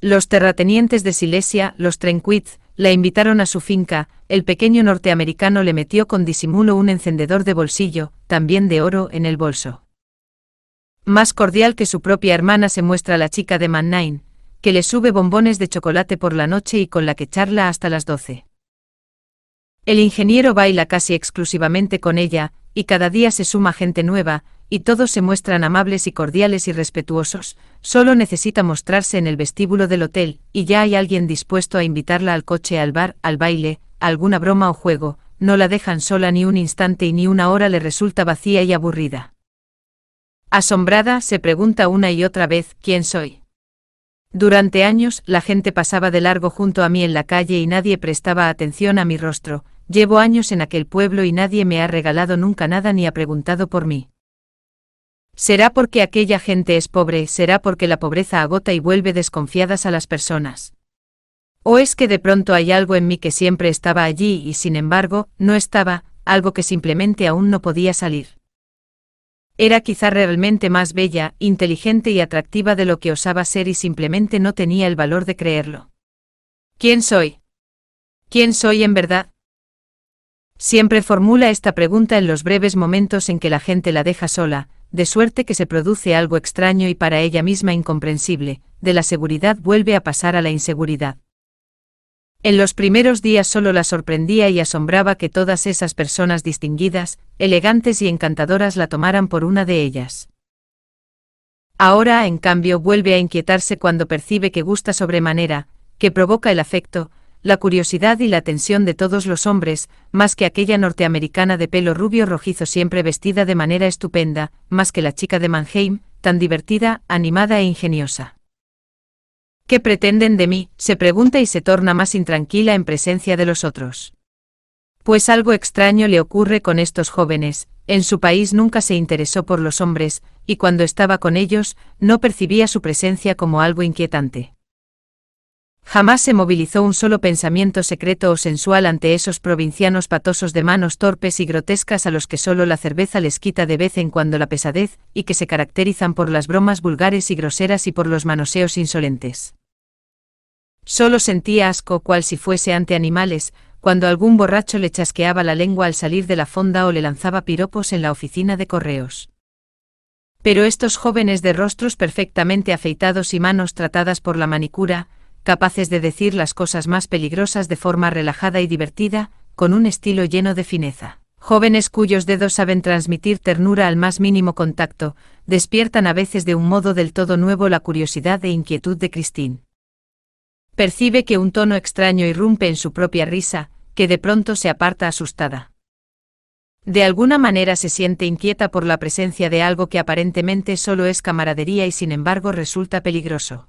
Los terratenientes de Silesia, los Trenquitz, la invitaron a su finca, el pequeño norteamericano le metió con disimulo un encendedor de bolsillo, también de oro, en el bolso. Más cordial que su propia hermana se muestra la chica de Mannheim, que le sube bombones de chocolate por la noche y con la que charla hasta las 12. El ingeniero baila casi exclusivamente con ella, y cada día se suma gente nueva, y todos se muestran amables y cordiales y respetuosos, solo necesita mostrarse en el vestíbulo del hotel, y ya hay alguien dispuesto a invitarla al coche, al bar, al baile, alguna broma o juego, no la dejan sola ni un instante y ni una hora le resulta vacía y aburrida. Asombrada, se pregunta una y otra vez, ¿quién soy? Durante años, la gente pasaba de largo junto a mí en la calle y nadie prestaba atención a mi rostro, llevo años en aquel pueblo y nadie me ha regalado nunca nada ni ha preguntado por mí. Será porque aquella gente es pobre, será porque la pobreza agota y vuelve desconfiadas a las personas. ¿O es que de pronto hay algo en mí que siempre estaba allí y sin embargo, no estaba, algo que simplemente aún no podía salir? Era quizá realmente más bella, inteligente y atractiva de lo que osaba ser y simplemente no tenía el valor de creerlo. ¿Quién soy? ¿Quién soy en verdad? Siempre formula esta pregunta en los breves momentos en que la gente la deja sola, de suerte que se produce algo extraño y para ella misma incomprensible, de la seguridad vuelve a pasar a la inseguridad. En los primeros días solo la sorprendía y asombraba que todas esas personas distinguidas, elegantes y encantadoras la tomaran por una de ellas. Ahora, en cambio, vuelve a inquietarse cuando percibe que gusta sobremanera, que provoca el afecto, la curiosidad y la atención de todos los hombres, más que aquella norteamericana de pelo rubio rojizo siempre vestida de manera estupenda, más que la chica de Mannheim, tan divertida, animada e ingeniosa. ¿Qué pretenden de mí? se pregunta y se torna más intranquila en presencia de los otros. Pues algo extraño le ocurre con estos jóvenes, en su país nunca se interesó por los hombres, y cuando estaba con ellos, no percibía su presencia como algo inquietante. Jamás se movilizó un solo pensamiento secreto o sensual ante esos provincianos patosos de manos torpes y grotescas a los que solo la cerveza les quita de vez en cuando la pesadez, y que se caracterizan por las bromas vulgares y groseras y por los manoseos insolentes. Solo sentía asco cual si fuese ante animales, cuando algún borracho le chasqueaba la lengua al salir de la fonda o le lanzaba piropos en la oficina de correos. Pero estos jóvenes de rostros perfectamente afeitados y manos tratadas por la manicura, capaces de decir las cosas más peligrosas de forma relajada y divertida, con un estilo lleno de fineza. Jóvenes cuyos dedos saben transmitir ternura al más mínimo contacto, despiertan a veces de un modo del todo nuevo la curiosidad e inquietud de Christine. Percibe que un tono extraño irrumpe en su propia risa, que de pronto se aparta asustada. De alguna manera se siente inquieta por la presencia de algo que aparentemente solo es camaradería y sin embargo resulta peligroso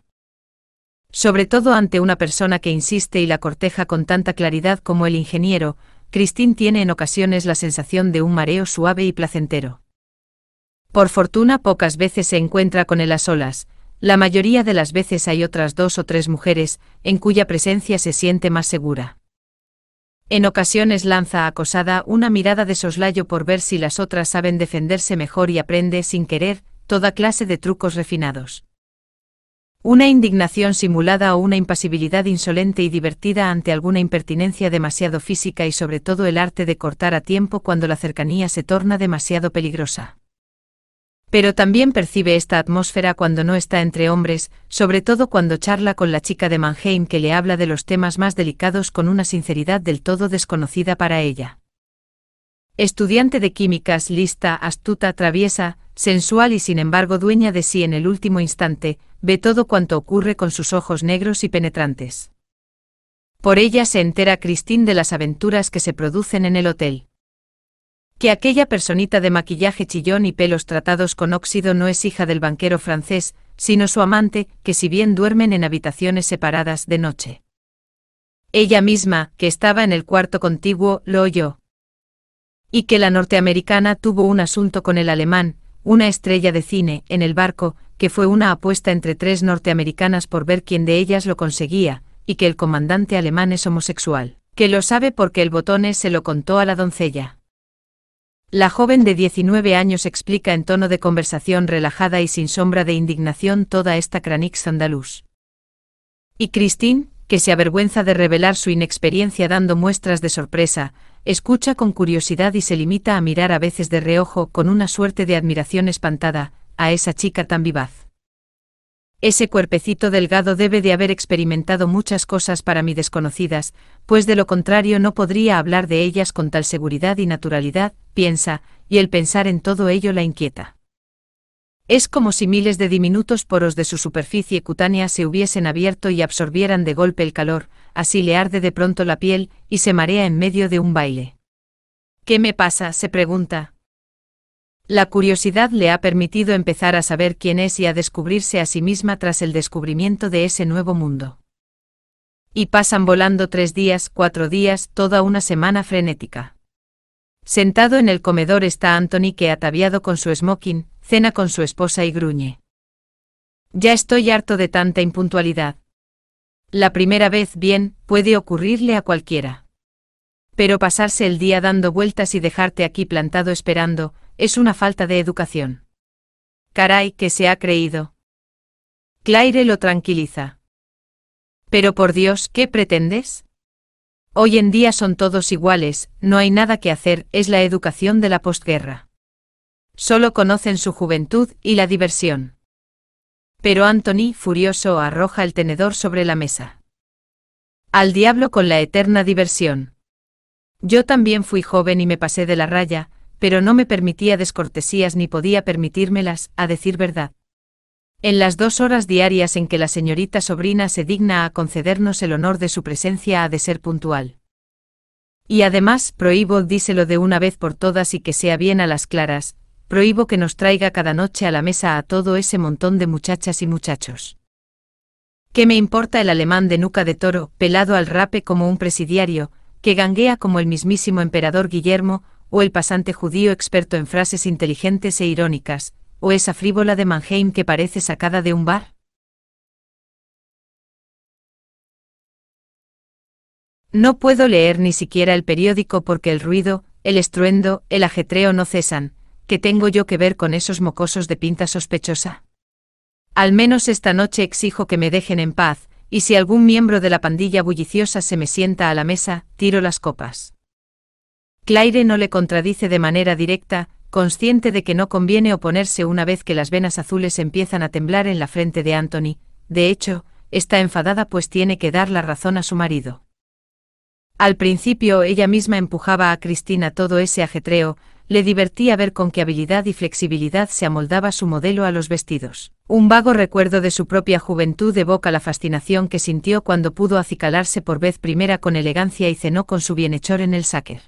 sobre todo ante una persona que insiste y la corteja con tanta claridad como el ingeniero, Christine tiene en ocasiones la sensación de un mareo suave y placentero. Por fortuna pocas veces se encuentra con él a solas, la mayoría de las veces hay otras dos o tres mujeres, en cuya presencia se siente más segura. En ocasiones lanza acosada una mirada de soslayo por ver si las otras saben defenderse mejor y aprende, sin querer, toda clase de trucos refinados. Una indignación simulada o una impasibilidad insolente y divertida ante alguna impertinencia demasiado física y sobre todo el arte de cortar a tiempo cuando la cercanía se torna demasiado peligrosa. Pero también percibe esta atmósfera cuando no está entre hombres, sobre todo cuando charla con la chica de Mannheim que le habla de los temas más delicados con una sinceridad del todo desconocida para ella. Estudiante de químicas, lista, astuta, traviesa, sensual y sin embargo dueña de sí en el último instante, ve todo cuanto ocurre con sus ojos negros y penetrantes. Por ella se entera Christine de las aventuras que se producen en el hotel. Que aquella personita de maquillaje chillón y pelos tratados con óxido no es hija del banquero francés, sino su amante, que si bien duermen en habitaciones separadas de noche. Ella misma, que estaba en el cuarto contiguo, lo oyó. Y que la norteamericana tuvo un asunto con el alemán, una estrella de cine, en el barco, que fue una apuesta entre tres norteamericanas por ver quién de ellas lo conseguía, y que el comandante alemán es homosexual, que lo sabe porque el botones se lo contó a la doncella. La joven de 19 años explica en tono de conversación relajada y sin sombra de indignación toda esta cranix andaluz. Y Christine, que se avergüenza de revelar su inexperiencia dando muestras de sorpresa, escucha con curiosidad y se limita a mirar a veces de reojo con una suerte de admiración espantada, a esa chica tan vivaz. Ese cuerpecito delgado debe de haber experimentado muchas cosas para mí desconocidas, pues de lo contrario no podría hablar de ellas con tal seguridad y naturalidad, piensa, y el pensar en todo ello la inquieta. Es como si miles de diminutos poros de su superficie cutánea se hubiesen abierto y absorbieran de golpe el calor, así le arde de pronto la piel, y se marea en medio de un baile. ¿Qué me pasa? se pregunta, la curiosidad le ha permitido empezar a saber quién es y a descubrirse a sí misma tras el descubrimiento de ese nuevo mundo. Y pasan volando tres días, cuatro días, toda una semana frenética. Sentado en el comedor está Anthony que ataviado con su smoking, cena con su esposa y gruñe. Ya estoy harto de tanta impuntualidad. La primera vez bien, puede ocurrirle a cualquiera. Pero pasarse el día dando vueltas y dejarte aquí plantado esperando, es una falta de educación. Caray, que se ha creído. Claire lo tranquiliza. Pero por Dios, ¿qué pretendes? Hoy en día son todos iguales, no hay nada que hacer, es la educación de la postguerra. Solo conocen su juventud y la diversión. Pero Anthony, furioso, arroja el tenedor sobre la mesa. Al diablo con la eterna diversión. Yo también fui joven y me pasé de la raya, pero no me permitía descortesías ni podía permitírmelas, a decir verdad. En las dos horas diarias en que la señorita sobrina se digna a concedernos el honor de su presencia ha de ser puntual. Y además, prohíbo díselo de una vez por todas y que sea bien a las claras, prohíbo que nos traiga cada noche a la mesa a todo ese montón de muchachas y muchachos. ¿Qué me importa el alemán de nuca de toro, pelado al rape como un presidiario, que ganguea como el mismísimo emperador Guillermo, o el pasante judío experto en frases inteligentes e irónicas, o esa frívola de Mannheim que parece sacada de un bar? No puedo leer ni siquiera el periódico porque el ruido, el estruendo, el ajetreo no cesan. ¿Qué tengo yo que ver con esos mocosos de pinta sospechosa? Al menos esta noche exijo que me dejen en paz, y si algún miembro de la pandilla bulliciosa se me sienta a la mesa, tiro las copas. Claire no le contradice de manera directa, consciente de que no conviene oponerse una vez que las venas azules empiezan a temblar en la frente de Anthony, de hecho, está enfadada pues tiene que dar la razón a su marido. Al principio ella misma empujaba a Cristina todo ese ajetreo, le divertía ver con qué habilidad y flexibilidad se amoldaba su modelo a los vestidos. Un vago recuerdo de su propia juventud evoca la fascinación que sintió cuando pudo acicalarse por vez primera con elegancia y cenó con su bienhechor en el sáquer.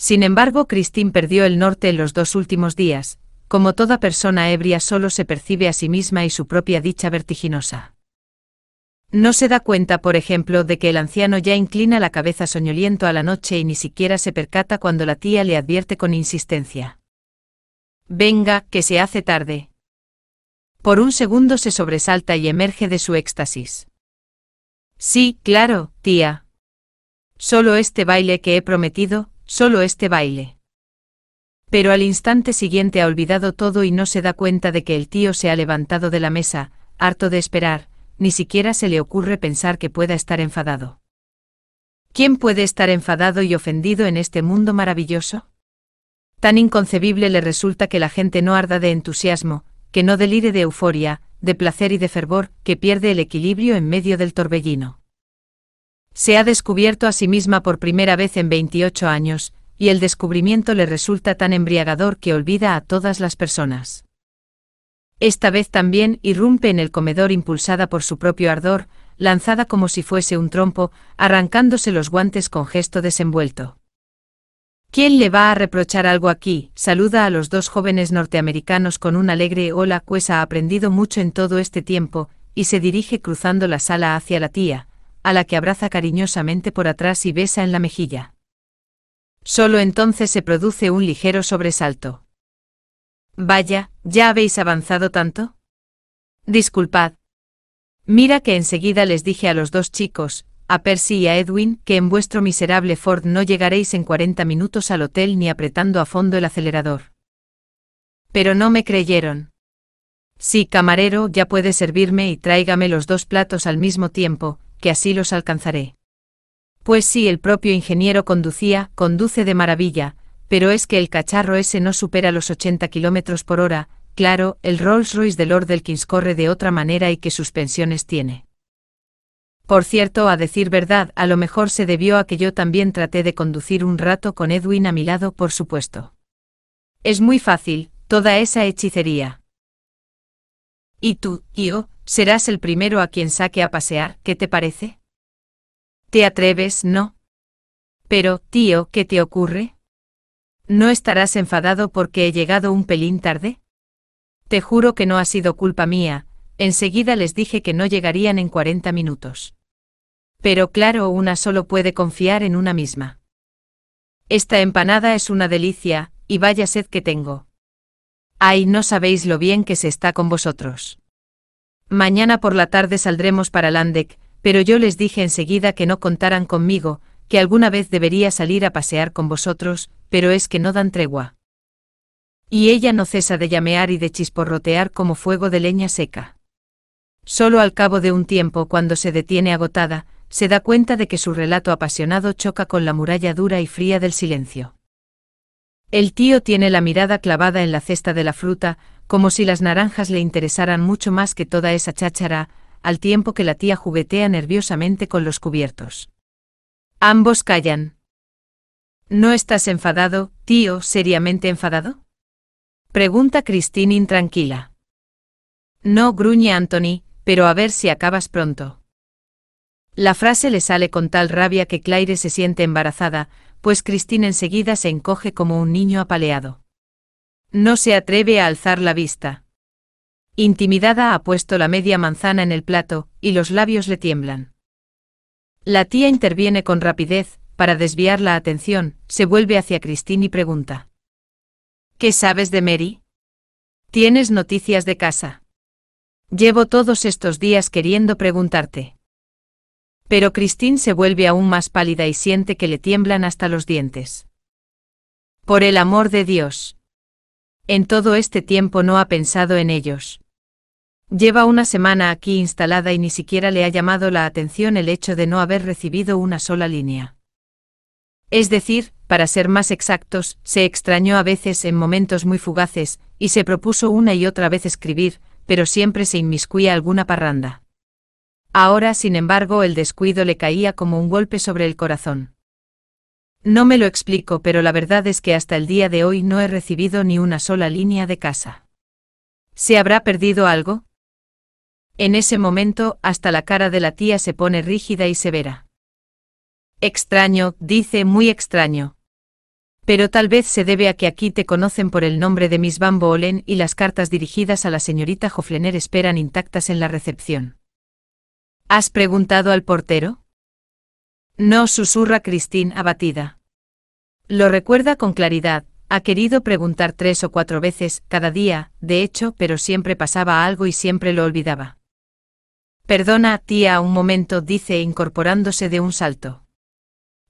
Sin embargo, Christine perdió el norte en los dos últimos días, como toda persona ebria solo se percibe a sí misma y su propia dicha vertiginosa. No se da cuenta, por ejemplo, de que el anciano ya inclina la cabeza soñoliento a la noche y ni siquiera se percata cuando la tía le advierte con insistencia. Venga, que se hace tarde. Por un segundo se sobresalta y emerge de su éxtasis. Sí, claro, tía. Solo este baile que he prometido, solo este baile. Pero al instante siguiente ha olvidado todo y no se da cuenta de que el tío se ha levantado de la mesa, harto de esperar, ni siquiera se le ocurre pensar que pueda estar enfadado. ¿Quién puede estar enfadado y ofendido en este mundo maravilloso? Tan inconcebible le resulta que la gente no arda de entusiasmo, que no delire de euforia, de placer y de fervor, que pierde el equilibrio en medio del torbellino. Se ha descubierto a sí misma por primera vez en 28 años, y el descubrimiento le resulta tan embriagador que olvida a todas las personas. Esta vez también irrumpe en el comedor impulsada por su propio ardor, lanzada como si fuese un trompo, arrancándose los guantes con gesto desenvuelto. ¿Quién le va a reprochar algo aquí? Saluda a los dos jóvenes norteamericanos con un alegre hola, pues ha aprendido mucho en todo este tiempo, y se dirige cruzando la sala hacia la tía, a la que abraza cariñosamente por atrás y besa en la mejilla. Solo entonces se produce un ligero sobresalto. Vaya, ¿ya habéis avanzado tanto? Disculpad. Mira que enseguida les dije a los dos chicos, a Percy y a Edwin, que en vuestro miserable Ford no llegaréis en 40 minutos al hotel ni apretando a fondo el acelerador. Pero no me creyeron. Sí, camarero, ya puede servirme y tráigame los dos platos al mismo tiempo, que así los alcanzaré. Pues sí, el propio ingeniero conducía, conduce de maravilla, pero es que el cacharro ese no supera los 80 km por hora, claro, el Rolls-Royce de Lord Elkins corre de otra manera y que suspensiones tiene. Por cierto, a decir verdad, a lo mejor se debió a que yo también traté de conducir un rato con Edwin a mi lado, por supuesto. Es muy fácil, toda esa hechicería. Y tú, yo, Serás el primero a quien saque a pasear, ¿qué te parece? ¿Te atreves, no? Pero, tío, ¿qué te ocurre? ¿No estarás enfadado porque he llegado un pelín tarde? Te juro que no ha sido culpa mía, enseguida les dije que no llegarían en 40 minutos. Pero claro, una solo puede confiar en una misma. Esta empanada es una delicia, y vaya sed que tengo. Ay, no sabéis lo bien que se está con vosotros. Mañana por la tarde saldremos para Landec, pero yo les dije enseguida que no contaran conmigo, que alguna vez debería salir a pasear con vosotros, pero es que no dan tregua. Y ella no cesa de llamear y de chisporrotear como fuego de leña seca. Solo al cabo de un tiempo, cuando se detiene agotada, se da cuenta de que su relato apasionado choca con la muralla dura y fría del silencio. El tío tiene la mirada clavada en la cesta de la fruta, como si las naranjas le interesaran mucho más que toda esa cháchara, al tiempo que la tía juguetea nerviosamente con los cubiertos. Ambos callan. ¿No estás enfadado, tío, seriamente enfadado? Pregunta Christine intranquila. No gruñe Anthony, pero a ver si acabas pronto. La frase le sale con tal rabia que Claire se siente embarazada, pues Christine enseguida se encoge como un niño apaleado. No se atreve a alzar la vista. Intimidada ha puesto la media manzana en el plato, y los labios le tiemblan. La tía interviene con rapidez, para desviar la atención, se vuelve hacia Christine y pregunta. ¿Qué sabes de Mary? ¿Tienes noticias de casa? Llevo todos estos días queriendo preguntarte. Pero Christine se vuelve aún más pálida y siente que le tiemblan hasta los dientes. Por el amor de Dios. En todo este tiempo no ha pensado en ellos. Lleva una semana aquí instalada y ni siquiera le ha llamado la atención el hecho de no haber recibido una sola línea. Es decir, para ser más exactos, se extrañó a veces en momentos muy fugaces, y se propuso una y otra vez escribir, pero siempre se inmiscuía alguna parranda. Ahora, sin embargo, el descuido le caía como un golpe sobre el corazón. No me lo explico, pero la verdad es que hasta el día de hoy no he recibido ni una sola línea de casa. ¿Se habrá perdido algo? En ese momento, hasta la cara de la tía se pone rígida y severa. Extraño, dice muy extraño. Pero tal vez se debe a que aquí te conocen por el nombre de Miss Van Boolen y las cartas dirigidas a la señorita Hoflener esperan intactas en la recepción. ¿Has preguntado al portero? No, susurra Christine abatida. Lo recuerda con claridad, ha querido preguntar tres o cuatro veces, cada día, de hecho, pero siempre pasaba algo y siempre lo olvidaba. Perdona, tía, un momento, dice incorporándose de un salto.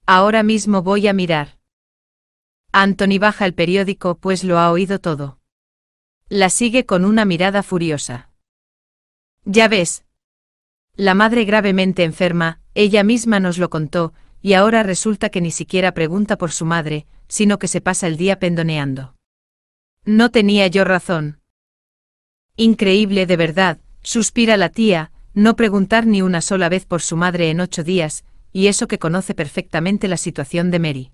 Ahora mismo voy a mirar. Anthony baja el periódico, pues lo ha oído todo. La sigue con una mirada furiosa. Ya ves, la madre gravemente enferma, ella misma nos lo contó, y ahora resulta que ni siquiera pregunta por su madre, sino que se pasa el día pendoneando. No tenía yo razón. Increíble de verdad, suspira la tía, no preguntar ni una sola vez por su madre en ocho días, y eso que conoce perfectamente la situación de Mary.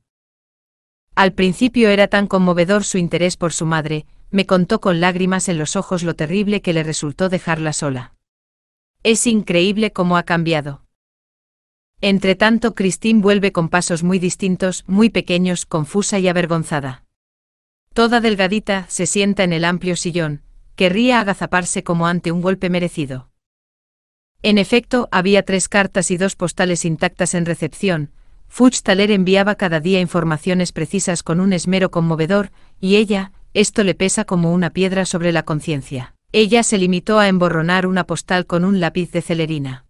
Al principio era tan conmovedor su interés por su madre, me contó con lágrimas en los ojos lo terrible que le resultó dejarla sola. Es increíble cómo ha cambiado. tanto, Christine vuelve con pasos muy distintos, muy pequeños, confusa y avergonzada. Toda delgadita, se sienta en el amplio sillón, querría agazaparse como ante un golpe merecido. En efecto, había tres cartas y dos postales intactas en recepción, Fuchtaler enviaba cada día informaciones precisas con un esmero conmovedor, y ella, esto le pesa como una piedra sobre la conciencia. Ella se limitó a emborronar una postal con un lápiz de celerina.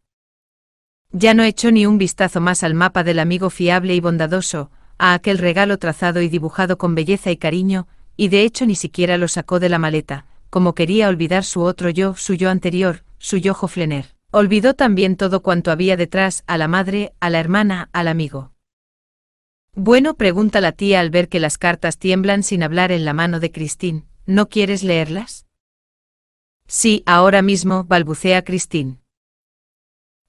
Ya no echó ni un vistazo más al mapa del amigo fiable y bondadoso, a aquel regalo trazado y dibujado con belleza y cariño, y de hecho ni siquiera lo sacó de la maleta, como quería olvidar su otro yo, su yo anterior, su yo Joflener. Olvidó también todo cuanto había detrás, a la madre, a la hermana, al amigo. Bueno, pregunta la tía al ver que las cartas tiemblan sin hablar en la mano de Cristín, ¿no quieres leerlas? Sí, ahora mismo, balbucea Christine.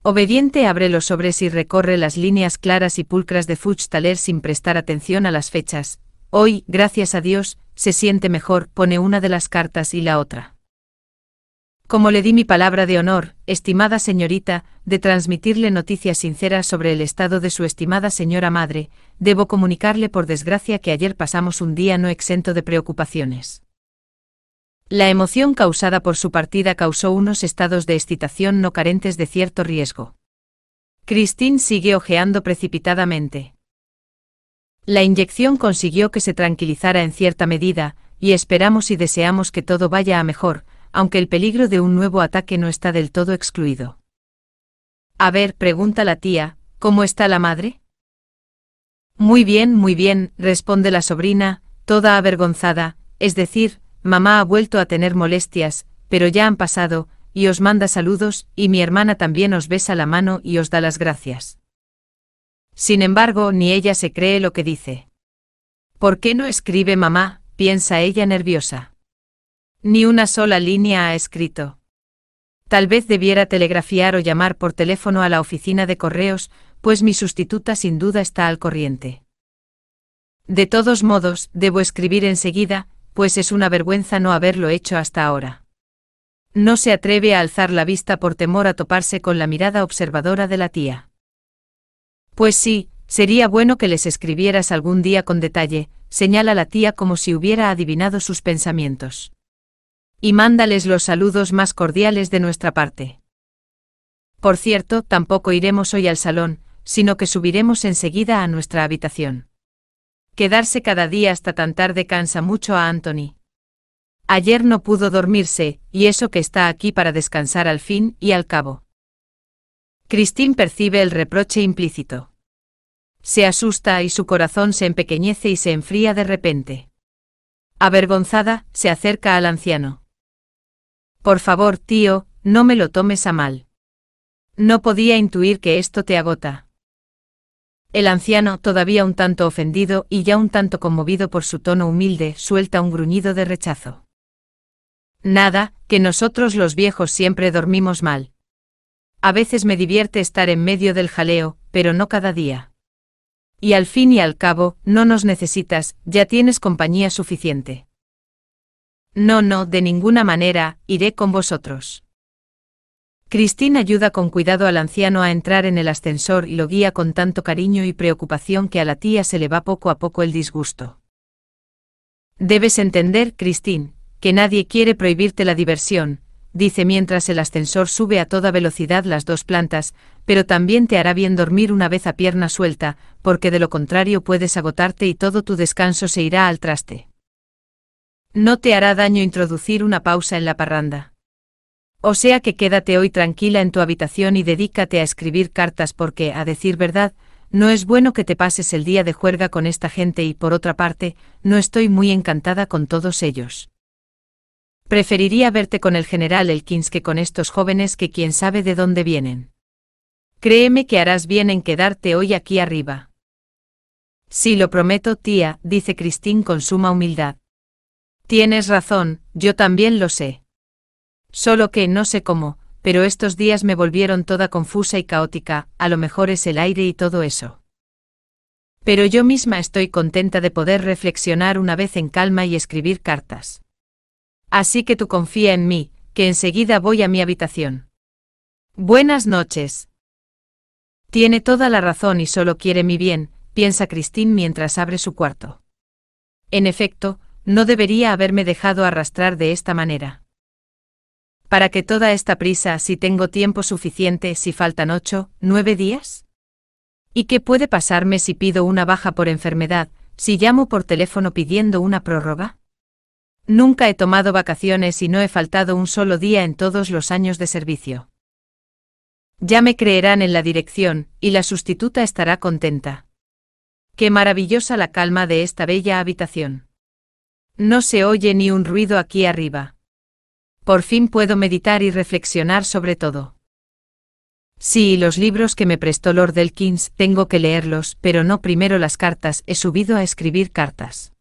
Obediente abre los sobres y recorre las líneas claras y pulcras de Taler sin prestar atención a las fechas. Hoy, gracias a Dios, se siente mejor, pone una de las cartas y la otra. Como le di mi palabra de honor, estimada señorita, de transmitirle noticias sinceras sobre el estado de su estimada señora madre, debo comunicarle por desgracia que ayer pasamos un día no exento de preocupaciones. La emoción causada por su partida causó unos estados de excitación no carentes de cierto riesgo. Christine sigue ojeando precipitadamente. La inyección consiguió que se tranquilizara en cierta medida, y esperamos y deseamos que todo vaya a mejor, aunque el peligro de un nuevo ataque no está del todo excluido. A ver, pregunta la tía, ¿cómo está la madre? Muy bien, muy bien, responde la sobrina, toda avergonzada, es decir, Mamá ha vuelto a tener molestias, pero ya han pasado, y os manda saludos, y mi hermana también os besa la mano y os da las gracias. Sin embargo, ni ella se cree lo que dice. ¿Por qué no escribe mamá? piensa ella nerviosa. Ni una sola línea ha escrito. Tal vez debiera telegrafiar o llamar por teléfono a la oficina de correos, pues mi sustituta sin duda está al corriente. De todos modos, debo escribir enseguida, pues es una vergüenza no haberlo hecho hasta ahora. No se atreve a alzar la vista por temor a toparse con la mirada observadora de la tía. Pues sí, sería bueno que les escribieras algún día con detalle, señala la tía como si hubiera adivinado sus pensamientos. Y mándales los saludos más cordiales de nuestra parte. Por cierto, tampoco iremos hoy al salón, sino que subiremos enseguida a nuestra habitación. Quedarse cada día hasta tan tarde cansa mucho a Anthony. Ayer no pudo dormirse, y eso que está aquí para descansar al fin y al cabo. Christine percibe el reproche implícito. Se asusta y su corazón se empequeñece y se enfría de repente. Avergonzada, se acerca al anciano. Por favor, tío, no me lo tomes a mal. No podía intuir que esto te agota. El anciano, todavía un tanto ofendido y ya un tanto conmovido por su tono humilde, suelta un gruñido de rechazo. Nada, que nosotros los viejos siempre dormimos mal. A veces me divierte estar en medio del jaleo, pero no cada día. Y al fin y al cabo, no nos necesitas, ya tienes compañía suficiente. No, no, de ninguna manera, iré con vosotros. Christine ayuda con cuidado al anciano a entrar en el ascensor y lo guía con tanto cariño y preocupación que a la tía se le va poco a poco el disgusto. Debes entender, Cristín, que nadie quiere prohibirte la diversión, dice mientras el ascensor sube a toda velocidad las dos plantas, pero también te hará bien dormir una vez a pierna suelta, porque de lo contrario puedes agotarte y todo tu descanso se irá al traste. No te hará daño introducir una pausa en la parranda. O sea que quédate hoy tranquila en tu habitación y dedícate a escribir cartas porque, a decir verdad, no es bueno que te pases el día de juerga con esta gente y, por otra parte, no estoy muy encantada con todos ellos. Preferiría verte con el general Elkins que con estos jóvenes que quién sabe de dónde vienen. Créeme que harás bien en quedarte hoy aquí arriba. Sí, lo prometo, tía, dice Christine con suma humildad. Tienes razón, yo también lo sé. Solo que no sé cómo, pero estos días me volvieron toda confusa y caótica, a lo mejor es el aire y todo eso. Pero yo misma estoy contenta de poder reflexionar una vez en calma y escribir cartas. Así que tú confía en mí, que enseguida voy a mi habitación. Buenas noches. Tiene toda la razón y solo quiere mi bien, piensa Christine mientras abre su cuarto. En efecto, no debería haberme dejado arrastrar de esta manera. ¿Para que toda esta prisa si tengo tiempo suficiente si faltan ocho, nueve días? ¿Y qué puede pasarme si pido una baja por enfermedad, si llamo por teléfono pidiendo una prórroga? Nunca he tomado vacaciones y no he faltado un solo día en todos los años de servicio. Ya me creerán en la dirección, y la sustituta estará contenta. Qué maravillosa la calma de esta bella habitación. No se oye ni un ruido aquí arriba. Por fin puedo meditar y reflexionar sobre todo. Sí, los libros que me prestó Lord Elkins, tengo que leerlos, pero no primero las cartas, he subido a escribir cartas.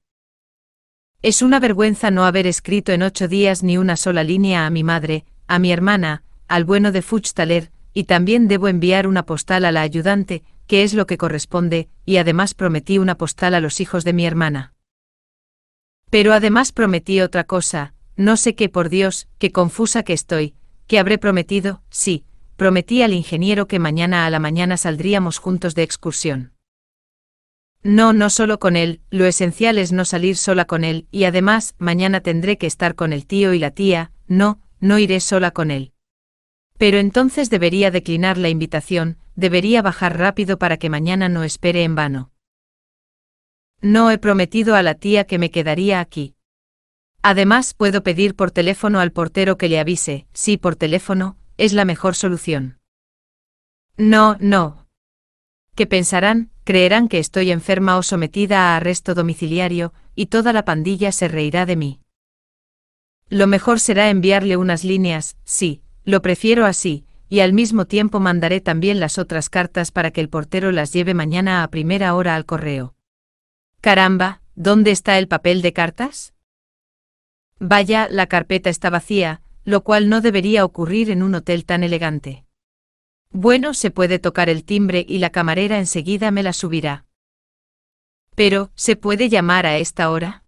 Es una vergüenza no haber escrito en ocho días ni una sola línea a mi madre, a mi hermana, al bueno de Fuchtaler, y también debo enviar una postal a la ayudante, que es lo que corresponde, y además prometí una postal a los hijos de mi hermana. Pero además prometí otra cosa, no sé qué por Dios, qué confusa que estoy, que habré prometido, sí, prometí al ingeniero que mañana a la mañana saldríamos juntos de excursión. No, no solo con él, lo esencial es no salir sola con él, y además, mañana tendré que estar con el tío y la tía, no, no iré sola con él. Pero entonces debería declinar la invitación, debería bajar rápido para que mañana no espere en vano. No he prometido a la tía que me quedaría aquí. Además, puedo pedir por teléfono al portero que le avise, sí por teléfono, es la mejor solución. No, no. ¿Qué pensarán? Creerán que estoy enferma o sometida a arresto domiciliario, y toda la pandilla se reirá de mí. Lo mejor será enviarle unas líneas, sí, lo prefiero así, y al mismo tiempo mandaré también las otras cartas para que el portero las lleve mañana a primera hora al correo. Caramba, ¿dónde está el papel de cartas? Vaya, la carpeta está vacía, lo cual no debería ocurrir en un hotel tan elegante. Bueno, se puede tocar el timbre y la camarera enseguida me la subirá. Pero, ¿se puede llamar a esta hora?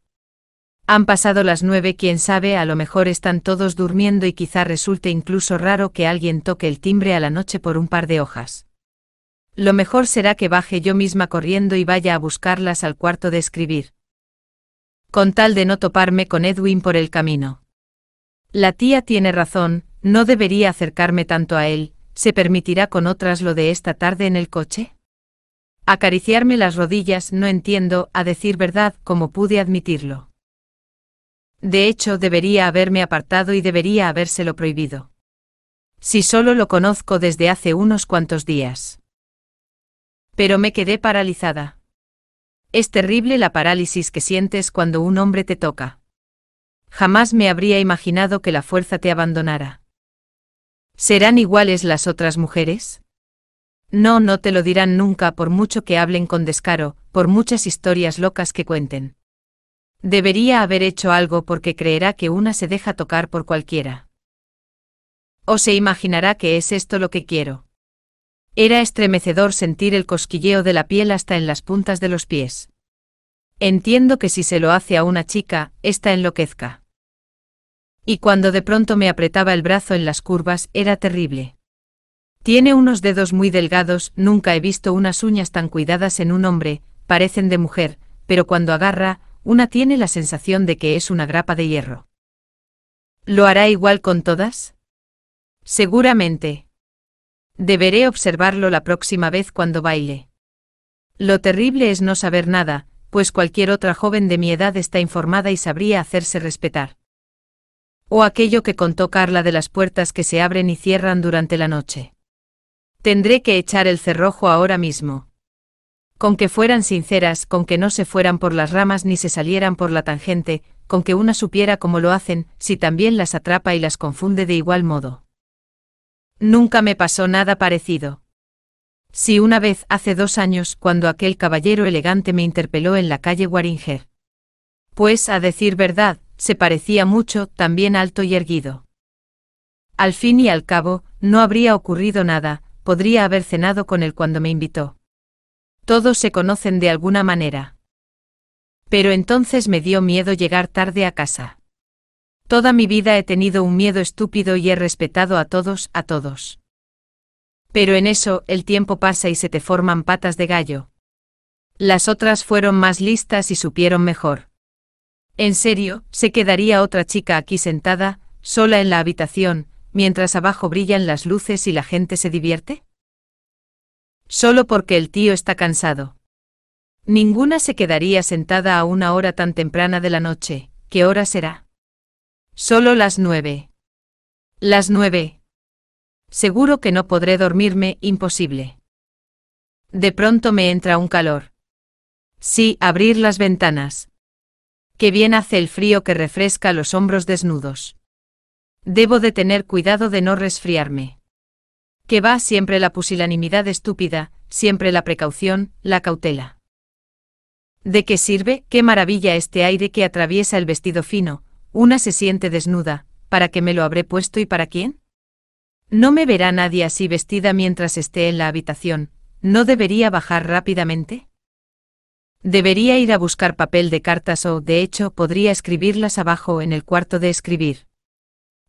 Han pasado las nueve, quién sabe, a lo mejor están todos durmiendo y quizá resulte incluso raro que alguien toque el timbre a la noche por un par de hojas. Lo mejor será que baje yo misma corriendo y vaya a buscarlas al cuarto de escribir con tal de no toparme con Edwin por el camino. La tía tiene razón, no debería acercarme tanto a él, ¿se permitirá con otras lo de esta tarde en el coche? Acariciarme las rodillas no entiendo, a decir verdad, como pude admitirlo. De hecho, debería haberme apartado y debería habérselo prohibido. Si solo lo conozco desde hace unos cuantos días. Pero me quedé paralizada. Es terrible la parálisis que sientes cuando un hombre te toca. Jamás me habría imaginado que la fuerza te abandonara. ¿Serán iguales las otras mujeres? No, no te lo dirán nunca por mucho que hablen con descaro, por muchas historias locas que cuenten. Debería haber hecho algo porque creerá que una se deja tocar por cualquiera. O se imaginará que es esto lo que quiero. Era estremecedor sentir el cosquilleo de la piel hasta en las puntas de los pies. Entiendo que si se lo hace a una chica, esta enloquezca. Y cuando de pronto me apretaba el brazo en las curvas, era terrible. Tiene unos dedos muy delgados, nunca he visto unas uñas tan cuidadas en un hombre, parecen de mujer, pero cuando agarra, una tiene la sensación de que es una grapa de hierro. ¿Lo hará igual con todas? Seguramente. Deberé observarlo la próxima vez cuando baile. Lo terrible es no saber nada, pues cualquier otra joven de mi edad está informada y sabría hacerse respetar. O aquello que contó Carla de las puertas que se abren y cierran durante la noche. Tendré que echar el cerrojo ahora mismo. Con que fueran sinceras, con que no se fueran por las ramas ni se salieran por la tangente, con que una supiera cómo lo hacen, si también las atrapa y las confunde de igual modo. Nunca me pasó nada parecido. Si una vez hace dos años, cuando aquel caballero elegante me interpeló en la calle Waringer. Pues, a decir verdad, se parecía mucho, también alto y erguido. Al fin y al cabo, no habría ocurrido nada, podría haber cenado con él cuando me invitó. Todos se conocen de alguna manera. Pero entonces me dio miedo llegar tarde a casa. Toda mi vida he tenido un miedo estúpido y he respetado a todos, a todos. Pero en eso, el tiempo pasa y se te forman patas de gallo. Las otras fueron más listas y supieron mejor. En serio, se quedaría otra chica aquí sentada, sola en la habitación, mientras abajo brillan las luces y la gente se divierte? Solo porque el tío está cansado. Ninguna se quedaría sentada a una hora tan temprana de la noche. ¿Qué hora será? Solo las nueve. Las nueve. Seguro que no podré dormirme, imposible. De pronto me entra un calor. Sí, abrir las ventanas. Qué bien hace el frío que refresca los hombros desnudos. Debo de tener cuidado de no resfriarme. Que va siempre la pusilanimidad estúpida, siempre la precaución, la cautela. ¿De qué sirve? Qué maravilla este aire que atraviesa el vestido fino, una se siente desnuda, ¿para qué me lo habré puesto y para quién? No me verá nadie así vestida mientras esté en la habitación, ¿no debería bajar rápidamente? Debería ir a buscar papel de cartas o, de hecho, podría escribirlas abajo en el cuarto de escribir.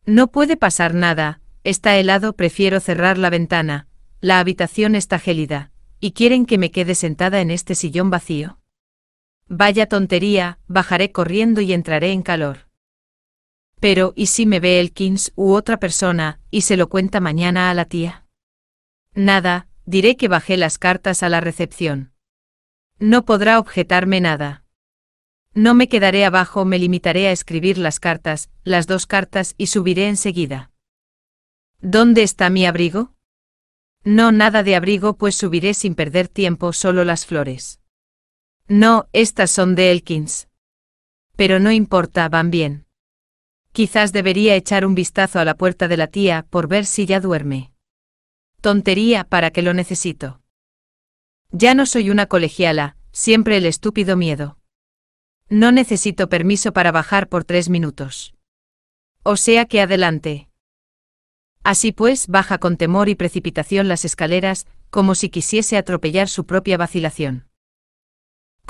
No puede pasar nada, está helado, prefiero cerrar la ventana, la habitación está gélida, y quieren que me quede sentada en este sillón vacío. Vaya tontería, bajaré corriendo y entraré en calor. Pero, ¿y si me ve Elkins u otra persona, y se lo cuenta mañana a la tía? Nada, diré que bajé las cartas a la recepción. No podrá objetarme nada. No me quedaré abajo, me limitaré a escribir las cartas, las dos cartas, y subiré enseguida. ¿Dónde está mi abrigo? No, nada de abrigo, pues subiré sin perder tiempo, solo las flores. No, estas son de Elkins. Pero no importa, van bien. Quizás debería echar un vistazo a la puerta de la tía por ver si ya duerme. Tontería, para que lo necesito. Ya no soy una colegiala, siempre el estúpido miedo. No necesito permiso para bajar por tres minutos. O sea que adelante. Así pues, baja con temor y precipitación las escaleras, como si quisiese atropellar su propia vacilación.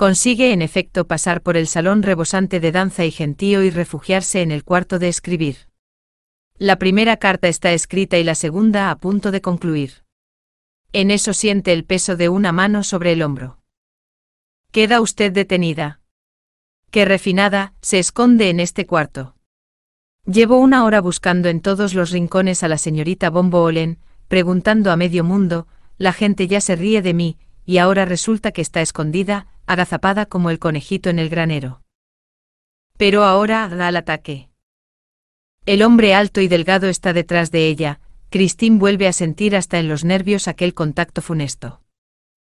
Consigue en efecto pasar por el salón rebosante de danza y gentío y refugiarse en el cuarto de escribir. La primera carta está escrita y la segunda a punto de concluir. En eso siente el peso de una mano sobre el hombro. Queda usted detenida. Qué refinada, se esconde en este cuarto. Llevo una hora buscando en todos los rincones a la señorita Bombo Olen, preguntando a medio mundo, la gente ya se ríe de mí, y ahora resulta que está escondida, agazapada como el conejito en el granero. Pero ahora da el ataque. El hombre alto y delgado está detrás de ella, Christine vuelve a sentir hasta en los nervios aquel contacto funesto.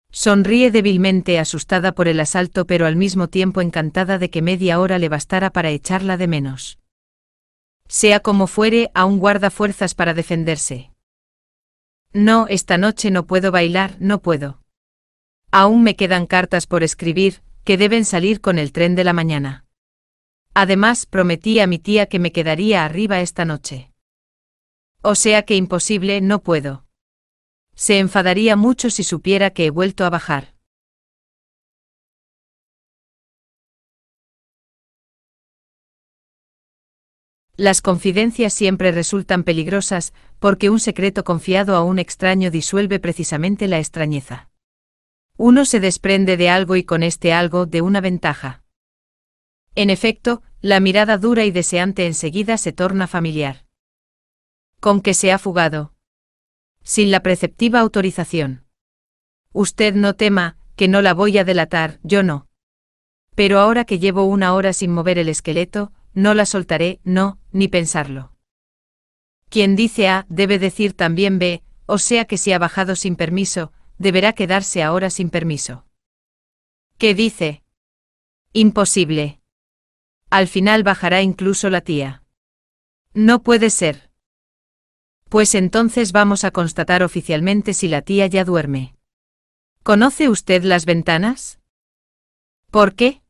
Sonríe débilmente asustada por el asalto pero al mismo tiempo encantada de que media hora le bastara para echarla de menos. Sea como fuere, aún guarda fuerzas para defenderse. No, esta noche no puedo bailar, no puedo. Aún me quedan cartas por escribir, que deben salir con el tren de la mañana. Además, prometí a mi tía que me quedaría arriba esta noche. O sea que imposible, no puedo. Se enfadaría mucho si supiera que he vuelto a bajar. Las confidencias siempre resultan peligrosas, porque un secreto confiado a un extraño disuelve precisamente la extrañeza. Uno se desprende de algo y con este algo de una ventaja. En efecto, la mirada dura y deseante enseguida se torna familiar. Con que se ha fugado. Sin la preceptiva autorización. Usted no tema, que no la voy a delatar, yo no. Pero ahora que llevo una hora sin mover el esqueleto, no la soltaré, no, ni pensarlo. Quien dice A debe decir también B, o sea que si ha bajado sin permiso, deberá quedarse ahora sin permiso. ¿Qué dice? Imposible. Al final bajará incluso la tía. No puede ser. Pues entonces vamos a constatar oficialmente si la tía ya duerme. ¿Conoce usted las ventanas? ¿Por qué?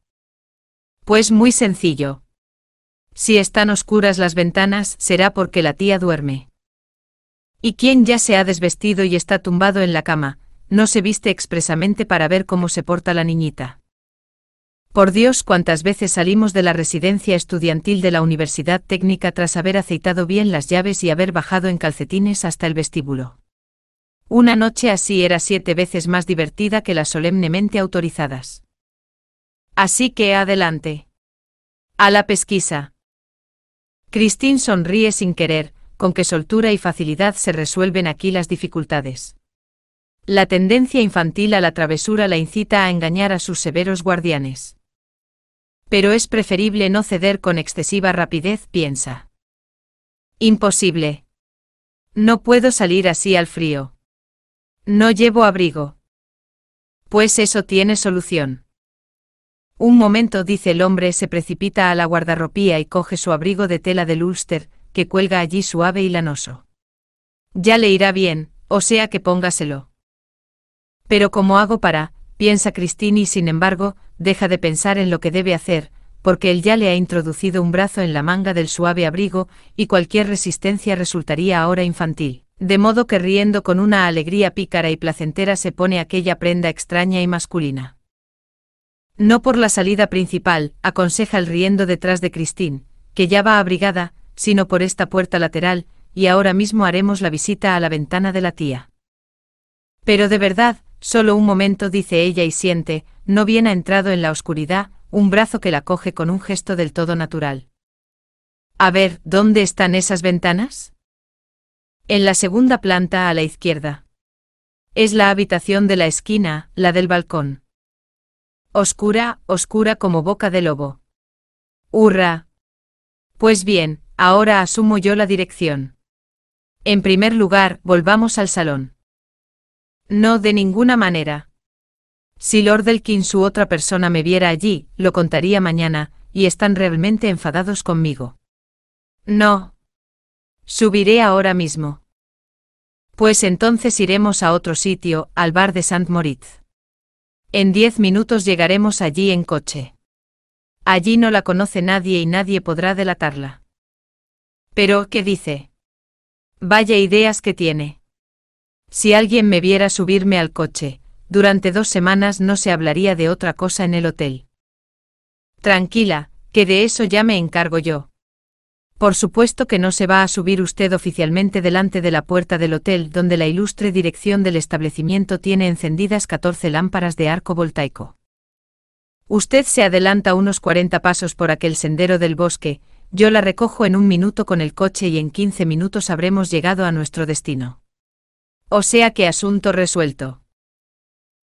Pues muy sencillo. Si están oscuras las ventanas, será porque la tía duerme. ¿Y quién ya se ha desvestido y está tumbado en la cama, no se viste expresamente para ver cómo se porta la niñita. Por Dios, cuántas veces salimos de la residencia estudiantil de la Universidad Técnica tras haber aceitado bien las llaves y haber bajado en calcetines hasta el vestíbulo. Una noche así era siete veces más divertida que las solemnemente autorizadas. Así que adelante. A la pesquisa. Christine sonríe sin querer, con qué soltura y facilidad se resuelven aquí las dificultades. La tendencia infantil a la travesura la incita a engañar a sus severos guardianes. Pero es preferible no ceder con excesiva rapidez, piensa. Imposible. No puedo salir así al frío. No llevo abrigo. Pues eso tiene solución. Un momento, dice el hombre, se precipita a la guardarropía y coge su abrigo de tela del Ulster, que cuelga allí suave y lanoso. Ya le irá bien, o sea que póngaselo. Pero ¿cómo hago para? piensa Christine y sin embargo, deja de pensar en lo que debe hacer, porque él ya le ha introducido un brazo en la manga del suave abrigo, y cualquier resistencia resultaría ahora infantil. De modo que riendo con una alegría pícara y placentera se pone aquella prenda extraña y masculina. No por la salida principal, aconseja el riendo detrás de Christine, que ya va abrigada, sino por esta puerta lateral, y ahora mismo haremos la visita a la ventana de la tía. Pero de verdad, Solo un momento, dice ella y siente, no bien ha entrado en la oscuridad, un brazo que la coge con un gesto del todo natural. A ver, ¿dónde están esas ventanas? En la segunda planta a la izquierda. Es la habitación de la esquina, la del balcón. Oscura, oscura como boca de lobo. ¡Hurra! Pues bien, ahora asumo yo la dirección. En primer lugar, volvamos al salón. No de ninguna manera. Si Lord Elkins u otra persona me viera allí, lo contaría mañana, y están realmente enfadados conmigo. No. Subiré ahora mismo. Pues entonces iremos a otro sitio, al bar de St. Moritz. En diez minutos llegaremos allí en coche. Allí no la conoce nadie y nadie podrá delatarla. Pero, ¿qué dice? Vaya ideas que tiene. Si alguien me viera subirme al coche, durante dos semanas no se hablaría de otra cosa en el hotel. Tranquila, que de eso ya me encargo yo. Por supuesto que no se va a subir usted oficialmente delante de la puerta del hotel donde la ilustre dirección del establecimiento tiene encendidas 14 lámparas de arco voltaico. Usted se adelanta unos 40 pasos por aquel sendero del bosque, yo la recojo en un minuto con el coche y en 15 minutos habremos llegado a nuestro destino. O sea que asunto resuelto.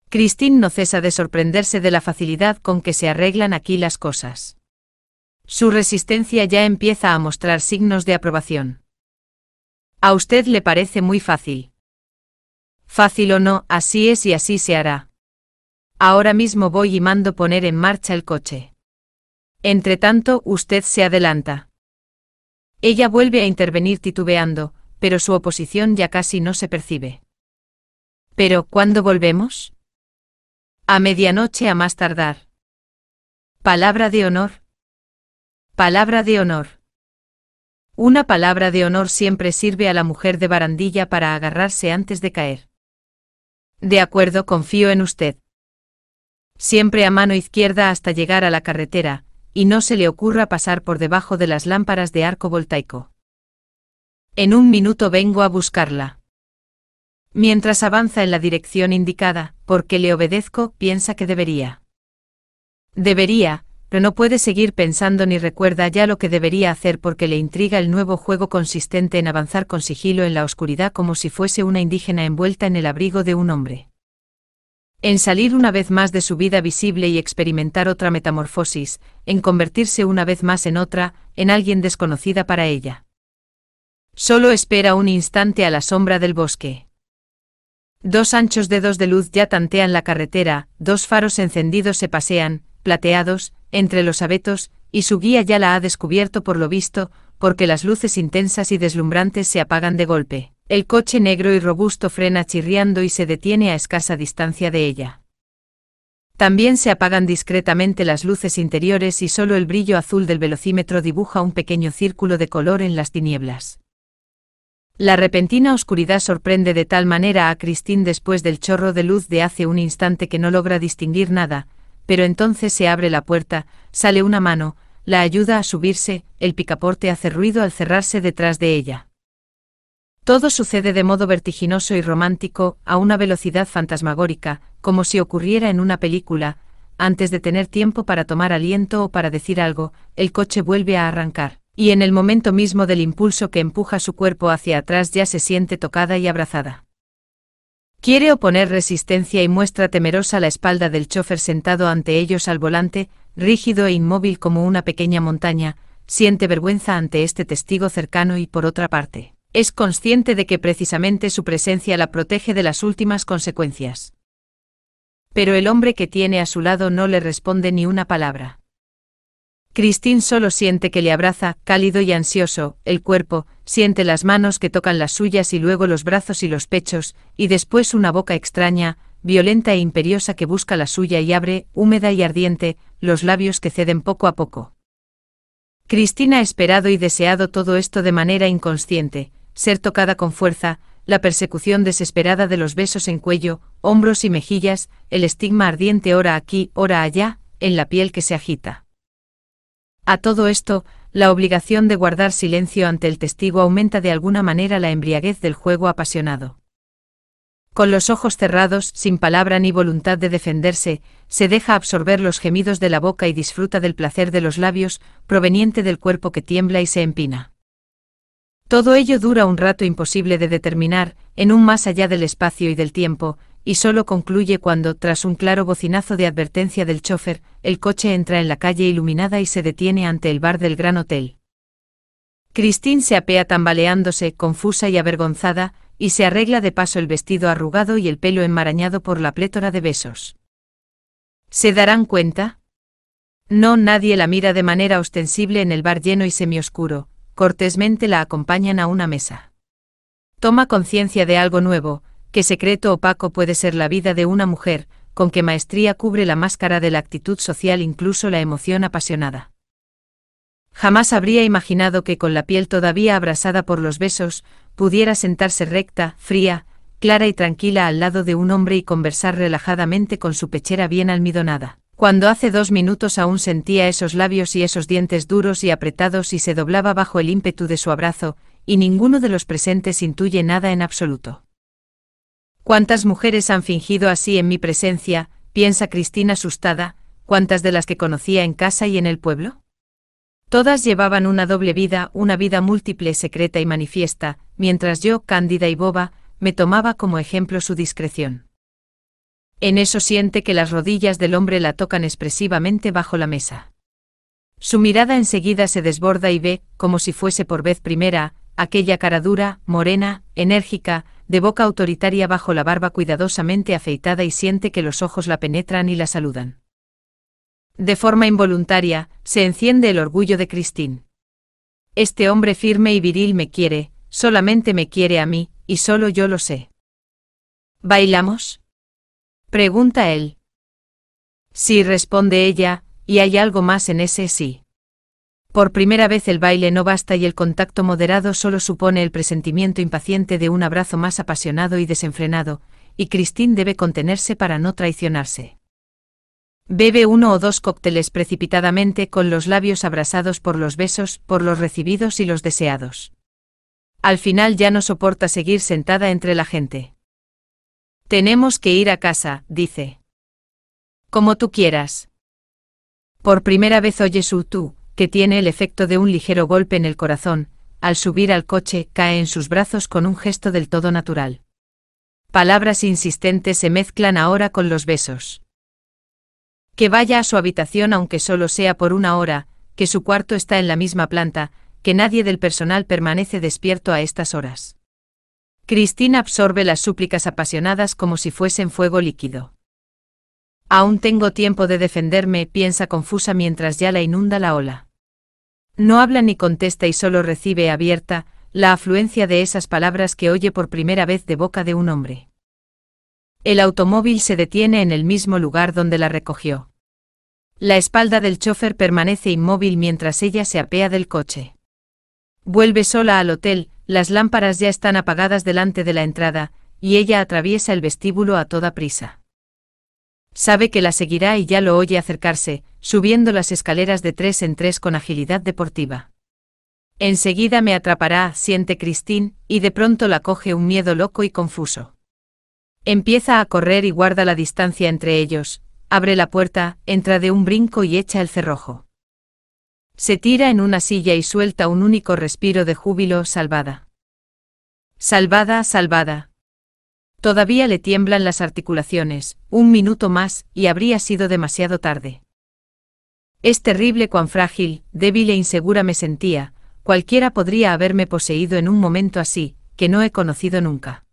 Christine no cesa de sorprenderse de la facilidad con que se arreglan aquí las cosas. Su resistencia ya empieza a mostrar signos de aprobación. A usted le parece muy fácil. Fácil o no, así es y así se hará. Ahora mismo voy y mando poner en marcha el coche. Entretanto, usted se adelanta. Ella vuelve a intervenir titubeando, pero su oposición ya casi no se percibe. Pero, ¿cuándo volvemos? A medianoche a más tardar. Palabra de honor. Palabra de honor. Una palabra de honor siempre sirve a la mujer de barandilla para agarrarse antes de caer. De acuerdo, confío en usted. Siempre a mano izquierda hasta llegar a la carretera, y no se le ocurra pasar por debajo de las lámparas de arco voltaico. En un minuto vengo a buscarla. Mientras avanza en la dirección indicada, porque le obedezco, piensa que debería. Debería, pero no puede seguir pensando ni recuerda ya lo que debería hacer porque le intriga el nuevo juego consistente en avanzar con sigilo en la oscuridad como si fuese una indígena envuelta en el abrigo de un hombre. En salir una vez más de su vida visible y experimentar otra metamorfosis, en convertirse una vez más en otra, en alguien desconocida para ella. Solo espera un instante a la sombra del bosque. Dos anchos dedos de luz ya tantean la carretera, dos faros encendidos se pasean, plateados, entre los abetos, y su guía ya la ha descubierto por lo visto, porque las luces intensas y deslumbrantes se apagan de golpe. El coche negro y robusto frena chirriando y se detiene a escasa distancia de ella. También se apagan discretamente las luces interiores y solo el brillo azul del velocímetro dibuja un pequeño círculo de color en las tinieblas. La repentina oscuridad sorprende de tal manera a Christine después del chorro de luz de hace un instante que no logra distinguir nada, pero entonces se abre la puerta, sale una mano, la ayuda a subirse, el picaporte hace ruido al cerrarse detrás de ella. Todo sucede de modo vertiginoso y romántico, a una velocidad fantasmagórica, como si ocurriera en una película, antes de tener tiempo para tomar aliento o para decir algo, el coche vuelve a arrancar y en el momento mismo del impulso que empuja su cuerpo hacia atrás ya se siente tocada y abrazada. Quiere oponer resistencia y muestra temerosa la espalda del chofer sentado ante ellos al volante, rígido e inmóvil como una pequeña montaña, siente vergüenza ante este testigo cercano y por otra parte, es consciente de que precisamente su presencia la protege de las últimas consecuencias. Pero el hombre que tiene a su lado no le responde ni una palabra. Christine solo siente que le abraza, cálido y ansioso, el cuerpo, siente las manos que tocan las suyas y luego los brazos y los pechos, y después una boca extraña, violenta e imperiosa que busca la suya y abre, húmeda y ardiente, los labios que ceden poco a poco. Cristina ha esperado y deseado todo esto de manera inconsciente, ser tocada con fuerza, la persecución desesperada de los besos en cuello, hombros y mejillas, el estigma ardiente ora aquí, ora allá, en la piel que se agita. A todo esto, la obligación de guardar silencio ante el testigo aumenta de alguna manera la embriaguez del juego apasionado. Con los ojos cerrados, sin palabra ni voluntad de defenderse, se deja absorber los gemidos de la boca y disfruta del placer de los labios, proveniente del cuerpo que tiembla y se empina. Todo ello dura un rato imposible de determinar, en un más allá del espacio y del tiempo, y solo concluye cuando, tras un claro bocinazo de advertencia del chofer, el coche entra en la calle iluminada y se detiene ante el bar del Gran Hotel. Christine se apea tambaleándose, confusa y avergonzada, y se arregla de paso el vestido arrugado y el pelo enmarañado por la plétora de besos. ¿Se darán cuenta? No, nadie la mira de manera ostensible en el bar lleno y semioscuro, cortésmente la acompañan a una mesa. Toma conciencia de algo nuevo, qué secreto opaco puede ser la vida de una mujer, con qué maestría cubre la máscara de la actitud social incluso la emoción apasionada. Jamás habría imaginado que con la piel todavía abrasada por los besos, pudiera sentarse recta, fría, clara y tranquila al lado de un hombre y conversar relajadamente con su pechera bien almidonada. Cuando hace dos minutos aún sentía esos labios y esos dientes duros y apretados y se doblaba bajo el ímpetu de su abrazo, y ninguno de los presentes intuye nada en absoluto. ¿Cuántas mujeres han fingido así en mi presencia? piensa Cristina asustada, ¿cuántas de las que conocía en casa y en el pueblo? Todas llevaban una doble vida, una vida múltiple, secreta y manifiesta, mientras yo, cándida y boba, me tomaba como ejemplo su discreción. En eso siente que las rodillas del hombre la tocan expresivamente bajo la mesa. Su mirada enseguida se desborda y ve, como si fuese por vez primera, aquella cara dura, morena, enérgica, de boca autoritaria bajo la barba cuidadosamente afeitada y siente que los ojos la penetran y la saludan. De forma involuntaria, se enciende el orgullo de Christine. Este hombre firme y viril me quiere, solamente me quiere a mí, y solo yo lo sé. ¿Bailamos? Pregunta él. Sí, responde ella, y hay algo más en ese sí. Por primera vez el baile no basta y el contacto moderado solo supone el presentimiento impaciente de un abrazo más apasionado y desenfrenado, y Christine debe contenerse para no traicionarse. Bebe uno o dos cócteles precipitadamente con los labios abrasados por los besos, por los recibidos y los deseados. Al final ya no soporta seguir sentada entre la gente. Tenemos que ir a casa, dice. Como tú quieras. Por primera vez oye su tú, que tiene el efecto de un ligero golpe en el corazón, al subir al coche, cae en sus brazos con un gesto del todo natural. Palabras insistentes se mezclan ahora con los besos. Que vaya a su habitación aunque solo sea por una hora, que su cuarto está en la misma planta, que nadie del personal permanece despierto a estas horas. Cristina absorbe las súplicas apasionadas como si fuesen fuego líquido. Aún tengo tiempo de defenderme, piensa confusa mientras ya la inunda la ola. No habla ni contesta y solo recibe abierta la afluencia de esas palabras que oye por primera vez de boca de un hombre. El automóvil se detiene en el mismo lugar donde la recogió. La espalda del chofer permanece inmóvil mientras ella se apea del coche. Vuelve sola al hotel, las lámparas ya están apagadas delante de la entrada, y ella atraviesa el vestíbulo a toda prisa. Sabe que la seguirá y ya lo oye acercarse, subiendo las escaleras de tres en tres con agilidad deportiva. Enseguida me atrapará, siente Christine, y de pronto la coge un miedo loco y confuso. Empieza a correr y guarda la distancia entre ellos, abre la puerta, entra de un brinco y echa el cerrojo. Se tira en una silla y suelta un único respiro de júbilo, salvada. Salvada, salvada. Todavía le tiemblan las articulaciones, un minuto más, y habría sido demasiado tarde. Es terrible cuán frágil, débil e insegura me sentía, cualquiera podría haberme poseído en un momento así, que no he conocido nunca.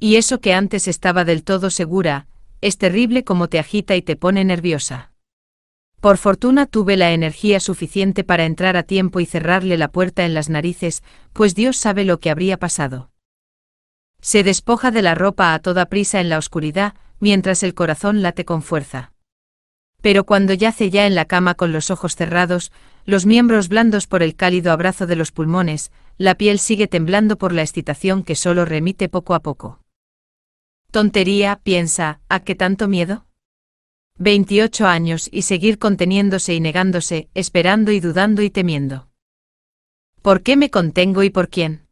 Y eso que antes estaba del todo segura, es terrible como te agita y te pone nerviosa. Por fortuna tuve la energía suficiente para entrar a tiempo y cerrarle la puerta en las narices, pues Dios sabe lo que habría pasado. Se despoja de la ropa a toda prisa en la oscuridad, mientras el corazón late con fuerza. Pero cuando yace ya en la cama con los ojos cerrados, los miembros blandos por el cálido abrazo de los pulmones, la piel sigue temblando por la excitación que solo remite poco a poco. Tontería, piensa, ¿a qué tanto miedo? Veintiocho años y seguir conteniéndose y negándose, esperando y dudando y temiendo. ¿Por qué me contengo y por quién?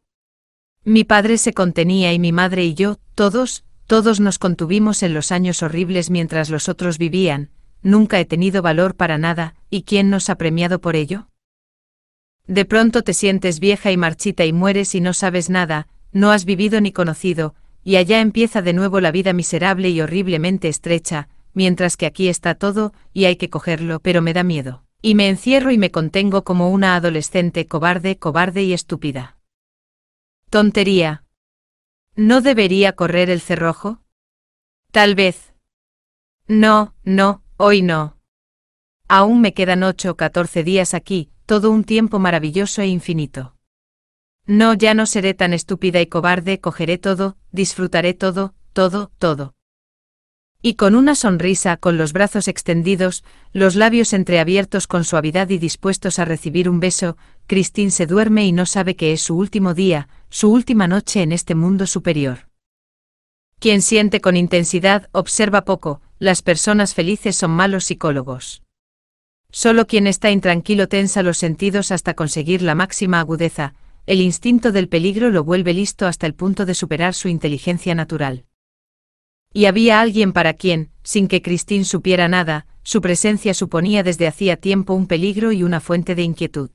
Mi padre se contenía y mi madre y yo, todos, todos nos contuvimos en los años horribles mientras los otros vivían, nunca he tenido valor para nada, ¿y quién nos ha premiado por ello? De pronto te sientes vieja y marchita y mueres y no sabes nada, no has vivido ni conocido, y allá empieza de nuevo la vida miserable y horriblemente estrecha, mientras que aquí está todo, y hay que cogerlo, pero me da miedo. Y me encierro y me contengo como una adolescente cobarde, cobarde y estúpida. Tontería. ¿No debería correr el cerrojo? Tal vez. No, no, Hoy no. Aún me quedan ocho o catorce días aquí, todo un tiempo maravilloso e infinito. No, ya no seré tan estúpida y cobarde, cogeré todo, disfrutaré todo, todo, todo. Y con una sonrisa, con los brazos extendidos, los labios entreabiertos con suavidad y dispuestos a recibir un beso, Christine se duerme y no sabe que es su último día, su última noche en este mundo superior. Quien siente con intensidad observa poco, las personas felices son malos psicólogos. Solo quien está intranquilo tensa los sentidos hasta conseguir la máxima agudeza, el instinto del peligro lo vuelve listo hasta el punto de superar su inteligencia natural. Y había alguien para quien, sin que Christine supiera nada, su presencia suponía desde hacía tiempo un peligro y una fuente de inquietud.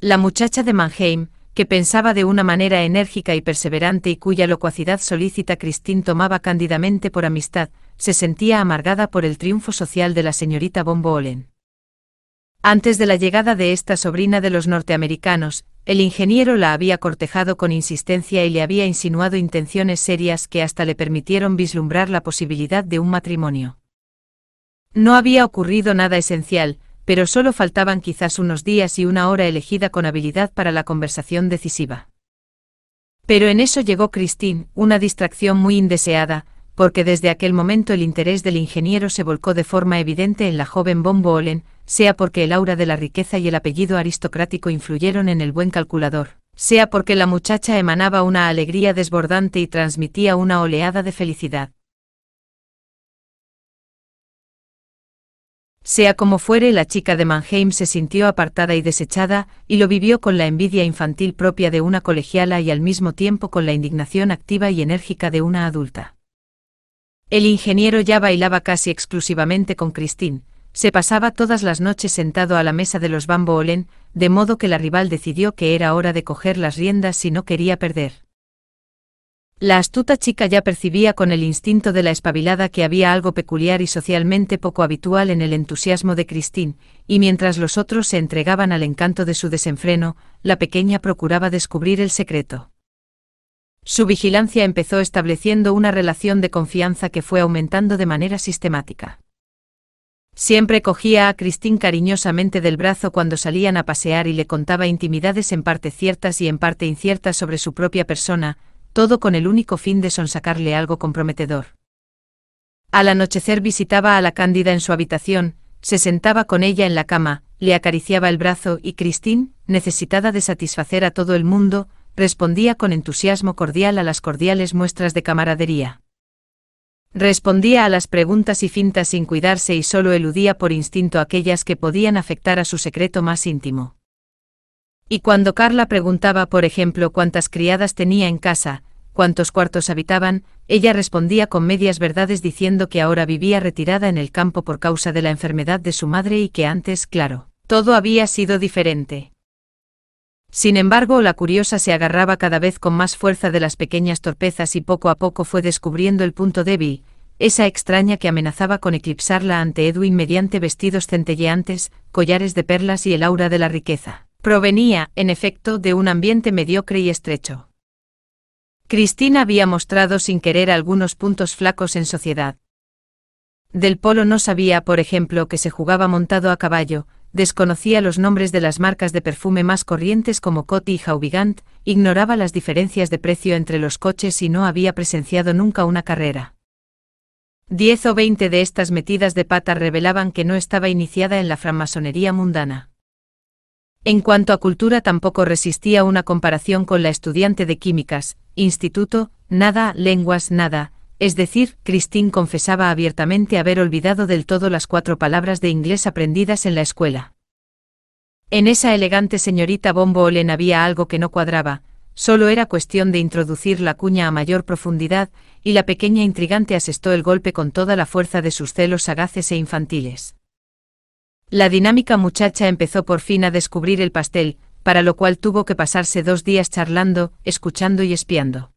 La muchacha de Mannheim, que pensaba de una manera enérgica y perseverante y cuya locuacidad solícita Christine tomaba cándidamente por amistad, se sentía amargada por el triunfo social de la señorita Von Antes de la llegada de esta sobrina de los norteamericanos, el ingeniero la había cortejado con insistencia y le había insinuado intenciones serias que hasta le permitieron vislumbrar la posibilidad de un matrimonio. No había ocurrido nada esencial, pero solo faltaban quizás unos días y una hora elegida con habilidad para la conversación decisiva. Pero en eso llegó Christine, una distracción muy indeseada, porque desde aquel momento el interés del ingeniero se volcó de forma evidente en la joven von Bohlen, sea porque el aura de la riqueza y el apellido aristocrático influyeron en el buen calculador, sea porque la muchacha emanaba una alegría desbordante y transmitía una oleada de felicidad. Sea como fuere, la chica de Mannheim se sintió apartada y desechada, y lo vivió con la envidia infantil propia de una colegiala y al mismo tiempo con la indignación activa y enérgica de una adulta. El ingeniero ya bailaba casi exclusivamente con Christine, se pasaba todas las noches sentado a la mesa de los Bamboolen, de modo que la rival decidió que era hora de coger las riendas si no quería perder. La astuta chica ya percibía con el instinto de la espabilada que había algo peculiar y socialmente poco habitual en el entusiasmo de Christine, y mientras los otros se entregaban al encanto de su desenfreno, la pequeña procuraba descubrir el secreto. Su vigilancia empezó estableciendo una relación de confianza que fue aumentando de manera sistemática. Siempre cogía a Cristín cariñosamente del brazo cuando salían a pasear y le contaba intimidades en parte ciertas y en parte inciertas sobre su propia persona, todo con el único fin de sonsacarle algo comprometedor. Al anochecer visitaba a la Cándida en su habitación, se sentaba con ella en la cama, le acariciaba el brazo y Cristín, necesitada de satisfacer a todo el mundo, respondía con entusiasmo cordial a las cordiales muestras de camaradería. Respondía a las preguntas y fintas sin cuidarse y solo eludía por instinto aquellas que podían afectar a su secreto más íntimo. Y cuando Carla preguntaba, por ejemplo, cuántas criadas tenía en casa, cuántos cuartos habitaban, ella respondía con medias verdades diciendo que ahora vivía retirada en el campo por causa de la enfermedad de su madre y que antes, claro, todo había sido diferente. Sin embargo, la curiosa se agarraba cada vez con más fuerza de las pequeñas torpezas y poco a poco fue descubriendo el punto débil, esa extraña que amenazaba con eclipsarla ante Edwin mediante vestidos centelleantes, collares de perlas y el aura de la riqueza. Provenía, en efecto, de un ambiente mediocre y estrecho. Cristina había mostrado sin querer algunos puntos flacos en sociedad. Del Polo no sabía, por ejemplo, que se jugaba montado a caballo, desconocía los nombres de las marcas de perfume más corrientes como Coty y Jaubigant, ignoraba las diferencias de precio entre los coches y no había presenciado nunca una carrera. Diez o veinte de estas metidas de pata revelaban que no estaba iniciada en la franmasonería mundana. En cuanto a cultura tampoco resistía una comparación con la estudiante de químicas, instituto, nada, lenguas, nada, es decir, Christine confesaba abiertamente haber olvidado del todo las cuatro palabras de inglés aprendidas en la escuela. En esa elegante señorita Bombo Olen había algo que no cuadraba, solo era cuestión de introducir la cuña a mayor profundidad, y la pequeña intrigante asestó el golpe con toda la fuerza de sus celos sagaces e infantiles. La dinámica muchacha empezó por fin a descubrir el pastel, para lo cual tuvo que pasarse dos días charlando, escuchando y espiando.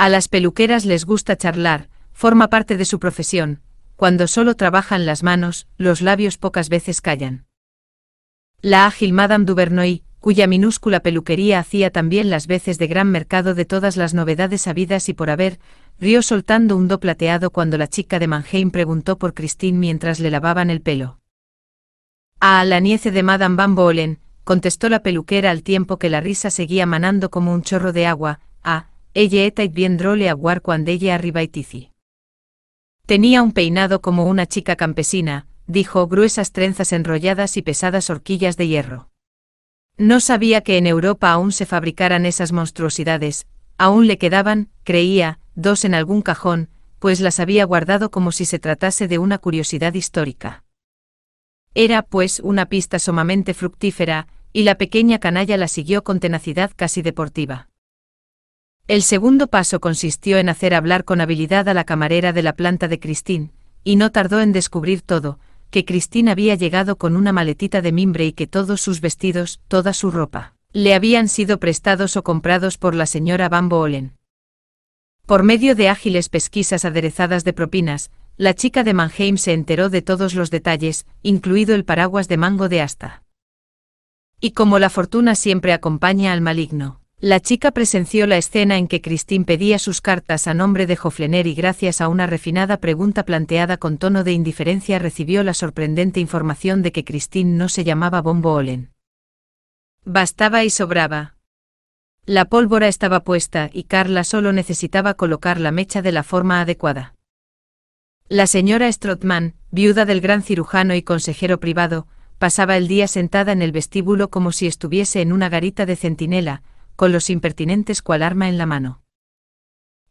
A las peluqueras les gusta charlar, forma parte de su profesión, cuando solo trabajan las manos, los labios pocas veces callan. La ágil Madame Duvernoy, cuya minúscula peluquería hacía también las veces de gran mercado de todas las novedades habidas y por haber, rió soltando un do plateado cuando la chica de Mannheim preguntó por Christine mientras le lavaban el pelo. A la niece de Madame Van Bolen, contestó la peluquera al tiempo que la risa seguía manando como un chorro de agua, A ella eta bien aguar cuando ella arriba y tici. Tenía un peinado como una chica campesina, dijo gruesas trenzas enrolladas y pesadas horquillas de hierro. No sabía que en Europa aún se fabricaran esas monstruosidades, aún le quedaban, creía, dos en algún cajón, pues las había guardado como si se tratase de una curiosidad histórica. Era, pues, una pista sumamente fructífera, y la pequeña canalla la siguió con tenacidad casi deportiva. El segundo paso consistió en hacer hablar con habilidad a la camarera de la planta de Christine, y no tardó en descubrir todo, que Christine había llegado con una maletita de mimbre y que todos sus vestidos, toda su ropa, le habían sido prestados o comprados por la señora Van Boolen. Por medio de ágiles pesquisas aderezadas de propinas, la chica de Mannheim se enteró de todos los detalles, incluido el paraguas de mango de asta. Y como la fortuna siempre acompaña al maligno, la chica presenció la escena en que Christine pedía sus cartas a nombre de Hoflener y gracias a una refinada pregunta planteada con tono de indiferencia recibió la sorprendente información de que Christine no se llamaba Bombo Olen. Bastaba y sobraba. La pólvora estaba puesta y Carla solo necesitaba colocar la mecha de la forma adecuada. La señora Strothman, viuda del gran cirujano y consejero privado, pasaba el día sentada en el vestíbulo como si estuviese en una garita de centinela, con los impertinentes cual arma en la mano.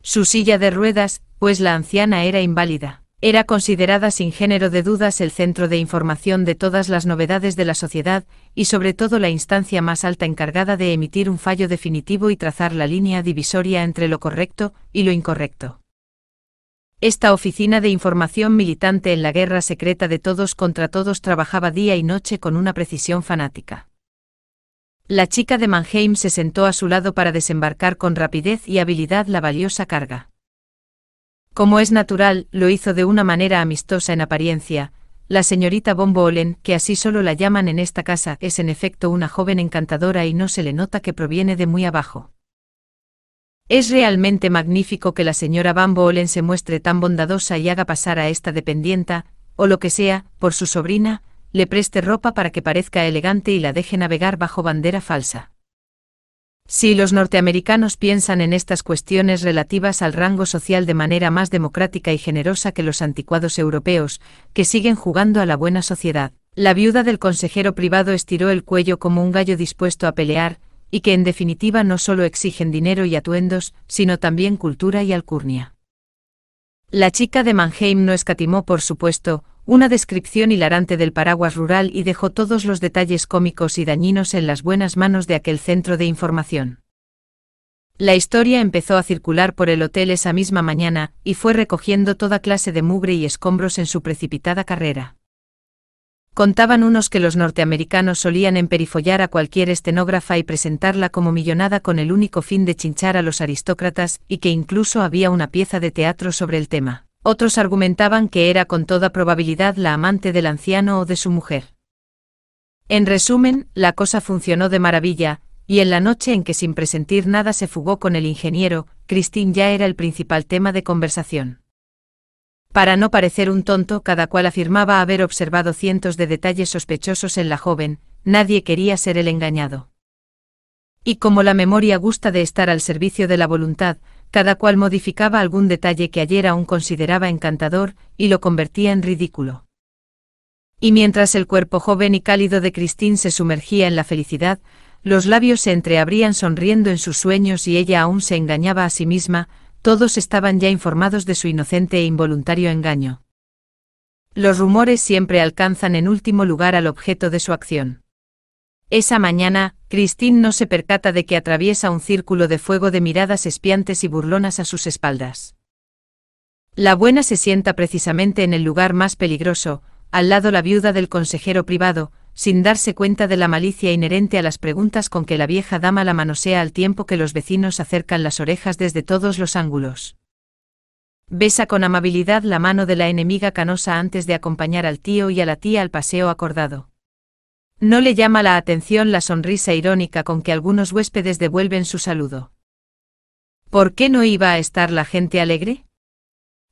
Su silla de ruedas, pues la anciana era inválida, era considerada sin género de dudas el centro de información de todas las novedades de la sociedad y sobre todo la instancia más alta encargada de emitir un fallo definitivo y trazar la línea divisoria entre lo correcto y lo incorrecto. Esta oficina de información militante en la guerra secreta de todos contra todos trabajaba día y noche con una precisión fanática. La chica de Mannheim se sentó a su lado para desembarcar con rapidez y habilidad la valiosa carga. Como es natural, lo hizo de una manera amistosa en apariencia, la señorita Van que así solo la llaman en esta casa, es en efecto una joven encantadora y no se le nota que proviene de muy abajo. Es realmente magnífico que la señora Van se muestre tan bondadosa y haga pasar a esta dependienta, o lo que sea, por su sobrina, le preste ropa para que parezca elegante y la deje navegar bajo bandera falsa. Si los norteamericanos piensan en estas cuestiones relativas al rango social de manera más democrática y generosa que los anticuados europeos, que siguen jugando a la buena sociedad, la viuda del consejero privado estiró el cuello como un gallo dispuesto a pelear, y que en definitiva no solo exigen dinero y atuendos, sino también cultura y alcurnia. La chica de Mannheim no escatimó, por supuesto, una descripción hilarante del paraguas rural y dejó todos los detalles cómicos y dañinos en las buenas manos de aquel centro de información. La historia empezó a circular por el hotel esa misma mañana, y fue recogiendo toda clase de mugre y escombros en su precipitada carrera. Contaban unos que los norteamericanos solían emperifollar a cualquier estenógrafa y presentarla como millonada con el único fin de chinchar a los aristócratas, y que incluso había una pieza de teatro sobre el tema. Otros argumentaban que era con toda probabilidad la amante del anciano o de su mujer. En resumen, la cosa funcionó de maravilla, y en la noche en que sin presentir nada se fugó con el ingeniero, Christine ya era el principal tema de conversación. Para no parecer un tonto, cada cual afirmaba haber observado cientos de detalles sospechosos en la joven, nadie quería ser el engañado. Y como la memoria gusta de estar al servicio de la voluntad, cada cual modificaba algún detalle que ayer aún consideraba encantador, y lo convertía en ridículo. Y mientras el cuerpo joven y cálido de Christine se sumergía en la felicidad, los labios se entreabrían sonriendo en sus sueños y ella aún se engañaba a sí misma, todos estaban ya informados de su inocente e involuntario engaño. Los rumores siempre alcanzan en último lugar al objeto de su acción. Esa mañana, Christine no se percata de que atraviesa un círculo de fuego de miradas espiantes y burlonas a sus espaldas. La buena se sienta precisamente en el lugar más peligroso, al lado la viuda del consejero privado, sin darse cuenta de la malicia inherente a las preguntas con que la vieja dama la manosea al tiempo que los vecinos acercan las orejas desde todos los ángulos. Besa con amabilidad la mano de la enemiga canosa antes de acompañar al tío y a la tía al paseo acordado. No le llama la atención la sonrisa irónica con que algunos huéspedes devuelven su saludo. ¿Por qué no iba a estar la gente alegre?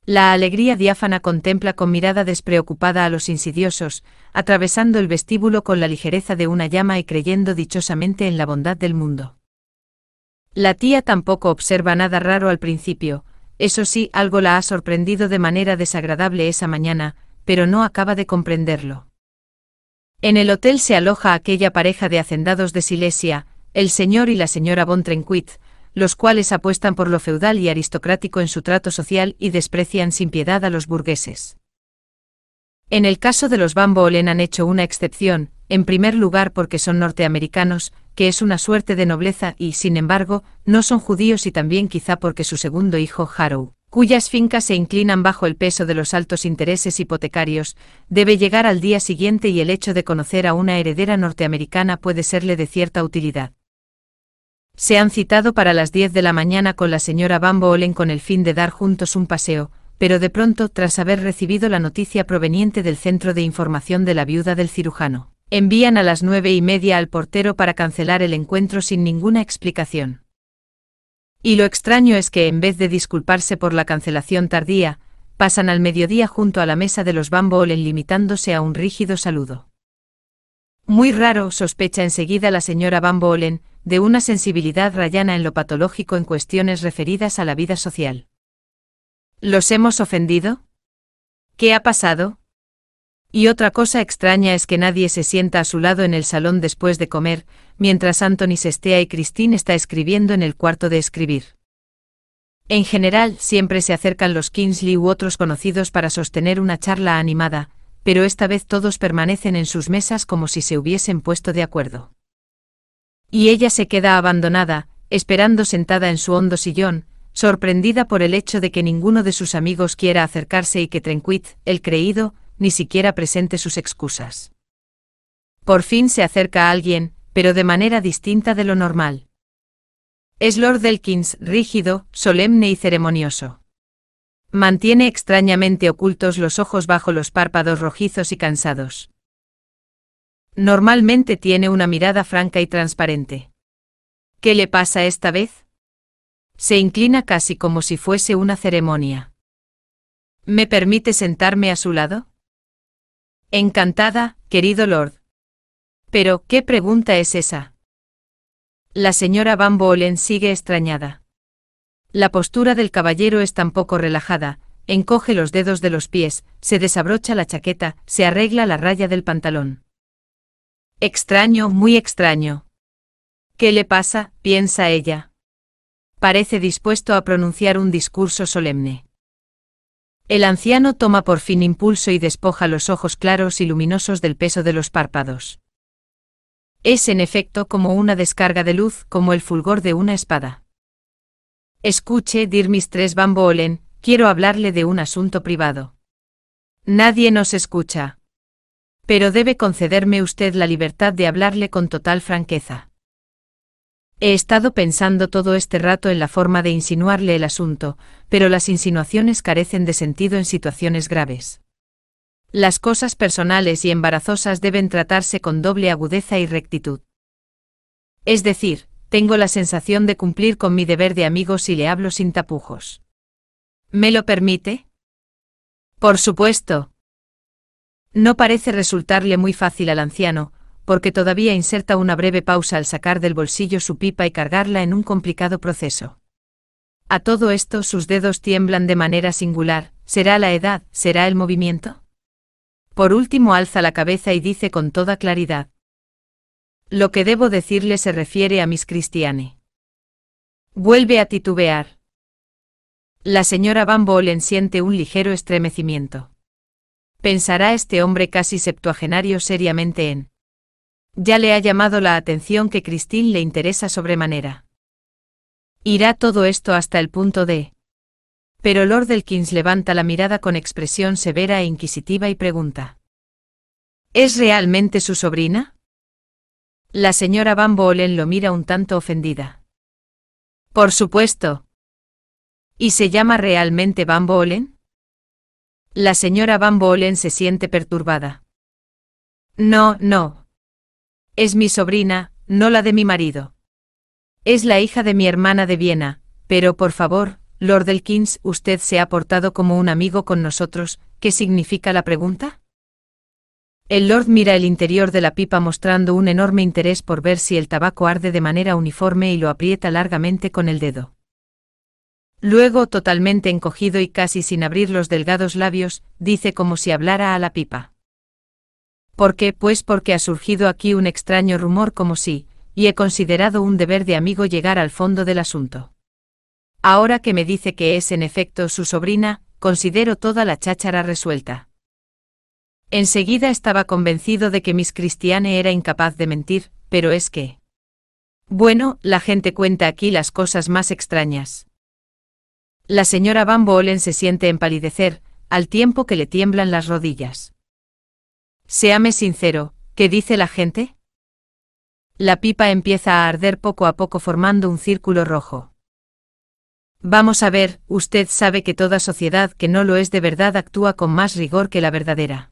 La alegría diáfana contempla con mirada despreocupada a los insidiosos, atravesando el vestíbulo con la ligereza de una llama y creyendo dichosamente en la bondad del mundo. La tía tampoco observa nada raro al principio, eso sí, algo la ha sorprendido de manera desagradable esa mañana, pero no acaba de comprenderlo. En el hotel se aloja aquella pareja de hacendados de Silesia, el señor y la señora von los cuales apuestan por lo feudal y aristocrático en su trato social y desprecian sin piedad a los burgueses. En el caso de los Van han hecho una excepción, en primer lugar porque son norteamericanos, que es una suerte de nobleza y, sin embargo, no son judíos y también quizá porque su segundo hijo, Harrow, cuyas fincas se inclinan bajo el peso de los altos intereses hipotecarios, debe llegar al día siguiente y el hecho de conocer a una heredera norteamericana puede serle de cierta utilidad. Se han citado para las 10 de la mañana con la señora Van Olen con el fin de dar juntos un paseo, pero de pronto, tras haber recibido la noticia proveniente del Centro de Información de la Viuda del Cirujano, envían a las nueve y media al portero para cancelar el encuentro sin ninguna explicación. Y lo extraño es que en vez de disculparse por la cancelación tardía, pasan al mediodía junto a la mesa de los Van limitándose a un rígido saludo. Muy raro, sospecha enseguida la señora Van Bolen, de una sensibilidad rayana en lo patológico en cuestiones referidas a la vida social. ¿Los hemos ofendido? ¿Qué ha pasado? Y otra cosa extraña es que nadie se sienta a su lado en el salón después de comer, mientras Anthony se sestea y Christine está escribiendo en el cuarto de escribir. En general, siempre se acercan los Kingsley u otros conocidos para sostener una charla animada, pero esta vez todos permanecen en sus mesas como si se hubiesen puesto de acuerdo. Y ella se queda abandonada, esperando sentada en su hondo sillón, sorprendida por el hecho de que ninguno de sus amigos quiera acercarse y que Trenquit, el creído, ni siquiera presente sus excusas. Por fin se acerca a alguien, pero de manera distinta de lo normal. Es Lord Elkins, rígido, solemne y ceremonioso. Mantiene extrañamente ocultos los ojos bajo los párpados rojizos y cansados. Normalmente tiene una mirada franca y transparente. ¿Qué le pasa esta vez? Se inclina casi como si fuese una ceremonia. ¿Me permite sentarme a su lado? Encantada, querido Lord. Pero, ¿qué pregunta es esa? La señora Van Bolen sigue extrañada. La postura del caballero es tan poco relajada, encoge los dedos de los pies, se desabrocha la chaqueta, se arregla la raya del pantalón. Extraño, muy extraño. ¿Qué le pasa? piensa ella. Parece dispuesto a pronunciar un discurso solemne. El anciano toma por fin impulso y despoja los ojos claros y luminosos del peso de los párpados. Es en efecto como una descarga de luz, como el fulgor de una espada. Escuche, dir Mistress Van bolen, quiero hablarle de un asunto privado. Nadie nos escucha. Pero debe concederme usted la libertad de hablarle con total franqueza. He estado pensando todo este rato en la forma de insinuarle el asunto, pero las insinuaciones carecen de sentido en situaciones graves. Las cosas personales y embarazosas deben tratarse con doble agudeza y rectitud. Es decir, tengo la sensación de cumplir con mi deber de amigo si le hablo sin tapujos. ¿Me lo permite? Por supuesto. No parece resultarle muy fácil al anciano, porque todavía inserta una breve pausa al sacar del bolsillo su pipa y cargarla en un complicado proceso. A todo esto sus dedos tiemblan de manera singular, ¿será la edad, será el movimiento? Por último alza la cabeza y dice con toda claridad. Lo que debo decirle se refiere a Miss cristiani Vuelve a titubear. La señora Van Bolen siente un ligero estremecimiento. ¿Pensará este hombre casi septuagenario seriamente en ya le ha llamado la atención que Christine le interesa sobremanera. Irá todo esto hasta el punto de... Pero Lord Elkins levanta la mirada con expresión severa e inquisitiva y pregunta. ¿Es realmente su sobrina? La señora Van Bolen lo mira un tanto ofendida. Por supuesto. ¿Y se llama realmente Van Bolen? La señora Van Bolen se siente perturbada. No, no, es mi sobrina, no la de mi marido. Es la hija de mi hermana de Viena, pero por favor, Lord Elkins, usted se ha portado como un amigo con nosotros, ¿qué significa la pregunta? El Lord mira el interior de la pipa mostrando un enorme interés por ver si el tabaco arde de manera uniforme y lo aprieta largamente con el dedo. Luego, totalmente encogido y casi sin abrir los delgados labios, dice como si hablara a la pipa. ¿Por qué? Pues porque ha surgido aquí un extraño rumor como si, y he considerado un deber de amigo llegar al fondo del asunto. Ahora que me dice que es en efecto su sobrina, considero toda la cháchara resuelta. Enseguida estaba convencido de que Miss Cristiane era incapaz de mentir, pero es que... Bueno, la gente cuenta aquí las cosas más extrañas. La señora Van Bolen se siente empalidecer, al tiempo que le tiemblan las rodillas. Seame sincero, ¿qué dice la gente? La pipa empieza a arder poco a poco formando un círculo rojo. Vamos a ver, usted sabe que toda sociedad que no lo es de verdad actúa con más rigor que la verdadera.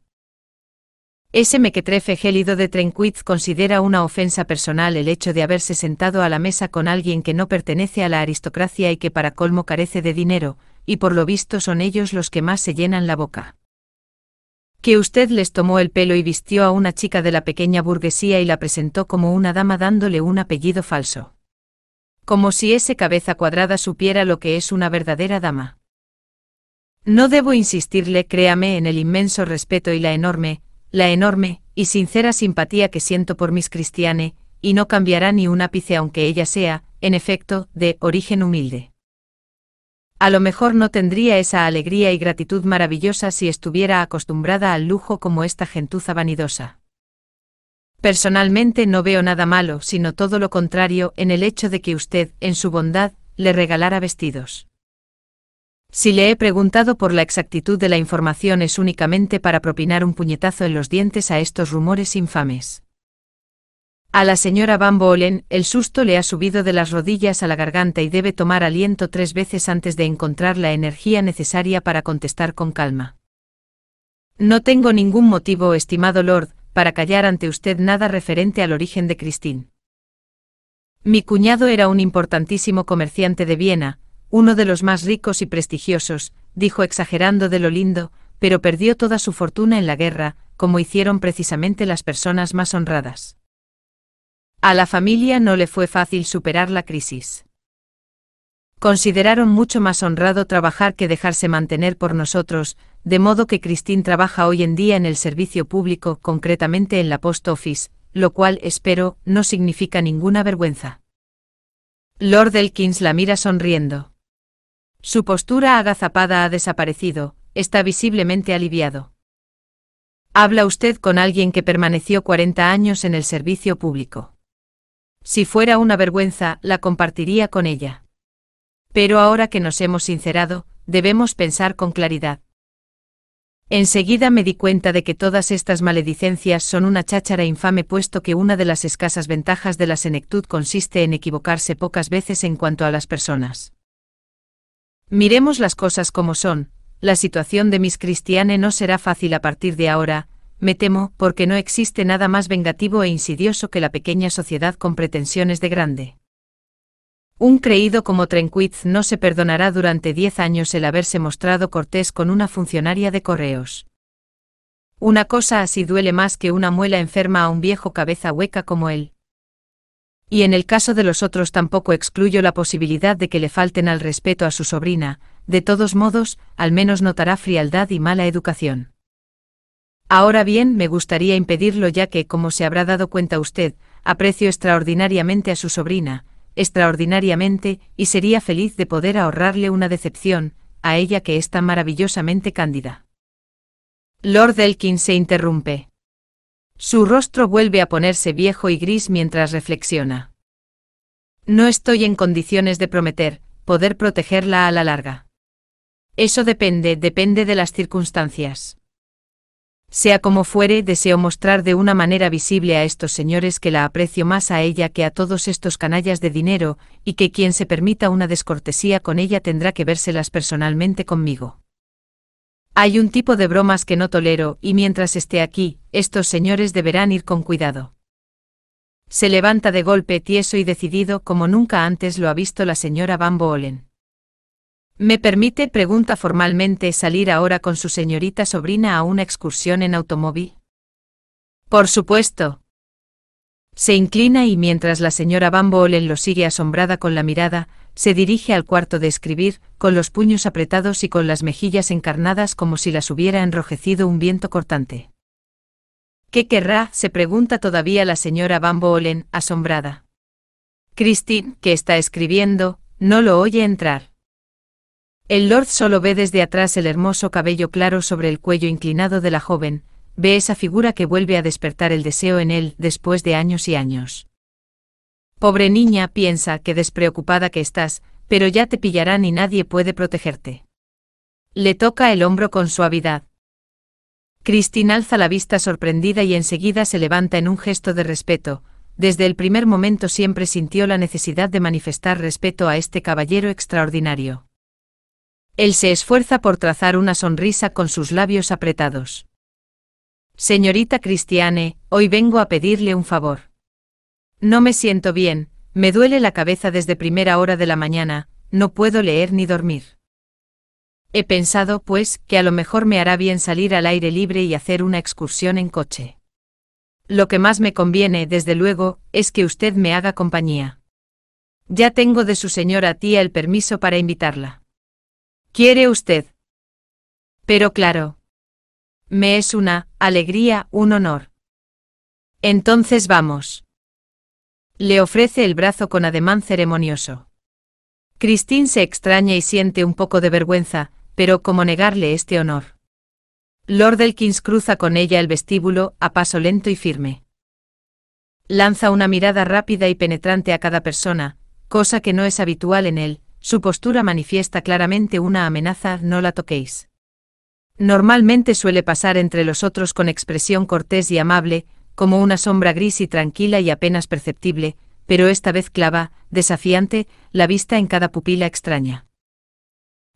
Ese mequetrefe gélido de Trenquitz considera una ofensa personal el hecho de haberse sentado a la mesa con alguien que no pertenece a la aristocracia y que para colmo carece de dinero, y por lo visto son ellos los que más se llenan la boca que usted les tomó el pelo y vistió a una chica de la pequeña burguesía y la presentó como una dama dándole un apellido falso. Como si ese cabeza cuadrada supiera lo que es una verdadera dama. No debo insistirle, créame, en el inmenso respeto y la enorme, la enorme y sincera simpatía que siento por mis Cristiane, y no cambiará ni un ápice aunque ella sea, en efecto, de origen humilde. A lo mejor no tendría esa alegría y gratitud maravillosa si estuviera acostumbrada al lujo como esta gentuza vanidosa. Personalmente no veo nada malo, sino todo lo contrario, en el hecho de que usted, en su bondad, le regalara vestidos. Si le he preguntado por la exactitud de la información es únicamente para propinar un puñetazo en los dientes a estos rumores infames. A la señora Van Bolen, el susto le ha subido de las rodillas a la garganta y debe tomar aliento tres veces antes de encontrar la energía necesaria para contestar con calma. No tengo ningún motivo, estimado Lord, para callar ante usted nada referente al origen de Christine. Mi cuñado era un importantísimo comerciante de Viena, uno de los más ricos y prestigiosos, dijo exagerando de lo lindo, pero perdió toda su fortuna en la guerra, como hicieron precisamente las personas más honradas. A la familia no le fue fácil superar la crisis. Consideraron mucho más honrado trabajar que dejarse mantener por nosotros, de modo que Christine trabaja hoy en día en el servicio público, concretamente en la Post Office, lo cual, espero, no significa ninguna vergüenza. Lord Elkins la mira sonriendo. Su postura agazapada ha desaparecido, está visiblemente aliviado. Habla usted con alguien que permaneció 40 años en el servicio público. Si fuera una vergüenza, la compartiría con ella. Pero ahora que nos hemos sincerado, debemos pensar con claridad. Enseguida me di cuenta de que todas estas maledicencias son una cháchara infame puesto que una de las escasas ventajas de la senectud consiste en equivocarse pocas veces en cuanto a las personas. Miremos las cosas como son, la situación de mis Cristiane no será fácil a partir de ahora, me temo, porque no existe nada más vengativo e insidioso que la pequeña sociedad con pretensiones de grande. Un creído como Trenquitz no se perdonará durante diez años el haberse mostrado cortés con una funcionaria de correos. Una cosa así duele más que una muela enferma a un viejo cabeza hueca como él. Y en el caso de los otros tampoco excluyo la posibilidad de que le falten al respeto a su sobrina, de todos modos, al menos notará frialdad y mala educación. Ahora bien, me gustaría impedirlo ya que, como se habrá dado cuenta usted, aprecio extraordinariamente a su sobrina, extraordinariamente, y sería feliz de poder ahorrarle una decepción, a ella que es tan maravillosamente cándida. Lord Elkin se interrumpe. Su rostro vuelve a ponerse viejo y gris mientras reflexiona. No estoy en condiciones de prometer, poder protegerla a la larga. Eso depende, depende de las circunstancias. Sea como fuere, deseo mostrar de una manera visible a estos señores que la aprecio más a ella que a todos estos canallas de dinero, y que quien se permita una descortesía con ella tendrá que vérselas personalmente conmigo. Hay un tipo de bromas que no tolero, y mientras esté aquí, estos señores deberán ir con cuidado. Se levanta de golpe tieso y decidido como nunca antes lo ha visto la señora Van Boolen. Me permite, pregunta formalmente, salir ahora con su señorita sobrina a una excursión en automóvil. Por supuesto. Se inclina y mientras la señora Van Bolen lo sigue asombrada con la mirada, se dirige al cuarto de escribir, con los puños apretados y con las mejillas encarnadas como si las hubiera enrojecido un viento cortante. ¿Qué querrá? se pregunta todavía la señora Van Boolen, asombrada. Christine, que está escribiendo, no lo oye entrar. El Lord solo ve desde atrás el hermoso cabello claro sobre el cuello inclinado de la joven, ve esa figura que vuelve a despertar el deseo en él después de años y años. Pobre niña, piensa que despreocupada que estás, pero ya te pillarán y nadie puede protegerte. Le toca el hombro con suavidad. Cristina alza la vista sorprendida y enseguida se levanta en un gesto de respeto, desde el primer momento siempre sintió la necesidad de manifestar respeto a este caballero extraordinario. Él se esfuerza por trazar una sonrisa con sus labios apretados. Señorita Cristiane, hoy vengo a pedirle un favor. No me siento bien, me duele la cabeza desde primera hora de la mañana, no puedo leer ni dormir. He pensado, pues, que a lo mejor me hará bien salir al aire libre y hacer una excursión en coche. Lo que más me conviene, desde luego, es que usted me haga compañía. Ya tengo de su señora tía el permiso para invitarla quiere usted. Pero claro. Me es una alegría, un honor. Entonces vamos. Le ofrece el brazo con ademán ceremonioso. Christine se extraña y siente un poco de vergüenza, pero cómo negarle este honor. Lord Elkins cruza con ella el vestíbulo a paso lento y firme. Lanza una mirada rápida y penetrante a cada persona, cosa que no es habitual en él, su postura manifiesta claramente una amenaza, no la toquéis. Normalmente suele pasar entre los otros con expresión cortés y amable, como una sombra gris y tranquila y apenas perceptible, pero esta vez clava, desafiante, la vista en cada pupila extraña.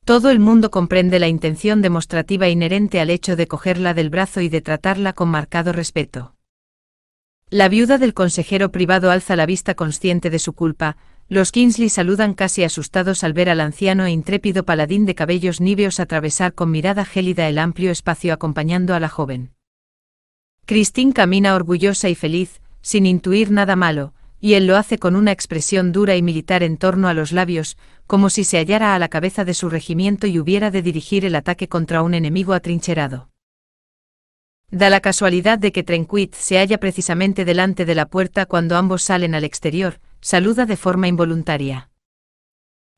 Todo el mundo comprende la intención demostrativa inherente al hecho de cogerla del brazo y de tratarla con marcado respeto. La viuda del consejero privado alza la vista consciente de su culpa, los Kingsley saludan casi asustados al ver al anciano e intrépido paladín de cabellos níveos atravesar con mirada gélida el amplio espacio acompañando a la joven. Christine camina orgullosa y feliz, sin intuir nada malo, y él lo hace con una expresión dura y militar en torno a los labios, como si se hallara a la cabeza de su regimiento y hubiera de dirigir el ataque contra un enemigo atrincherado. Da la casualidad de que Trenquit se halla precisamente delante de la puerta cuando ambos salen al exterior, saluda de forma involuntaria.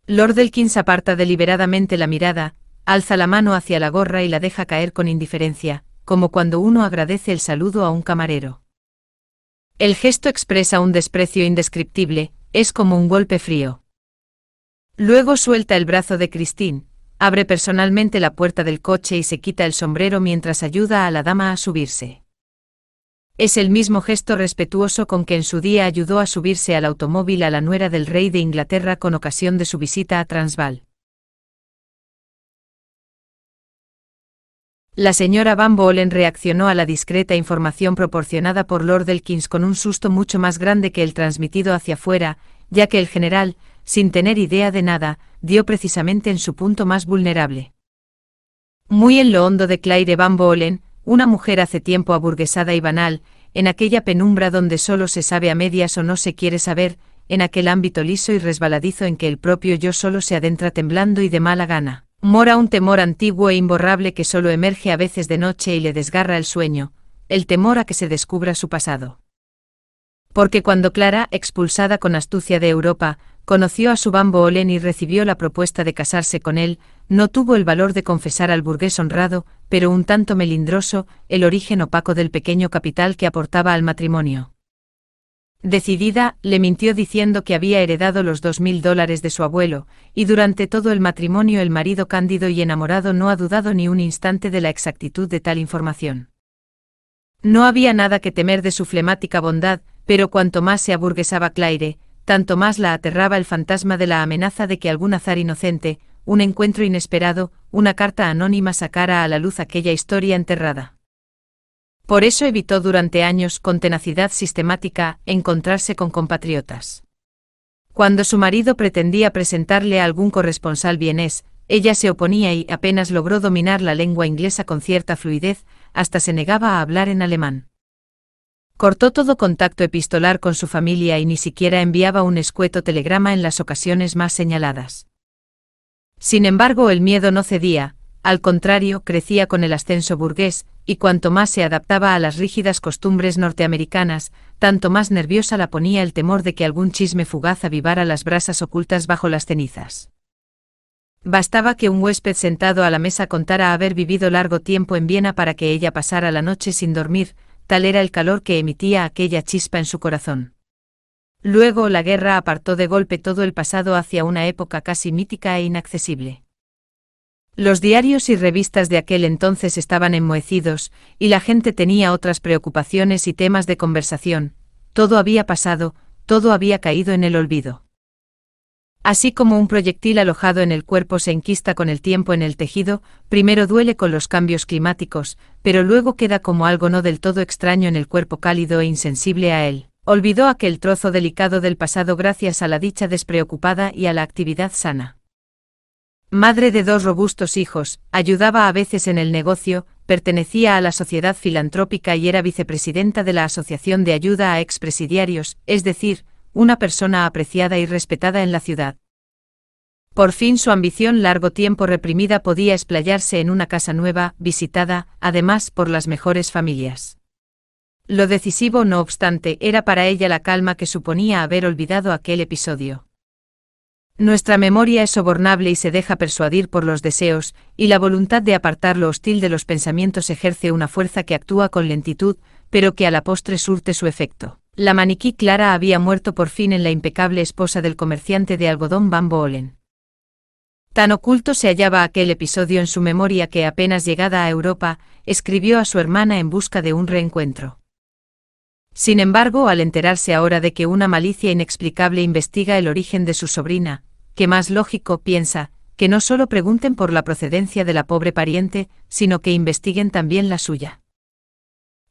Lord Elkins aparta deliberadamente la mirada, alza la mano hacia la gorra y la deja caer con indiferencia, como cuando uno agradece el saludo a un camarero. El gesto expresa un desprecio indescriptible, es como un golpe frío. Luego suelta el brazo de Christine, abre personalmente la puerta del coche y se quita el sombrero mientras ayuda a la dama a subirse. Es el mismo gesto respetuoso con que en su día ayudó a subirse al automóvil a la nuera del rey de Inglaterra con ocasión de su visita a Transvaal. La señora Van Bolen reaccionó a la discreta información proporcionada por Lord Elkins con un susto mucho más grande que el transmitido hacia afuera, ya que el general, sin tener idea de nada, dio precisamente en su punto más vulnerable. Muy en lo hondo de Claire Van Bolen, una mujer hace tiempo aburguesada y banal, en aquella penumbra donde solo se sabe a medias o no se quiere saber, en aquel ámbito liso y resbaladizo en que el propio yo solo se adentra temblando y de mala gana. Mora un temor antiguo e imborrable que solo emerge a veces de noche y le desgarra el sueño, el temor a que se descubra su pasado. Porque cuando Clara, expulsada con astucia de Europa, conoció a su bambo Olen y recibió la propuesta de casarse con él, no tuvo el valor de confesar al burgués honrado, pero un tanto melindroso, el origen opaco del pequeño capital que aportaba al matrimonio. Decidida, le mintió diciendo que había heredado los dos mil dólares de su abuelo, y durante todo el matrimonio el marido cándido y enamorado no ha dudado ni un instante de la exactitud de tal información. No había nada que temer de su flemática bondad, pero cuanto más se aburguesaba Claire, tanto más la aterraba el fantasma de la amenaza de que algún azar inocente, un encuentro inesperado, una carta anónima sacara a la luz aquella historia enterrada. Por eso evitó durante años con tenacidad sistemática encontrarse con compatriotas. Cuando su marido pretendía presentarle a algún corresponsal bienés, ella se oponía y apenas logró dominar la lengua inglesa con cierta fluidez, hasta se negaba a hablar en alemán. Cortó todo contacto epistolar con su familia y ni siquiera enviaba un escueto telegrama en las ocasiones más señaladas. Sin embargo, el miedo no cedía, al contrario, crecía con el ascenso burgués, y cuanto más se adaptaba a las rígidas costumbres norteamericanas, tanto más nerviosa la ponía el temor de que algún chisme fugaz avivara las brasas ocultas bajo las cenizas. Bastaba que un huésped sentado a la mesa contara haber vivido largo tiempo en Viena para que ella pasara la noche sin dormir, tal era el calor que emitía aquella chispa en su corazón. Luego la guerra apartó de golpe todo el pasado hacia una época casi mítica e inaccesible. Los diarios y revistas de aquel entonces estaban enmohecidos, y la gente tenía otras preocupaciones y temas de conversación, todo había pasado, todo había caído en el olvido. Así como un proyectil alojado en el cuerpo se enquista con el tiempo en el tejido, primero duele con los cambios climáticos, pero luego queda como algo no del todo extraño en el cuerpo cálido e insensible a él. Olvidó aquel trozo delicado del pasado gracias a la dicha despreocupada y a la actividad sana. Madre de dos robustos hijos, ayudaba a veces en el negocio, pertenecía a la sociedad filantrópica y era vicepresidenta de la Asociación de Ayuda a Expresidiarios, es decir, una persona apreciada y respetada en la ciudad. Por fin su ambición largo tiempo reprimida podía explayarse en una casa nueva, visitada, además, por las mejores familias. Lo decisivo, no obstante, era para ella la calma que suponía haber olvidado aquel episodio. Nuestra memoria es sobornable y se deja persuadir por los deseos, y la voluntad de apartar lo hostil de los pensamientos ejerce una fuerza que actúa con lentitud, pero que a la postre surte su efecto. La maniquí Clara había muerto por fin en la impecable esposa del comerciante de algodón Van Boolen. Tan oculto se hallaba aquel episodio en su memoria que apenas llegada a Europa, escribió a su hermana en busca de un reencuentro. Sin embargo, al enterarse ahora de que una malicia inexplicable investiga el origen de su sobrina, que más lógico piensa, que no solo pregunten por la procedencia de la pobre pariente, sino que investiguen también la suya.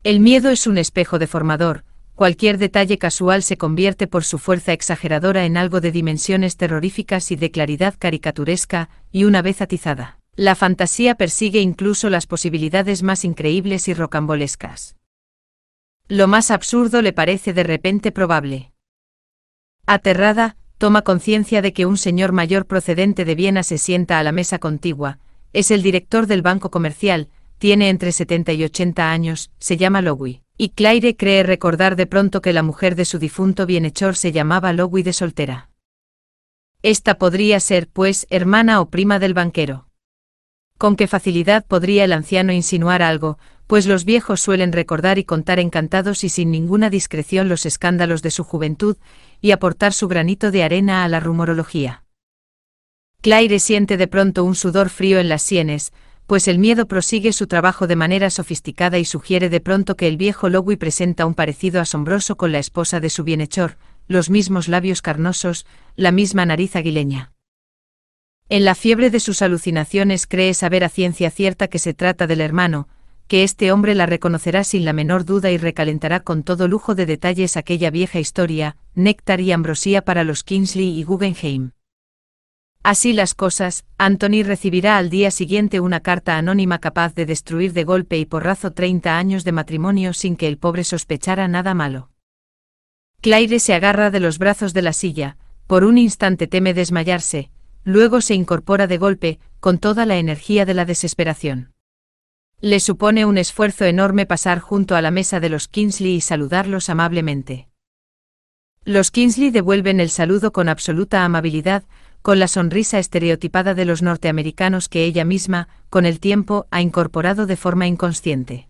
El miedo es un espejo deformador, cualquier detalle casual se convierte por su fuerza exageradora en algo de dimensiones terroríficas y de claridad caricaturesca, y una vez atizada. La fantasía persigue incluso las posibilidades más increíbles y rocambolescas. Lo más absurdo le parece de repente probable. Aterrada, toma conciencia de que un señor mayor procedente de Viena se sienta a la mesa contigua, es el director del banco comercial, tiene entre 70 y 80 años, se llama Lowy y Claire cree recordar de pronto que la mujer de su difunto bienhechor se llamaba Lowy de soltera. Esta podría ser, pues, hermana o prima del banquero. Con qué facilidad podría el anciano insinuar algo, pues los viejos suelen recordar y contar encantados y sin ninguna discreción los escándalos de su juventud, y aportar su granito de arena a la rumorología. Claire siente de pronto un sudor frío en las sienes, pues el miedo prosigue su trabajo de manera sofisticada y sugiere de pronto que el viejo Lowey presenta un parecido asombroso con la esposa de su bienhechor, los mismos labios carnosos, la misma nariz aguileña. En la fiebre de sus alucinaciones cree saber a ciencia cierta que se trata del hermano, que este hombre la reconocerá sin la menor duda y recalentará con todo lujo de detalles aquella vieja historia, néctar y ambrosía para los Kingsley y Guggenheim. Así las cosas, Anthony recibirá al día siguiente una carta anónima capaz de destruir de golpe y porrazo 30 años de matrimonio sin que el pobre sospechara nada malo. Claire se agarra de los brazos de la silla, por un instante teme desmayarse, luego se incorpora de golpe, con toda la energía de la desesperación. Le supone un esfuerzo enorme pasar junto a la mesa de los Kingsley y saludarlos amablemente. Los Kingsley devuelven el saludo con absoluta amabilidad, con la sonrisa estereotipada de los norteamericanos que ella misma, con el tiempo, ha incorporado de forma inconsciente.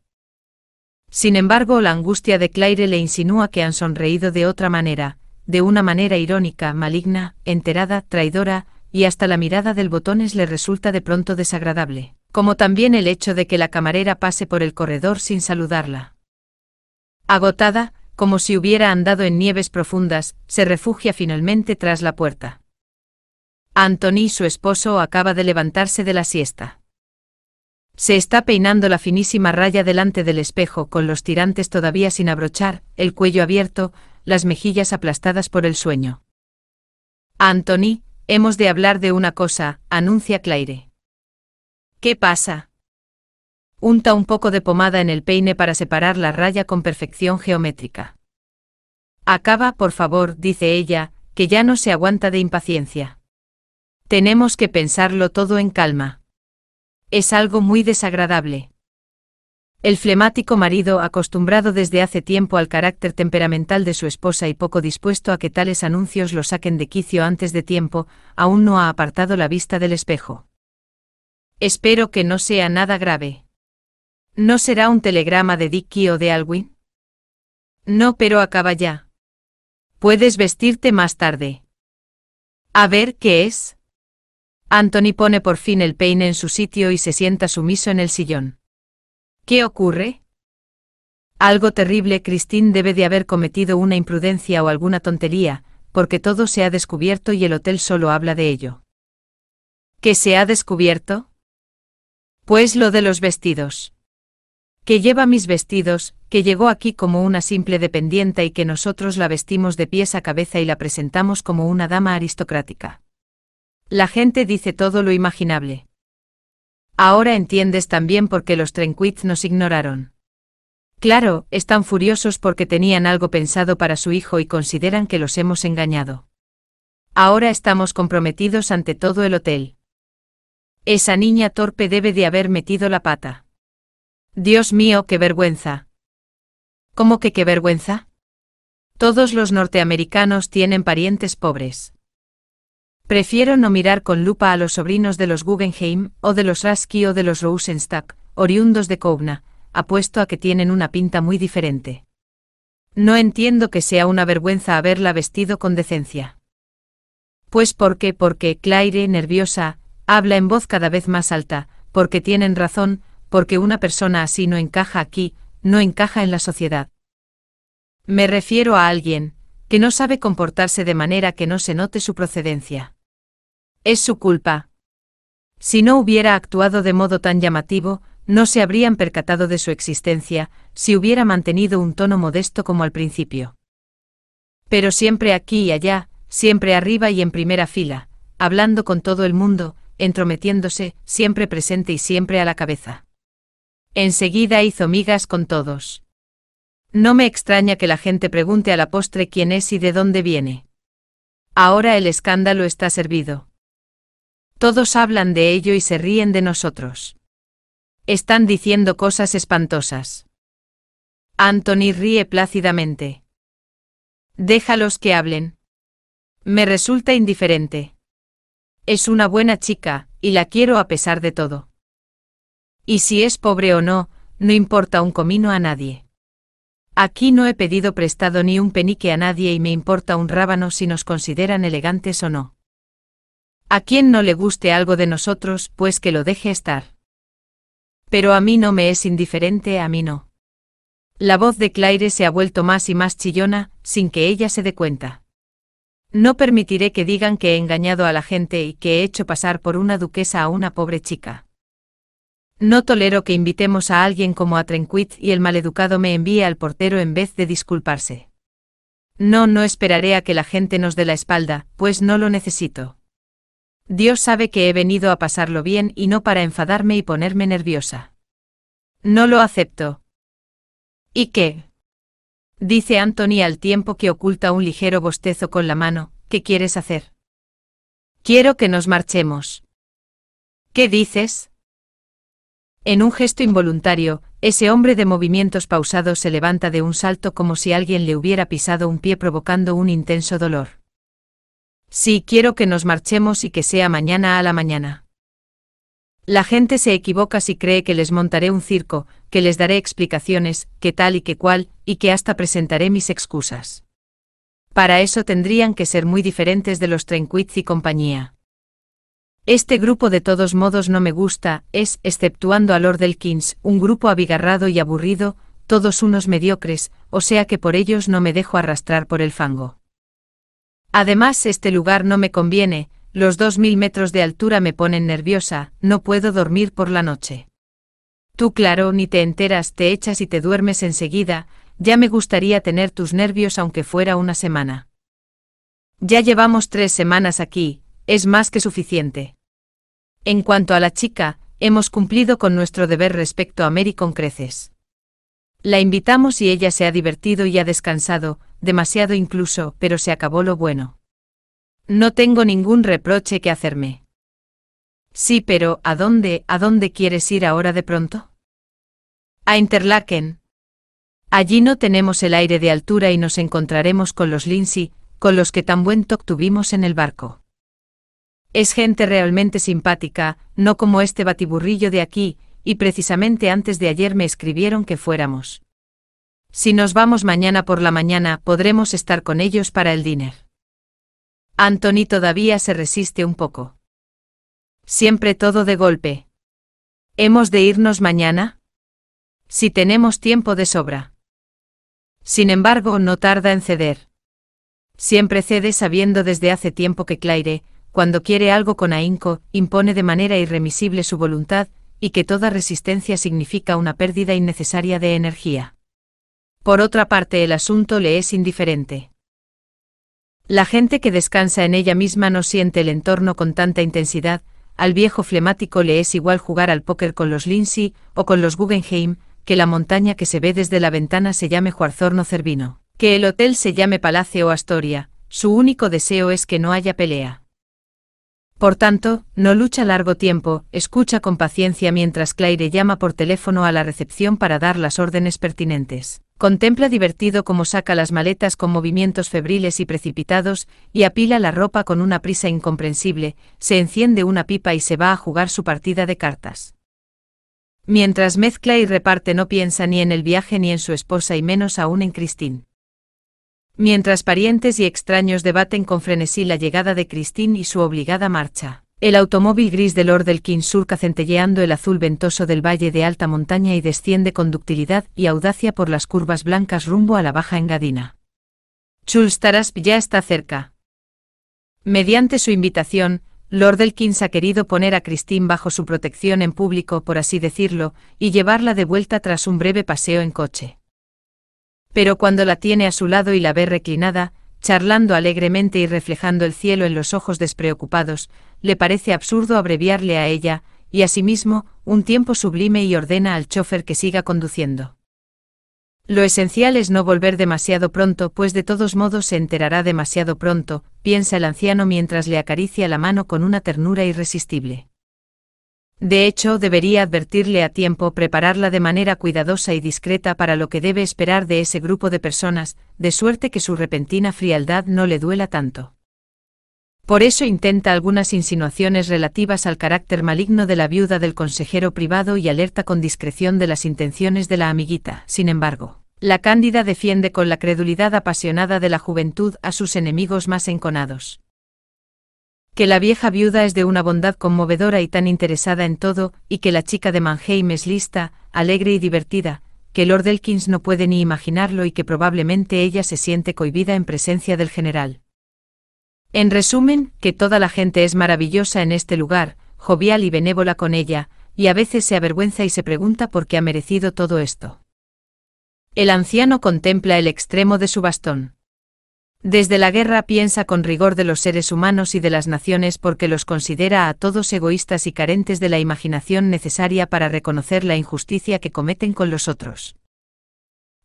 Sin embargo, la angustia de Claire le insinúa que han sonreído de otra manera, de una manera irónica, maligna, enterada, traidora, y hasta la mirada del botones le resulta de pronto desagradable, como también el hecho de que la camarera pase por el corredor sin saludarla. Agotada, como si hubiera andado en nieves profundas, se refugia finalmente tras la puerta. Anthony, su esposo, acaba de levantarse de la siesta. Se está peinando la finísima raya delante del espejo, con los tirantes todavía sin abrochar, el cuello abierto, las mejillas aplastadas por el sueño. Anthony, hemos de hablar de una cosa, anuncia Claire. ¿Qué pasa? Unta un poco de pomada en el peine para separar la raya con perfección geométrica. Acaba, por favor, dice ella, que ya no se aguanta de impaciencia. Tenemos que pensarlo todo en calma. Es algo muy desagradable. El flemático marido, acostumbrado desde hace tiempo al carácter temperamental de su esposa y poco dispuesto a que tales anuncios lo saquen de quicio antes de tiempo, aún no ha apartado la vista del espejo. Espero que no sea nada grave. ¿No será un telegrama de Dicky o de Alwyn? No, pero acaba ya. Puedes vestirte más tarde. A ver qué es. Anthony pone por fin el peine en su sitio y se sienta sumiso en el sillón. ¿Qué ocurre? Algo terrible, Christine debe de haber cometido una imprudencia o alguna tontería, porque todo se ha descubierto y el hotel solo habla de ello. ¿Qué se ha descubierto? Pues lo de los vestidos. Que lleva mis vestidos, que llegó aquí como una simple dependienta y que nosotros la vestimos de pies a cabeza y la presentamos como una dama aristocrática. La gente dice todo lo imaginable. Ahora entiendes también por qué los Trenquits nos ignoraron. Claro, están furiosos porque tenían algo pensado para su hijo y consideran que los hemos engañado. Ahora estamos comprometidos ante todo el hotel. Esa niña torpe debe de haber metido la pata. Dios mío, qué vergüenza. ¿Cómo que qué vergüenza? Todos los norteamericanos tienen parientes pobres. Prefiero no mirar con lupa a los sobrinos de los Guggenheim, o de los Rasky o de los Rosenstock, oriundos de Kowna, apuesto a que tienen una pinta muy diferente. No entiendo que sea una vergüenza haberla vestido con decencia. Pues porque, porque Claire, nerviosa, habla en voz cada vez más alta, porque tienen razón, porque una persona así no encaja aquí, no encaja en la sociedad. Me refiero a alguien, que no sabe comportarse de manera que no se note su procedencia. Es su culpa. Si no hubiera actuado de modo tan llamativo, no se habrían percatado de su existencia, si hubiera mantenido un tono modesto como al principio. Pero siempre aquí y allá, siempre arriba y en primera fila, hablando con todo el mundo, entrometiéndose, siempre presente y siempre a la cabeza. Enseguida hizo migas con todos. No me extraña que la gente pregunte a la postre quién es y de dónde viene. Ahora el escándalo está servido. Todos hablan de ello y se ríen de nosotros. Están diciendo cosas espantosas. Anthony ríe plácidamente. Déjalos que hablen. Me resulta indiferente. Es una buena chica, y la quiero a pesar de todo. Y si es pobre o no, no importa un comino a nadie. Aquí no he pedido prestado ni un penique a nadie y me importa un rábano si nos consideran elegantes o no. A quien no le guste algo de nosotros, pues que lo deje estar. Pero a mí no me es indiferente, a mí no. La voz de Claire se ha vuelto más y más chillona, sin que ella se dé cuenta. No permitiré que digan que he engañado a la gente y que he hecho pasar por una duquesa a una pobre chica. No tolero que invitemos a alguien como a Trenquit y el maleducado me envíe al portero en vez de disculparse. No, no esperaré a que la gente nos dé la espalda, pues no lo necesito. Dios sabe que he venido a pasarlo bien y no para enfadarme y ponerme nerviosa. No lo acepto. ¿Y qué? Dice Anthony al tiempo que oculta un ligero bostezo con la mano, ¿qué quieres hacer? Quiero que nos marchemos. ¿Qué dices? En un gesto involuntario, ese hombre de movimientos pausados se levanta de un salto como si alguien le hubiera pisado un pie provocando un intenso dolor. Sí, quiero que nos marchemos y que sea mañana a la mañana. La gente se equivoca si cree que les montaré un circo, que les daré explicaciones, que tal y que cual, y que hasta presentaré mis excusas. Para eso tendrían que ser muy diferentes de los Trenquitz y compañía. Este grupo de todos modos no me gusta, es, exceptuando a Lord Elkins, un grupo abigarrado y aburrido, todos unos mediocres, o sea que por ellos no me dejo arrastrar por el fango. Además, este lugar no me conviene, los dos mil metros de altura me ponen nerviosa, no puedo dormir por la noche. Tú claro, ni te enteras, te echas y te duermes enseguida, ya me gustaría tener tus nervios aunque fuera una semana. Ya llevamos tres semanas aquí, es más que suficiente. En cuanto a la chica, hemos cumplido con nuestro deber respecto a Mary con creces. La invitamos y ella se ha divertido y ha descansado, demasiado incluso, pero se acabó lo bueno. No tengo ningún reproche que hacerme. Sí, pero ¿a dónde, a dónde quieres ir ahora de pronto? A Interlaken. Allí no tenemos el aire de altura y nos encontraremos con los Lindsay, con los que tan buen toc tuvimos en el barco. Es gente realmente simpática, no como este batiburrillo de aquí, y precisamente antes de ayer me escribieron que fuéramos. Si nos vamos mañana por la mañana, podremos estar con ellos para el dinero. Anthony todavía se resiste un poco. Siempre todo de golpe. ¿Hemos de irnos mañana? Si tenemos tiempo de sobra. Sin embargo, no tarda en ceder. Siempre cede sabiendo desde hace tiempo que Claire, cuando quiere algo con ahínco, impone de manera irremisible su voluntad, y que toda resistencia significa una pérdida innecesaria de energía. Por otra parte el asunto le es indiferente. La gente que descansa en ella misma no siente el entorno con tanta intensidad, al viejo flemático le es igual jugar al póker con los Lindsay o con los Guggenheim, que la montaña que se ve desde la ventana se llame Juarzorno Cervino, que el hotel se llame Palacio o Astoria, su único deseo es que no haya pelea. Por tanto, no lucha largo tiempo, escucha con paciencia mientras Claire llama por teléfono a la recepción para dar las órdenes pertinentes. Contempla divertido cómo saca las maletas con movimientos febriles y precipitados, y apila la ropa con una prisa incomprensible, se enciende una pipa y se va a jugar su partida de cartas. Mientras mezcla y reparte no piensa ni en el viaje ni en su esposa y menos aún en Cristín. Mientras parientes y extraños debaten con frenesí la llegada de Cristín y su obligada marcha. El automóvil gris de Lord Elkins surca centelleando el azul ventoso del valle de alta montaña y desciende con ductilidad y audacia por las curvas blancas rumbo a la baja engadina. Chulstarasp ya está cerca. Mediante su invitación, Lord Elkins ha querido poner a Christine bajo su protección en público, por así decirlo, y llevarla de vuelta tras un breve paseo en coche. Pero cuando la tiene a su lado y la ve reclinada, charlando alegremente y reflejando el cielo en los ojos despreocupados, le parece absurdo abreviarle a ella, y asimismo, un tiempo sublime y ordena al chofer que siga conduciendo. Lo esencial es no volver demasiado pronto, pues de todos modos se enterará demasiado pronto, piensa el anciano mientras le acaricia la mano con una ternura irresistible. De hecho, debería advertirle a tiempo, prepararla de manera cuidadosa y discreta para lo que debe esperar de ese grupo de personas, de suerte que su repentina frialdad no le duela tanto. Por eso intenta algunas insinuaciones relativas al carácter maligno de la viuda del consejero privado y alerta con discreción de las intenciones de la amiguita. Sin embargo, la Cándida defiende con la credulidad apasionada de la juventud a sus enemigos más enconados. Que la vieja viuda es de una bondad conmovedora y tan interesada en todo, y que la chica de Manheim es lista, alegre y divertida, que Lord Elkins no puede ni imaginarlo y que probablemente ella se siente cohibida en presencia del general. En resumen, que toda la gente es maravillosa en este lugar, jovial y benévola con ella, y a veces se avergüenza y se pregunta por qué ha merecido todo esto. El anciano contempla el extremo de su bastón. Desde la guerra piensa con rigor de los seres humanos y de las naciones porque los considera a todos egoístas y carentes de la imaginación necesaria para reconocer la injusticia que cometen con los otros.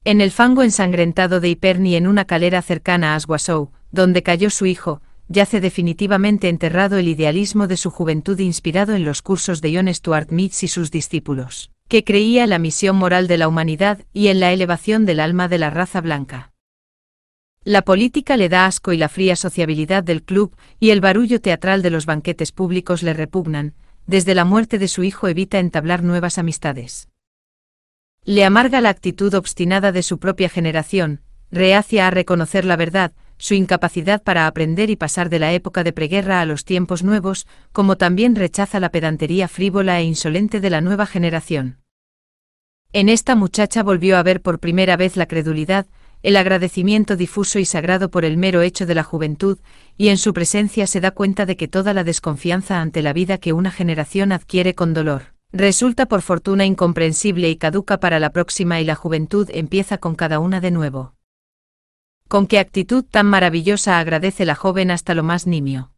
En el fango ensangrentado de Hiperni en una calera cercana a Aswasou, donde cayó su hijo, yace definitivamente enterrado el idealismo de su juventud inspirado en los cursos de John Stuart Mill y sus discípulos, que creía en la misión moral de la humanidad y en la elevación del alma de la raza blanca. La política le da asco y la fría sociabilidad del club y el barullo teatral de los banquetes públicos le repugnan, desde la muerte de su hijo evita entablar nuevas amistades. Le amarga la actitud obstinada de su propia generación, reacia a reconocer la verdad, su incapacidad para aprender y pasar de la época de preguerra a los tiempos nuevos, como también rechaza la pedantería frívola e insolente de la nueva generación. En esta muchacha volvió a ver por primera vez la credulidad, el agradecimiento difuso y sagrado por el mero hecho de la juventud, y en su presencia se da cuenta de que toda la desconfianza ante la vida que una generación adquiere con dolor, resulta por fortuna incomprensible y caduca para la próxima y la juventud empieza con cada una de nuevo. Con qué actitud tan maravillosa agradece la joven hasta lo más nimio.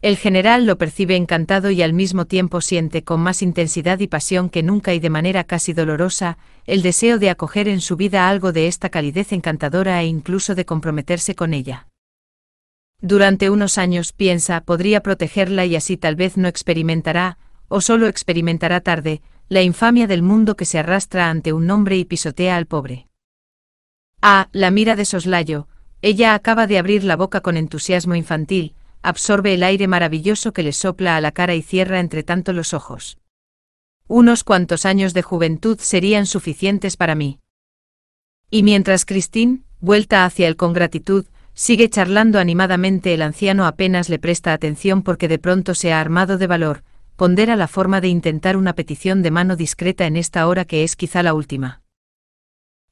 El general lo percibe encantado y al mismo tiempo siente con más intensidad y pasión que nunca y de manera casi dolorosa el deseo de acoger en su vida algo de esta calidez encantadora e incluso de comprometerse con ella. Durante unos años piensa podría protegerla y así tal vez no experimentará, o solo experimentará tarde, la infamia del mundo que se arrastra ante un hombre y pisotea al pobre. Ah, la mira de soslayo, ella acaba de abrir la boca con entusiasmo infantil, absorbe el aire maravilloso que le sopla a la cara y cierra entre tanto los ojos. Unos cuantos años de juventud serían suficientes para mí. Y mientras Christine, vuelta hacia él con gratitud, sigue charlando animadamente el anciano apenas le presta atención porque de pronto se ha armado de valor, pondera la forma de intentar una petición de mano discreta en esta hora que es quizá la última.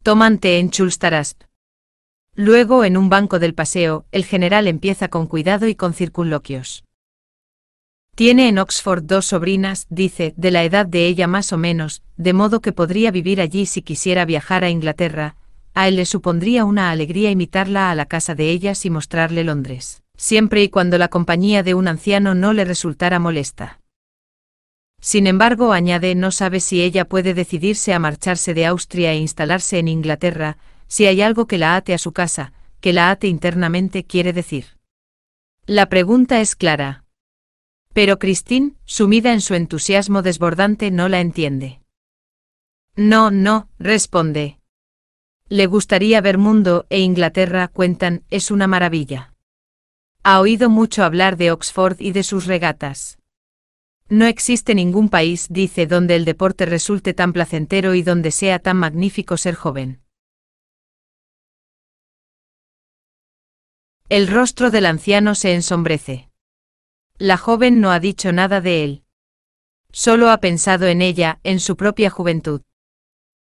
Tómate en Chulstarasp. Luego, en un banco del paseo, el general empieza con cuidado y con circunloquios. Tiene en Oxford dos sobrinas, dice, de la edad de ella más o menos, de modo que podría vivir allí si quisiera viajar a Inglaterra, a él le supondría una alegría imitarla a la casa de ellas y mostrarle Londres, siempre y cuando la compañía de un anciano no le resultara molesta. Sin embargo, añade, no sabe si ella puede decidirse a marcharse de Austria e instalarse en Inglaterra, si hay algo que la ate a su casa, que la ate internamente quiere decir. La pregunta es clara. Pero Christine, sumida en su entusiasmo desbordante, no la entiende. No, no, responde. Le gustaría ver mundo e Inglaterra, cuentan, es una maravilla. Ha oído mucho hablar de Oxford y de sus regatas. No existe ningún país, dice, donde el deporte resulte tan placentero y donde sea tan magnífico ser joven. El rostro del anciano se ensombrece. La joven no ha dicho nada de él. Solo ha pensado en ella, en su propia juventud.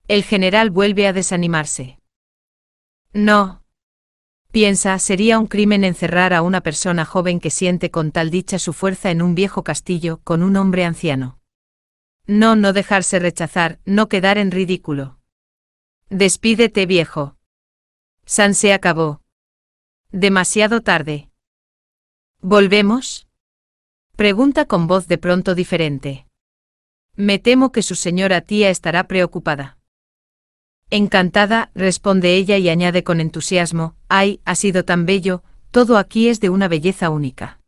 El general vuelve a desanimarse. No, Piensa, sería un crimen encerrar a una persona joven que siente con tal dicha su fuerza en un viejo castillo con un hombre anciano. No, no dejarse rechazar, no quedar en ridículo. Despídete viejo. San se acabó. Demasiado tarde. ¿Volvemos? Pregunta con voz de pronto diferente. Me temo que su señora tía estará preocupada. Encantada, responde ella y añade con entusiasmo, ¡ay, ha sido tan bello, todo aquí es de una belleza única!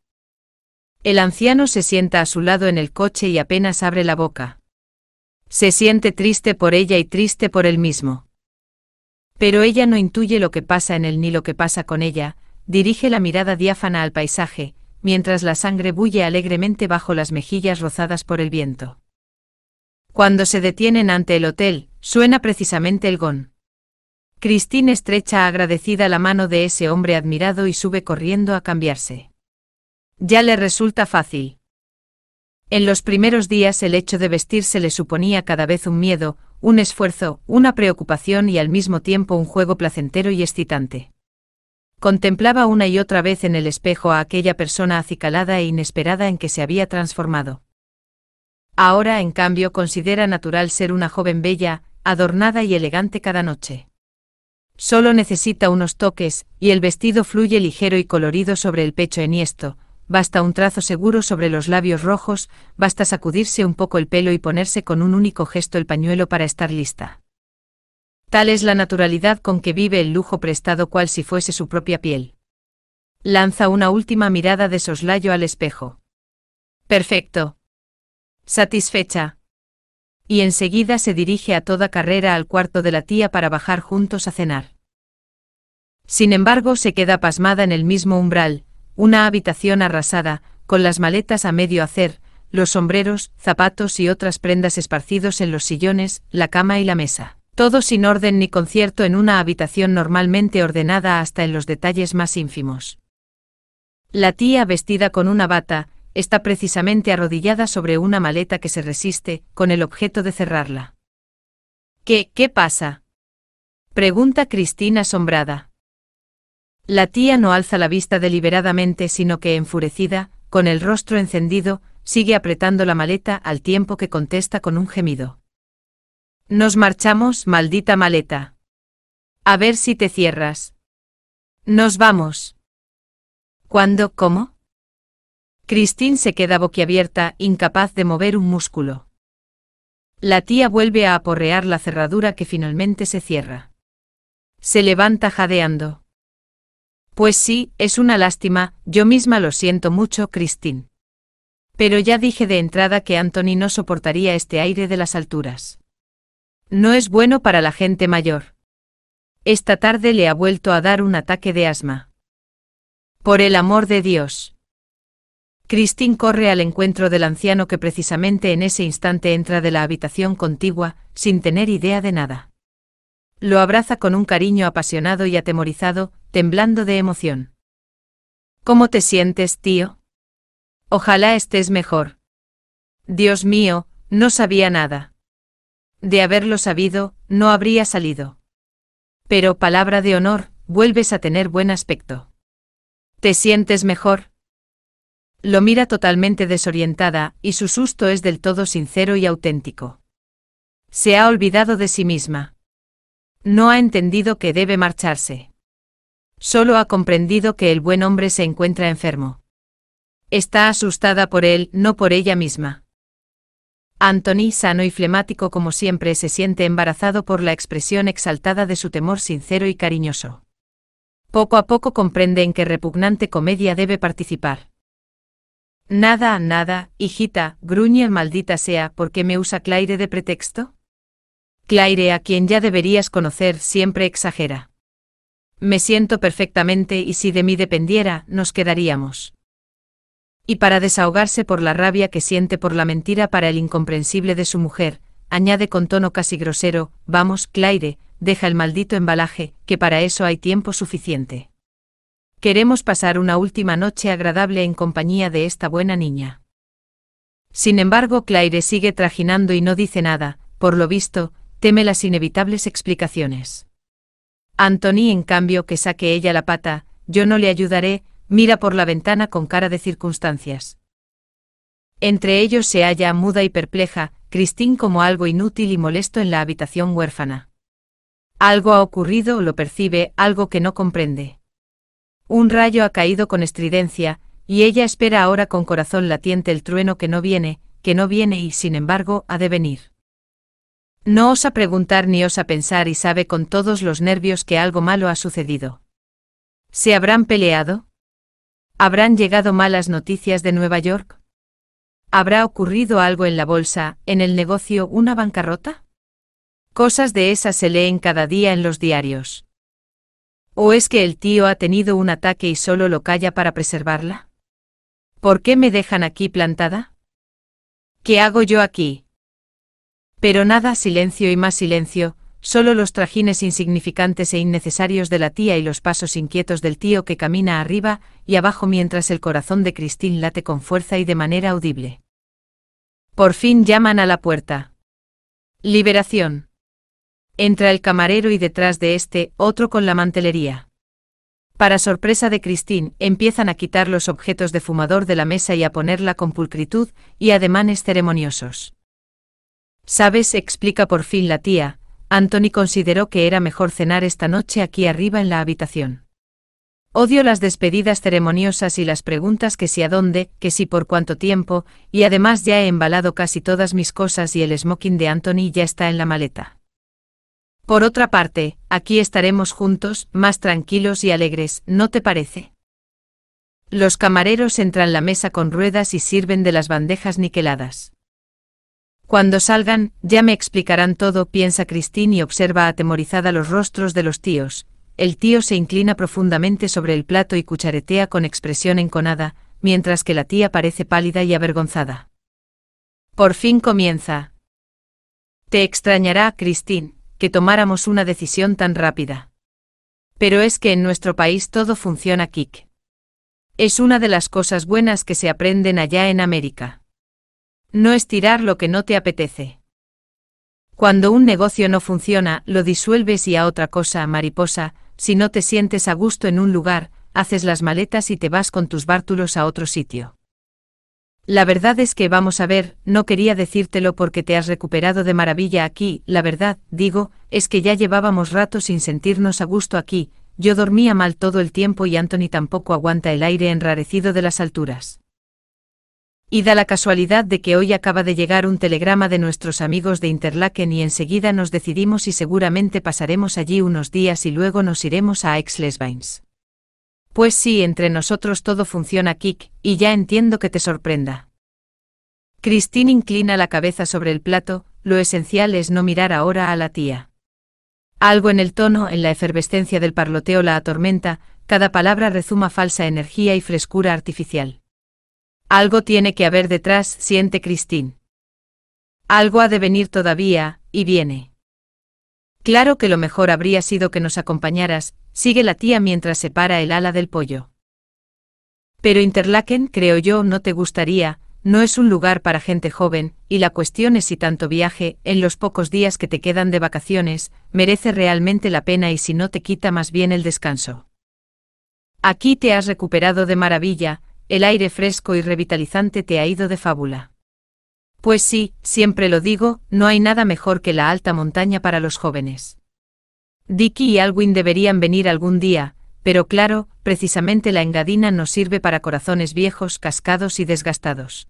El anciano se sienta a su lado en el coche y apenas abre la boca. Se siente triste por ella y triste por él mismo. Pero ella no intuye lo que pasa en él ni lo que pasa con ella, dirige la mirada diáfana al paisaje, mientras la sangre bulle alegremente bajo las mejillas rozadas por el viento. Cuando se detienen ante el hotel, Suena precisamente el gong. Christine estrecha agradecida la mano de ese hombre admirado y sube corriendo a cambiarse. Ya le resulta fácil. En los primeros días el hecho de vestirse le suponía cada vez un miedo, un esfuerzo, una preocupación y al mismo tiempo un juego placentero y excitante. Contemplaba una y otra vez en el espejo a aquella persona acicalada e inesperada en que se había transformado. Ahora, en cambio, considera natural ser una joven bella, adornada y elegante cada noche. Solo necesita unos toques, y el vestido fluye ligero y colorido sobre el pecho enhiesto, basta un trazo seguro sobre los labios rojos, basta sacudirse un poco el pelo y ponerse con un único gesto el pañuelo para estar lista. Tal es la naturalidad con que vive el lujo prestado cual si fuese su propia piel. Lanza una última mirada de soslayo al espejo. Perfecto. Satisfecha, y enseguida se dirige a toda carrera al cuarto de la tía para bajar juntos a cenar. Sin embargo, se queda pasmada en el mismo umbral, una habitación arrasada, con las maletas a medio hacer, los sombreros, zapatos y otras prendas esparcidos en los sillones, la cama y la mesa. Todo sin orden ni concierto en una habitación normalmente ordenada hasta en los detalles más ínfimos. La tía vestida con una bata, está precisamente arrodillada sobre una maleta que se resiste, con el objeto de cerrarla. ¿Qué, qué pasa? Pregunta Cristina asombrada. La tía no alza la vista deliberadamente, sino que enfurecida, con el rostro encendido, sigue apretando la maleta al tiempo que contesta con un gemido. Nos marchamos, maldita maleta. A ver si te cierras. Nos vamos. ¿Cuándo? ¿Cómo? Christine se queda boquiabierta, incapaz de mover un músculo. La tía vuelve a aporrear la cerradura que finalmente se cierra. Se levanta jadeando. Pues sí, es una lástima, yo misma lo siento mucho, Christine. Pero ya dije de entrada que Anthony no soportaría este aire de las alturas. No es bueno para la gente mayor. Esta tarde le ha vuelto a dar un ataque de asma. Por el amor de Dios. Christine corre al encuentro del anciano que precisamente en ese instante entra de la habitación contigua, sin tener idea de nada. Lo abraza con un cariño apasionado y atemorizado, temblando de emoción. ¿Cómo te sientes, tío? Ojalá estés mejor. Dios mío, no sabía nada. De haberlo sabido, no habría salido. Pero palabra de honor, vuelves a tener buen aspecto. ¿Te sientes mejor? Lo mira totalmente desorientada, y su susto es del todo sincero y auténtico. Se ha olvidado de sí misma. No ha entendido que debe marcharse. Solo ha comprendido que el buen hombre se encuentra enfermo. Está asustada por él, no por ella misma. Anthony, sano y flemático como siempre, se siente embarazado por la expresión exaltada de su temor sincero y cariñoso. Poco a poco comprende en qué repugnante comedia debe participar. Nada, nada, hijita, gruñe maldita sea, ¿por qué me usa Claire de pretexto? Claire, a quien ya deberías conocer, siempre exagera. Me siento perfectamente y si de mí dependiera, nos quedaríamos. Y para desahogarse por la rabia que siente por la mentira para el incomprensible de su mujer, añade con tono casi grosero, vamos, Claire, deja el maldito embalaje, que para eso hay tiempo suficiente. Queremos pasar una última noche agradable en compañía de esta buena niña. Sin embargo, Claire sigue trajinando y no dice nada, por lo visto, teme las inevitables explicaciones. Anthony, en cambio, que saque ella la pata, yo no le ayudaré, mira por la ventana con cara de circunstancias. Entre ellos se halla muda y perpleja, Christine como algo inútil y molesto en la habitación huérfana. Algo ha ocurrido o lo percibe, algo que no comprende. Un rayo ha caído con estridencia, y ella espera ahora con corazón latiente el trueno que no viene, que no viene y, sin embargo, ha de venir. No osa preguntar ni osa pensar y sabe con todos los nervios que algo malo ha sucedido. ¿Se habrán peleado? ¿Habrán llegado malas noticias de Nueva York? ¿Habrá ocurrido algo en la bolsa, en el negocio, una bancarrota? Cosas de esas se leen cada día en los diarios. ¿O es que el tío ha tenido un ataque y solo lo calla para preservarla? ¿Por qué me dejan aquí plantada? ¿Qué hago yo aquí? Pero nada, silencio y más silencio, solo los trajines insignificantes e innecesarios de la tía y los pasos inquietos del tío que camina arriba y abajo mientras el corazón de Cristín late con fuerza y de manera audible. Por fin llaman a la puerta. Liberación. Entra el camarero y detrás de este, otro con la mantelería. Para sorpresa de Christine, empiezan a quitar los objetos de fumador de la mesa y a ponerla con pulcritud y ademanes ceremoniosos. Sabes, explica por fin la tía, Anthony consideró que era mejor cenar esta noche aquí arriba en la habitación. Odio las despedidas ceremoniosas y las preguntas que si a dónde, que si por cuánto tiempo, y además ya he embalado casi todas mis cosas y el smoking de Anthony ya está en la maleta. Por otra parte, aquí estaremos juntos, más tranquilos y alegres, ¿no te parece? Los camareros entran la mesa con ruedas y sirven de las bandejas niqueladas. Cuando salgan, ya me explicarán todo, piensa Cristín y observa atemorizada los rostros de los tíos. El tío se inclina profundamente sobre el plato y cucharetea con expresión enconada, mientras que la tía parece pálida y avergonzada. Por fin comienza. Te extrañará, Cristín que tomáramos una decisión tan rápida. Pero es que en nuestro país todo funciona kick. Es una de las cosas buenas que se aprenden allá en América. No estirar lo que no te apetece. Cuando un negocio no funciona, lo disuelves y a otra cosa, mariposa, si no te sientes a gusto en un lugar, haces las maletas y te vas con tus bártulos a otro sitio. La verdad es que vamos a ver, no quería decírtelo porque te has recuperado de maravilla aquí, la verdad, digo, es que ya llevábamos rato sin sentirnos a gusto aquí, yo dormía mal todo el tiempo y Anthony tampoco aguanta el aire enrarecido de las alturas. Y da la casualidad de que hoy acaba de llegar un telegrama de nuestros amigos de Interlaken y enseguida nos decidimos y seguramente pasaremos allí unos días y luego nos iremos a aix les pues sí, entre nosotros todo funciona, Kik, y ya entiendo que te sorprenda. Christine inclina la cabeza sobre el plato, lo esencial es no mirar ahora a la tía. Algo en el tono, en la efervescencia del parloteo la atormenta, cada palabra rezuma falsa energía y frescura artificial. Algo tiene que haber detrás, siente Christine. Algo ha de venir todavía, y viene. Claro que lo mejor habría sido que nos acompañaras, Sigue la tía mientras separa el ala del pollo. Pero Interlaken, creo yo, no te gustaría, no es un lugar para gente joven, y la cuestión es si tanto viaje, en los pocos días que te quedan de vacaciones, merece realmente la pena y si no te quita más bien el descanso. Aquí te has recuperado de maravilla, el aire fresco y revitalizante te ha ido de fábula. Pues sí, siempre lo digo, no hay nada mejor que la alta montaña para los jóvenes. Dicky y Alwyn deberían venir algún día, pero claro, precisamente la engadina nos sirve para corazones viejos, cascados y desgastados.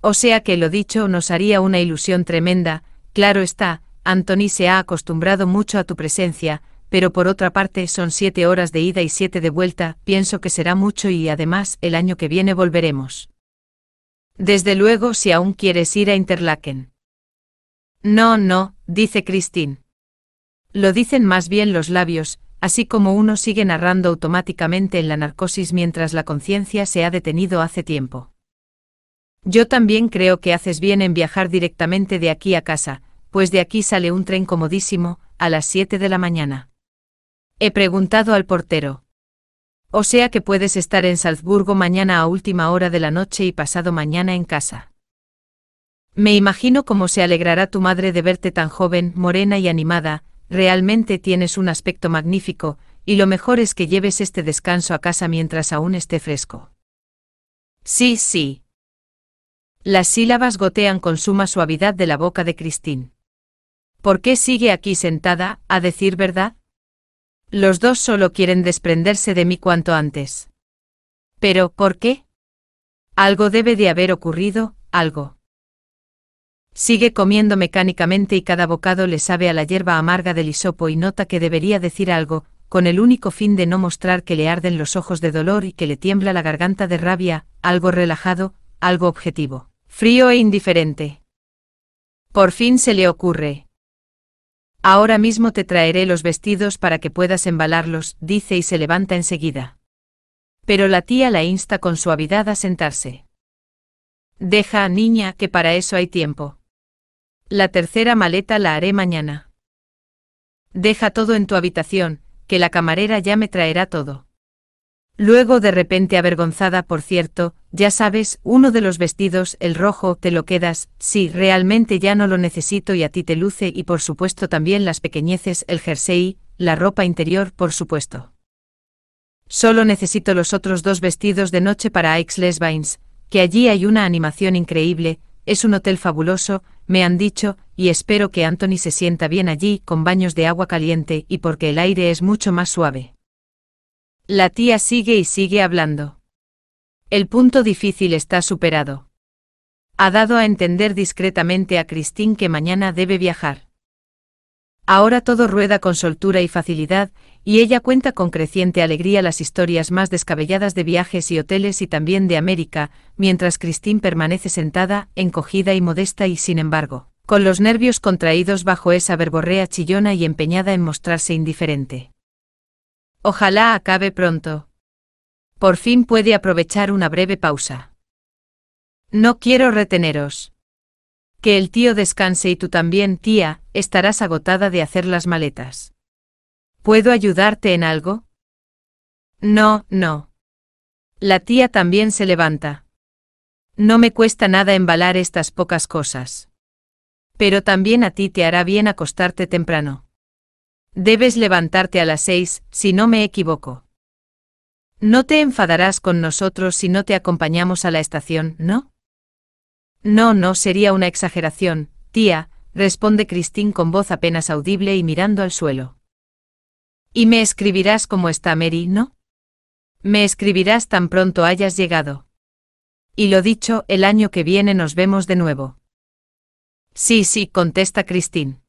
O sea que lo dicho nos haría una ilusión tremenda, claro está, Anthony se ha acostumbrado mucho a tu presencia, pero por otra parte son siete horas de ida y siete de vuelta, pienso que será mucho y además el año que viene volveremos. Desde luego si aún quieres ir a Interlaken. No, no, dice Christine. Lo dicen más bien los labios, así como uno sigue narrando automáticamente en la narcosis mientras la conciencia se ha detenido hace tiempo. Yo también creo que haces bien en viajar directamente de aquí a casa, pues de aquí sale un tren comodísimo, a las 7 de la mañana. He preguntado al portero. O sea que puedes estar en Salzburgo mañana a última hora de la noche y pasado mañana en casa. Me imagino cómo se alegrará tu madre de verte tan joven, morena y animada, Realmente tienes un aspecto magnífico, y lo mejor es que lleves este descanso a casa mientras aún esté fresco. Sí, sí. Las sílabas gotean con suma suavidad de la boca de Christine. ¿Por qué sigue aquí sentada, a decir verdad? Los dos solo quieren desprenderse de mí cuanto antes. Pero, ¿por qué? Algo debe de haber ocurrido, algo. Sigue comiendo mecánicamente y cada bocado le sabe a la hierba amarga del hisopo y nota que debería decir algo, con el único fin de no mostrar que le arden los ojos de dolor y que le tiembla la garganta de rabia, algo relajado, algo objetivo, frío e indiferente. Por fin se le ocurre. Ahora mismo te traeré los vestidos para que puedas embalarlos, dice y se levanta enseguida. Pero la tía la insta con suavidad a sentarse. Deja, niña, que para eso hay tiempo. La tercera maleta la haré mañana. Deja todo en tu habitación, que la camarera ya me traerá todo. Luego de repente avergonzada, por cierto, ya sabes, uno de los vestidos, el rojo, te lo quedas, sí, realmente ya no lo necesito y a ti te luce y por supuesto también las pequeñeces, el jersey, la ropa interior, por supuesto. Solo necesito los otros dos vestidos de noche para aix les que allí hay una animación increíble, es un hotel fabuloso, me han dicho, y espero que Anthony se sienta bien allí, con baños de agua caliente y porque el aire es mucho más suave. La tía sigue y sigue hablando. El punto difícil está superado. Ha dado a entender discretamente a Christine que mañana debe viajar. Ahora todo rueda con soltura y facilidad, y ella cuenta con creciente alegría las historias más descabelladas de viajes y hoteles y también de América, mientras Christine permanece sentada, encogida y modesta y, sin embargo, con los nervios contraídos bajo esa verborrea chillona y empeñada en mostrarse indiferente. Ojalá acabe pronto. Por fin puede aprovechar una breve pausa. No quiero reteneros. Que el tío descanse y tú también, tía, estarás agotada de hacer las maletas. ¿Puedo ayudarte en algo? No, no. La tía también se levanta. No me cuesta nada embalar estas pocas cosas. Pero también a ti te hará bien acostarte temprano. Debes levantarte a las seis, si no me equivoco. No te enfadarás con nosotros si no te acompañamos a la estación, ¿no? No, no sería una exageración, tía, responde Cristín con voz apenas audible y mirando al suelo. ¿Y me escribirás cómo está Mary, no? Me escribirás tan pronto hayas llegado. Y lo dicho, el año que viene nos vemos de nuevo. Sí, sí, contesta Christine.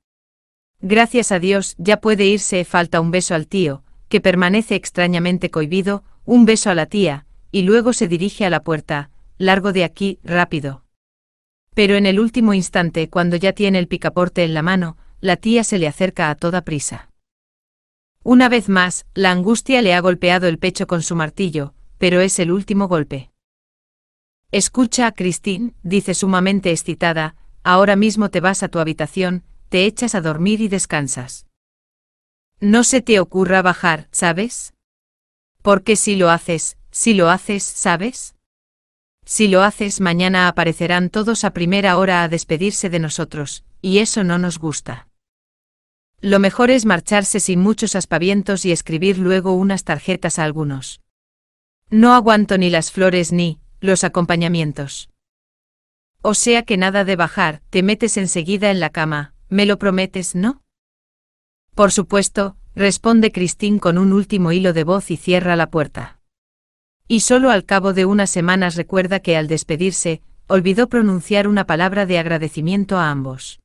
Gracias a Dios, ya puede irse, falta un beso al tío, que permanece extrañamente cohibido, un beso a la tía, y luego se dirige a la puerta, largo de aquí, rápido. Pero en el último instante, cuando ya tiene el picaporte en la mano, la tía se le acerca a toda prisa. Una vez más, la angustia le ha golpeado el pecho con su martillo, pero es el último golpe. Escucha Christine, dice sumamente excitada, ahora mismo te vas a tu habitación, te echas a dormir y descansas. No se te ocurra bajar, ¿sabes? Porque si lo haces, si lo haces, ¿sabes? Si lo haces mañana aparecerán todos a primera hora a despedirse de nosotros, y eso no nos gusta. Lo mejor es marcharse sin muchos aspavientos y escribir luego unas tarjetas a algunos. No aguanto ni las flores ni los acompañamientos. O sea que nada de bajar, te metes enseguida en la cama, me lo prometes, ¿no? Por supuesto, responde Cristín con un último hilo de voz y cierra la puerta. Y solo al cabo de unas semanas recuerda que al despedirse, olvidó pronunciar una palabra de agradecimiento a ambos.